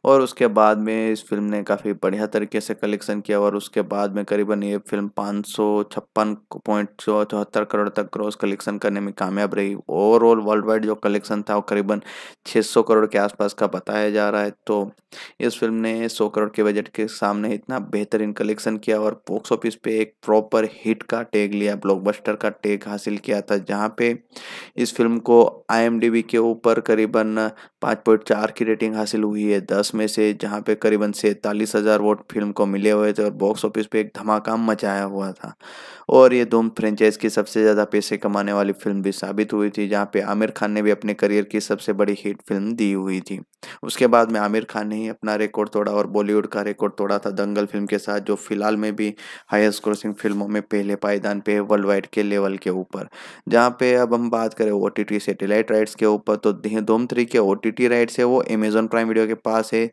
Speaker 1: और उसके बाद में इस फिल्म ने काफ़ी बढ़िया तरीके से कलेक्शन किया और उसके बाद में करीबन ये फिल्म पाँच सौ छप्पन पॉइंट चौहत्तर करोड़ तक ग्रॉस कलेक्शन करने में कामयाब रही ओवरऑल वर्ल्ड वाइड जो कलेक्शन था वो करीबन 600 करोड़ के आसपास का बताया जा रहा है तो इस फिल्म ने 100 करोड़ के बजट के सामने इतना बेहतरीन कलेक्शन किया और बॉक्स ऑफिस पे एक प्रॉपर हिट का टैग लिया ब्लॉकबस्टर का टैग हासिल किया था जहाँ पे इस फिल्म को आई के ऊपर करीबन पाँच की रेटिंग हासिल हुई भी है दस में से जहाँ पे करीबन सैंतालीस हज़ार वोट फिल्म को मिले हुए थे और बॉक्स ऑफिस पे एक धमाका मचाया हुआ था और ये धूम फ्रेंचाइज की सबसे ज़्यादा पैसे कमाने वाली फिल्म भी साबित हुई थी जहाँ पे आमिर खान ने भी अपने करियर की सबसे बड़ी हिट फिल्म दी हुई थी उसके बाद में आमिर खान ने ही अपना रिकॉर्ड तोड़ा और बॉलीवुड का रिकॉर्ड तोड़ा था दंगल फिल्म के साथ जो फिलहाल में भी हाइस्ट क्रॉसिंग फिल्मों में पहले पायदान पे है वर्ल्ड वाइड के लेवल के ऊपर जहाँ पे अब हम बात करें O T T satellite rights के ऊपर तो धूम थ्री के ओ टी राइट्स है वो अमेजोन प्राइम वीडियो के के पास है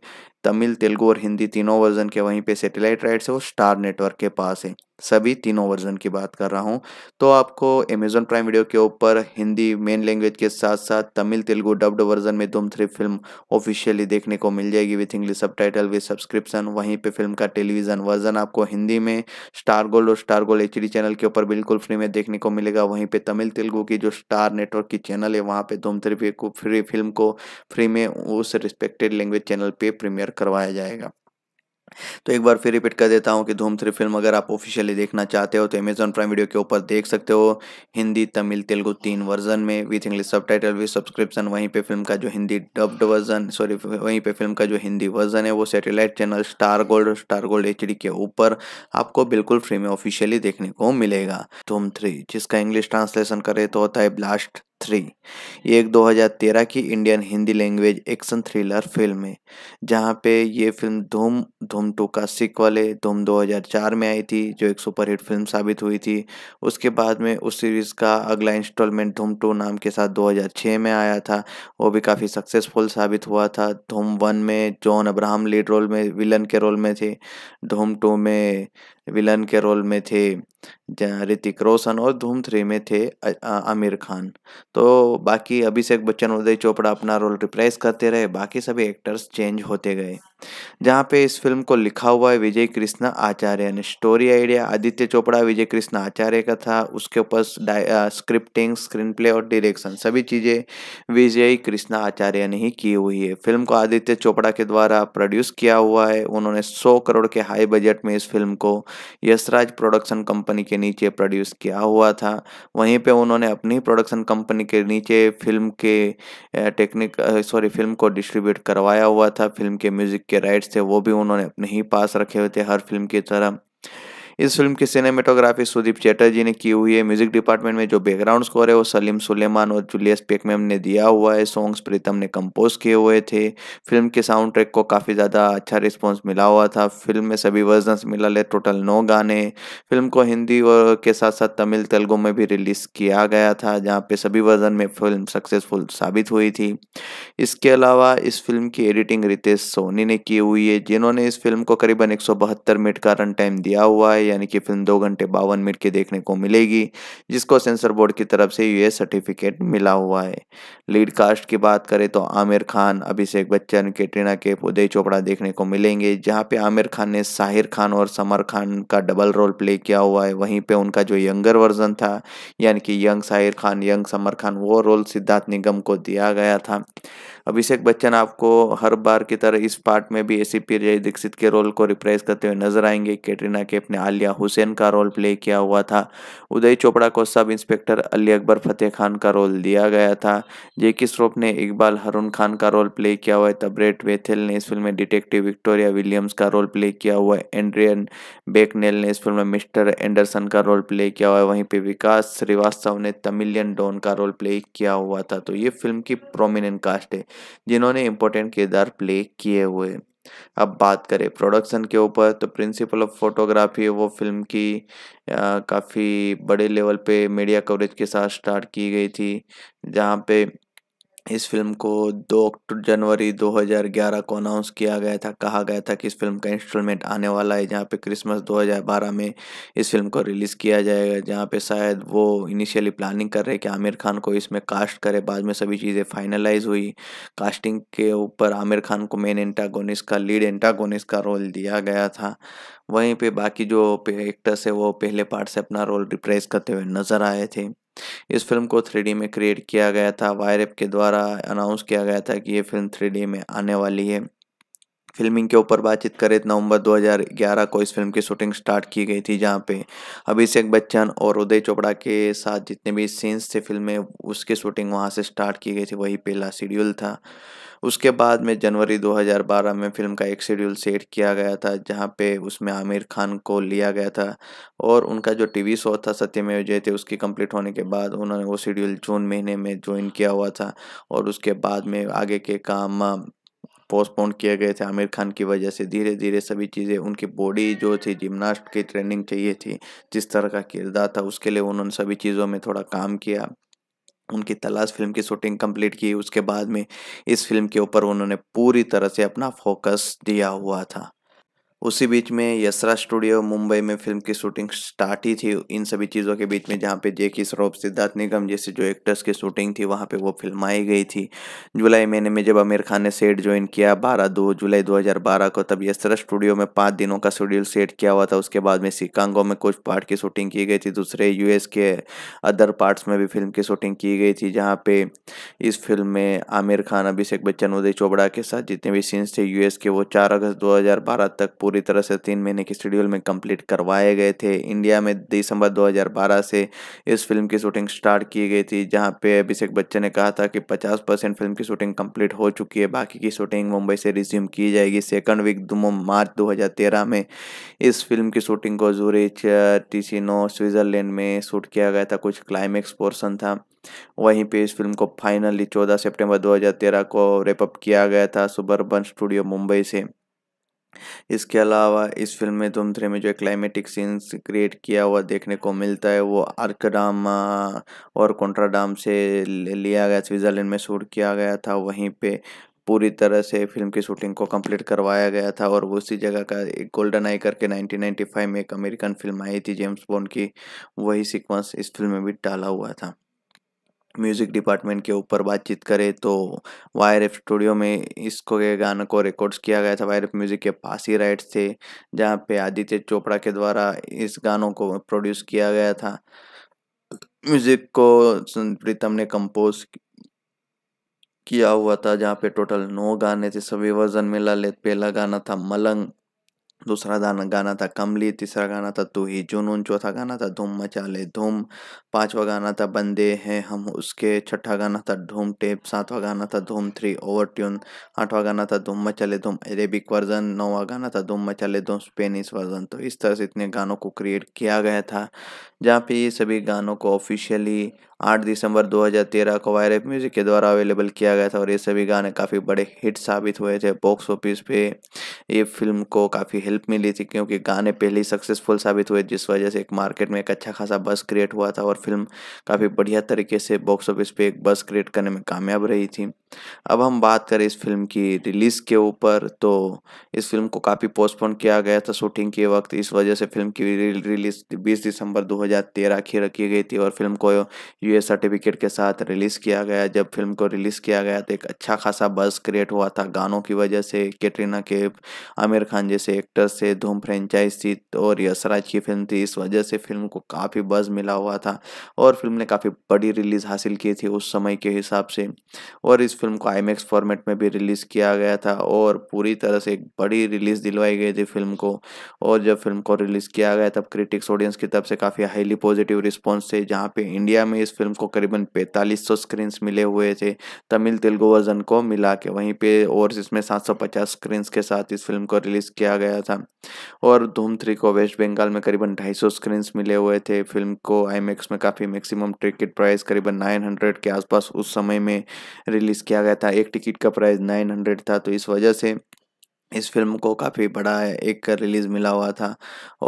Speaker 1: तमिल तेलुगु और हिंदी तीनों वर्जन के वहीं पे सैटेलाइट राइट्स है वो स्टार नेटवर्क के पास है सभी तीनों वर्जन की बात कर रहा हूँ तो आपको अमेजोन प्राइम वीडियो के ऊपर हिंदी मेन लैंग्वेज के साथ साथ तमिल तेलुगु डब्ड वर्जन में धूम थ्री फिल्म ऑफिशियली देखने को मिल जाएगी with English subtitle with subscription वहीं पे फिल्म का टेलीविजन वर्जन आपको हिंदी में स्टार गोल्ड और स्टार गोल्ड एच चैनल के ऊपर बिल्कुल फ्री में देखने को मिलेगा वहीं पर तमिल तेलुगू की जो स्टार नेटवर्क की चैनल है वहाँ पर धूम थ्री फ्री फिल्म को फ्री में उस रिस्पेक्टेड लैंग्वेज चैनल पर प्रीमियर करवाया जाएगा तो एक बार फिर रिपीट कर देता हूँ कि धूम थ्री फिल्म अगर आप ऑफिशियली देखना चाहते हो तो अमेजॉन प्राइम वीडियो के ऊपर देख सकते हो हिंदी तमिल तेलुगु तीन वर्जन में with English subtitle with subscription वहीं पे फिल्म का जो हिंदी डब्ड वर्जन सॉरी वहीं पे फिल्म का जो हिंदी वर्जन है वो satellite channel star gold star gold H के ऊपर आपको बिल्कुल फ्री में ऑफिशियली देखने को मिलेगा धूम थ्री जिसका इंग्लिश ट्रांसलेशन करे तो होता है ब्लास्ट थ्री ये एक 2013 की Indian Hindi language action thriller film है जहाँ पे ये फिल्म धूम धूम टू का सिक्वल है धूम 2004 में आई थी जो एक सुपरहिट फिल्म साबित हुई थी उसके बाद में उस सीरीज़ का अगला इंस्टॉलमेंट धूम टू नाम के साथ 2006 में आया था वो भी काफ़ी सक्सेसफुल साबित हुआ था धूम वन में जॉन अब्राहम लीड रोल में विलन के रोल में थे धूम टू में विलन के रोल में थे ऋतिक रोशन और धूम थ्री में थे आमिर खान तो बाकी अभिषेक बच्चन उदय चोपड़ा अपना रोल रिप्राइज करते रहे बाकी सभी एक्टर्स चेंज होते गए जहाँ पे इस फिल्म को लिखा हुआ है विजय कृष्णा आचार्य ने स्टोरी आइडिया आदित्य चोपड़ा विजय कृष्णा आचार्य का था उसके ऊपर स्क्रिप्टिंग स्क्रीन प्ले और डायरेक्शन सभी चीज़ें विजय कृष्णा आचार्य ने ही की हुई है फिल्म को आदित्य चोपड़ा के द्वारा प्रोड्यूस किया हुआ है उन्होंने सौ करोड़ के हाई बजट में इस फिल्म को यशराज प्रोडक्शन कंपनी के नीचे प्रोड्यूस किया हुआ था वहीं पर उन्होंने अपनी प्रोडक्शन कंपनी के नीचे फिल्म के टेक्निक सॉरी फिल्म को डिस्ट्रीब्यूट करवाया हुआ था फिल्म के म्यूजिक के राइट्स थे वो भी उन्होंने अपने ही पास रखे हुए थे हर फिल्म की तरह इस फिल्म की सिनेमेटोग्राफी सुदीप चैटर्जी ने की हुई है म्यूजिक डिपार्टमेंट में जो बैकग्राउंड स्कोर है वो सलीम सुलेमान और जूलियस पेकमेम ने दिया हुआ है सॉन्ग्स प्रीतम ने कंपोज किए हुए थे फिल्म के साउंड ट्रैक को काफ़ी ज़्यादा अच्छा रिस्पॉन्स मिला हुआ था फिल्म में सभी वर्जन मिला ले टोटल नौ गाने फिल्म को हिंदी और के साथ साथ तमिल तेलुगु में भी रिलीज़ किया गया था जहाँ पे सभी वर्जन में फिल्म सक्सेसफुल साबित हुई थी इसके अलावा इस फिल्म की एडिटिंग रितेश सोनी ने की हुई है जिन्होंने इस फिल्म को करीबन एक मिनट का रन टाइम दिया हुआ है यानी कि फिल्म दो घंटे बावन मिनट की देखने को मिलेगी जिसको सेंसर बोर्ड की तरफ से यूएस सर्टिफिकेट मिला हुआ है लीड कास्ट की बात करें तो आमिर खान अभिषेक बच्चन कैटरीना के उदय चोपड़ा देखने को मिलेंगे जहाँ पे आमिर खान ने साहिर खान और समर खान का डबल रोल प्ले किया हुआ है वहीं पर उनका जो यंगर वर्जन था यानी कि यंग साहिर खान यंग समर खान वो रोल सिद्धार्थ निगम को दिया गया था अभिषेक बच्चन आपको हर बार की तरह इस पार्ट में भी ऐसी जय दीक्षित के रोल को रिप्रेज करते हुए नजर आएंगे कैटरीना के अपने आलिया हुसैन का रोल प्ले किया हुआ था उदय चोपड़ा को सब इंस्पेक्टर अली अकबर फतेह खान का रोल दिया गया था जेकि स्रोप ने इकबाल हरुण खान का रोल प्ले किया हुआ है तबरेट वेथेल ने इस फिल्म में डिटेक्टिव विक्टोरिया विलियम्स का रोल प्ले किया हुआ है एंड्रियन बेकनेल ने इस फिल्म में मिस्टर एंडरसन का रोल प्ले किया हुआ है वहीं पर विकास श्रीवास्तव ने तमिलियन डॉन का रोल प्ले किया हुआ था तो ये फिल्म की प्रोमिनेंट कास्ट है जिन्होंने इम्पोर्टेंट किरदार प्ले किए हुए अब बात करें प्रोडक्शन के ऊपर तो प्रिंसिपल ऑफ फोटोग्राफी वो फिल्म की काफ़ी बड़े लेवल पे मीडिया कवरेज के साथ स्टार्ट की गई थी जहाँ पे इस फिल्म को 2 जनवरी 2011 को अनाउंस किया गया था कहा गया था कि इस फिल्म का इंस्टॉलमेंट आने वाला है जहाँ पे क्रिसमस 2012 में इस फिल्म को रिलीज़ किया जाएगा जहाँ पे शायद वो इनिशियली प्लानिंग कर रहे कि आमिर खान को इसमें कास्ट करे बाद में सभी चीज़ें फाइनलाइज हुई कास्टिंग के ऊपर आमिर खान को मेन एंटागोनिस का लीड एंटागोनिस का रोल दिया गया था वहीं पर बाकी जो एक्टर्स है वो पहले पार्ट से अपना रोल रिप्रेस करते हुए नज़र आए थे इस फिल्म को थ्री में क्रिएट किया गया था वायर के द्वारा अनाउंस किया गया था कि ये फिल्म थ्री में आने वाली है फिल्मिंग के ऊपर बातचीत करें तो नवंबर 2011 को इस फिल्म की शूटिंग स्टार्ट की गई थी जहां पे अभिषेक बच्चन और उदय चोपड़ा के साथ जितने भी सीन्स थे फिल्म में उसकी शूटिंग वहां से स्टार्ट की गई थी वही पहला शेड्यूल था उसके बाद में जनवरी 2012 में फिल्म का एक शेड्यूल सेट किया गया था जहाँ पे उसमें आमिर खान को लिया गया था और उनका जो टीवी शो था सत्यमेव जयते उसकी कंप्लीट होने के बाद उन्होंने वो शेड्यूल जून महीने में ज्वाइन किया हुआ था और उसके बाद में आगे के काम पोस्टपोन किए गए थे आमिर खान की वजह से धीरे धीरे सभी चीज़ें उनकी बॉडी जो थी जिमनास्ट की ट्रेनिंग चाहिए थी जिस तरह का किरदार था उसके लिए उन्होंने सभी चीज़ों में थोड़ा काम किया उनकी तलाश फिल्म की शूटिंग कंप्लीट की उसके बाद में इस फिल्म के ऊपर उन्होंने पूरी तरह से अपना फोकस दिया हुआ था उसी बीच में यसरा स्टूडियो मुंबई में फिल्म की शूटिंग स्टार्ट ही थी इन सभी चीज़ों के बीच में जहाँ पे जेकी श्रॉफ सिद्धार्थ निगम जैसे जो एक्टर्स की शूटिंग थी वहाँ पे वो फिल्माई गई थी जुलाई महीने में जब आमिर खान ने सेट ज्वाइन किया बारह दो जुलाई 2012 को तब यसरा स्टूडियो में पाँच दिनों का शेड्यूल सेट किया हुआ था उसके बाद में शिकांगो में कुछ पार्ट की शूटिंग की गई थी दूसरे यू के अदर पार्ट्स में भी फिल्म की शूटिंग की गई थी जहाँ पे इस फिल्म में आमिर खान अभिषेक बच्चन उदय चोपड़ा के साथ जितने भी सीन्स थे यूएस के वो चार अगस्त दो तक पूरी तरह से तीन महीने के शेड्यूल में कंप्लीट करवाए गए थे इंडिया में दिसंबर 2012 से इस फिल्म की शूटिंग स्टार्ट की गई थी जहां पे अभिषेक बच्चन ने कहा था कि 50 परसेंट फिल्म की शूटिंग कंप्लीट हो चुकी है बाकी की शूटिंग मुंबई से रिज्यूम की जाएगी सेकंड वीक मार्च दो में इस फिल्म की शूटिंग को जूरिच टीसीनो स्विट्ज़रलैंड में शूट किया गया था कुछ क्लाइमेक्स पोर्सन था वहीं पे इस फिल्म को फाइनली 14 सितंबर 2013 को रेपअप किया गया था सुबर्बन स्टूडियो मुंबई से इसके अलावा इस फिल्म में धूम थ्री में जो क्लाइमेटिक सीन्स क्रिएट किया हुआ देखने को मिलता है वो आर्कडाम और कोंट्राडाम से लिया गया स्विट्ज़रलैंड में शूट किया गया था वहीं पे पूरी तरह से फिल्म की शूटिंग को कंप्लीट करवाया गया था और उसी जगह का एक गोल्डन आई करके 1995 में एक अमेरिकन फिल्म आई थी जेम्स बॉन्ड की वही सीक्वेंस इस फिल्म में भी डाला हुआ था म्यूज़िक डिपार्टमेंट के ऊपर बातचीत करें तो वायर एफ स्टूडियो में इसको के गानों को रिकॉर्ड्स किया गया था वायर एफ म्यूज़िक के पास ही राइट्स थे जहाँ पे आदित्य चोपड़ा के द्वारा इस गानों को प्रोड्यूस किया गया था म्यूज़िक को प्रीतम ने कंपोज किया हुआ था जहाँ पे टोटल नौ गाने थे सभी वर्जन मिला ले पहला गाना था मलंग दूसरा गाना गाना था कमली तीसरा गाना था तू ही जुनून चौथा गाना था धूम मचा ले धूम पांचवा गाना था बंदे हैं हम उसके छठा गाना था धूम टेप सातवा गाना था धूम थ्री ओवर ट्यून आठवा गाना था धूम मचा ले धूम अरेबिक वर्जन नौवा गाना था धूम मचा ले धूम स्पेनिश वर्जन तो इस तरह से इतने गानों को क्रिएट किया गया था जहाँ पे ये सभी गानों को ऑफिशियली 8 दिसंबर 2013 को वायरफ म्यूजिक के द्वारा अवेलेबल किया गया था और ये सभी गाने काफ़ी बड़े हिट साबित हुए थे बॉक्स ऑफिस पे ये फिल्म को काफ़ी हेल्प मिली थी क्योंकि गाने पहले ही सक्सेसफुल साबित हुए जिस वजह से एक मार्केट में एक अच्छा खासा बस क्रिएट हुआ था और फिल्म काफ़ी बढ़िया तरीके से बॉक्स ऑफिस पे एक बस क्रिएट करने में कामयाब रही थी अब हम बात करें इस फिल्म की रिलीज़ के ऊपर तो इस फिल्म को काफ़ी पोस्टपोन किया गया था शूटिंग के वक्त इस वजह से फिल्म की रिलीज़ 20 दिसंबर 2013 की रखी गई थी और फिल्म को यू सर्टिफिकेट के साथ रिलीज़ किया गया जब फिल्म को रिलीज़ किया गया तो एक अच्छा खासा बज़ क्रिएट हुआ था गानों की वजह से कैटरीना के आमिर खान जैसे एक्टर्स से धूम फ्रेंचाइज थी और यसराज की फिल्म थी इस वजह से फिल्म को काफ़ी बज़ मिला हुआ था और फिल्म ने काफ़ी बड़ी रिलीज़ हासिल की थी उस समय के हिसाब से और इस फिल्म को आई फॉर्मेट में भी रिलीज़ किया गया था और पूरी तरह से एक बड़ी रिलीज़ दिलवाई गई थी फिल्म को और जब फिल्म को रिलीज़ किया गया तब क्रिटिक्स ऑडियंस की तरफ से काफ़ी हाईली पॉजिटिव रिस्पॉन्स थे जहाँ पे इंडिया में इस फिल्म को करीबन 4500 स्क्रीन्स मिले हुए थे तमिल तेलुगु वर्जन को मिला के वहीं पे और इसमें 750 स्क्रीन्स के साथ इस फिल्म को रिलीज़ किया गया था और धूम थ्री को वेस्ट बंगाल में करीबन 250 स्क्रीन्स मिले हुए थे फिल्म को आई में काफ़ी मैक्सिमम टिकट प्राइस करीबन नाइन के आसपास उस समय में रिलीज़ किया गया था एक टिकट का प्राइस नाइन था तो इस वजह से इस फिल्म को काफ़ी बड़ा एक रिलीज़ मिला हुआ था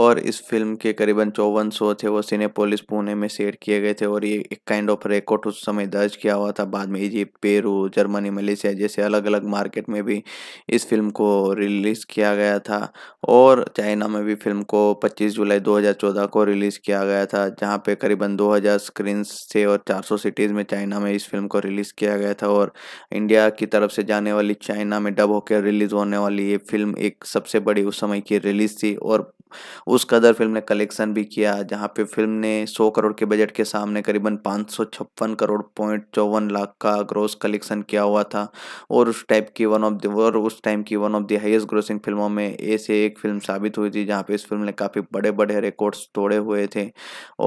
Speaker 1: और इस फिल्म के करीबन चौवन सौ थे वो सिनेपोलिस पुणे में सेट किए गए थे और ये एक काइंड ऑफ रिकॉर्ड उस समय दर्ज किया हुआ था बाद में इजिप्ट पेरू जर्मनी मलेशिया जैसे अलग अलग मार्केट में भी इस फिल्म को रिलीज़ किया गया था और चाइना में भी फिल्म को पच्चीस जुलाई दो को रिलीज़ किया गया था जहाँ पर करीबन दो हज़ार थे और चार सिटीज़ में चाइना में इस फिल्म को रिलीज़ किया गया था और इंडिया की तरफ से जाने वाली चाइना में डब होकर रिलीज़ होने वाली ये फिल्म एक सबसे बड़ी उस समय की रिलीज थी और उस कदर फिल्म ने कलेक्शन भी किया जहाँ पे फिल्म ने 100 करोड़ के बजट के सामने करीबन पाँच करोड़ पॉइंट चौवन लाख का ग्रोस कलेक्शन किया हुआ था और उस टाइप की वन ऑफ द और उस टाइम की one of the highest grossing फिल्मों में ऐसे एक फिल्म साबित हुई थी जहाँ पे इस फिल्म ने काफ़ी बड़े बड़े रिकॉर्ड्स तोड़े हुए थे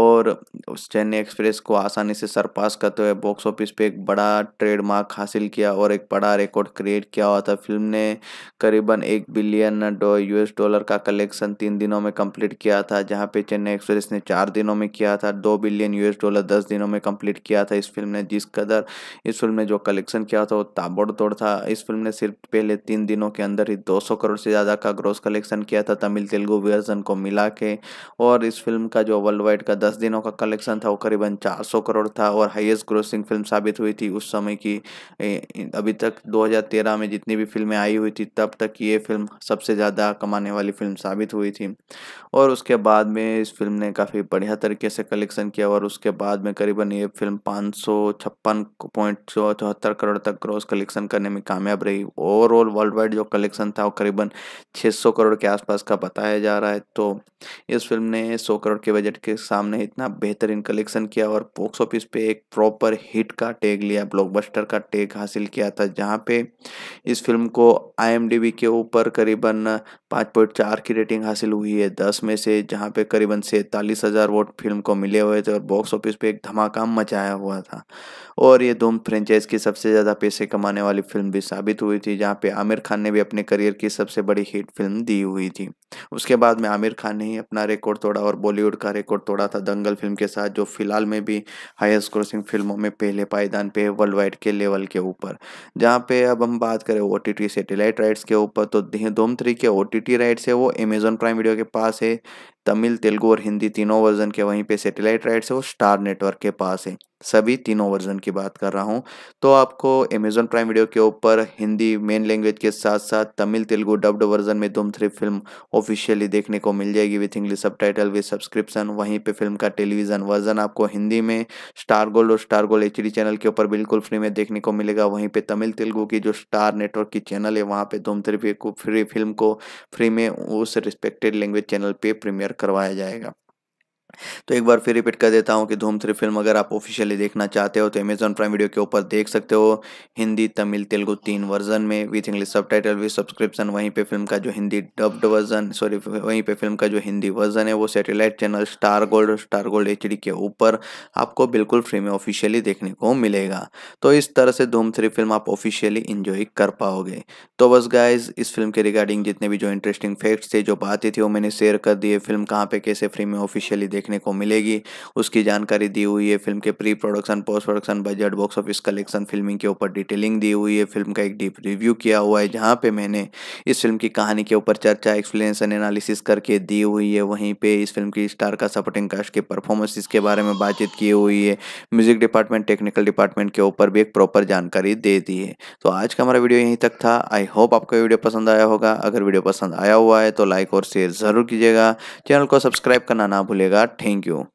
Speaker 1: और उस चेन्नई एक्सप्रेस को आसानी से सरपास करते हुए बॉक्स ऑफिस पर एक बड़ा ट्रेडमार्क हासिल किया और एक बड़ा रिकॉर्ड क्रिएट किया हुआ था फिल्म ने करीबन एक बिलियन यूएस डॉलर का कलेक्शन तीन दिनों दिनों में कंप्लीट किया था जहाँ पे चेन्नई एक्सप्रेस ने चार दिनों में किया था दो बिलियन यूएस डॉलर दस दिनों में कंप्लीट किया था इस फिल्म ने जिस कदर इस फिल्म ने जो कलेक्शन किया था वो ताबड़तोड़ था इस फिल्म ने सिर्फ पहले तीन दिनों के अंदर ही दो करोड़ से ज़्यादा का ग्रोस कलेक्शन किया था तमिल तेलुगु वर्जन को मिला के और इस फिल्म का जो वर्ल्ड वाइड का दस दिनों का कलेक्शन था वो करीबन चार करोड़ था और हाइएस्ट ग्रोसिंग फिल्म साबित हुई थी उस समय की अभी तक दो में जितनी भी फिल्में आई हुई थी तब तक ये फिल्म सबसे ज़्यादा कमाने वाली फिल्म साबित हुई थी और उसके बाद में इस फिल्म ने काफ़ी बढ़िया तरीके से कलेक्शन किया और उसके बाद में करीबन ये फिल्म पाँच सौ छप्पन पॉइंट चौहत्तर करोड़ तक ग्रॉस कलेक्शन करने में कामयाब रही ओवरऑल वर्ल्ड वाइड जो कलेक्शन था वो करीबन छः सौ करोड़ के आसपास का बताया जा रहा है तो इस फिल्म ने सौ करोड़ के बजट के सामने इतना बेहतरीन कलेक्शन किया और बॉक्स ऑफिस पे एक प्रॉपर हिट का टैग लिया ब्लॉकबस्टर का टैग हासिल किया था जहाँ पे इस फिल्म को आई के ऊपर करीबन पाँच की रेटिंग हासिल हुई रही है दस में से जहाँ पे करीबन सैतालीस हज़ार वोट फिल्म को मिले हुए थे और बॉक्स ऑफिस पे एक धमाका मचाया हुआ था और ये दोनों फ्रेंचाइज की सबसे ज़्यादा पैसे कमाने वाली फिल्म भी साबित हुई थी जहाँ पे आमिर खान ने भी अपने करियर की सबसे बड़ी हिट फिल्म दी हुई थी उसके बाद में आमिर खान ने ही अपना रिकॉर्ड तोड़ा और बॉलीवुड का रिकॉर्ड तोड़ा था दंगल फिल्म के साथ जो फिलहाल में भी हाइस्ट क्रोसिंग फिल्मों में पहले पायदान पे है वर्ल्ड वाइड के लेवल के ऊपर जहाँ पे अब हम बात करें ओ टी सैटेलाइट राइट्स के ऊपर तो धूम थ्री के ओ टी राइट्स है वो अमेजोन प्राइम वीडियो के pase तमिल तेलुगू और हिंदी तीनों वर्जन के वहीं पे सैटेलाइट राइट्स है वो स्टार नेटवर्क के पास है सभी तीनों वर्जन की बात कर रहा हूँ तो आपको अमेजोन प्राइम वीडियो के ऊपर हिंदी मेन लैंग्वेज के साथ साथ तमिल तेलुगु डब्ड वर्जन में धूम थ्री फिल्म ऑफिशियली देखने को मिल जाएगी with English subtitle with subscription वहीं पे फिल्म का टेलीविजन वर्जन आपको हिंदी में स्टार गोल्ड और स्टार गोल्ड एच चैनल के ऊपर बिल्कुल फ्री में देखने को मिलेगा वहीं पर तमिल तेलुगु की जो स्टार नेटवर्क की चैनल है वहाँ पर धूम थ्री फ्री फिल्म को फ्री में उस रिस्पेक्टेड लैंग्वेज चैनल पर प्रीमियर करवाया जाएगा तो एक बार फिर रिपीट कर देता हूँ कि धूम थ्री फिल्म अगर आप ऑफिशियली देखना चाहते हो तो अमेजन प्राइम वीडियो के ऊपर देख सकते हो हिंदी तमिल तेलुगु तीन वर्जन में with English subtitle with subscription वहीं पे फिल्म का जो हिंदी डब्ड वर्जन सॉरी वहीं पे फिल्म का जो हिंदी वर्जन है वो satellite channel star gold star gold H के ऊपर आपको बिल्कुल फ्री में ऑफिशियली देखने को मिलेगा तो इस तरह से धूम थ्री फिल्म आप ऑफिशियली इंजॉय कर पाओगे तो बस गाइज इस फिल्म के रिगार्डिंग जितने भी जो इंटरेस्टिंग फैक्ट्स थे जो बातें थी वो मैंने शेयर कर दिए फिल्म कहाँ पे कैसे फ्री में ऑफिशियली देख देखने को मिलेगी उसकी जानकारी दी हुई है फिल्म के pre production post production budget box office collection filming के ऊपर डिटेलिंग दी हुई है फिल्म का एक डीप रिव्यू किया हुआ है जहाँ पे मैंने इस फिल्म की कहानी के ऊपर चर्चा एक्सप्लेनेशन एनालिसिस करके दी हुई है वहीं पर इस फिल्म की स्टार का सपोर्टिंग कास्ट के परफॉर्मेंसिस के बारे में बातचीत की हुई है म्यूजिक डिपार्टमेंट टेक्निकल डिपार्टमेंट के ऊपर भी एक प्रॉपर जानकारी दे दी है तो आज का हमारा वीडियो यहीं तक था आई होप आपको वीडियो पसंद आया होगा अगर वीडियो पसंद आया हुआ है तो लाइक और शेयर ज़रूर कीजिएगा चैनल को सब्सक्राइब करना ना भूलेगा thank you